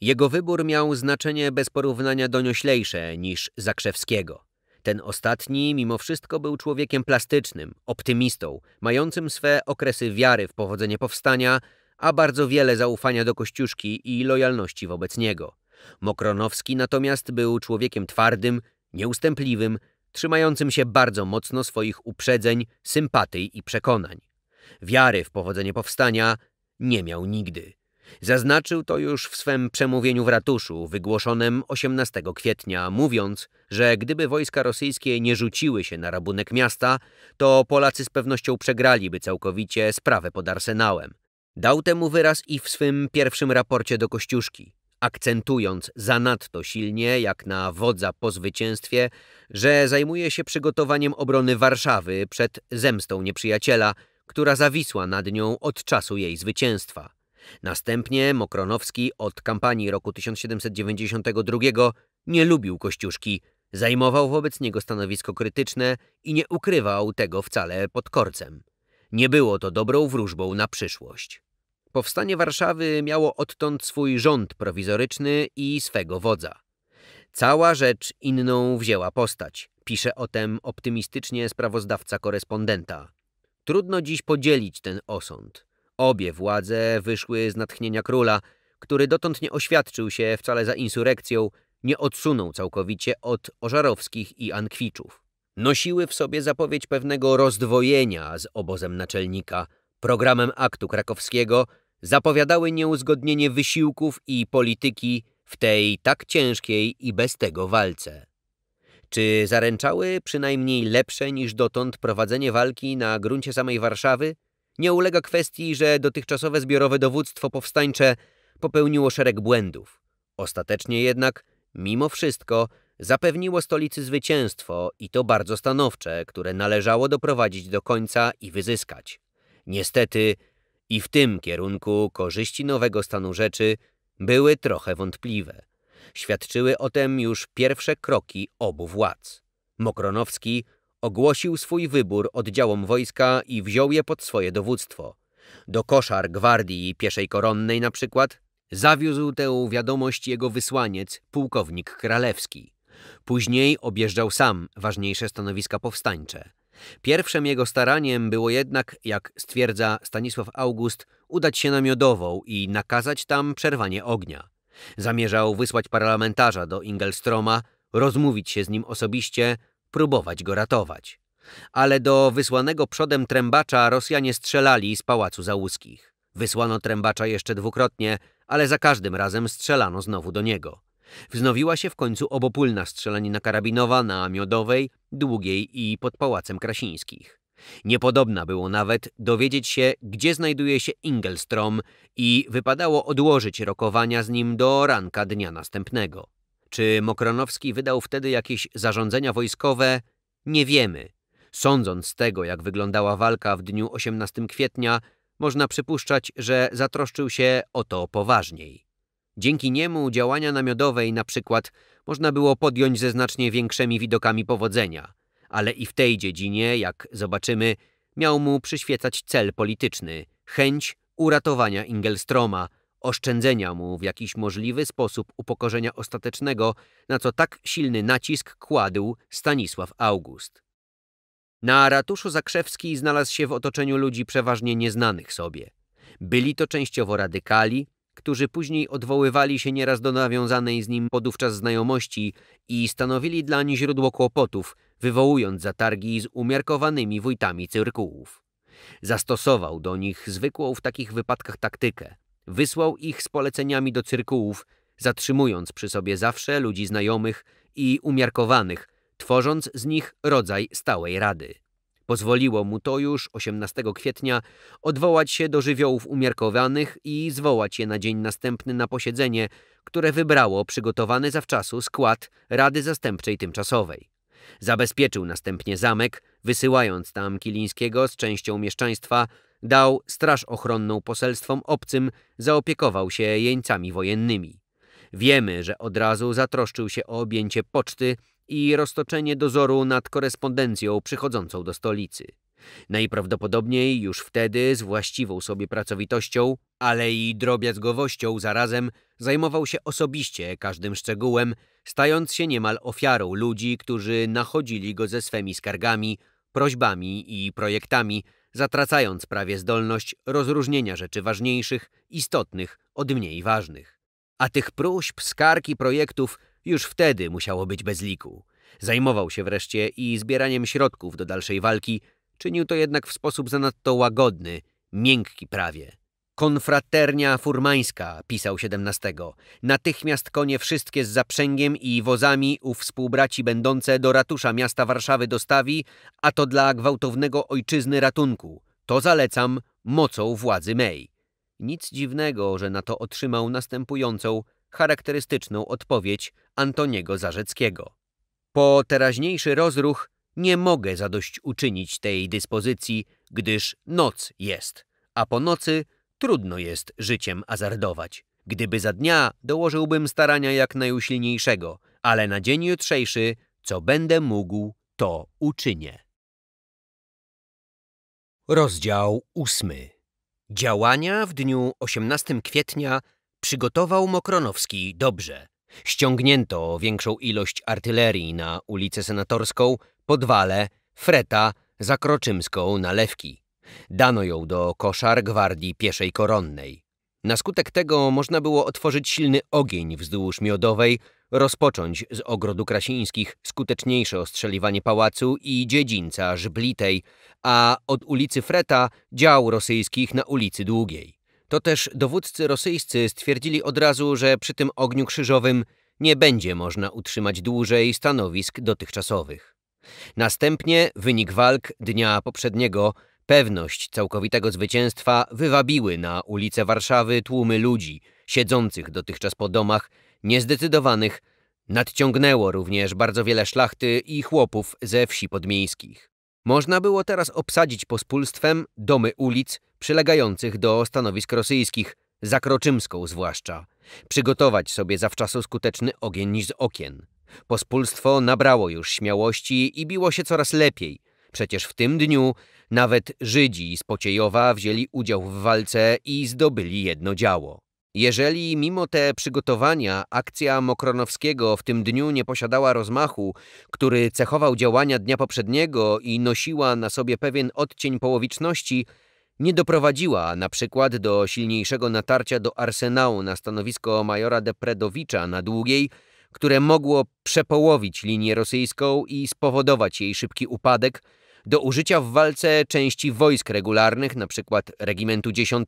Jego wybór miał znaczenie bez porównania donioślejsze niż Zakrzewskiego. Ten ostatni mimo wszystko był człowiekiem plastycznym, optymistą, mającym swe okresy wiary w powodzenie powstania, a bardzo wiele zaufania do Kościuszki i lojalności wobec niego. Mokronowski natomiast był człowiekiem twardym, nieustępliwym, trzymającym się bardzo mocno swoich uprzedzeń, sympatii i przekonań. Wiary w powodzenie powstania nie miał nigdy. Zaznaczył to już w swym przemówieniu w ratuszu, wygłoszonym 18 kwietnia, mówiąc, że gdyby wojska rosyjskie nie rzuciły się na rabunek miasta, to Polacy z pewnością przegraliby całkowicie sprawę pod arsenałem. Dał temu wyraz i w swym pierwszym raporcie do Kościuszki akcentując zanadto silnie, jak na wodza po zwycięstwie, że zajmuje się przygotowaniem obrony Warszawy przed zemstą nieprzyjaciela, która zawisła nad nią od czasu jej zwycięstwa. Następnie Mokronowski od kampanii roku 1792 nie lubił Kościuszki, zajmował wobec niego stanowisko krytyczne i nie ukrywał tego wcale pod korcem. Nie było to dobrą wróżbą na przyszłość. Powstanie Warszawy miało odtąd swój rząd prowizoryczny i swego wodza. Cała rzecz inną wzięła postać, pisze o tem optymistycznie sprawozdawca korespondenta. Trudno dziś podzielić ten osąd. Obie władze wyszły z natchnienia króla, który dotąd nie oświadczył się wcale za insurekcją, nie odsunął całkowicie od Ożarowskich i Ankwiczów. Nosiły w sobie zapowiedź pewnego rozdwojenia z obozem naczelnika, programem aktu krakowskiego – zapowiadały nieuzgodnienie wysiłków i polityki w tej tak ciężkiej i bez tego walce. Czy zaręczały przynajmniej lepsze niż dotąd prowadzenie walki na gruncie samej Warszawy? Nie ulega kwestii, że dotychczasowe zbiorowe dowództwo powstańcze popełniło szereg błędów. Ostatecznie jednak, mimo wszystko, zapewniło stolicy zwycięstwo i to bardzo stanowcze, które należało doprowadzić do końca i wyzyskać. Niestety, i w tym kierunku korzyści nowego stanu rzeczy były trochę wątpliwe. Świadczyły o tym już pierwsze kroki obu władz. Mokronowski ogłosił swój wybór oddziałom wojska i wziął je pod swoje dowództwo. Do koszar gwardii pieszej koronnej na przykład zawiózł tę wiadomość jego wysłaniec, pułkownik Kralewski. Później objeżdżał sam ważniejsze stanowiska powstańcze. Pierwszym jego staraniem było jednak, jak stwierdza Stanisław August, udać się na Miodową i nakazać tam przerwanie ognia. Zamierzał wysłać parlamentarza do Ingelstroma, rozmówić się z nim osobiście, próbować go ratować. Ale do wysłanego przodem trębacza Rosjanie strzelali z pałacu załuskich. Wysłano trębacza jeszcze dwukrotnie, ale za każdym razem strzelano znowu do niego. Wznowiła się w końcu obopólna strzelanina karabinowa na Miodowej Długiej i pod Pałacem Krasińskich. Niepodobna było nawet dowiedzieć się, gdzie znajduje się Ingelstrom i wypadało odłożyć rokowania z nim do ranka dnia następnego. Czy Mokronowski wydał wtedy jakieś zarządzenia wojskowe? Nie wiemy. Sądząc z tego, jak wyglądała walka w dniu 18 kwietnia, można przypuszczać, że zatroszczył się o to poważniej. Dzięki niemu działania namiodowej na przykład można było podjąć ze znacznie większymi widokami powodzenia, ale i w tej dziedzinie, jak zobaczymy, miał mu przyświecać cel polityczny, chęć uratowania Ingelstroma, oszczędzenia mu w jakiś możliwy sposób upokorzenia ostatecznego, na co tak silny nacisk kładł Stanisław August. Na ratuszu Zakrzewski znalazł się w otoczeniu ludzi przeważnie nieznanych sobie. Byli to częściowo radykali, którzy później odwoływali się nieraz do nawiązanej z nim podówczas znajomości i stanowili dlań źródło kłopotów, wywołując zatargi z umiarkowanymi wójtami cyrkułów. Zastosował do nich zwykłą w takich wypadkach taktykę. Wysłał ich z poleceniami do cyrkułów, zatrzymując przy sobie zawsze ludzi znajomych i umiarkowanych, tworząc z nich rodzaj stałej rady. Pozwoliło mu to już 18 kwietnia odwołać się do żywiołów umiarkowanych i zwołać je na dzień następny na posiedzenie, które wybrało przygotowany zawczasu skład Rady Zastępczej Tymczasowej. Zabezpieczył następnie zamek, wysyłając tam Kilińskiego z częścią mieszczaństwa, dał straż ochronną poselstwom obcym, zaopiekował się jeńcami wojennymi. Wiemy, że od razu zatroszczył się o objęcie poczty, i roztoczenie dozoru nad korespondencją przychodzącą do stolicy. Najprawdopodobniej już wtedy z właściwą sobie pracowitością, ale i drobiazgowością zarazem zajmował się osobiście każdym szczegółem, stając się niemal ofiarą ludzi, którzy nachodzili go ze swymi skargami, prośbami i projektami, zatracając prawie zdolność rozróżnienia rzeczy ważniejszych, istotnych od mniej ważnych. A tych próśb, skarg i projektów już wtedy musiało być bez liku. Zajmował się wreszcie i zbieraniem środków do dalszej walki, czynił to jednak w sposób zanadto łagodny, miękki prawie. Konfraternia furmańska, pisał siedemnastego. Natychmiast konie wszystkie z zaprzęgiem i wozami u współbraci będące do ratusza miasta Warszawy dostawi, a to dla gwałtownego ojczyzny ratunku. To zalecam mocą władzy mej. Nic dziwnego, że na to otrzymał następującą charakterystyczną odpowiedź Antoniego Zarzeckiego. Po teraźniejszy rozruch nie mogę zadośćuczynić tej dyspozycji, gdyż noc jest, a po nocy trudno jest życiem azardować. Gdyby za dnia dołożyłbym starania jak najusilniejszego, ale na dzień jutrzejszy, co będę mógł, to uczynię. Rozdział ósmy. Działania w dniu 18 kwietnia Przygotował Mokronowski dobrze. Ściągnięto większą ilość artylerii na ulicę Senatorską, Podwale, Freta, Zakroczymską na Lewki. Dano ją do koszar gwardii pieszej koronnej. Na skutek tego można było otworzyć silny ogień wzdłuż Miodowej, rozpocząć z ogrodu Krasińskich skuteczniejsze ostrzeliwanie pałacu i dziedzińca Żblitej, a od ulicy Freta dział rosyjskich na ulicy Długiej. To też dowódcy rosyjscy stwierdzili od razu, że przy tym ogniu krzyżowym nie będzie można utrzymać dłużej stanowisk dotychczasowych. Następnie wynik walk dnia poprzedniego, pewność całkowitego zwycięstwa wywabiły na ulice Warszawy tłumy ludzi, siedzących dotychczas po domach, niezdecydowanych, nadciągnęło również bardzo wiele szlachty i chłopów ze wsi podmiejskich. Można było teraz obsadzić pospólstwem domy ulic przylegających do stanowisk rosyjskich, Kroczymską zwłaszcza, przygotować sobie zawczasu skuteczny ogień z okien. Pospólstwo nabrało już śmiałości i biło się coraz lepiej. Przecież w tym dniu nawet Żydzi z Pociejowa wzięli udział w walce i zdobyli jedno działo. Jeżeli mimo te przygotowania akcja Mokronowskiego w tym dniu nie posiadała rozmachu, który cechował działania dnia poprzedniego i nosiła na sobie pewien odcień połowiczności, nie doprowadziła na przykład do silniejszego natarcia do arsenału na stanowisko majora Depredowicza na długiej, które mogło przepołowić linię rosyjską i spowodować jej szybki upadek, do użycia w walce części wojsk regularnych, np. regimentu 10,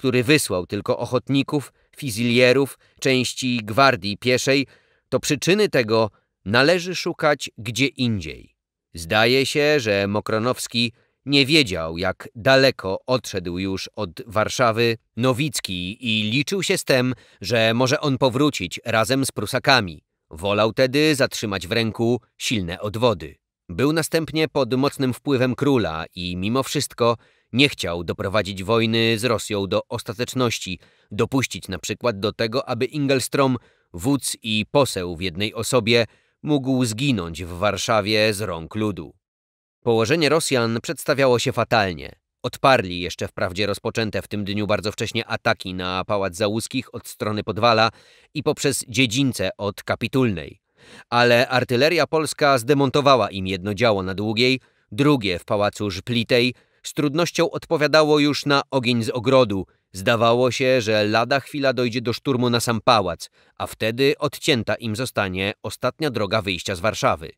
który wysłał tylko ochotników, fizilierów, części gwardii pieszej, to przyczyny tego należy szukać gdzie indziej. Zdaje się, że Mokronowski nie wiedział, jak daleko odszedł już od Warszawy Nowicki i liczył się z tym, że może on powrócić razem z Prusakami. Wolał tedy zatrzymać w ręku silne odwody. Był następnie pod mocnym wpływem króla i mimo wszystko nie chciał doprowadzić wojny z Rosją do ostateczności, dopuścić na przykład do tego, aby Ingelstrom, wódz i poseł w jednej osobie, mógł zginąć w Warszawie z rąk ludu. Położenie Rosjan przedstawiało się fatalnie. Odparli jeszcze wprawdzie rozpoczęte w tym dniu bardzo wcześnie ataki na Pałac Załuskich od strony Podwala i poprzez dziedzińce od Kapitulnej. Ale artyleria polska zdemontowała im jedno działo na Długiej, drugie w Pałacu Żplitej, z trudnością odpowiadało już na ogień z ogrodu. Zdawało się, że lada chwila dojdzie do szturmu na sam pałac, a wtedy odcięta im zostanie ostatnia droga wyjścia z Warszawy.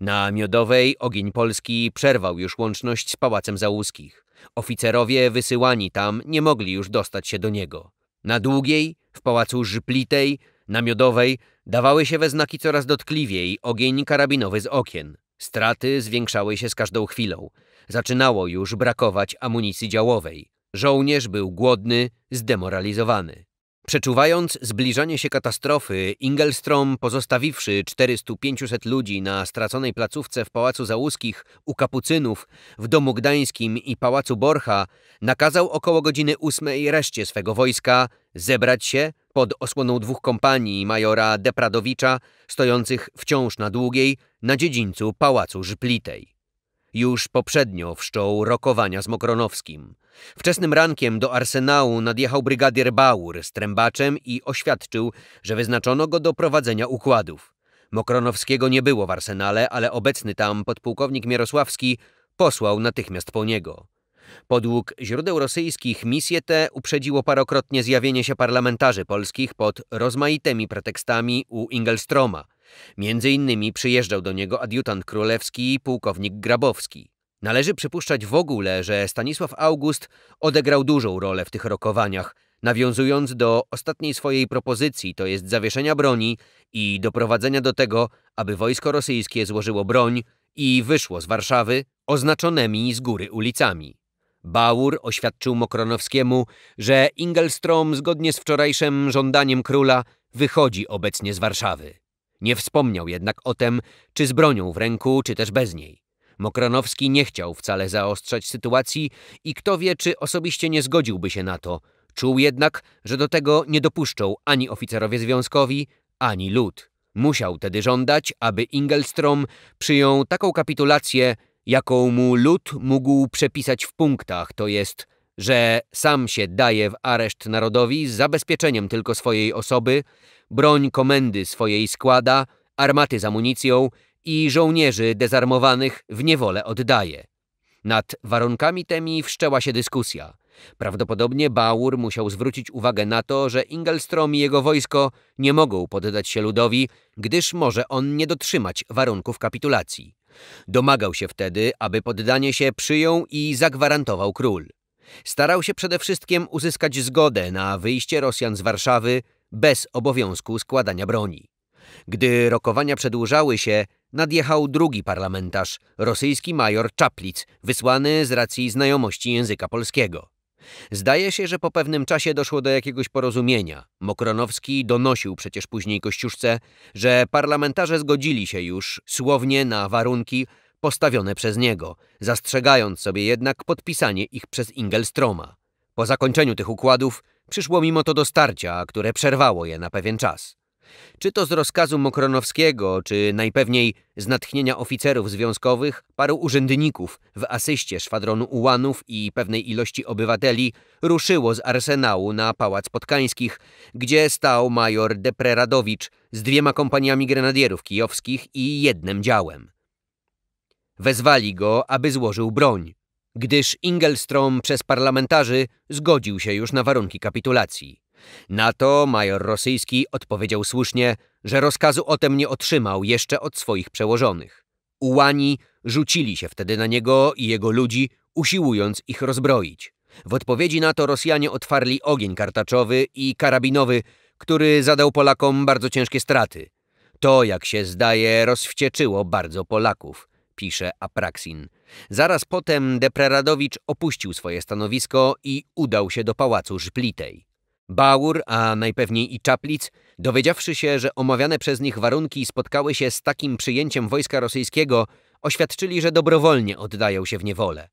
Na Miodowej ogień polski przerwał już łączność z Pałacem Załuskich. Oficerowie wysyłani tam nie mogli już dostać się do niego. Na Długiej, w Pałacu Żyplitej, na Miodowej dawały się we znaki coraz dotkliwiej ogień karabinowy z okien. Straty zwiększały się z każdą chwilą. Zaczynało już brakować amunicji działowej. Żołnierz był głodny, zdemoralizowany. Przeczuwając zbliżanie się katastrofy, Ingelstrom, pozostawiwszy 400-500 ludzi na straconej placówce w Pałacu Załuskich, u Kapucynów, w Domu Gdańskim i Pałacu Borcha, nakazał około godziny ósmej reszcie swego wojska zebrać się pod osłoną dwóch kompanii majora Depradowicza, stojących wciąż na długiej, na dziedzińcu Pałacu Żplitej. Już poprzednio wszczął rokowania z Mokronowskim. Wczesnym rankiem do arsenału nadjechał brygadier Baur z trębaczem i oświadczył, że wyznaczono go do prowadzenia układów. Mokronowskiego nie było w arsenale, ale obecny tam podpułkownik Mierosławski posłał natychmiast po niego. Podług źródeł rosyjskich misję tę uprzedziło parokrotnie zjawienie się parlamentarzy polskich pod rozmaitymi pretekstami u Ingelstroma, Między innymi przyjeżdżał do niego adiutant królewski i pułkownik Grabowski. Należy przypuszczać w ogóle, że Stanisław August odegrał dużą rolę w tych rokowaniach, nawiązując do ostatniej swojej propozycji, to jest zawieszenia broni i doprowadzenia do tego, aby wojsko rosyjskie złożyło broń i wyszło z Warszawy oznaczonymi z góry ulicami. Baur oświadczył Mokronowskiemu, że Ingelstrom zgodnie z wczorajszym żądaniem króla wychodzi obecnie z Warszawy. Nie wspomniał jednak o tem, czy z bronią w ręku, czy też bez niej. Mokranowski nie chciał wcale zaostrzać sytuacji i kto wie, czy osobiście nie zgodziłby się na to. Czuł jednak, że do tego nie dopuszczą ani oficerowie związkowi, ani lud. Musiał tedy żądać, aby Ingelstrom przyjął taką kapitulację, jaką mu lud mógł przepisać w punktach, to jest że sam się daje w areszt narodowi z zabezpieczeniem tylko swojej osoby, broń komendy swojej składa, armaty z amunicją i żołnierzy dezarmowanych w niewolę oddaje. Nad warunkami temi wszczęła się dyskusja. Prawdopodobnie Baur musiał zwrócić uwagę na to, że Ingelstrom i jego wojsko nie mogą poddać się ludowi, gdyż może on nie dotrzymać warunków kapitulacji. Domagał się wtedy, aby poddanie się przyjął i zagwarantował król. Starał się przede wszystkim uzyskać zgodę na wyjście Rosjan z Warszawy bez obowiązku składania broni. Gdy rokowania przedłużały się, nadjechał drugi parlamentarz, rosyjski major Czaplic, wysłany z racji znajomości języka polskiego. Zdaje się, że po pewnym czasie doszło do jakiegoś porozumienia. Mokronowski donosił przecież później Kościuszce, że parlamentarze zgodzili się już słownie na warunki, postawione przez niego, zastrzegając sobie jednak podpisanie ich przez Ingelstroma. Po zakończeniu tych układów przyszło mimo to do starcia, które przerwało je na pewien czas. Czy to z rozkazu Mokronowskiego, czy najpewniej z natchnienia oficerów związkowych, paru urzędników w asyście szwadronu ułanów i pewnej ilości obywateli ruszyło z arsenału na Pałac Potkańskich, gdzie stał major Depreradowicz z dwiema kompaniami grenadierów kijowskich i jednym działem. Wezwali go, aby złożył broń, gdyż Ingelstrom przez parlamentarzy zgodził się już na warunki kapitulacji. Na to major rosyjski odpowiedział słusznie, że rozkazu o tem nie otrzymał jeszcze od swoich przełożonych. Ułani rzucili się wtedy na niego i jego ludzi, usiłując ich rozbroić. W odpowiedzi na to Rosjanie otwarli ogień kartaczowy i karabinowy, który zadał Polakom bardzo ciężkie straty. To, jak się zdaje, rozwścieczyło bardzo Polaków pisze Apraksin. Zaraz potem Depreradowicz opuścił swoje stanowisko i udał się do pałacu Żplitej. Baur, a najpewniej i Czaplic, dowiedziawszy się, że omawiane przez nich warunki spotkały się z takim przyjęciem wojska rosyjskiego, oświadczyli, że dobrowolnie oddają się w niewolę.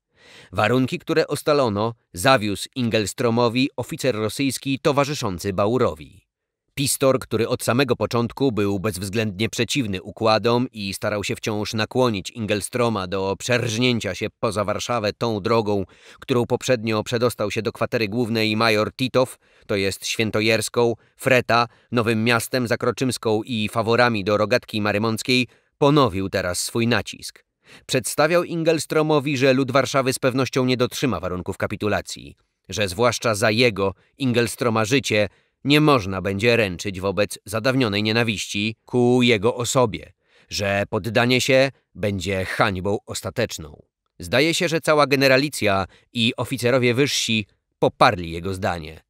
Warunki, które ustalono, zawiózł Ingelstromowi oficer rosyjski towarzyszący Baurowi. Pistor, który od samego początku był bezwzględnie przeciwny układom i starał się wciąż nakłonić Ingelstroma do przerżnięcia się poza Warszawę tą drogą, którą poprzednio przedostał się do kwatery głównej major Titow, to jest Świętojerską, Freta, Nowym Miastem Zakroczymską i faworami do Rogatki Marymąckiej, ponowił teraz swój nacisk. Przedstawiał Ingelstromowi, że lud Warszawy z pewnością nie dotrzyma warunków kapitulacji, że zwłaszcza za jego, Ingelstroma, życie – nie można będzie ręczyć wobec zadawnionej nienawiści ku jego osobie, że poddanie się będzie hańbą ostateczną. Zdaje się, że cała generalicja i oficerowie wyżsi poparli jego zdanie.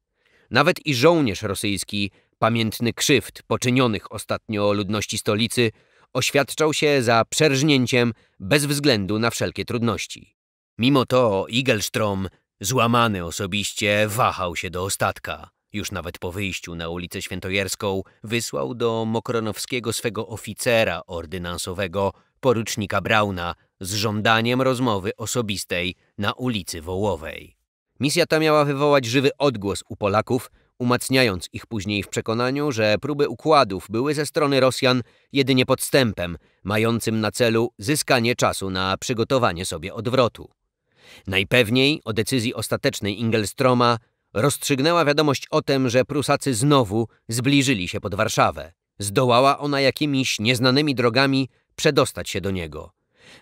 Nawet i żołnierz rosyjski, pamiętny krzywd poczynionych ostatnio ludności stolicy, oświadczał się za przerżnięciem bez względu na wszelkie trudności. Mimo to Igelstrom, złamany osobiście, wahał się do ostatka. Już nawet po wyjściu na ulicę Świętojerską wysłał do Mokronowskiego swego oficera ordynansowego, porucznika Brauna, z żądaniem rozmowy osobistej na ulicy Wołowej. Misja ta miała wywołać żywy odgłos u Polaków, umacniając ich później w przekonaniu, że próby układów były ze strony Rosjan jedynie podstępem, mającym na celu zyskanie czasu na przygotowanie sobie odwrotu. Najpewniej o decyzji ostatecznej Ingelstroma rozstrzygnęła wiadomość o tym, że Prusacy znowu zbliżyli się pod Warszawę. Zdołała ona jakimiś nieznanymi drogami przedostać się do niego.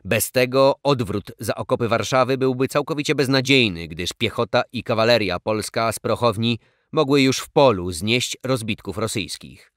Bez tego odwrót za okopy Warszawy byłby całkowicie beznadziejny, gdyż piechota i kawaleria polska z Prochowni mogły już w polu znieść rozbitków rosyjskich.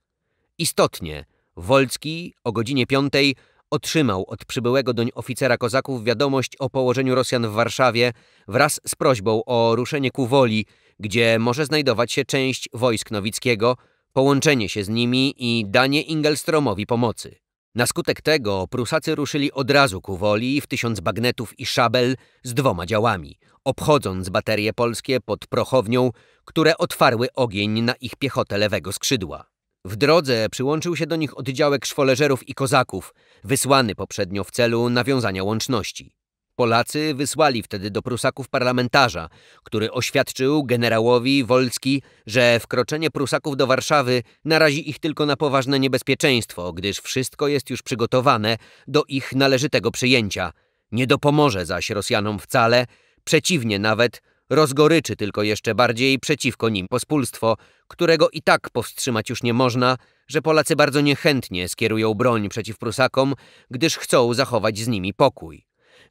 Istotnie, Wolski o godzinie piątej otrzymał od przybyłego doń oficera kozaków wiadomość o położeniu Rosjan w Warszawie wraz z prośbą o ruszenie ku woli gdzie może znajdować się część wojsk Nowickiego, połączenie się z nimi i danie Ingelstromowi pomocy. Na skutek tego Prusacy ruszyli od razu ku woli w tysiąc bagnetów i szabel z dwoma działami, obchodząc baterie polskie pod Prochownią, które otwarły ogień na ich piechotę lewego skrzydła. W drodze przyłączył się do nich oddziałek szwoleżerów i kozaków, wysłany poprzednio w celu nawiązania łączności. Polacy wysłali wtedy do Prusaków parlamentarza, który oświadczył generałowi Wolski, że wkroczenie Prusaków do Warszawy narazi ich tylko na poważne niebezpieczeństwo, gdyż wszystko jest już przygotowane do ich należytego przyjęcia. Nie dopomoże zaś Rosjanom wcale, przeciwnie nawet, rozgoryczy tylko jeszcze bardziej przeciwko nim pospólstwo, którego i tak powstrzymać już nie można, że Polacy bardzo niechętnie skierują broń przeciw Prusakom, gdyż chcą zachować z nimi pokój.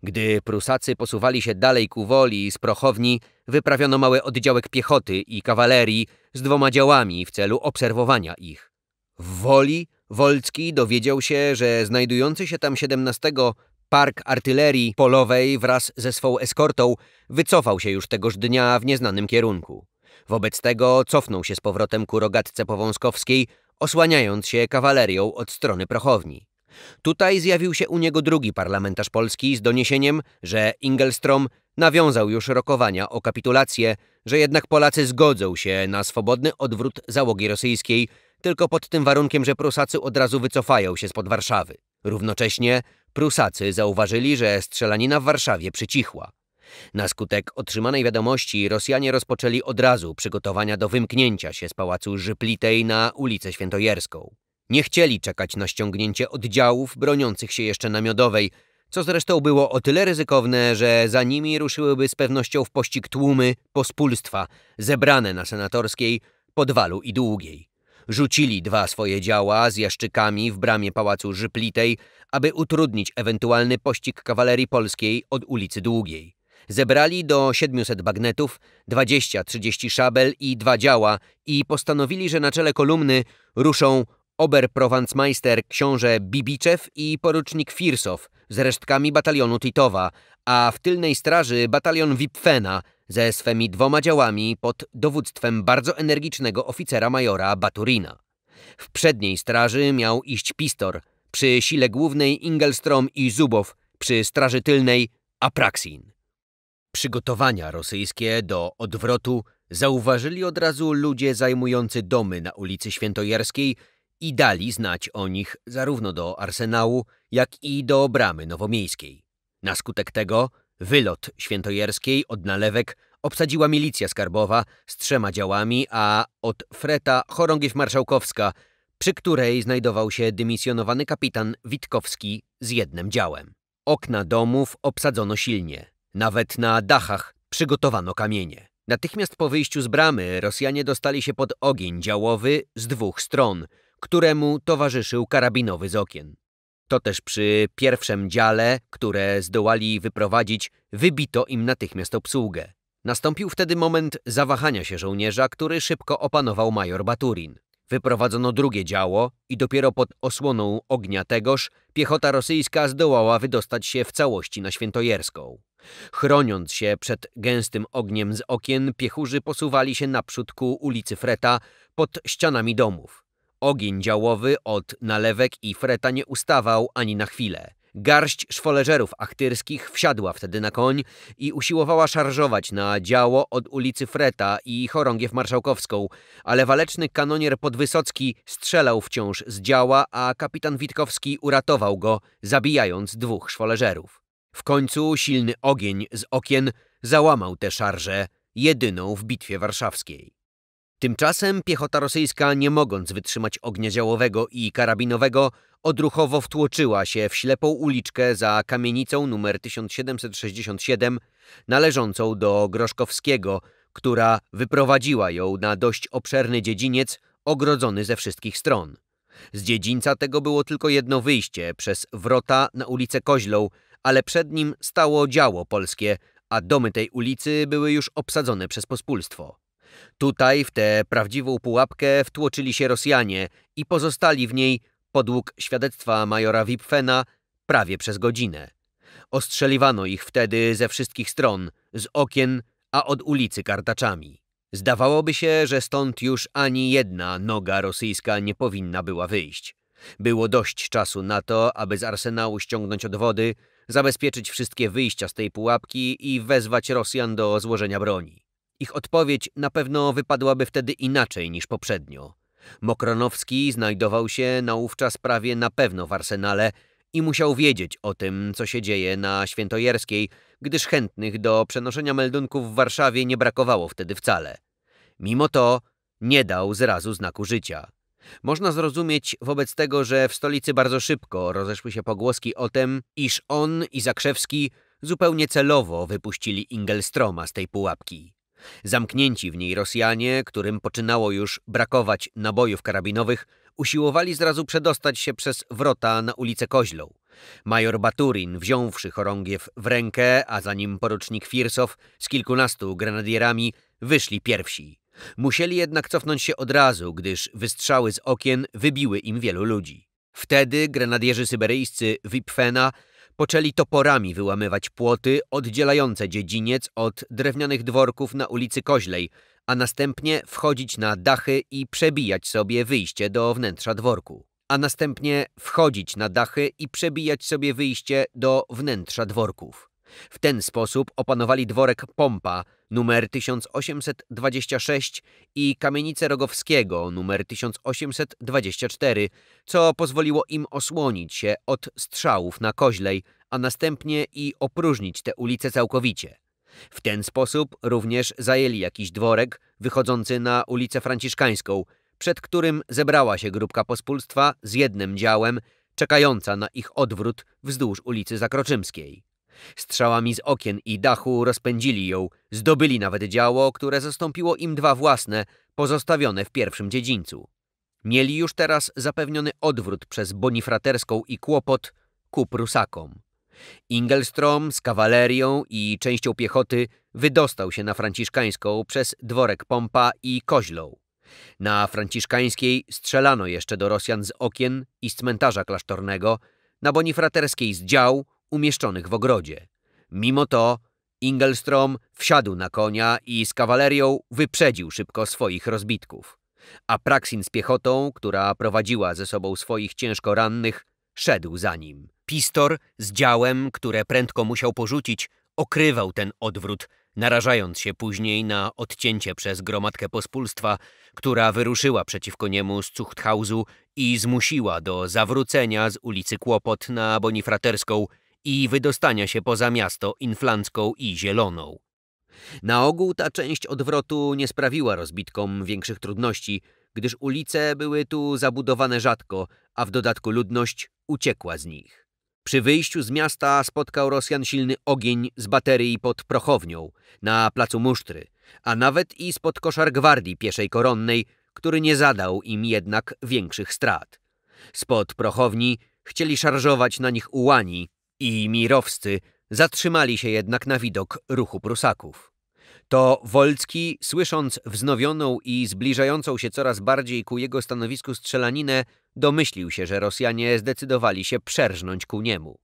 Gdy Prusacy posuwali się dalej ku woli z prochowni, wyprawiono mały oddziałek piechoty i kawalerii z dwoma działami w celu obserwowania ich. W woli Wolski dowiedział się, że znajdujący się tam 17 park artylerii polowej wraz ze swą eskortą wycofał się już tegoż dnia w nieznanym kierunku. Wobec tego cofnął się z powrotem ku rogatce powązkowskiej, osłaniając się kawalerią od strony prochowni. Tutaj zjawił się u niego drugi parlamentarz polski z doniesieniem, że Ingelstrom nawiązał już rokowania o kapitulację, że jednak Polacy zgodzą się na swobodny odwrót załogi rosyjskiej, tylko pod tym warunkiem, że Prusacy od razu wycofają się spod Warszawy. Równocześnie Prusacy zauważyli, że strzelanina w Warszawie przycichła. Na skutek otrzymanej wiadomości Rosjanie rozpoczęli od razu przygotowania do wymknięcia się z pałacu Żyplitej na ulicę Świętojerską. Nie chcieli czekać na ściągnięcie oddziałów broniących się jeszcze na Miodowej, co zresztą było o tyle ryzykowne, że za nimi ruszyłyby z pewnością w pościg tłumy pospólstwa zebrane na senatorskiej, podwalu i długiej. Rzucili dwa swoje działa z jaszczykami w bramie Pałacu Żyplitej, aby utrudnić ewentualny pościg kawalerii polskiej od ulicy Długiej. Zebrali do 700 bagnetów, 20-30 szabel i dwa działa i postanowili, że na czele kolumny ruszą Oberprowancmeister książę Bibiczew i porucznik Firsow z resztkami batalionu Titowa, a w tylnej straży batalion Wipfena ze swymi dwoma działami pod dowództwem bardzo energicznego oficera majora Baturina. W przedniej straży miał iść Pistor, przy sile głównej Ingelstrom i Zubow, przy straży tylnej Apraksin. Przygotowania rosyjskie do odwrotu zauważyli od razu ludzie zajmujący domy na ulicy Świętojerskiej – i dali znać o nich zarówno do Arsenału, jak i do Bramy Nowomiejskiej. Na skutek tego wylot świętojerskiej od nalewek obsadziła milicja skarbowa z trzema działami, a od Freta chorągiew marszałkowska, przy której znajdował się dymisjonowany kapitan Witkowski z jednym działem. Okna domów obsadzono silnie. Nawet na dachach przygotowano kamienie. Natychmiast po wyjściu z bramy Rosjanie dostali się pod ogień działowy z dwóch stron – któremu towarzyszył karabinowy z okien. To też przy pierwszym dziale, które zdołali wyprowadzić, wybito im natychmiast obsługę. Nastąpił wtedy moment zawahania się żołnierza, który szybko opanował major Baturin. Wyprowadzono drugie działo i dopiero pod osłoną ognia tegoż piechota rosyjska zdołała wydostać się w całości na Świętojerską. Chroniąc się przed gęstym ogniem z okien, piechurzy posuwali się naprzód ku ulicy Freta pod ścianami domów. Ogień działowy od nalewek i freta nie ustawał ani na chwilę. Garść szwoleżerów achtyrskich wsiadła wtedy na koń i usiłowała szarżować na działo od ulicy Freta i chorągiew marszałkowską, ale waleczny kanonier Podwysocki strzelał wciąż z działa, a kapitan Witkowski uratował go, zabijając dwóch szwoleżerów. W końcu silny ogień z okien załamał tę szarżę, jedyną w bitwie warszawskiej. Tymczasem piechota rosyjska, nie mogąc wytrzymać ognia działowego i karabinowego, odruchowo wtłoczyła się w ślepą uliczkę za kamienicą numer 1767 należącą do Groszkowskiego, która wyprowadziła ją na dość obszerny dziedziniec ogrodzony ze wszystkich stron. Z dziedzińca tego było tylko jedno wyjście przez wrota na ulicę Koźlą, ale przed nim stało działo polskie, a domy tej ulicy były już obsadzone przez pospólstwo. Tutaj, w tę prawdziwą pułapkę, wtłoczyli się Rosjanie i pozostali w niej, podług świadectwa majora Wipfena, prawie przez godzinę. Ostrzeliwano ich wtedy ze wszystkich stron, z okien, a od ulicy kartaczami. Zdawałoby się, że stąd już ani jedna noga rosyjska nie powinna była wyjść. Było dość czasu na to, aby z arsenału ściągnąć odwody, zabezpieczyć wszystkie wyjścia z tej pułapki i wezwać Rosjan do złożenia broni. Ich odpowiedź na pewno wypadłaby wtedy inaczej niż poprzednio. Mokronowski znajdował się naówczas prawie na pewno w arsenale i musiał wiedzieć o tym, co się dzieje na Świętojerskiej, gdyż chętnych do przenoszenia meldunków w Warszawie nie brakowało wtedy wcale. Mimo to nie dał zrazu znaku życia. Można zrozumieć wobec tego, że w stolicy bardzo szybko rozeszły się pogłoski o tym, iż on i Zakrzewski zupełnie celowo wypuścili Ingelstroma z tej pułapki. Zamknięci w niej Rosjanie, którym poczynało już brakować nabojów karabinowych, usiłowali zrazu przedostać się przez wrota na ulicę Koźloł. Major Baturin, wziąwszy chorągiew w rękę, a za nim porucznik Firsow z kilkunastu grenadierami, wyszli pierwsi. Musieli jednak cofnąć się od razu, gdyż wystrzały z okien wybiły im wielu ludzi. Wtedy grenadierzy syberyjscy Wipfena poczęli toporami wyłamywać płoty oddzielające dziedziniec od drewnianych dworków na ulicy Koźlej, a następnie wchodzić na dachy i przebijać sobie wyjście do wnętrza dworku. A następnie wchodzić na dachy i przebijać sobie wyjście do wnętrza dworków. W ten sposób opanowali dworek Pompa numer 1826 i kamienicę Rogowskiego numer 1824, co pozwoliło im osłonić się od strzałów na Koźlej, a następnie i opróżnić te ulice całkowicie. W ten sposób również zajęli jakiś dworek wychodzący na ulicę Franciszkańską, przed którym zebrała się grupka pospólstwa z jednym działem, czekająca na ich odwrót wzdłuż ulicy Zakroczymskiej. Strzałami z okien i dachu rozpędzili ją, zdobyli nawet działo, które zastąpiło im dwa własne, pozostawione w pierwszym dziedzińcu. Mieli już teraz zapewniony odwrót przez bonifraterską i kłopot ku Prusakom. Ingelstrom z kawalerią i częścią piechoty wydostał się na franciszkańską przez dworek Pompa i Koźlą. Na franciszkańskiej strzelano jeszcze do Rosjan z okien i z cmentarza klasztornego, na bonifraterskiej z dział, umieszczonych w ogrodzie. Mimo to Ingelstrom wsiadł na konia i z kawalerią wyprzedził szybko swoich rozbitków. A Praksin z piechotą, która prowadziła ze sobą swoich ciężko rannych, szedł za nim. Pistor z działem, które prędko musiał porzucić, okrywał ten odwrót, narażając się później na odcięcie przez gromadkę pospólstwa, która wyruszyła przeciwko niemu z Cuchthausu i zmusiła do zawrócenia z ulicy Kłopot na Bonifraterską – i wydostania się poza miasto inflancką i zieloną. Na ogół ta część odwrotu nie sprawiła rozbitkom większych trudności, gdyż ulice były tu zabudowane rzadko, a w dodatku ludność uciekła z nich. Przy wyjściu z miasta spotkał Rosjan silny ogień z baterii pod Prochownią, na placu Musztry, a nawet i spod koszar gwardii pieszej koronnej, który nie zadał im jednak większych strat. Spod Prochowni chcieli szarżować na nich ułani, i mirowscy zatrzymali się jednak na widok ruchu Prusaków. To Wolski, słysząc wznowioną i zbliżającą się coraz bardziej ku jego stanowisku strzelaninę, domyślił się, że Rosjanie zdecydowali się przerżnąć ku niemu.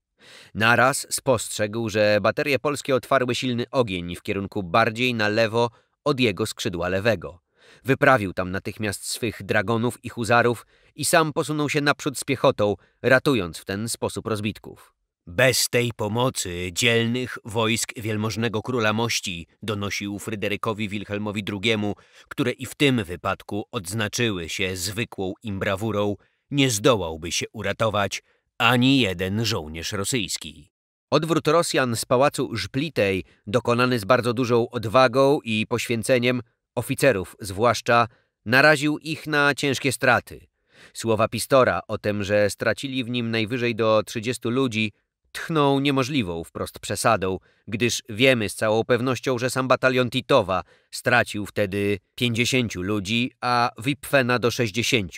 Naraz spostrzegł, że baterie polskie otwarły silny ogień w kierunku bardziej na lewo od jego skrzydła lewego. Wyprawił tam natychmiast swych dragonów i huzarów i sam posunął się naprzód z piechotą, ratując w ten sposób rozbitków. Bez tej pomocy dzielnych wojsk wielmożnego króla mości donosił Fryderykowi Wilhelmowi II, które i w tym wypadku odznaczyły się zwykłą im brawurą, nie zdołałby się uratować ani jeden żołnierz rosyjski. Odwrót Rosjan z pałacu Żplitej, dokonany z bardzo dużą odwagą i poświęceniem, oficerów zwłaszcza, naraził ich na ciężkie straty. Słowa Pistora o tym, że stracili w nim najwyżej do 30 ludzi, tchnął niemożliwą wprost przesadą, gdyż wiemy z całą pewnością, że sam batalion Titowa stracił wtedy 50 ludzi, a Wipfena do 60.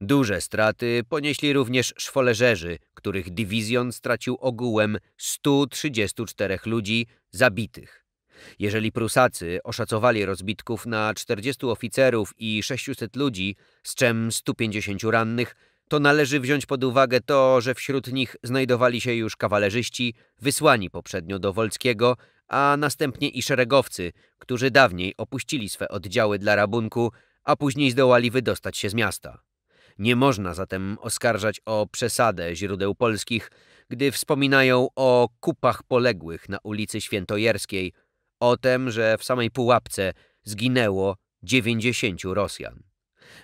Duże straty ponieśli również szwoleżerzy, których dywizjon stracił ogółem 134 ludzi zabitych. Jeżeli Prusacy oszacowali rozbitków na 40 oficerów i 600 ludzi, z czym 150 rannych, to należy wziąć pod uwagę to, że wśród nich znajdowali się już kawalerzyści, wysłani poprzednio do Wolskiego, a następnie i szeregowcy, którzy dawniej opuścili swe oddziały dla rabunku, a później zdołali wydostać się z miasta. Nie można zatem oskarżać o przesadę źródeł polskich, gdy wspominają o kupach poległych na ulicy Świętojerskiej, o tym, że w samej Pułapce zginęło 90 Rosjan.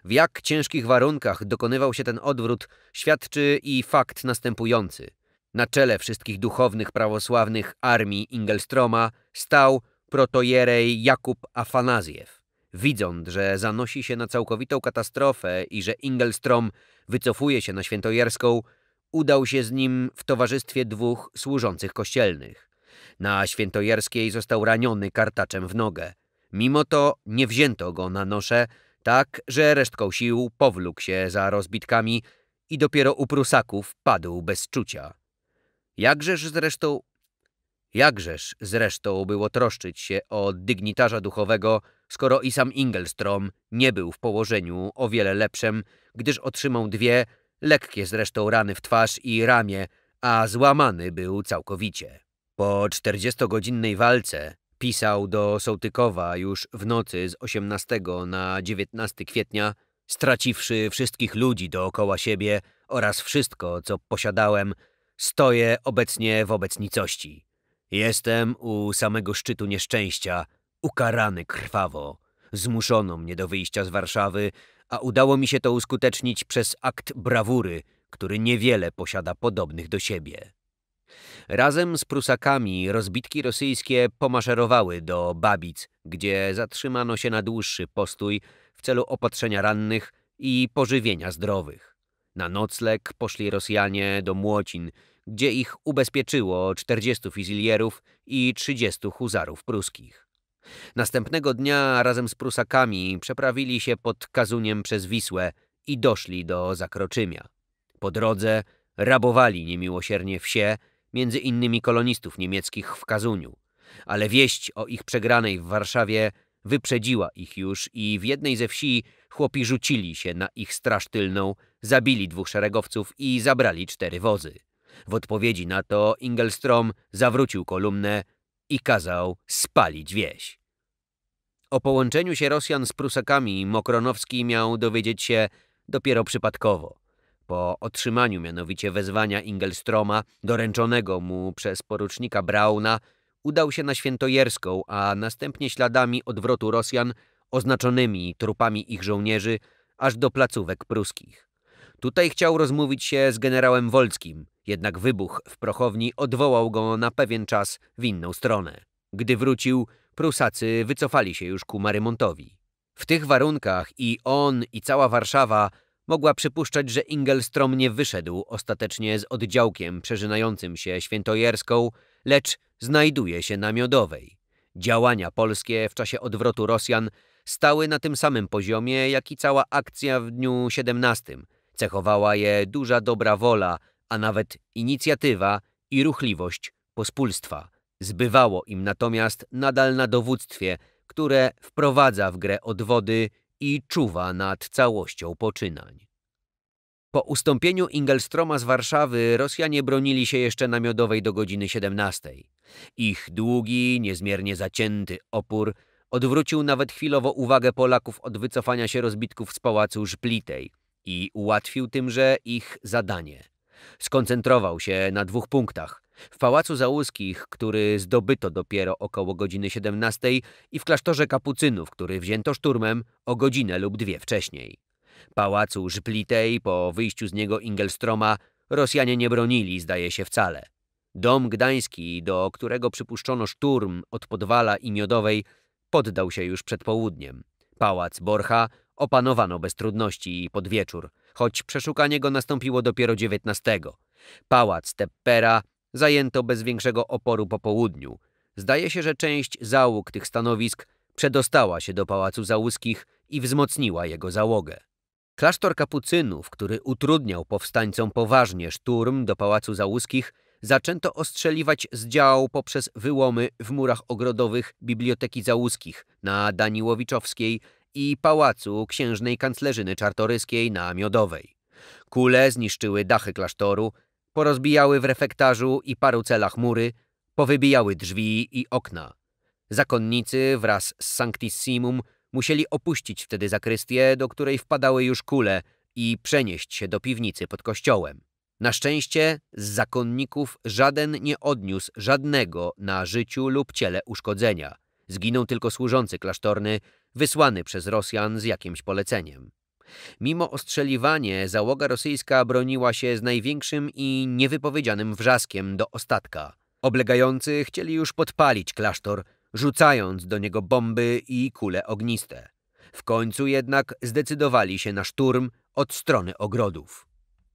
W jak ciężkich warunkach dokonywał się ten odwrót, świadczy i fakt następujący. Na czele wszystkich duchownych prawosławnych armii Ingelstroma stał protojerej Jakub Afanazjew. Widząc, że zanosi się na całkowitą katastrofę i że Ingelstrom wycofuje się na świętojerską, udał się z nim w towarzystwie dwóch służących kościelnych. Na świętojerskiej został raniony kartaczem w nogę. Mimo to nie wzięto go na nosze, tak że resztką sił powlókł się za rozbitkami i dopiero u prusaków padł bez czucia. Jakżeż zresztą... Jakżeż zresztą było troszczyć się o dygnitarza duchowego, skoro i sam Ingelstrom nie był w położeniu o wiele lepszym, gdyż otrzymał dwie, lekkie zresztą rany w twarz i ramię, a złamany był całkowicie. Po czterdziestogodzinnej walce Pisał do Sołtykowa już w nocy z 18 na 19 kwietnia, straciwszy wszystkich ludzi dookoła siebie oraz wszystko, co posiadałem, stoję obecnie wobec nicości. Jestem u samego szczytu nieszczęścia, ukarany krwawo. Zmuszono mnie do wyjścia z Warszawy, a udało mi się to uskutecznić przez akt brawury, który niewiele posiada podobnych do siebie. Razem z Prusakami rozbitki rosyjskie pomaszerowały do Babic, gdzie zatrzymano się na dłuższy postój w celu opatrzenia rannych i pożywienia zdrowych. Na nocleg poszli Rosjanie do Młocin, gdzie ich ubezpieczyło 40 fizilierów i 30 huzarów pruskich. Następnego dnia razem z Prusakami przeprawili się pod Kazuniem przez Wisłę i doszli do Zakroczymia. Po drodze rabowali niemiłosiernie wsie między innymi kolonistów niemieckich w Kazuniu. Ale wieść o ich przegranej w Warszawie wyprzedziła ich już i w jednej ze wsi chłopi rzucili się na ich straż tylną, zabili dwóch szeregowców i zabrali cztery wozy. W odpowiedzi na to Ingelstrom zawrócił kolumnę i kazał spalić wieś. O połączeniu się Rosjan z Prusakami Mokronowski miał dowiedzieć się dopiero przypadkowo po otrzymaniu mianowicie wezwania Ingelstroma, doręczonego mu przez porucznika Brauna, udał się na Świętojerską, a następnie śladami odwrotu Rosjan oznaczonymi trupami ich żołnierzy aż do placówek pruskich. Tutaj chciał rozmówić się z generałem Wolskim, jednak wybuch w Prochowni odwołał go na pewien czas w inną stronę. Gdy wrócił, Prusacy wycofali się już ku Marymontowi. W tych warunkach i on, i cała Warszawa mogła przypuszczać, że Ingelstrom nie wyszedł ostatecznie z oddziałkiem przeżynającym się świętojerską, lecz znajduje się na Miodowej. Działania polskie w czasie odwrotu Rosjan stały na tym samym poziomie, jak i cała akcja w dniu 17. Cechowała je duża dobra wola, a nawet inicjatywa i ruchliwość pospólstwa. Zbywało im natomiast nadal na dowództwie, które wprowadza w grę odwody i czuwa nad całością poczynań. Po ustąpieniu Ingelstroma z Warszawy Rosjanie bronili się jeszcze namiotowej do godziny 17. Ich długi, niezmiernie zacięty opór odwrócił nawet chwilowo uwagę Polaków od wycofania się rozbitków z pałacu Żplitej i ułatwił tymże ich zadanie. Skoncentrował się na dwóch punktach w Pałacu Załuskich, który zdobyto dopiero około godziny 17 i w klasztorze kapucynów, który wzięto szturmem o godzinę lub dwie wcześniej. Pałacu Żplitej po wyjściu z niego Ingelstroma Rosjanie nie bronili, zdaje się, wcale. Dom gdański, do którego przypuszczono szturm od Podwala i Miodowej, poddał się już przed południem. Pałac Borcha opanowano bez trudności pod wieczór, choć przeszukanie go nastąpiło dopiero 19. Pałac Teppera zajęto bez większego oporu po południu. Zdaje się, że część załóg tych stanowisk przedostała się do Pałacu Załuskich i wzmocniła jego załogę. Klasztor kapucynów, który utrudniał powstańcom poważnie szturm do Pałacu Załuskich, zaczęto ostrzeliwać z dział poprzez wyłomy w murach ogrodowych Biblioteki Załuskich na Daniłowiczowskiej i Pałacu Księżnej Kanclerzyny Czartoryskiej na Miodowej. Kule zniszczyły dachy klasztoru, porozbijały w refektarzu i paru celach mury, powybijały drzwi i okna. Zakonnicy wraz z Sanctissimum musieli opuścić wtedy zakrystię, do której wpadały już kule i przenieść się do piwnicy pod kościołem. Na szczęście z zakonników żaden nie odniósł żadnego na życiu lub ciele uszkodzenia. Zginął tylko służący klasztorny, wysłany przez Rosjan z jakimś poleceniem. Mimo ostrzeliwanie, załoga rosyjska broniła się z największym i niewypowiedzianym wrzaskiem do ostatka. Oblegający chcieli już podpalić klasztor, rzucając do niego bomby i kule ogniste. W końcu jednak zdecydowali się na szturm od strony ogrodów.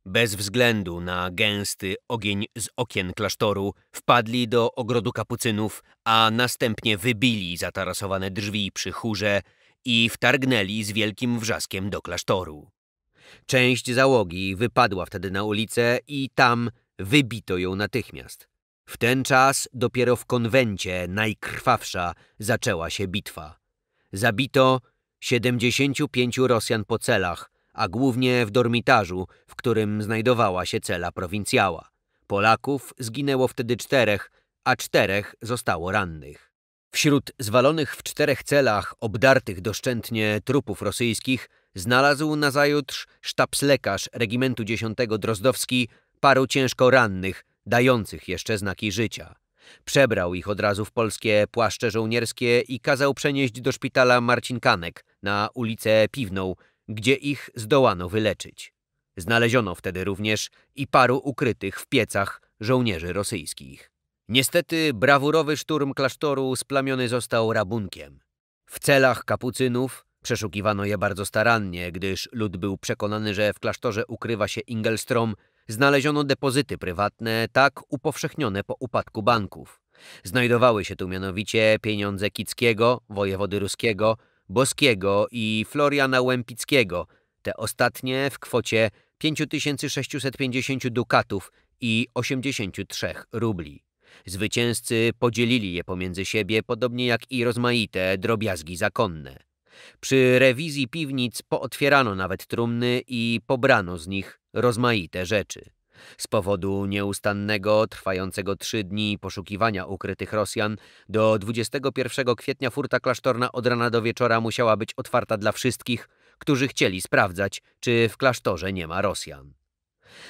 Bez względu na gęsty ogień z okien klasztoru wpadli do ogrodu kapucynów, a następnie wybili zatarasowane drzwi przy chórze i wtargnęli z wielkim wrzaskiem do klasztoru. Część załogi wypadła wtedy na ulicę i tam wybito ją natychmiast. W ten czas dopiero w konwencie najkrwawsza zaczęła się bitwa. Zabito 75 Rosjan po celach, a głównie w dormitarzu, w którym znajdowała się cela prowincjała. Polaków zginęło wtedy czterech, a czterech zostało rannych. Wśród zwalonych w czterech celach, obdartych doszczętnie trupów rosyjskich, znalazł nazajutrz sztabslekarz regimentu 10 Drozdowski paru ciężko rannych, dających jeszcze znaki życia. Przebrał ich od razu w polskie płaszcze żołnierskie i kazał przenieść do szpitala Marcinkanek na ulicę Piwną, gdzie ich zdołano wyleczyć. Znaleziono wtedy również i paru ukrytych w piecach żołnierzy rosyjskich. Niestety brawurowy szturm klasztoru splamiony został rabunkiem. W celach kapucynów przeszukiwano je bardzo starannie, gdyż lud był przekonany, że w klasztorze ukrywa się Ingelstrom, znaleziono depozyty prywatne, tak upowszechnione po upadku banków. Znajdowały się tu mianowicie pieniądze Kickiego, wojewody ruskiego, Boskiego i Floriana Łępickiego, te ostatnie w kwocie 5650 dukatów i 83 rubli. Zwycięzcy podzielili je pomiędzy siebie, podobnie jak i rozmaite drobiazgi zakonne. Przy rewizji piwnic pootwierano nawet trumny i pobrano z nich rozmaite rzeczy. Z powodu nieustannego, trwającego trzy dni poszukiwania ukrytych Rosjan, do 21 kwietnia furta klasztorna od rana do wieczora musiała być otwarta dla wszystkich, którzy chcieli sprawdzać, czy w klasztorze nie ma Rosjan.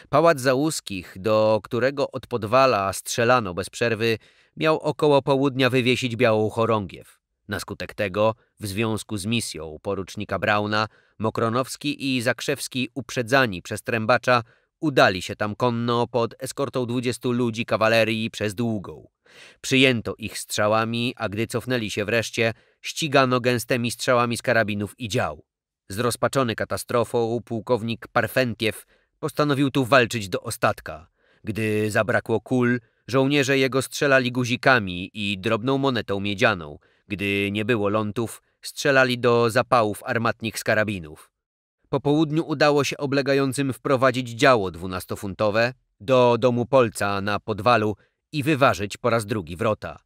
Pałac Załuskich, do którego od podwala strzelano bez przerwy, miał około południa wywiesić białą chorągiew. Na skutek tego, w związku z misją porucznika Brauna, Mokronowski i Zakrzewski, uprzedzani przez trębacza, udali się tam konno pod eskortą dwudziestu ludzi kawalerii przez długą. Przyjęto ich strzałami, a gdy cofnęli się wreszcie, ścigano gęstymi strzałami z karabinów i dział. Zrozpaczony katastrofą, pułkownik Parfentiew Postanowił tu walczyć do ostatka. Gdy zabrakło kul, żołnierze jego strzelali guzikami i drobną monetą miedzianą. Gdy nie było lądów, strzelali do zapałów armatnich z karabinów. Po południu udało się oblegającym wprowadzić działo dwunastofuntowe do domu Polca na podwalu i wyważyć po raz drugi wrota.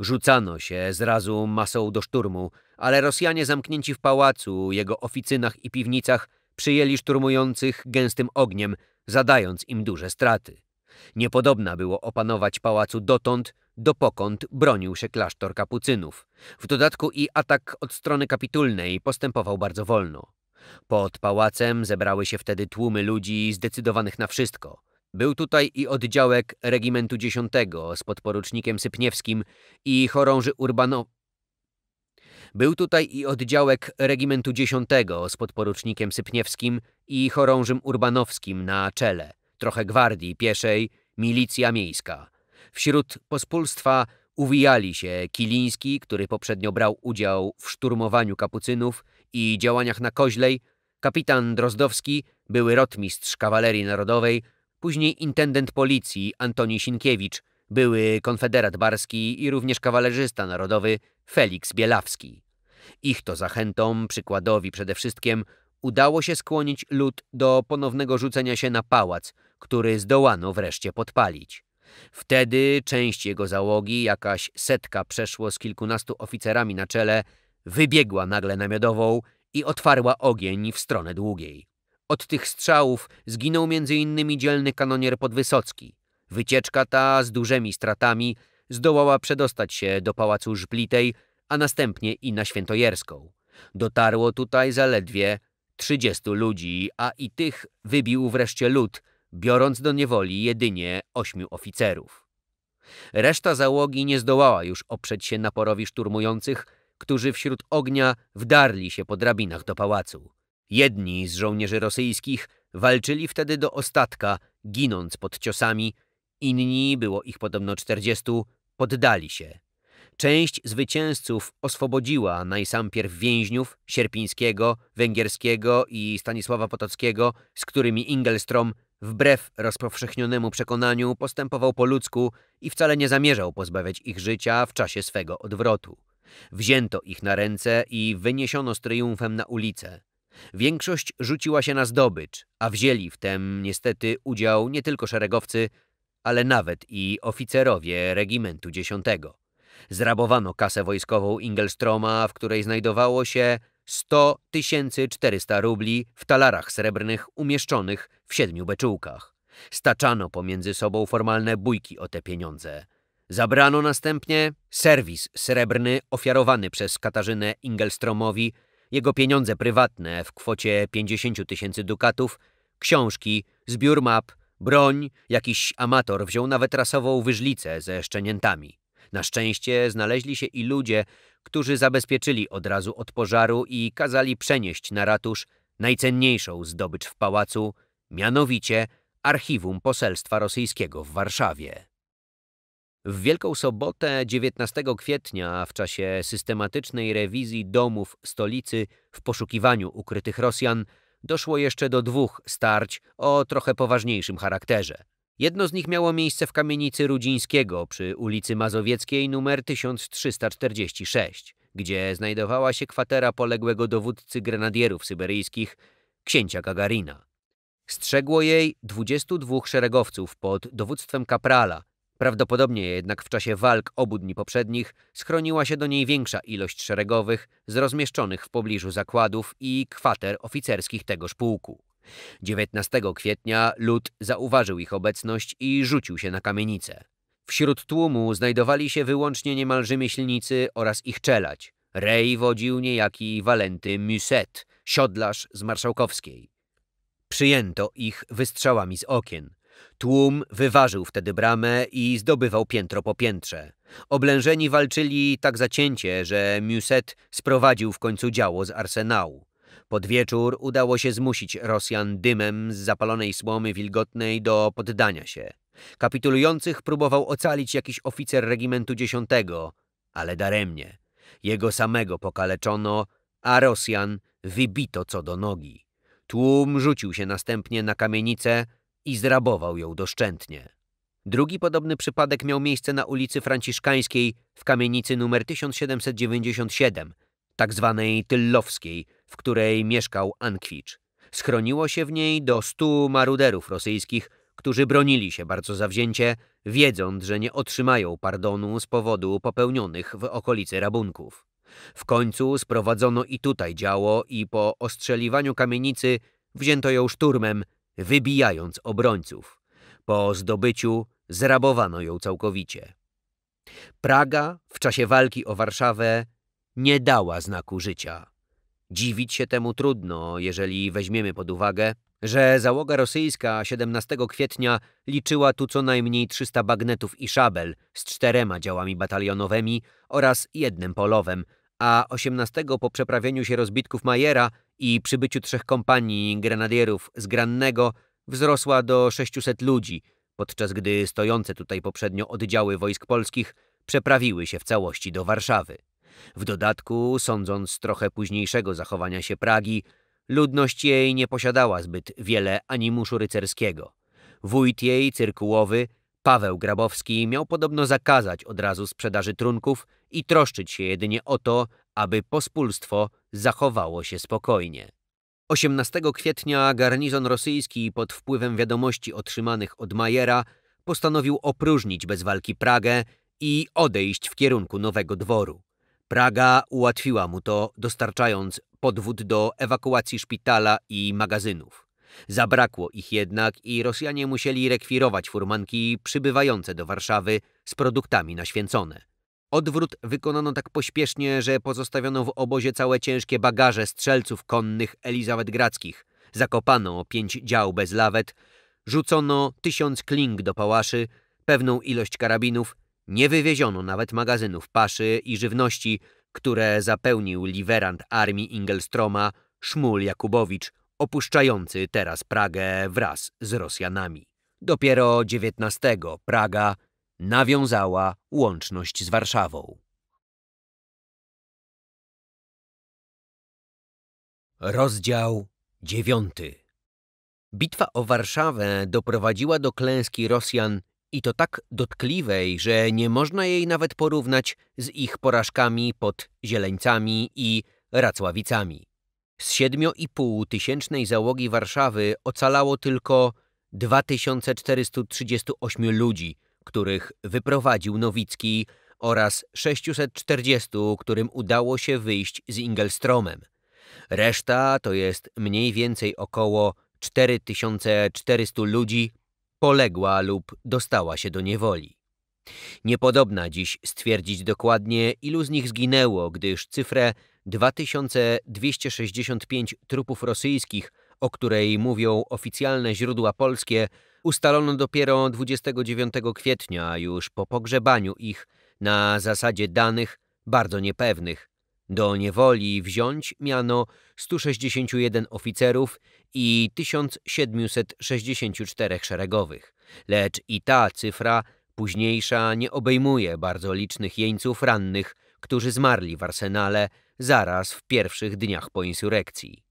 Rzucano się zrazu masą do szturmu, ale Rosjanie zamknięci w pałacu, jego oficynach i piwnicach przyjęli szturmujących gęstym ogniem, zadając im duże straty. Niepodobna było opanować pałacu dotąd, dopokąd bronił się klasztor kapucynów. W dodatku i atak od strony kapitulnej postępował bardzo wolno. Pod pałacem zebrały się wtedy tłumy ludzi zdecydowanych na wszystko. Był tutaj i oddziałek regimentu X z podporucznikiem Sypniewskim i chorąży Urbanow. Był tutaj i oddziałek regimentu 10 z podporucznikiem Sypniewskim i chorążym Urbanowskim na czele, trochę gwardii pieszej, milicja miejska. Wśród pospólstwa uwijali się Kiliński, który poprzednio brał udział w szturmowaniu kapucynów i działaniach na Koźlej, kapitan Drozdowski, były rotmistrz Kawalerii Narodowej, później intendent policji Antoni Sienkiewicz były konfederat barski i również kawalerzysta narodowy Felix Bielawski. Ich to zachętom, przykładowi przede wszystkim, udało się skłonić lud do ponownego rzucenia się na pałac, który zdołano wreszcie podpalić. Wtedy część jego załogi, jakaś setka przeszło z kilkunastu oficerami na czele, wybiegła nagle na miodową i otwarła ogień w stronę długiej. Od tych strzałów zginął m.in. dzielny kanonier Podwysocki. Wycieczka ta z dużymi stratami zdołała przedostać się do Pałacu Żplitej, a następnie i na Świętojerską. Dotarło tutaj zaledwie 30 ludzi, a i tych wybił wreszcie lud, biorąc do niewoli jedynie ośmiu oficerów. Reszta załogi nie zdołała już oprzeć się naporowi szturmujących, którzy wśród ognia wdarli się po drabinach do pałacu. Jedni z żołnierzy rosyjskich walczyli wtedy do ostatka, ginąc pod ciosami, Inni, było ich podobno czterdziestu poddali się. Część zwycięzców oswobodziła najsampierw więźniów Sierpińskiego, Węgierskiego i Stanisława Potockiego, z którymi Ingelstrom, wbrew rozpowszechnionemu przekonaniu, postępował po ludzku i wcale nie zamierzał pozbawiać ich życia w czasie swego odwrotu. Wzięto ich na ręce i wyniesiono z triumfem na ulicę. Większość rzuciła się na zdobycz, a wzięli w tem niestety udział nie tylko szeregowcy, ale nawet i oficerowie regimentu dziesiątego. Zrabowano kasę wojskową Ingelstroma, w której znajdowało się 100 400 rubli w talarach srebrnych umieszczonych w siedmiu beczułkach. Staczano pomiędzy sobą formalne bójki o te pieniądze. Zabrano następnie serwis srebrny ofiarowany przez Katarzynę Ingelstromowi, jego pieniądze prywatne w kwocie 50 tysięcy dukatów, książki, zbiór map, Broń jakiś amator wziął nawet rasową wyżlicę ze szczeniętami. Na szczęście znaleźli się i ludzie, którzy zabezpieczyli od razu od pożaru i kazali przenieść na ratusz najcenniejszą zdobycz w pałacu, mianowicie archiwum poselstwa rosyjskiego w Warszawie. W Wielką Sobotę 19 kwietnia w czasie systematycznej rewizji domów stolicy w poszukiwaniu ukrytych Rosjan – doszło jeszcze do dwóch starć o trochę poważniejszym charakterze. Jedno z nich miało miejsce w kamienicy Rudzińskiego przy ulicy Mazowieckiej nr 1346, gdzie znajdowała się kwatera poległego dowódcy grenadierów syberyjskich, księcia Gagarina. Strzegło jej 22 szeregowców pod dowództwem kaprala, Prawdopodobnie jednak w czasie walk obu dni poprzednich schroniła się do niej większa ilość szeregowych z rozmieszczonych w pobliżu zakładów i kwater oficerskich tegoż pułku. 19 kwietnia lud zauważył ich obecność i rzucił się na kamienicę. Wśród tłumu znajdowali się wyłącznie niemalże rzemieślnicy oraz ich czelać. Rej wodził niejaki Walenty Muset, siodlarz z marszałkowskiej. Przyjęto ich wystrzałami z okien – Tłum wyważył wtedy bramę i zdobywał piętro po piętrze. Oblężeni walczyli tak zacięcie, że Muset sprowadził w końcu działo z arsenału. Pod wieczór udało się zmusić Rosjan dymem z zapalonej słomy wilgotnej do poddania się. Kapitulujących próbował ocalić jakiś oficer regimentu dziesiątego, ale daremnie. Jego samego pokaleczono, a Rosjan wybito co do nogi. Tłum rzucił się następnie na kamienicę, i zrabował ją doszczętnie. Drugi podobny przypadek miał miejsce na ulicy Franciszkańskiej w kamienicy nr 1797, tak zwanej Tyllowskiej, w której mieszkał Ankwicz. Schroniło się w niej do stu maruderów rosyjskich, którzy bronili się bardzo zawzięcie, wiedząc, że nie otrzymają pardonu z powodu popełnionych w okolicy rabunków. W końcu sprowadzono i tutaj działo i po ostrzeliwaniu kamienicy wzięto ją szturmem wybijając obrońców. Po zdobyciu zrabowano ją całkowicie. Praga w czasie walki o Warszawę nie dała znaku życia. Dziwić się temu trudno, jeżeli weźmiemy pod uwagę, że załoga rosyjska 17 kwietnia liczyła tu co najmniej 300 bagnetów i szabel z czterema działami batalionowymi oraz jednym polowem, a 18 po przeprawieniu się rozbitków Majera i przybyciu trzech kompanii grenadierów z Grannego wzrosła do 600 ludzi, podczas gdy stojące tutaj poprzednio oddziały wojsk polskich przeprawiły się w całości do Warszawy. W dodatku, sądząc trochę późniejszego zachowania się Pragi, ludność jej nie posiadała zbyt wiele animuszu rycerskiego. Wójt jej, cyrkułowy, Paweł Grabowski miał podobno zakazać od razu sprzedaży trunków i troszczyć się jedynie o to, aby pospólstwo zachowało się spokojnie. 18 kwietnia garnizon rosyjski pod wpływem wiadomości otrzymanych od Majera postanowił opróżnić bez walki Pragę i odejść w kierunku Nowego Dworu. Praga ułatwiła mu to, dostarczając podwód do ewakuacji szpitala i magazynów. Zabrakło ich jednak i Rosjanie musieli rekwirować furmanki przybywające do Warszawy z produktami naświęcone. Odwrót wykonano tak pośpiesznie, że pozostawiono w obozie całe ciężkie bagaże strzelców konnych elizawetgradzkich. Zakopano pięć dział bez lawet, rzucono tysiąc kling do pałaszy, pewną ilość karabinów, nie wywieziono nawet magazynów paszy i żywności, które zapełnił liwerant armii Ingelstroma Szmul Jakubowicz, opuszczający teraz Pragę wraz z Rosjanami. Dopiero 19 Praga nawiązała łączność z Warszawą. Rozdział 9 Bitwa o Warszawę doprowadziła do klęski Rosjan i to tak dotkliwej, że nie można jej nawet porównać z ich porażkami pod Zieleńcami i Racławicami. Z 7,5 tysięcznej załogi Warszawy ocalało tylko 2438 ludzi, których wyprowadził Nowicki oraz 640, którym udało się wyjść z Ingelstromem. Reszta to jest mniej więcej około 4400 ludzi poległa lub dostała się do niewoli. Niepodobna dziś stwierdzić dokładnie, ilu z nich zginęło, gdyż cyfrę 2265 trupów rosyjskich, o której mówią oficjalne źródła polskie, ustalono dopiero 29 kwietnia, już po pogrzebaniu ich, na zasadzie danych bardzo niepewnych. Do niewoli wziąć miano 161 oficerów i 1764 szeregowych, lecz i ta cyfra późniejsza nie obejmuje bardzo licznych jeńców rannych, którzy zmarli w arsenale zaraz w pierwszych dniach po insurekcji.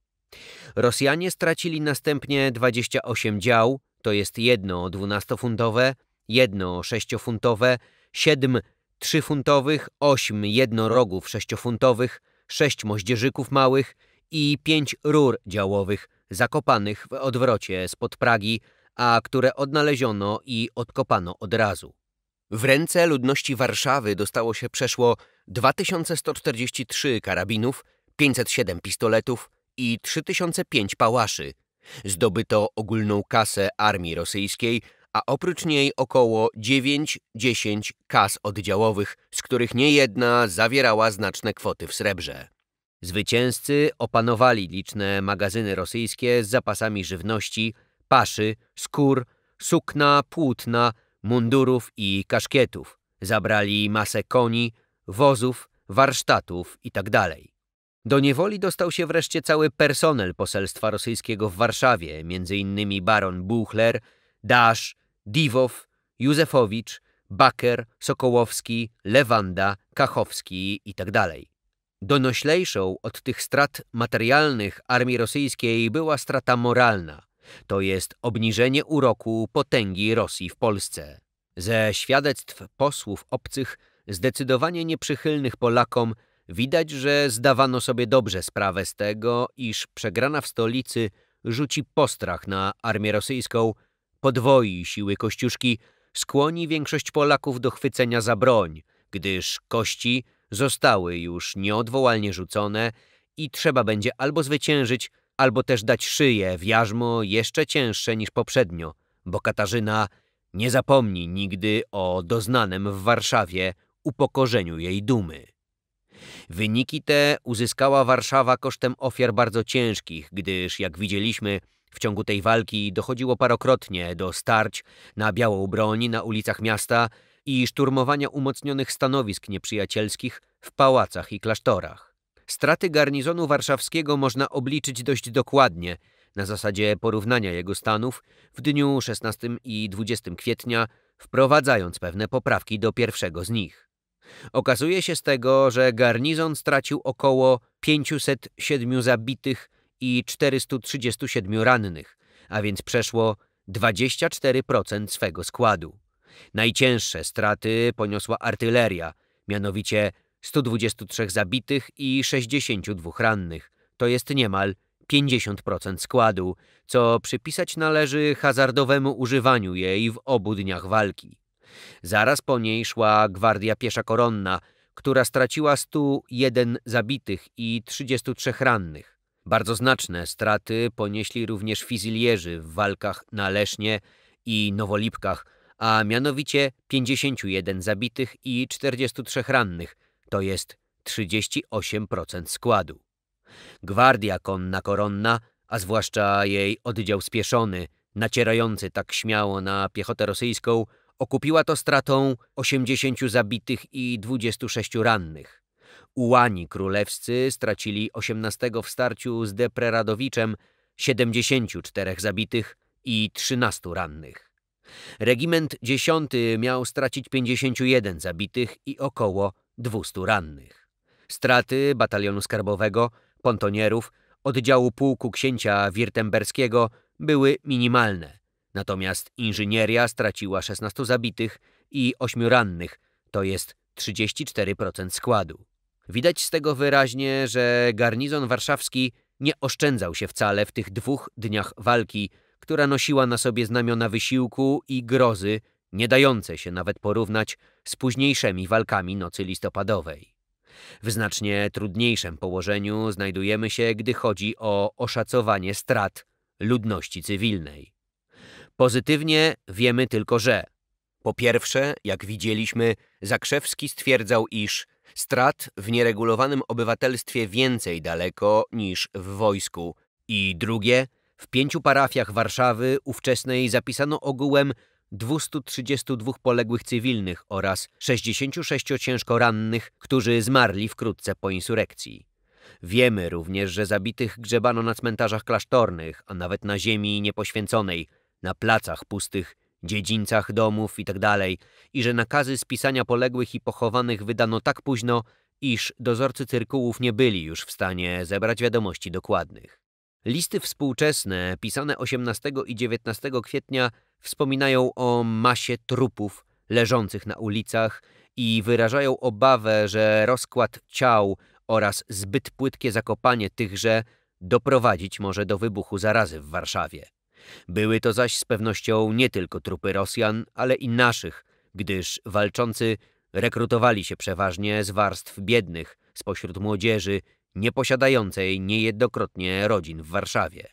Rosjanie stracili następnie 28 dział, to jest jedno 12-funtowe, jedno 6-funtowe, 7 3-funtowych, 8 jednorogów 6-funtowych, 6 moździerzyków małych i 5 rur działowych zakopanych w odwrocie spod Pragi, a które odnaleziono i odkopano od razu. W ręce ludności Warszawy dostało się przeszło 2143 karabinów, 507 pistoletów i 3005 pałaszy. Zdobyto ogólną kasę armii rosyjskiej, a oprócz niej około 9-10 kas oddziałowych, z których niejedna zawierała znaczne kwoty w srebrze. Zwycięzcy opanowali liczne magazyny rosyjskie z zapasami żywności, paszy, skór, sukna, płótna, mundurów i kaszkietów. Zabrali masę koni, wozów, warsztatów itd. Tak Do niewoli dostał się wreszcie cały personel poselstwa rosyjskiego w Warszawie, m.in. baron Buchler, Dasz, Diwow, Józefowicz, Baker, Sokołowski, Lewanda, Kachowski itd. Tak Donoślejszą od tych strat materialnych armii rosyjskiej była strata moralna, to jest obniżenie uroku potęgi Rosji w Polsce. Ze świadectw posłów obcych zdecydowanie nieprzychylnych Polakom, widać, że zdawano sobie dobrze sprawę z tego, iż przegrana w stolicy rzuci postrach na armię rosyjską, podwoi siły Kościuszki, skłoni większość Polaków do chwycenia za broń, gdyż kości zostały już nieodwołalnie rzucone i trzeba będzie albo zwyciężyć, albo też dać szyję w jarzmo jeszcze cięższe niż poprzednio, bo Katarzyna nie zapomni nigdy o doznanym w Warszawie upokorzeniu jej dumy. Wyniki te uzyskała Warszawa kosztem ofiar bardzo ciężkich, gdyż, jak widzieliśmy, w ciągu tej walki dochodziło parokrotnie do starć na białą broń na ulicach miasta i szturmowania umocnionych stanowisk nieprzyjacielskich w pałacach i klasztorach. Straty garnizonu warszawskiego można obliczyć dość dokładnie na zasadzie porównania jego stanów w dniu 16 i 20 kwietnia, wprowadzając pewne poprawki do pierwszego z nich. Okazuje się z tego, że garnizon stracił około 507 zabitych i 437 rannych, a więc przeszło 24% swego składu. Najcięższe straty poniosła artyleria, mianowicie 123 zabitych i 62 rannych, to jest niemal 50% składu, co przypisać należy hazardowemu używaniu jej w obu dniach walki. Zaraz po niej szła gwardia piesza koronna, która straciła 101 zabitych i 33 rannych. Bardzo znaczne straty ponieśli również fizylierzy w walkach na Lesznie i Nowolipkach, a mianowicie 51 zabitych i 43 rannych, to jest 38% składu. Gwardia konna koronna, a zwłaszcza jej oddział spieszony, nacierający tak śmiało na piechotę rosyjską, Okupiła to stratą 80 zabitych i 26 rannych. Ułani królewscy stracili 18 w starciu z Depreradowiczem 74 zabitych i 13 rannych. Regiment 10 miał stracić 51 zabitych i około 200 rannych. Straty batalionu skarbowego, pontonierów, oddziału pułku księcia Wirtemberskiego były minimalne. Natomiast inżynieria straciła 16 zabitych i 8 rannych, to jest 34% składu. Widać z tego wyraźnie, że garnizon warszawski nie oszczędzał się wcale w tych dwóch dniach walki, która nosiła na sobie znamiona wysiłku i grozy, nie dające się nawet porównać z późniejszymi walkami nocy listopadowej. W znacznie trudniejszym położeniu znajdujemy się, gdy chodzi o oszacowanie strat ludności cywilnej. Pozytywnie wiemy tylko, że po pierwsze, jak widzieliśmy, Zakrzewski stwierdzał, iż strat w nieregulowanym obywatelstwie więcej daleko niż w wojsku i drugie, w pięciu parafiach Warszawy ówczesnej zapisano ogółem 232 poległych cywilnych oraz 66 ciężko rannych, którzy zmarli wkrótce po insurekcji. Wiemy również, że zabitych grzebano na cmentarzach klasztornych, a nawet na ziemi niepoświęconej – na placach pustych, dziedzińcach domów itd. Tak i że nakazy spisania poległych i pochowanych wydano tak późno, iż dozorcy cyrkułów nie byli już w stanie zebrać wiadomości dokładnych. Listy współczesne, pisane 18 i 19 kwietnia, wspominają o masie trupów leżących na ulicach i wyrażają obawę, że rozkład ciał oraz zbyt płytkie zakopanie tychże doprowadzić może do wybuchu zarazy w Warszawie. Były to zaś z pewnością nie tylko trupy Rosjan, ale i naszych, gdyż walczący rekrutowali się przeważnie z warstw biednych, spośród młodzieży, nieposiadającej niejednokrotnie rodzin w Warszawie.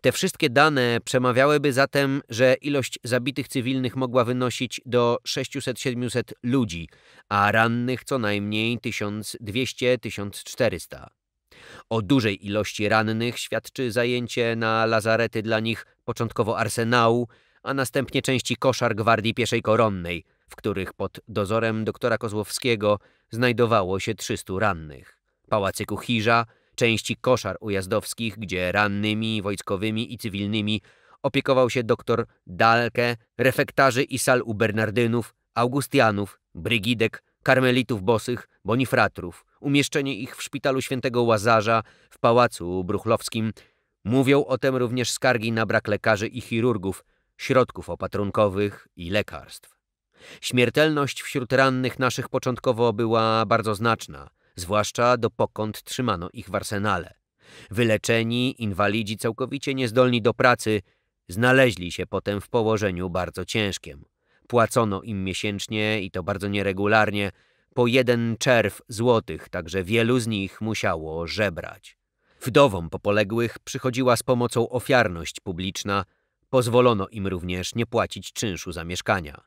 Te wszystkie dane przemawiałyby zatem, że ilość zabitych cywilnych mogła wynosić do 600-700 ludzi, a rannych co najmniej 1200-1400. O dużej ilości rannych świadczy zajęcie na lazarety dla nich początkowo arsenału, a następnie części koszar Gwardii Pieszej Koronnej, w których pod dozorem doktora Kozłowskiego znajdowało się 300 rannych. Pałacyku Hirza, części koszar ujazdowskich, gdzie rannymi, wojskowymi i cywilnymi opiekował się doktor Dalke, refektarzy i sal u Bernardynów, Augustianów, Brygidek, karmelitów bosych, bonifratrów, umieszczenie ich w szpitalu świętego Łazarza w pałacu bruchlowskim. Mówią o tym również skargi na brak lekarzy i chirurgów, środków opatrunkowych i lekarstw. Śmiertelność wśród rannych naszych początkowo była bardzo znaczna, zwłaszcza dopokąd trzymano ich w arsenale. Wyleczeni, inwalidzi całkowicie niezdolni do pracy, znaleźli się potem w położeniu bardzo ciężkim. Płacono im miesięcznie i to bardzo nieregularnie, po jeden czerw złotych, także wielu z nich musiało żebrać. Wdowom po poległych przychodziła z pomocą ofiarność publiczna, pozwolono im również nie płacić czynszu za mieszkania.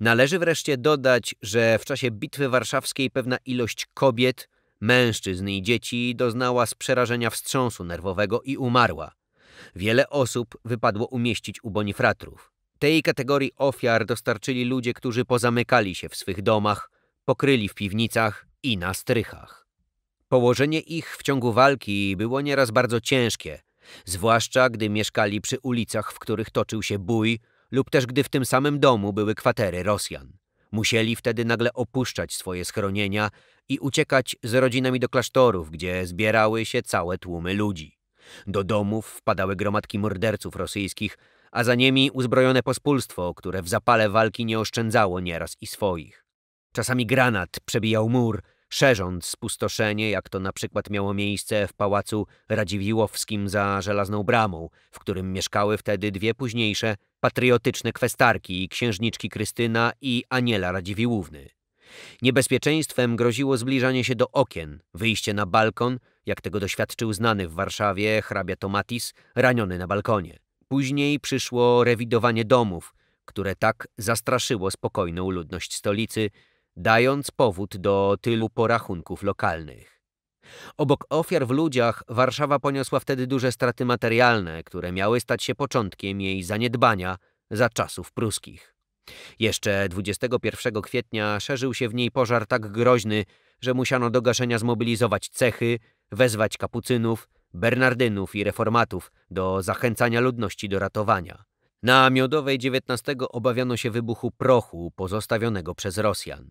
Należy wreszcie dodać, że w czasie Bitwy Warszawskiej pewna ilość kobiet, mężczyzn i dzieci doznała z przerażenia wstrząsu nerwowego i umarła. Wiele osób wypadło umieścić u bonifratrów. Tej kategorii ofiar dostarczyli ludzie, którzy pozamykali się w swych domach, pokryli w piwnicach i na strychach. Położenie ich w ciągu walki było nieraz bardzo ciężkie, zwłaszcza gdy mieszkali przy ulicach, w których toczył się bój, lub też gdy w tym samym domu były kwatery Rosjan. Musieli wtedy nagle opuszczać swoje schronienia i uciekać z rodzinami do klasztorów, gdzie zbierały się całe tłumy ludzi. Do domów wpadały gromadki morderców rosyjskich, a za nimi uzbrojone pospólstwo, które w zapale walki nie oszczędzało nieraz i swoich. Czasami granat przebijał mur, szerząc spustoszenie, jak to na przykład miało miejsce w pałacu Radziwiłowskim za żelazną bramą, w którym mieszkały wtedy dwie późniejsze patriotyczne kwestarki, księżniczki Krystyna i Aniela Radziwiłówny. Niebezpieczeństwem groziło zbliżanie się do okien, wyjście na balkon, jak tego doświadczył znany w Warszawie hrabia Tomatis, raniony na balkonie. Później przyszło rewidowanie domów, które tak zastraszyło spokojną ludność stolicy, dając powód do tylu porachunków lokalnych. Obok ofiar w ludziach Warszawa poniosła wtedy duże straty materialne, które miały stać się początkiem jej zaniedbania za czasów pruskich. Jeszcze 21 kwietnia szerzył się w niej pożar tak groźny, że musiano do gaszenia zmobilizować cechy, wezwać kapucynów, Bernardynów i reformatów do zachęcania ludności do ratowania. Na Miodowej 19 obawiano się wybuchu prochu pozostawionego przez Rosjan.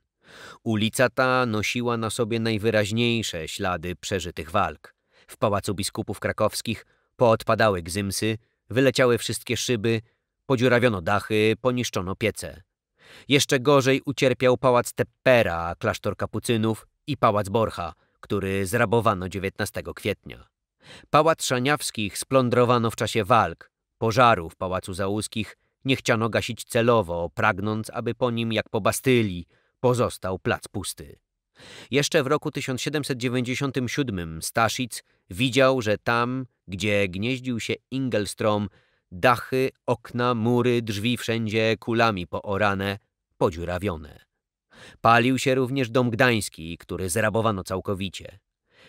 Ulica ta nosiła na sobie najwyraźniejsze ślady przeżytych walk. W Pałacu Biskupów Krakowskich poodpadały gzymsy, wyleciały wszystkie szyby, podziurawiono dachy, poniszczono piece. Jeszcze gorzej ucierpiał Pałac Teppera, klasztor kapucynów i Pałac Borcha, który zrabowano 19 kwietnia. Pałac Szaniawskich splądrowano w czasie walk. pożarów w Pałacu Załuskich nie chciano gasić celowo, pragnąc, aby po nim, jak po Bastylii, pozostał plac pusty. Jeszcze w roku 1797 Staszic widział, że tam, gdzie gnieździł się Ingelstrom, dachy, okna, mury, drzwi wszędzie kulami poorane, podziurawione. Palił się również dom gdański, który zrabowano całkowicie.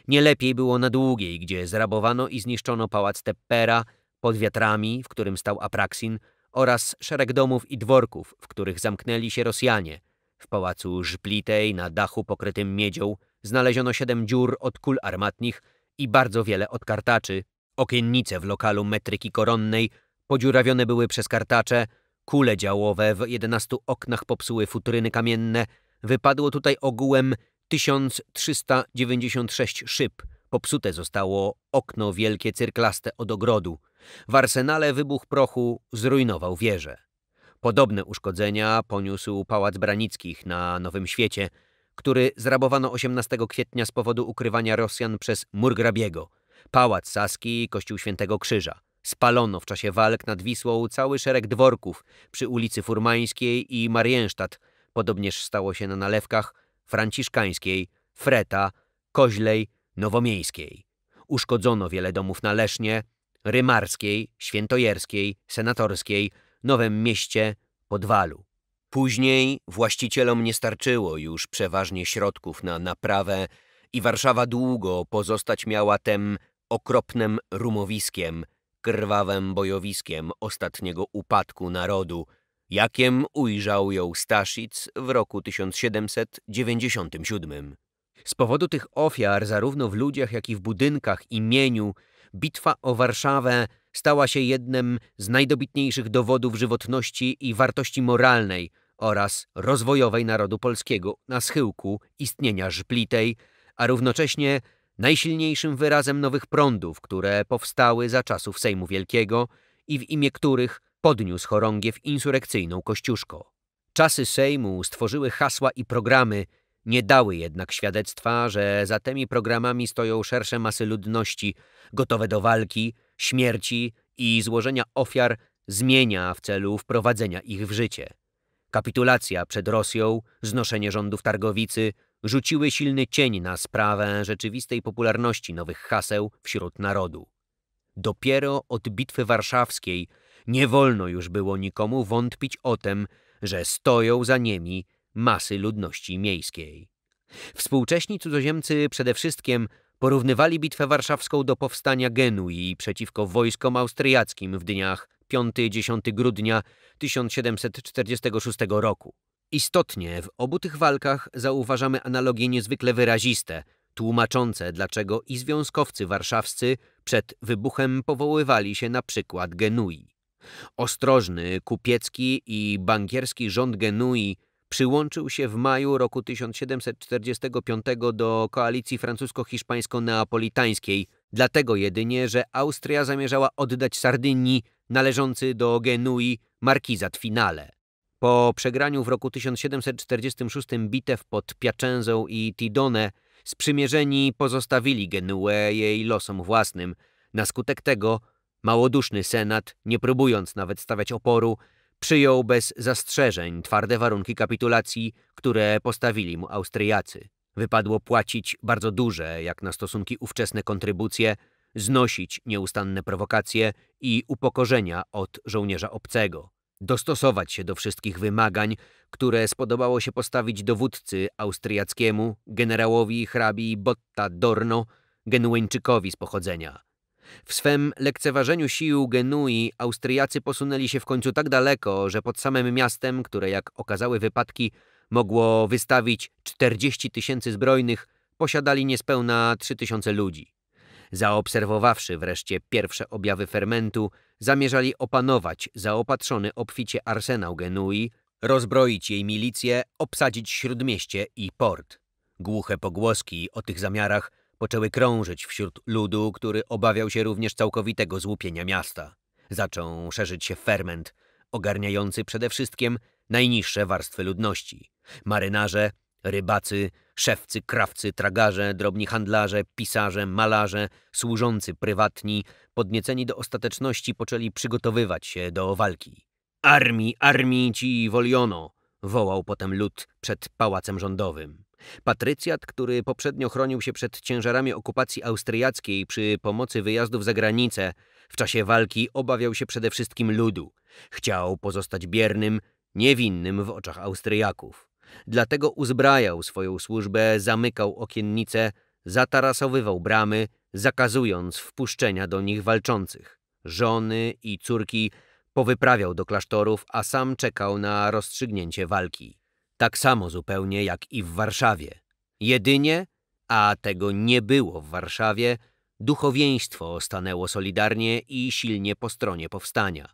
Nie lepiej było na długiej, gdzie zrabowano i zniszczono pałac Teppera pod wiatrami, w którym stał Apraksin, oraz szereg domów i dworków, w których zamknęli się Rosjanie. W pałacu Żplitej na dachu pokrytym miedzią znaleziono siedem dziur od kul armatnich i bardzo wiele od kartaczy. Okiennice w lokalu metryki koronnej podziurawione były przez kartacze, kule działowe w jedenastu oknach popsuły futryny kamienne. Wypadło tutaj ogółem 1396 szyb, popsute zostało okno wielkie cyrklaste od ogrodu. W arsenale wybuch prochu zrujnował wieżę. Podobne uszkodzenia poniósł Pałac Branickich na Nowym Świecie, który zrabowano 18 kwietnia z powodu ukrywania Rosjan przez Murgrabiego. Pałac Saski i Kościół Świętego Krzyża. Spalono w czasie walk nad Wisłą cały szereg dworków przy ulicy Furmańskiej i Marienstadt. Podobnież stało się na nalewkach Franciszkańskiej, Freta, Koźlej, Nowomiejskiej. Uszkodzono wiele domów na Lesznie, Rymarskiej, Świętojerskiej, Senatorskiej, Nowym Mieście, Podwalu. Później właścicielom nie starczyło już przeważnie środków na naprawę i Warszawa długo pozostać miała tem okropnym rumowiskiem, krwawym bojowiskiem ostatniego upadku narodu, jakiem ujrzał ją Staszic w roku 1797. Z powodu tych ofiar, zarówno w ludziach, jak i w budynkach i mieniu, bitwa o Warszawę stała się jednym z najdobitniejszych dowodów żywotności i wartości moralnej oraz rozwojowej narodu polskiego na schyłku istnienia Żplitej, a równocześnie najsilniejszym wyrazem nowych prądów, które powstały za czasów Sejmu Wielkiego i w imię których podniósł chorągiew insurekcyjną Kościuszko. Czasy Sejmu stworzyły hasła i programy, nie dały jednak świadectwa, że za tymi programami stoją szersze masy ludności, gotowe do walki, śmierci i złożenia ofiar zmienia w celu wprowadzenia ich w życie. Kapitulacja przed Rosją, znoszenie rządów targowicy rzuciły silny cień na sprawę rzeczywistej popularności nowych haseł wśród narodu. Dopiero od bitwy warszawskiej nie wolno już było nikomu wątpić o tym, że stoją za nimi masy ludności miejskiej. Współcześni cudzoziemcy przede wszystkim porównywali Bitwę Warszawską do powstania Genui przeciwko wojskom austriackim w dniach 5-10 grudnia 1746 roku. Istotnie w obu tych walkach zauważamy analogie niezwykle wyraziste, tłumaczące dlaczego i związkowcy warszawscy przed wybuchem powoływali się na przykład Genui. Ostrożny, kupiecki i bankierski rząd Genui przyłączył się w maju roku 1745 do koalicji francusko-hiszpańsko-neapolitańskiej, dlatego jedynie, że Austria zamierzała oddać Sardynii należący do Genui markizat finale. Po przegraniu w roku 1746 bitew pod Piacenzą i Tidone sprzymierzeni pozostawili Genuę jej losom własnym. Na skutek tego Małoduszny senat, nie próbując nawet stawiać oporu, przyjął bez zastrzeżeń twarde warunki kapitulacji, które postawili mu Austriacy. Wypadło płacić bardzo duże, jak na stosunki ówczesne kontrybucje, znosić nieustanne prowokacje i upokorzenia od żołnierza obcego, dostosować się do wszystkich wymagań, które spodobało się postawić dowódcy austriackiemu, generałowi hrabi Botta Dorno, genueńczykowi z pochodzenia – w swem lekceważeniu sił Genui Austriacy posunęli się w końcu tak daleko, że pod samym miastem, które jak okazały wypadki mogło wystawić 40 tysięcy zbrojnych, posiadali niespełna 3 tysiące ludzi. Zaobserwowawszy wreszcie pierwsze objawy fermentu, zamierzali opanować zaopatrzony obficie arsenał Genui, rozbroić jej milicję, obsadzić śródmieście i port. Głuche pogłoski o tych zamiarach poczęły krążyć wśród ludu, który obawiał się również całkowitego złupienia miasta. Zaczął szerzyć się ferment, ogarniający przede wszystkim najniższe warstwy ludności. Marynarze, rybacy, szewcy, krawcy, tragarze, drobni handlarze, pisarze, malarze, służący prywatni, podnieceni do ostateczności, poczęli przygotowywać się do walki. Armii, armii ci woliono! wołał potem lud przed pałacem rządowym. Patrycjat, który poprzednio chronił się przed ciężarami okupacji austriackiej przy pomocy wyjazdów za granicę, w czasie walki obawiał się przede wszystkim ludu. Chciał pozostać biernym, niewinnym w oczach Austriaków. Dlatego uzbrajał swoją służbę, zamykał okiennice, zatarasowywał bramy, zakazując wpuszczenia do nich walczących. Żony i córki powyprawiał do klasztorów, a sam czekał na rozstrzygnięcie walki. Tak samo zupełnie jak i w Warszawie. Jedynie, a tego nie było w Warszawie, duchowieństwo stanęło solidarnie i silnie po stronie powstania.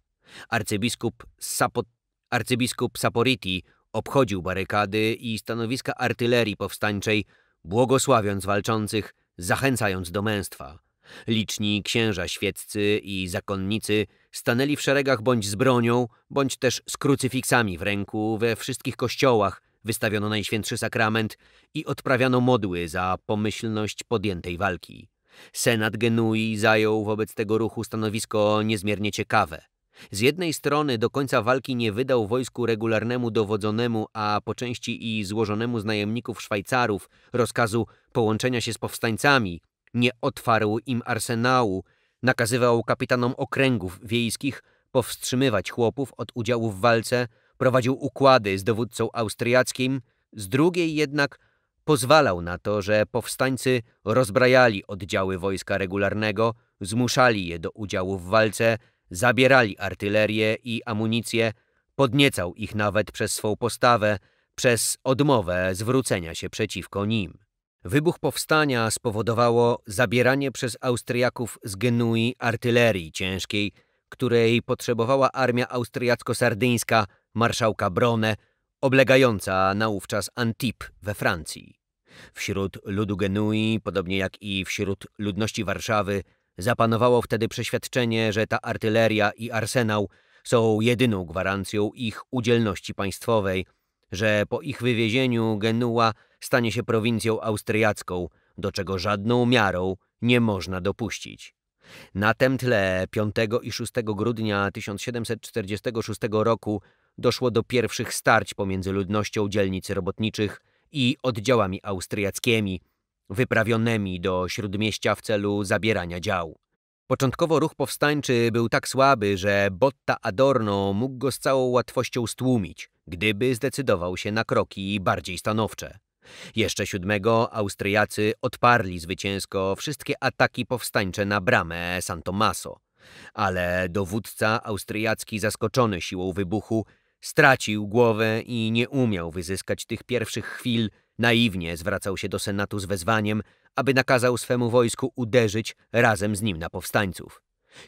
Arcybiskup, Sapo... Arcybiskup Saporiti obchodził barykady i stanowiska artylerii powstańczej, błogosławiąc walczących, zachęcając do męstwa. Liczni księża świeccy i zakonnicy Stanęli w szeregach bądź z bronią, bądź też z krucyfiksami w ręku we wszystkich kościołach, wystawiono Najświętszy Sakrament i odprawiano modły za pomyślność podjętej walki. Senat Genui zajął wobec tego ruchu stanowisko niezmiernie ciekawe. Z jednej strony do końca walki nie wydał wojsku regularnemu dowodzonemu, a po części i złożonemu z najemników Szwajcarów rozkazu połączenia się z powstańcami, nie otwarł im arsenału, Nakazywał kapitanom okręgów wiejskich powstrzymywać chłopów od udziału w walce, prowadził układy z dowódcą austriackim, z drugiej jednak pozwalał na to, że powstańcy rozbrajali oddziały wojska regularnego, zmuszali je do udziału w walce, zabierali artylerię i amunicję, podniecał ich nawet przez swą postawę, przez odmowę zwrócenia się przeciwko nim. Wybuch powstania spowodowało zabieranie przez Austriaków z Genui artylerii ciężkiej, której potrzebowała armia austriacko-sardyńska marszałka Brone, oblegająca naówczas Antip we Francji. Wśród ludu Genui, podobnie jak i wśród ludności Warszawy, zapanowało wtedy przeświadczenie, że ta artyleria i arsenał są jedyną gwarancją ich udzielności państwowej, że po ich wywiezieniu Genua – stanie się prowincją austriacką, do czego żadną miarą nie można dopuścić. Na tym tle 5 i 6 grudnia 1746 roku doszło do pierwszych starć pomiędzy ludnością dzielnic robotniczych i oddziałami austriackimi, wyprawionymi do śródmieścia w celu zabierania dział. Początkowo ruch powstańczy był tak słaby, że Botta Adorno mógł go z całą łatwością stłumić, gdyby zdecydował się na kroki bardziej stanowcze. Jeszcze siódmego Austriacy odparli zwycięsko wszystkie ataki powstańcze na bramę San Tommaso, ale dowódca austriacki zaskoczony siłą wybuchu stracił głowę i nie umiał wyzyskać tych pierwszych chwil, naiwnie zwracał się do Senatu z wezwaniem, aby nakazał swemu wojsku uderzyć razem z nim na powstańców.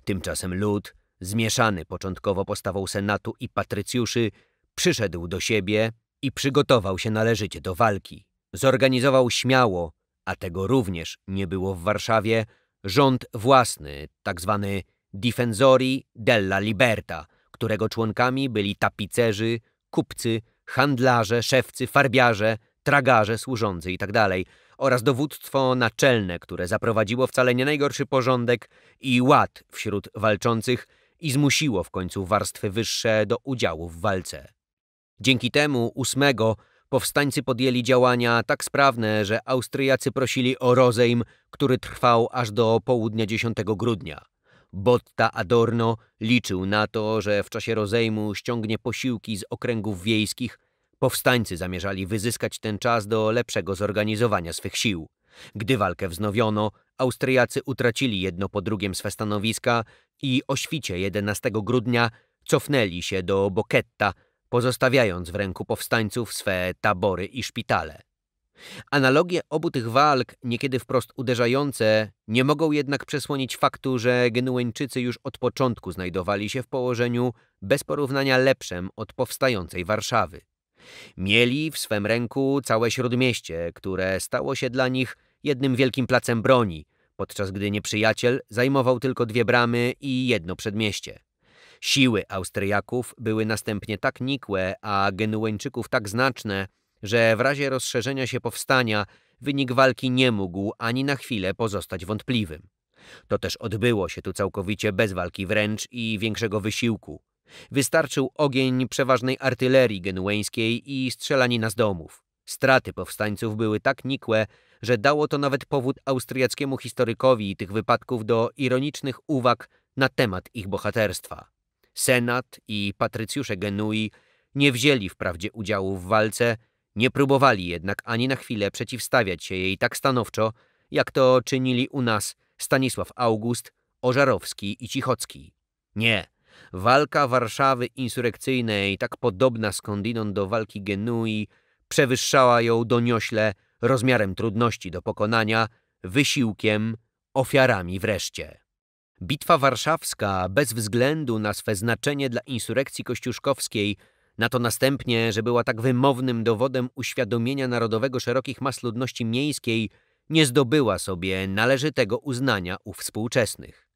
Tymczasem lud, zmieszany początkowo postawą Senatu i patrycjuszy, przyszedł do siebie i przygotował się należycie do walki. Zorganizował śmiało, a tego również nie było w Warszawie, rząd własny, tak zwany Difensori della Liberta, którego członkami byli tapicerzy, kupcy, handlarze, szewcy, farbiarze, tragarze, służący itd. Tak oraz dowództwo naczelne, które zaprowadziło wcale nie najgorszy porządek i ład wśród walczących i zmusiło w końcu warstwy wyższe do udziału w walce. Dzięki temu 8 powstańcy podjęli działania tak sprawne, że Austriacy prosili o rozejm, który trwał aż do południa 10 grudnia. Botta Adorno liczył na to, że w czasie rozejmu ściągnie posiłki z okręgów wiejskich. Powstańcy zamierzali wyzyskać ten czas do lepszego zorganizowania swych sił. Gdy walkę wznowiono, Austriacy utracili jedno po drugim swe stanowiska i o świcie 11 grudnia cofnęli się do Boketta, pozostawiając w ręku powstańców swe tabory i szpitale. Analogie obu tych walk, niekiedy wprost uderzające, nie mogą jednak przesłonić faktu, że Genueńczycy już od początku znajdowali się w położeniu bez porównania lepszym od powstającej Warszawy. Mieli w swym ręku całe śródmieście, które stało się dla nich jednym wielkim placem broni, podczas gdy nieprzyjaciel zajmował tylko dwie bramy i jedno przedmieście. Siły Austriaków były następnie tak nikłe, a Genueńczyków tak znaczne, że w razie rozszerzenia się powstania wynik walki nie mógł ani na chwilę pozostać wątpliwym. To też odbyło się tu całkowicie bez walki wręcz i większego wysiłku. Wystarczył ogień przeważnej artylerii genueńskiej i strzelanina z domów. Straty powstańców były tak nikłe, że dało to nawet powód austriackiemu historykowi tych wypadków do ironicznych uwag na temat ich bohaterstwa. Senat i patrycjusze Genui nie wzięli wprawdzie udziału w walce, nie próbowali jednak ani na chwilę przeciwstawiać się jej tak stanowczo, jak to czynili u nas Stanisław August, Ożarowski i Cichocki. Nie, walka Warszawy insurekcyjnej, tak podobna skądinąd do walki Genui, przewyższała ją doniośle rozmiarem trudności do pokonania, wysiłkiem, ofiarami wreszcie. Bitwa warszawska, bez względu na swe znaczenie dla insurrekcji kościuszkowskiej, na to następnie, że była tak wymownym dowodem uświadomienia narodowego szerokich mas ludności miejskiej, nie zdobyła sobie należytego uznania u współczesnych.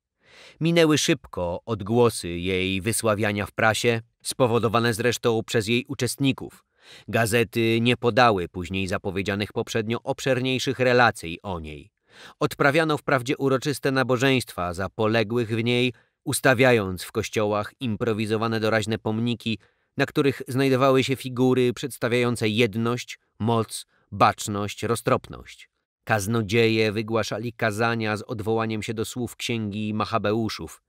Minęły szybko odgłosy jej wysławiania w prasie, spowodowane zresztą przez jej uczestników. Gazety nie podały później zapowiedzianych poprzednio obszerniejszych relacji o niej. Odprawiano wprawdzie uroczyste nabożeństwa za poległych w niej, ustawiając w kościołach improwizowane doraźne pomniki, na których znajdowały się figury przedstawiające jedność, moc, baczność, roztropność. Kaznodzieje wygłaszali kazania z odwołaniem się do słów księgi Machabeuszów.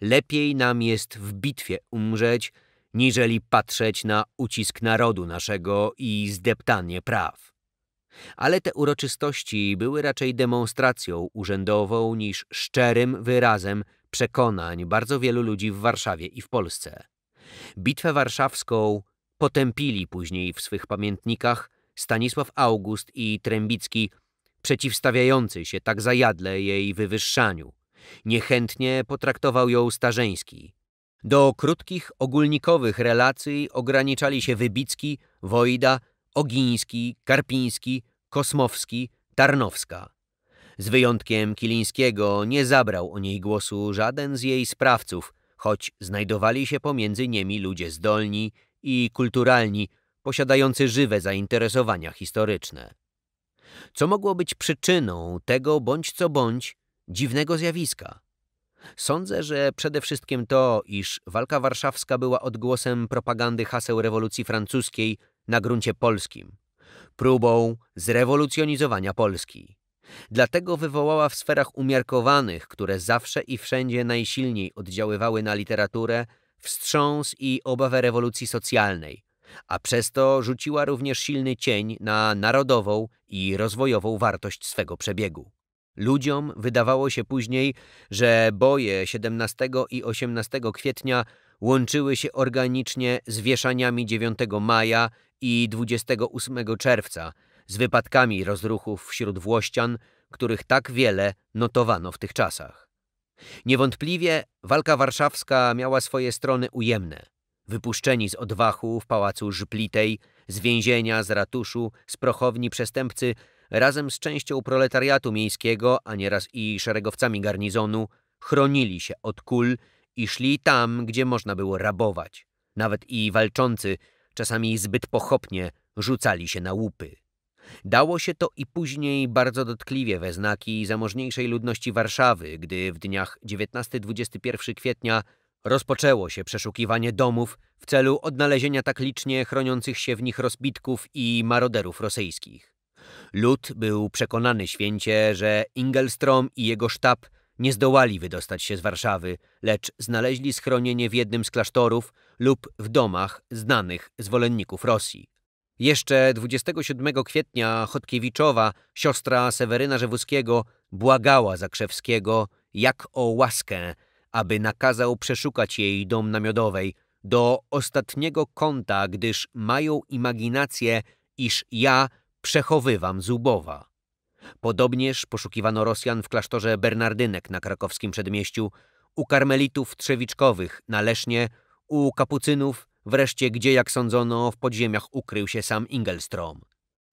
Lepiej nam jest w bitwie umrzeć, niżeli patrzeć na ucisk narodu naszego i zdeptanie praw ale te uroczystości były raczej demonstracją urzędową niż szczerym wyrazem przekonań bardzo wielu ludzi w Warszawie i w Polsce. Bitwę warszawską potępili później w swych pamiętnikach Stanisław August i Trębicki, przeciwstawiający się tak zajadle jej wywyższaniu. Niechętnie potraktował ją Starzeński. Do krótkich, ogólnikowych relacji ograniczali się Wybicki, Wojda, Ogiński, Karpiński, Kosmowski, Tarnowska. Z wyjątkiem Kilińskiego nie zabrał o niej głosu żaden z jej sprawców, choć znajdowali się pomiędzy nimi ludzie zdolni i kulturalni, posiadający żywe zainteresowania historyczne. Co mogło być przyczyną tego bądź co bądź dziwnego zjawiska? Sądzę, że przede wszystkim to, iż walka warszawska była odgłosem propagandy haseł rewolucji francuskiej na gruncie polskim, próbą zrewolucjonizowania Polski. Dlatego wywołała w sferach umiarkowanych, które zawsze i wszędzie najsilniej oddziaływały na literaturę, wstrząs i obawę rewolucji socjalnej, a przez to rzuciła również silny cień na narodową i rozwojową wartość swego przebiegu. Ludziom wydawało się później, że boje 17 i 18 kwietnia łączyły się organicznie z wieszaniami 9 maja i 28 czerwca z wypadkami rozruchów wśród Włościan, których tak wiele notowano w tych czasach. Niewątpliwie walka warszawska miała swoje strony ujemne. Wypuszczeni z odwachu w pałacu Żplitej, z więzienia, z ratuszu, z prochowni przestępcy, razem z częścią proletariatu miejskiego, a nieraz i szeregowcami garnizonu, chronili się od kul i szli tam, gdzie można było rabować. Nawet i walczący czasami zbyt pochopnie rzucali się na łupy. Dało się to i później bardzo dotkliwie we znaki zamożniejszej ludności Warszawy, gdy w dniach 19-21 kwietnia rozpoczęło się przeszukiwanie domów w celu odnalezienia tak licznie chroniących się w nich rozbitków i maroderów rosyjskich. Lud był przekonany święcie, że Ingelstrom i jego sztab nie zdołali wydostać się z Warszawy, lecz znaleźli schronienie w jednym z klasztorów lub w domach znanych zwolenników Rosji. Jeszcze 27 kwietnia Chodkiewiczowa, siostra Seweryna Żewuskiego, błagała Zakrzewskiego jak o łaskę, aby nakazał przeszukać jej dom na do ostatniego kąta, gdyż mają imaginację, iż ja przechowywam Zubowa. Podobnież poszukiwano Rosjan w klasztorze Bernardynek na krakowskim przedmieściu, u karmelitów trzewiczkowych na Lesznie, u kapucynów, wreszcie gdzie, jak sądzono, w podziemiach ukrył się sam Ingelstrom.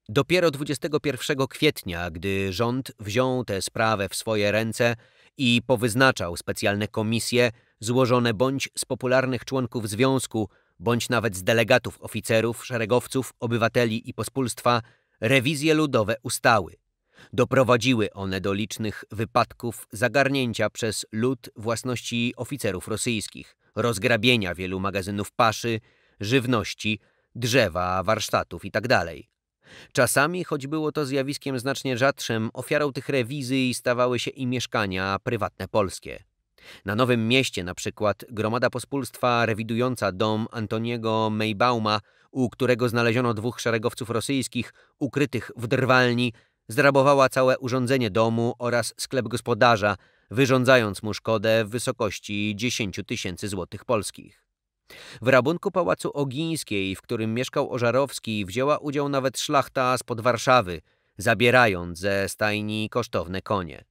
Dopiero 21 kwietnia, gdy rząd wziął tę sprawę w swoje ręce i powyznaczał specjalne komisje złożone bądź z popularnych członków związku, bądź nawet z delegatów oficerów, szeregowców, obywateli i pospólstwa, rewizje ludowe ustały. Doprowadziły one do licznych wypadków zagarnięcia przez lud własności oficerów rosyjskich, rozgrabienia wielu magazynów paszy, żywności, drzewa, warsztatów itd. Tak Czasami, choć było to zjawiskiem znacznie rzadszym, ofiarą tych rewizji stawały się i mieszkania prywatne polskie. Na Nowym Mieście na przykład gromada pospólstwa rewidująca dom Antoniego Maybauma, u którego znaleziono dwóch szeregowców rosyjskich ukrytych w drwalni, Zrabowała całe urządzenie domu oraz sklep gospodarza, wyrządzając mu szkodę w wysokości 10 tysięcy złotych polskich. W rabunku pałacu Ogińskiej, w którym mieszkał Ożarowski, wzięła udział nawet szlachta spod Warszawy, zabierając ze stajni kosztowne konie.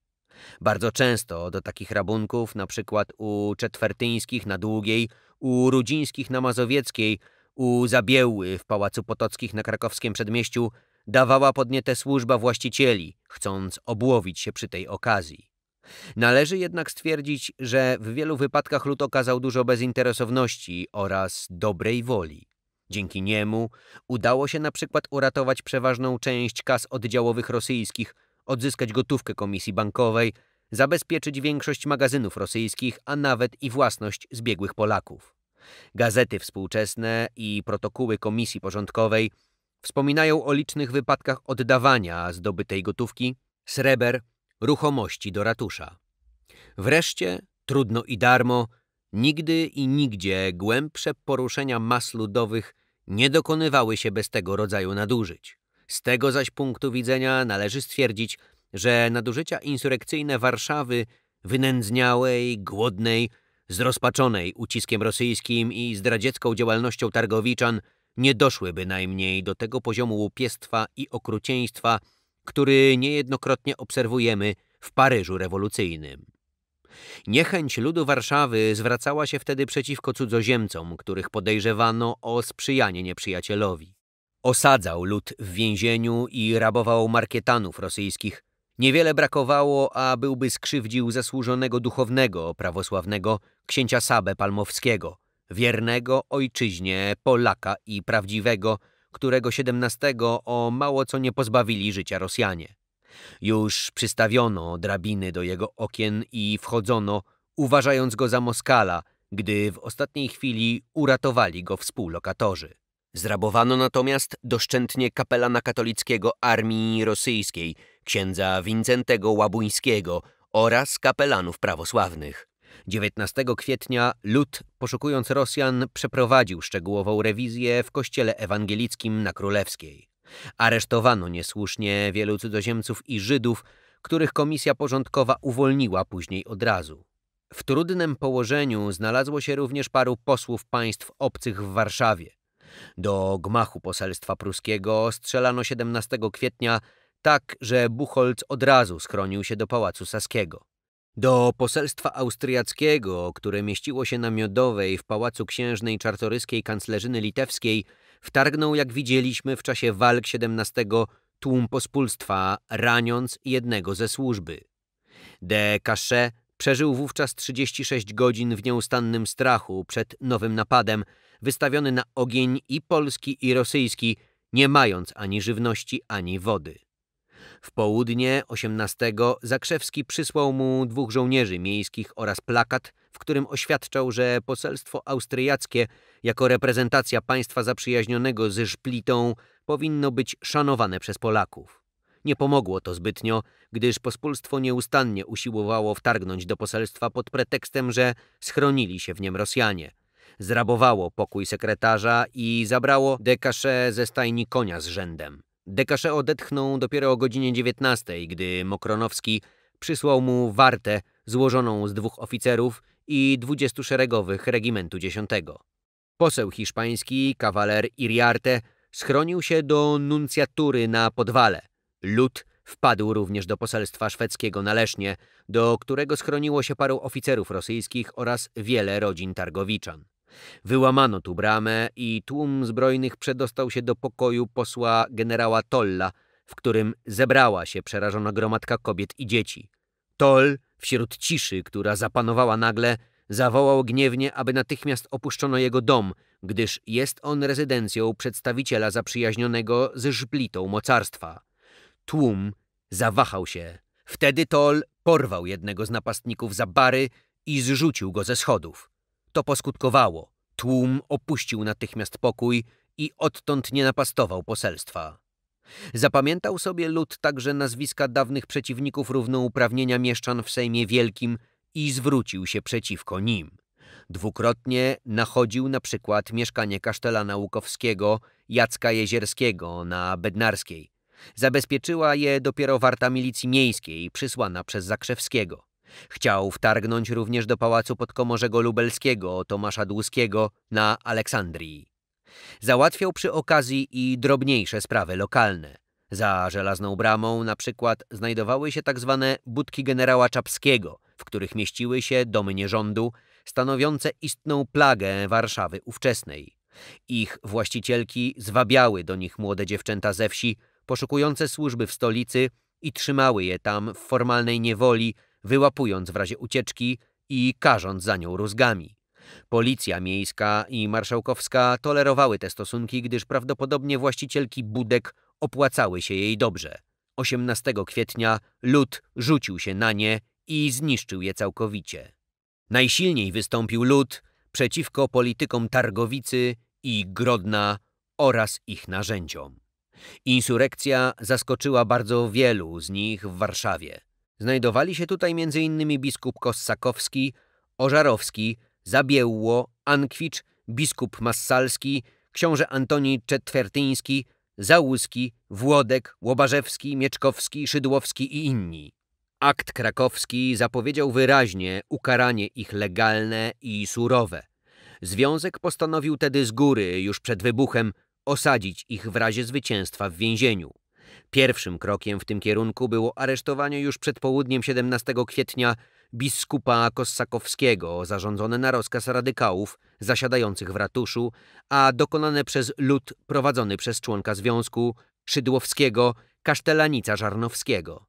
Bardzo często do takich rabunków, na przykład u Czetwertyńskich na Długiej, u Rudzińskich na Mazowieckiej, u Zabieły w Pałacu Potockich na krakowskim przedmieściu, dawała podnietę służba właścicieli, chcąc obłowić się przy tej okazji. Należy jednak stwierdzić, że w wielu wypadkach lud okazał dużo bezinteresowności oraz dobrej woli. Dzięki niemu udało się na przykład uratować przeważną część kas oddziałowych rosyjskich, odzyskać gotówkę Komisji Bankowej, zabezpieczyć większość magazynów rosyjskich, a nawet i własność zbiegłych Polaków. Gazety współczesne i protokoły Komisji Porządkowej – Wspominają o licznych wypadkach oddawania zdobytej gotówki, sreber, ruchomości do ratusza. Wreszcie, trudno i darmo, nigdy i nigdzie głębsze poruszenia mas ludowych nie dokonywały się bez tego rodzaju nadużyć. Z tego zaś punktu widzenia należy stwierdzić, że nadużycia insurekcyjne Warszawy wynędzniałej, głodnej, zrozpaczonej uciskiem rosyjskim i zdradziecką działalnością targowiczan – nie doszły bynajmniej do tego poziomu łupiestwa i okrucieństwa, który niejednokrotnie obserwujemy w Paryżu rewolucyjnym. Niechęć ludu Warszawy zwracała się wtedy przeciwko cudzoziemcom, których podejrzewano o sprzyjanie nieprzyjacielowi. Osadzał lud w więzieniu i rabował markietanów rosyjskich. Niewiele brakowało, a byłby skrzywdził zasłużonego duchownego prawosławnego księcia Sabę Palmowskiego, wiernego ojczyźnie Polaka i prawdziwego, którego 17 o mało co nie pozbawili życia Rosjanie. Już przystawiono drabiny do jego okien i wchodzono, uważając go za Moskala, gdy w ostatniej chwili uratowali go współlokatorzy. Zrabowano natomiast doszczętnie kapelana katolickiego armii rosyjskiej, księdza Wincentego Łabuńskiego oraz kapelanów prawosławnych. 19 kwietnia lud, poszukując Rosjan, przeprowadził szczegółową rewizję w kościele ewangelickim na Królewskiej. Aresztowano niesłusznie wielu cudzoziemców i Żydów, których komisja porządkowa uwolniła później od razu. W trudnym położeniu znalazło się również paru posłów państw obcych w Warszawie. Do gmachu poselstwa pruskiego strzelano 17 kwietnia tak, że Buchholz od razu schronił się do Pałacu Saskiego. Do poselstwa austriackiego, które mieściło się na Miodowej w pałacu księżnej czartoryskiej kanclerzyny litewskiej, wtargnął, jak widzieliśmy, w czasie walk XVII tłum pospólstwa, raniąc jednego ze służby. De Cachet przeżył wówczas 36 godzin w nieustannym strachu przed nowym napadem, wystawiony na ogień i polski i rosyjski, nie mając ani żywności, ani wody. W południe 18 Zakrzewski przysłał mu dwóch żołnierzy miejskich oraz plakat, w którym oświadczał, że poselstwo austriackie jako reprezentacja państwa zaprzyjaźnionego ze Szplitą powinno być szanowane przez Polaków. Nie pomogło to zbytnio, gdyż pospólstwo nieustannie usiłowało wtargnąć do poselstwa pod pretekstem, że schronili się w niem Rosjanie. Zrabowało pokój sekretarza i zabrało dekasze ze stajni konia z rzędem. Dekasze odetchnął dopiero o godzinie 19, gdy Mokronowski przysłał mu wartę złożoną z dwóch oficerów i dwudziestu szeregowych regimentu dziesiątego. Poseł hiszpański, kawaler Iriarte, schronił się do nuncjatury na podwale. Lud wpadł również do poselstwa szwedzkiego na Lesznie, do którego schroniło się paru oficerów rosyjskich oraz wiele rodzin targowiczan. Wyłamano tu bramę i tłum zbrojnych przedostał się do pokoju posła generała Tolla, w którym zebrała się przerażona gromadka kobiet i dzieci. Toll, wśród ciszy, która zapanowała nagle, zawołał gniewnie, aby natychmiast opuszczono jego dom, gdyż jest on rezydencją przedstawiciela zaprzyjaźnionego z żblitą mocarstwa. Tłum zawahał się. Wtedy Toll porwał jednego z napastników za bary i zrzucił go ze schodów. To poskutkowało. Tłum opuścił natychmiast pokój i odtąd nie napastował poselstwa. Zapamiętał sobie lud także nazwiska dawnych przeciwników równouprawnienia mieszczan w Sejmie Wielkim i zwrócił się przeciwko nim. Dwukrotnie nachodził na przykład mieszkanie Kasztelana Łukowskiego, Jacka Jezierskiego na Bednarskiej. Zabezpieczyła je dopiero warta milicji miejskiej przysłana przez Zakrzewskiego. Chciał wtargnąć również do pałacu podkomorzego lubelskiego Tomasza Dłuskiego na Aleksandrii. Załatwiał przy okazji i drobniejsze sprawy lokalne. Za żelazną bramą na przykład znajdowały się tak zwane budki generała Czapskiego, w których mieściły się domy nierządu, stanowiące istną plagę Warszawy ówczesnej. Ich właścicielki zwabiały do nich młode dziewczęta ze wsi, poszukujące służby w stolicy i trzymały je tam w formalnej niewoli, wyłapując w razie ucieczki i karząc za nią rózgami. Policja miejska i marszałkowska tolerowały te stosunki, gdyż prawdopodobnie właścicielki budek opłacały się jej dobrze. 18 kwietnia lud rzucił się na nie i zniszczył je całkowicie. Najsilniej wystąpił lud przeciwko politykom Targowicy i Grodna oraz ich narzędziom. Insurekcja zaskoczyła bardzo wielu z nich w Warszawie. Znajdowali się tutaj m.in. biskup Kossakowski, Ożarowski, Zabiełło, Ankwicz, biskup Massalski, książę Antoni Czetwertyński, Załuski, Włodek, Łobarzewski, Mieczkowski, Szydłowski i inni. Akt krakowski zapowiedział wyraźnie ukaranie ich legalne i surowe. Związek postanowił tedy z góry, już przed wybuchem, osadzić ich w razie zwycięstwa w więzieniu. Pierwszym krokiem w tym kierunku było aresztowanie już przed południem 17 kwietnia biskupa Kossakowskiego, zarządzone na rozkaz radykałów zasiadających w ratuszu, a dokonane przez lud prowadzony przez członka Związku Szydłowskiego Kasztelanica Żarnowskiego.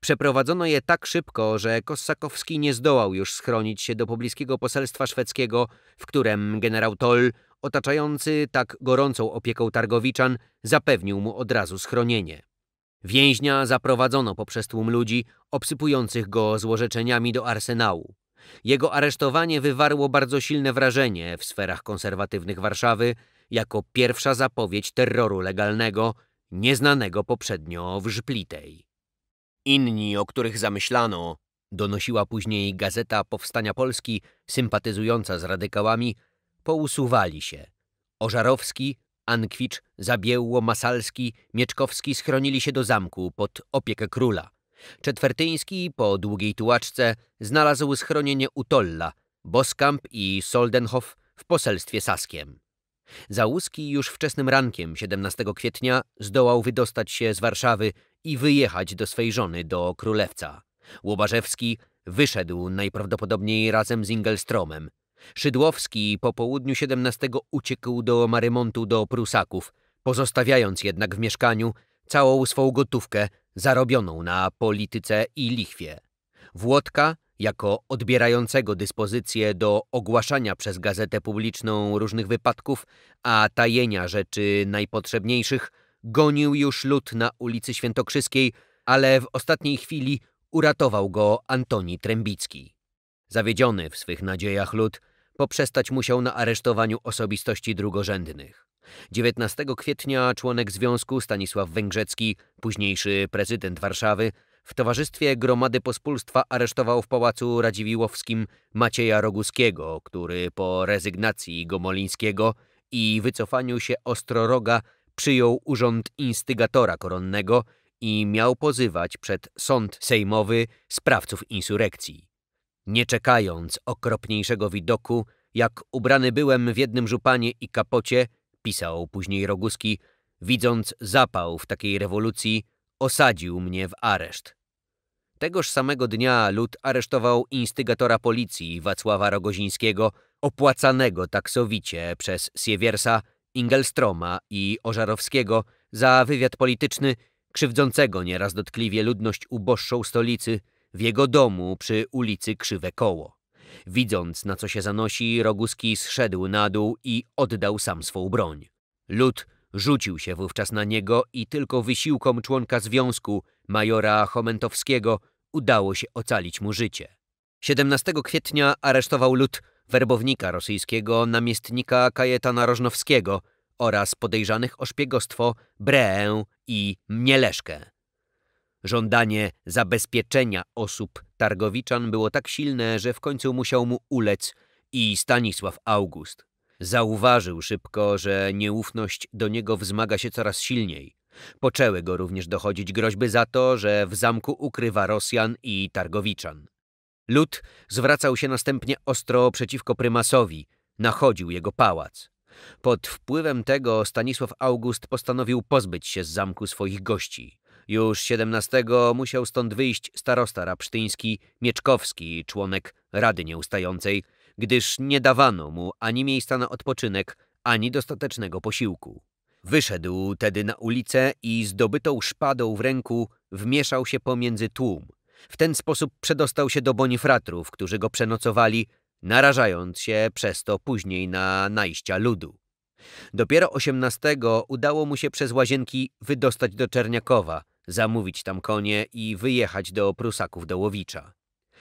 Przeprowadzono je tak szybko, że Kossakowski nie zdołał już schronić się do pobliskiego poselstwa szwedzkiego, w którym generał Toll, otaczający tak gorącą opieką Targowiczan, zapewnił mu od razu schronienie. Więźnia zaprowadzono poprzez tłum ludzi obsypujących go złorzeczeniami do arsenału. Jego aresztowanie wywarło bardzo silne wrażenie w sferach konserwatywnych Warszawy jako pierwsza zapowiedź terroru legalnego, nieznanego poprzednio w Żplitej. Inni, o których zamyślano, donosiła później Gazeta Powstania Polski sympatyzująca z radykałami, pousuwali się. Ożarowski, Ankwicz, Zabielło, Masalski, Mieczkowski schronili się do zamku pod opiekę króla. Czetwertyński po długiej tułaczce znalazł schronienie u Tolla, Boskamp i Soldenhoff w poselstwie Saskiem. Załuski już wczesnym rankiem 17 kwietnia zdołał wydostać się z Warszawy i wyjechać do swej żony, do Królewca. Łobarzewski wyszedł najprawdopodobniej razem z Ingelstromem, Szydłowski po południu 17 uciekł do Marymontu do Prusaków, pozostawiając jednak w mieszkaniu całą swą gotówkę zarobioną na polityce i lichwie. Włodka, jako odbierającego dyspozycję do ogłaszania przez gazetę publiczną różnych wypadków, a tajenia rzeczy najpotrzebniejszych, gonił już lud na ulicy Świętokrzyskiej, ale w ostatniej chwili uratował go Antoni Trębicki. Zawiedziony w swych nadziejach lud poprzestać musiał na aresztowaniu osobistości drugorzędnych. 19 kwietnia członek Związku Stanisław Węgrzecki, późniejszy prezydent Warszawy, w towarzystwie Gromady Pospólstwa aresztował w Pałacu Radziwiłowskim Macieja Roguskiego, który po rezygnacji Gomolińskiego i wycofaniu się Ostroroga przyjął urząd instygatora koronnego i miał pozywać przed sąd sejmowy sprawców insurekcji. Nie czekając okropniejszego widoku, jak ubrany byłem w jednym żupanie i kapocie, pisał później Roguski, widząc zapał w takiej rewolucji, osadził mnie w areszt. Tegoż samego dnia lud aresztował instygatora policji Wacława Rogozińskiego, opłacanego taksowicie przez Siewiersa, Ingelstroma i Ożarowskiego za wywiad polityczny, krzywdzącego nieraz dotkliwie ludność uboższą stolicy – w jego domu przy ulicy Krzywe Koło. Widząc, na co się zanosi, Roguski zszedł na dół i oddał sam swą broń. Lud rzucił się wówczas na niego i tylko wysiłkom członka związku, majora Chomentowskiego, udało się ocalić mu życie. 17 kwietnia aresztował lud werbownika rosyjskiego, namiestnika Kajetana Rożnowskiego oraz podejrzanych o szpiegostwo Breę i Mieleszkę. Żądanie zabezpieczenia osób Targowiczan było tak silne, że w końcu musiał mu ulec i Stanisław August. Zauważył szybko, że nieufność do niego wzmaga się coraz silniej. Poczęły go również dochodzić groźby za to, że w zamku ukrywa Rosjan i Targowiczan. Lud zwracał się następnie ostro przeciwko prymasowi, nachodził jego pałac. Pod wpływem tego Stanisław August postanowił pozbyć się z zamku swoich gości. Już 17 musiał stąd wyjść starosta rapsztyński Mieczkowski, członek Rady Nieustającej, gdyż nie dawano mu ani miejsca na odpoczynek, ani dostatecznego posiłku. Wyszedł tedy na ulicę i zdobytą szpadą w ręku wmieszał się pomiędzy tłum. W ten sposób przedostał się do bonifratrów, którzy go przenocowali, narażając się przez to później na najścia ludu. Dopiero 18 udało mu się przez łazienki wydostać do Czerniakowa, zamówić tam konie i wyjechać do prusaków dołowicza.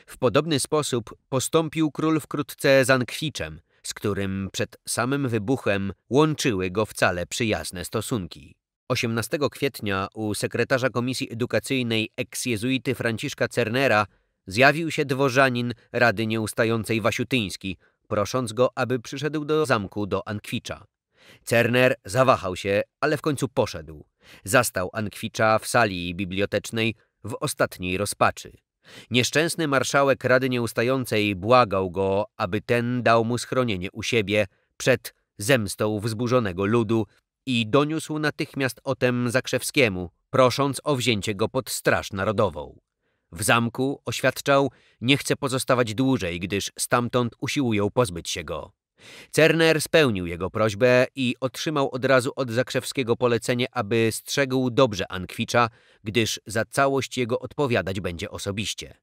W podobny sposób postąpił król wkrótce z Ankwiczem, z którym przed samym wybuchem łączyły go wcale przyjazne stosunki. 18 kwietnia u sekretarza Komisji Edukacyjnej eks jezuity Franciszka Cernera zjawił się dworzanin Rady Nieustającej Wasiutyński, prosząc go, aby przyszedł do zamku do Ankwicza. Cerner zawahał się, ale w końcu poszedł. Zastał Ankwicza w sali bibliotecznej w ostatniej rozpaczy. Nieszczęsny marszałek Rady Nieustającej błagał go, aby ten dał mu schronienie u siebie przed zemstą wzburzonego ludu i doniósł natychmiast o tem Zakrzewskiemu, prosząc o wzięcie go pod Straż Narodową. W zamku, oświadczał, nie chce pozostawać dłużej, gdyż stamtąd usiłują pozbyć się go. Cerner spełnił jego prośbę i otrzymał od razu od Zakrzewskiego polecenie, aby strzegł dobrze Ankwicza, gdyż za całość jego odpowiadać będzie osobiście.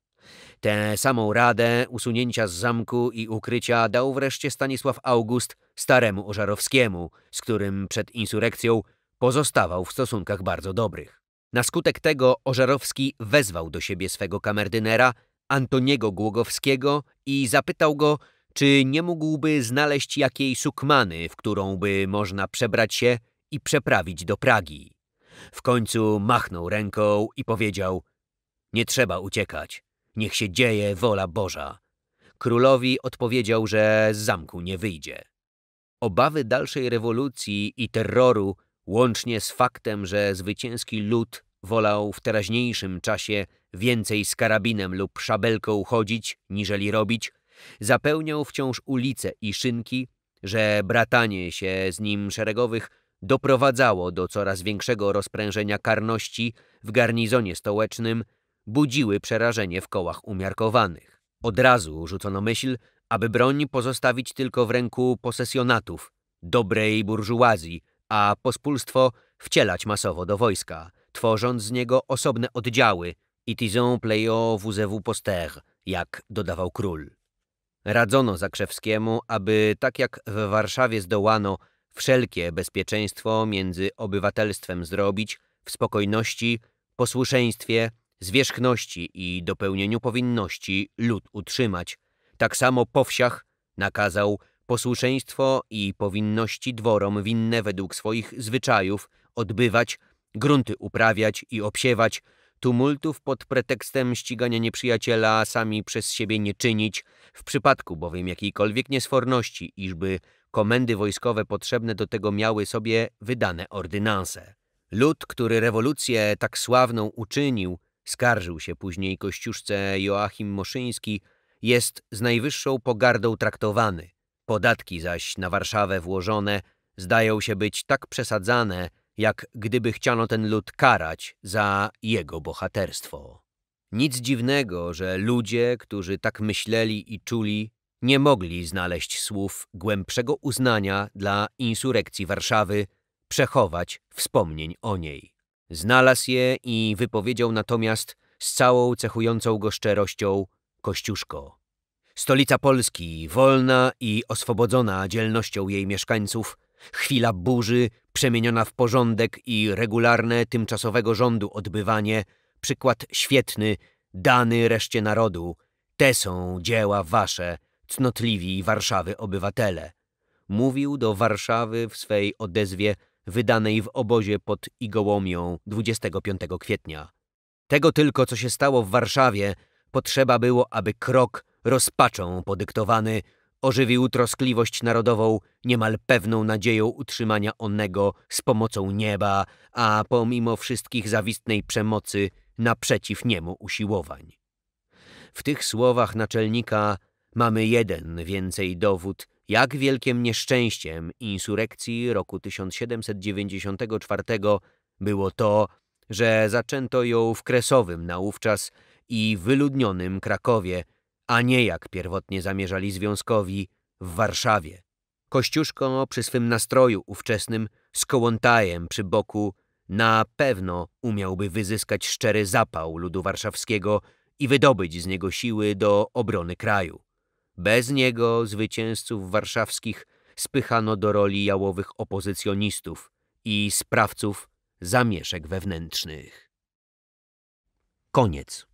Tę samą radę usunięcia z zamku i ukrycia dał wreszcie Stanisław August staremu Ożarowskiemu, z którym przed insurrekcją pozostawał w stosunkach bardzo dobrych. Na skutek tego Ożarowski wezwał do siebie swego kamerdynera Antoniego Głogowskiego i zapytał go, czy nie mógłby znaleźć jakiej sukmany, w którą by można przebrać się i przeprawić do Pragi? W końcu machnął ręką i powiedział – nie trzeba uciekać, niech się dzieje wola Boża. Królowi odpowiedział, że z zamku nie wyjdzie. Obawy dalszej rewolucji i terroru, łącznie z faktem, że zwycięski lud wolał w teraźniejszym czasie więcej z karabinem lub szabelką chodzić, niżeli robić, Zapełniał wciąż ulice i szynki, że bratanie się z nim szeregowych doprowadzało do coraz większego rozprężenia karności w garnizonie stołecznym, budziły przerażenie w kołach umiarkowanych. Od razu rzucono myśl, aby broń pozostawić tylko w ręku posesjonatów, dobrej burżuazji, a pospólstwo wcielać masowo do wojska, tworząc z niego osobne oddziały i tison playo vous poster, jak dodawał król. Radzono Zakrzewskiemu, aby tak jak w Warszawie zdołano wszelkie bezpieczeństwo między obywatelstwem zrobić w spokojności, posłuszeństwie, zwierzchności i dopełnieniu powinności lud utrzymać. Tak samo po wsiach nakazał posłuszeństwo i powinności dworom winne według swoich zwyczajów odbywać, grunty uprawiać i obsiewać, tumultów pod pretekstem ścigania nieprzyjaciela sami przez siebie nie czynić, w przypadku bowiem jakiejkolwiek niesforności, iżby komendy wojskowe potrzebne do tego miały sobie wydane ordynanse. Lud, który rewolucję tak sławną uczynił, skarżył się później kościuszce Joachim Moszyński, jest z najwyższą pogardą traktowany. Podatki zaś na Warszawę włożone zdają się być tak przesadzane, jak gdyby chciano ten lud karać za jego bohaterstwo. Nic dziwnego, że ludzie, którzy tak myśleli i czuli, nie mogli znaleźć słów głębszego uznania dla insurrekcji Warszawy, przechować wspomnień o niej. Znalazł je i wypowiedział natomiast z całą cechującą go szczerością Kościuszko. Stolica Polski, wolna i oswobodzona dzielnością jej mieszkańców, chwila burzy przemieniona w porządek i regularne tymczasowego rządu odbywanie, przykład świetny, dany reszcie narodu, te są dzieła wasze, cnotliwi Warszawy obywatele. Mówił do Warszawy w swej odezwie wydanej w obozie pod Igołomią 25 kwietnia. Tego tylko, co się stało w Warszawie, potrzeba było, aby krok rozpaczą podyktowany ożywił troskliwość narodową niemal pewną nadzieją utrzymania onego z pomocą nieba, a pomimo wszystkich zawistnej przemocy naprzeciw niemu usiłowań. W tych słowach naczelnika mamy jeden więcej dowód, jak wielkim nieszczęściem insurekcji roku 1794 było to, że zaczęto ją w Kresowym naówczas i wyludnionym Krakowie – a nie jak pierwotnie zamierzali związkowi w Warszawie. Kościuszko przy swym nastroju ówczesnym z kołątajem przy boku na pewno umiałby wyzyskać szczery zapał ludu warszawskiego i wydobyć z niego siły do obrony kraju. Bez niego zwycięzców warszawskich spychano do roli jałowych opozycjonistów i sprawców zamieszek wewnętrznych. Koniec.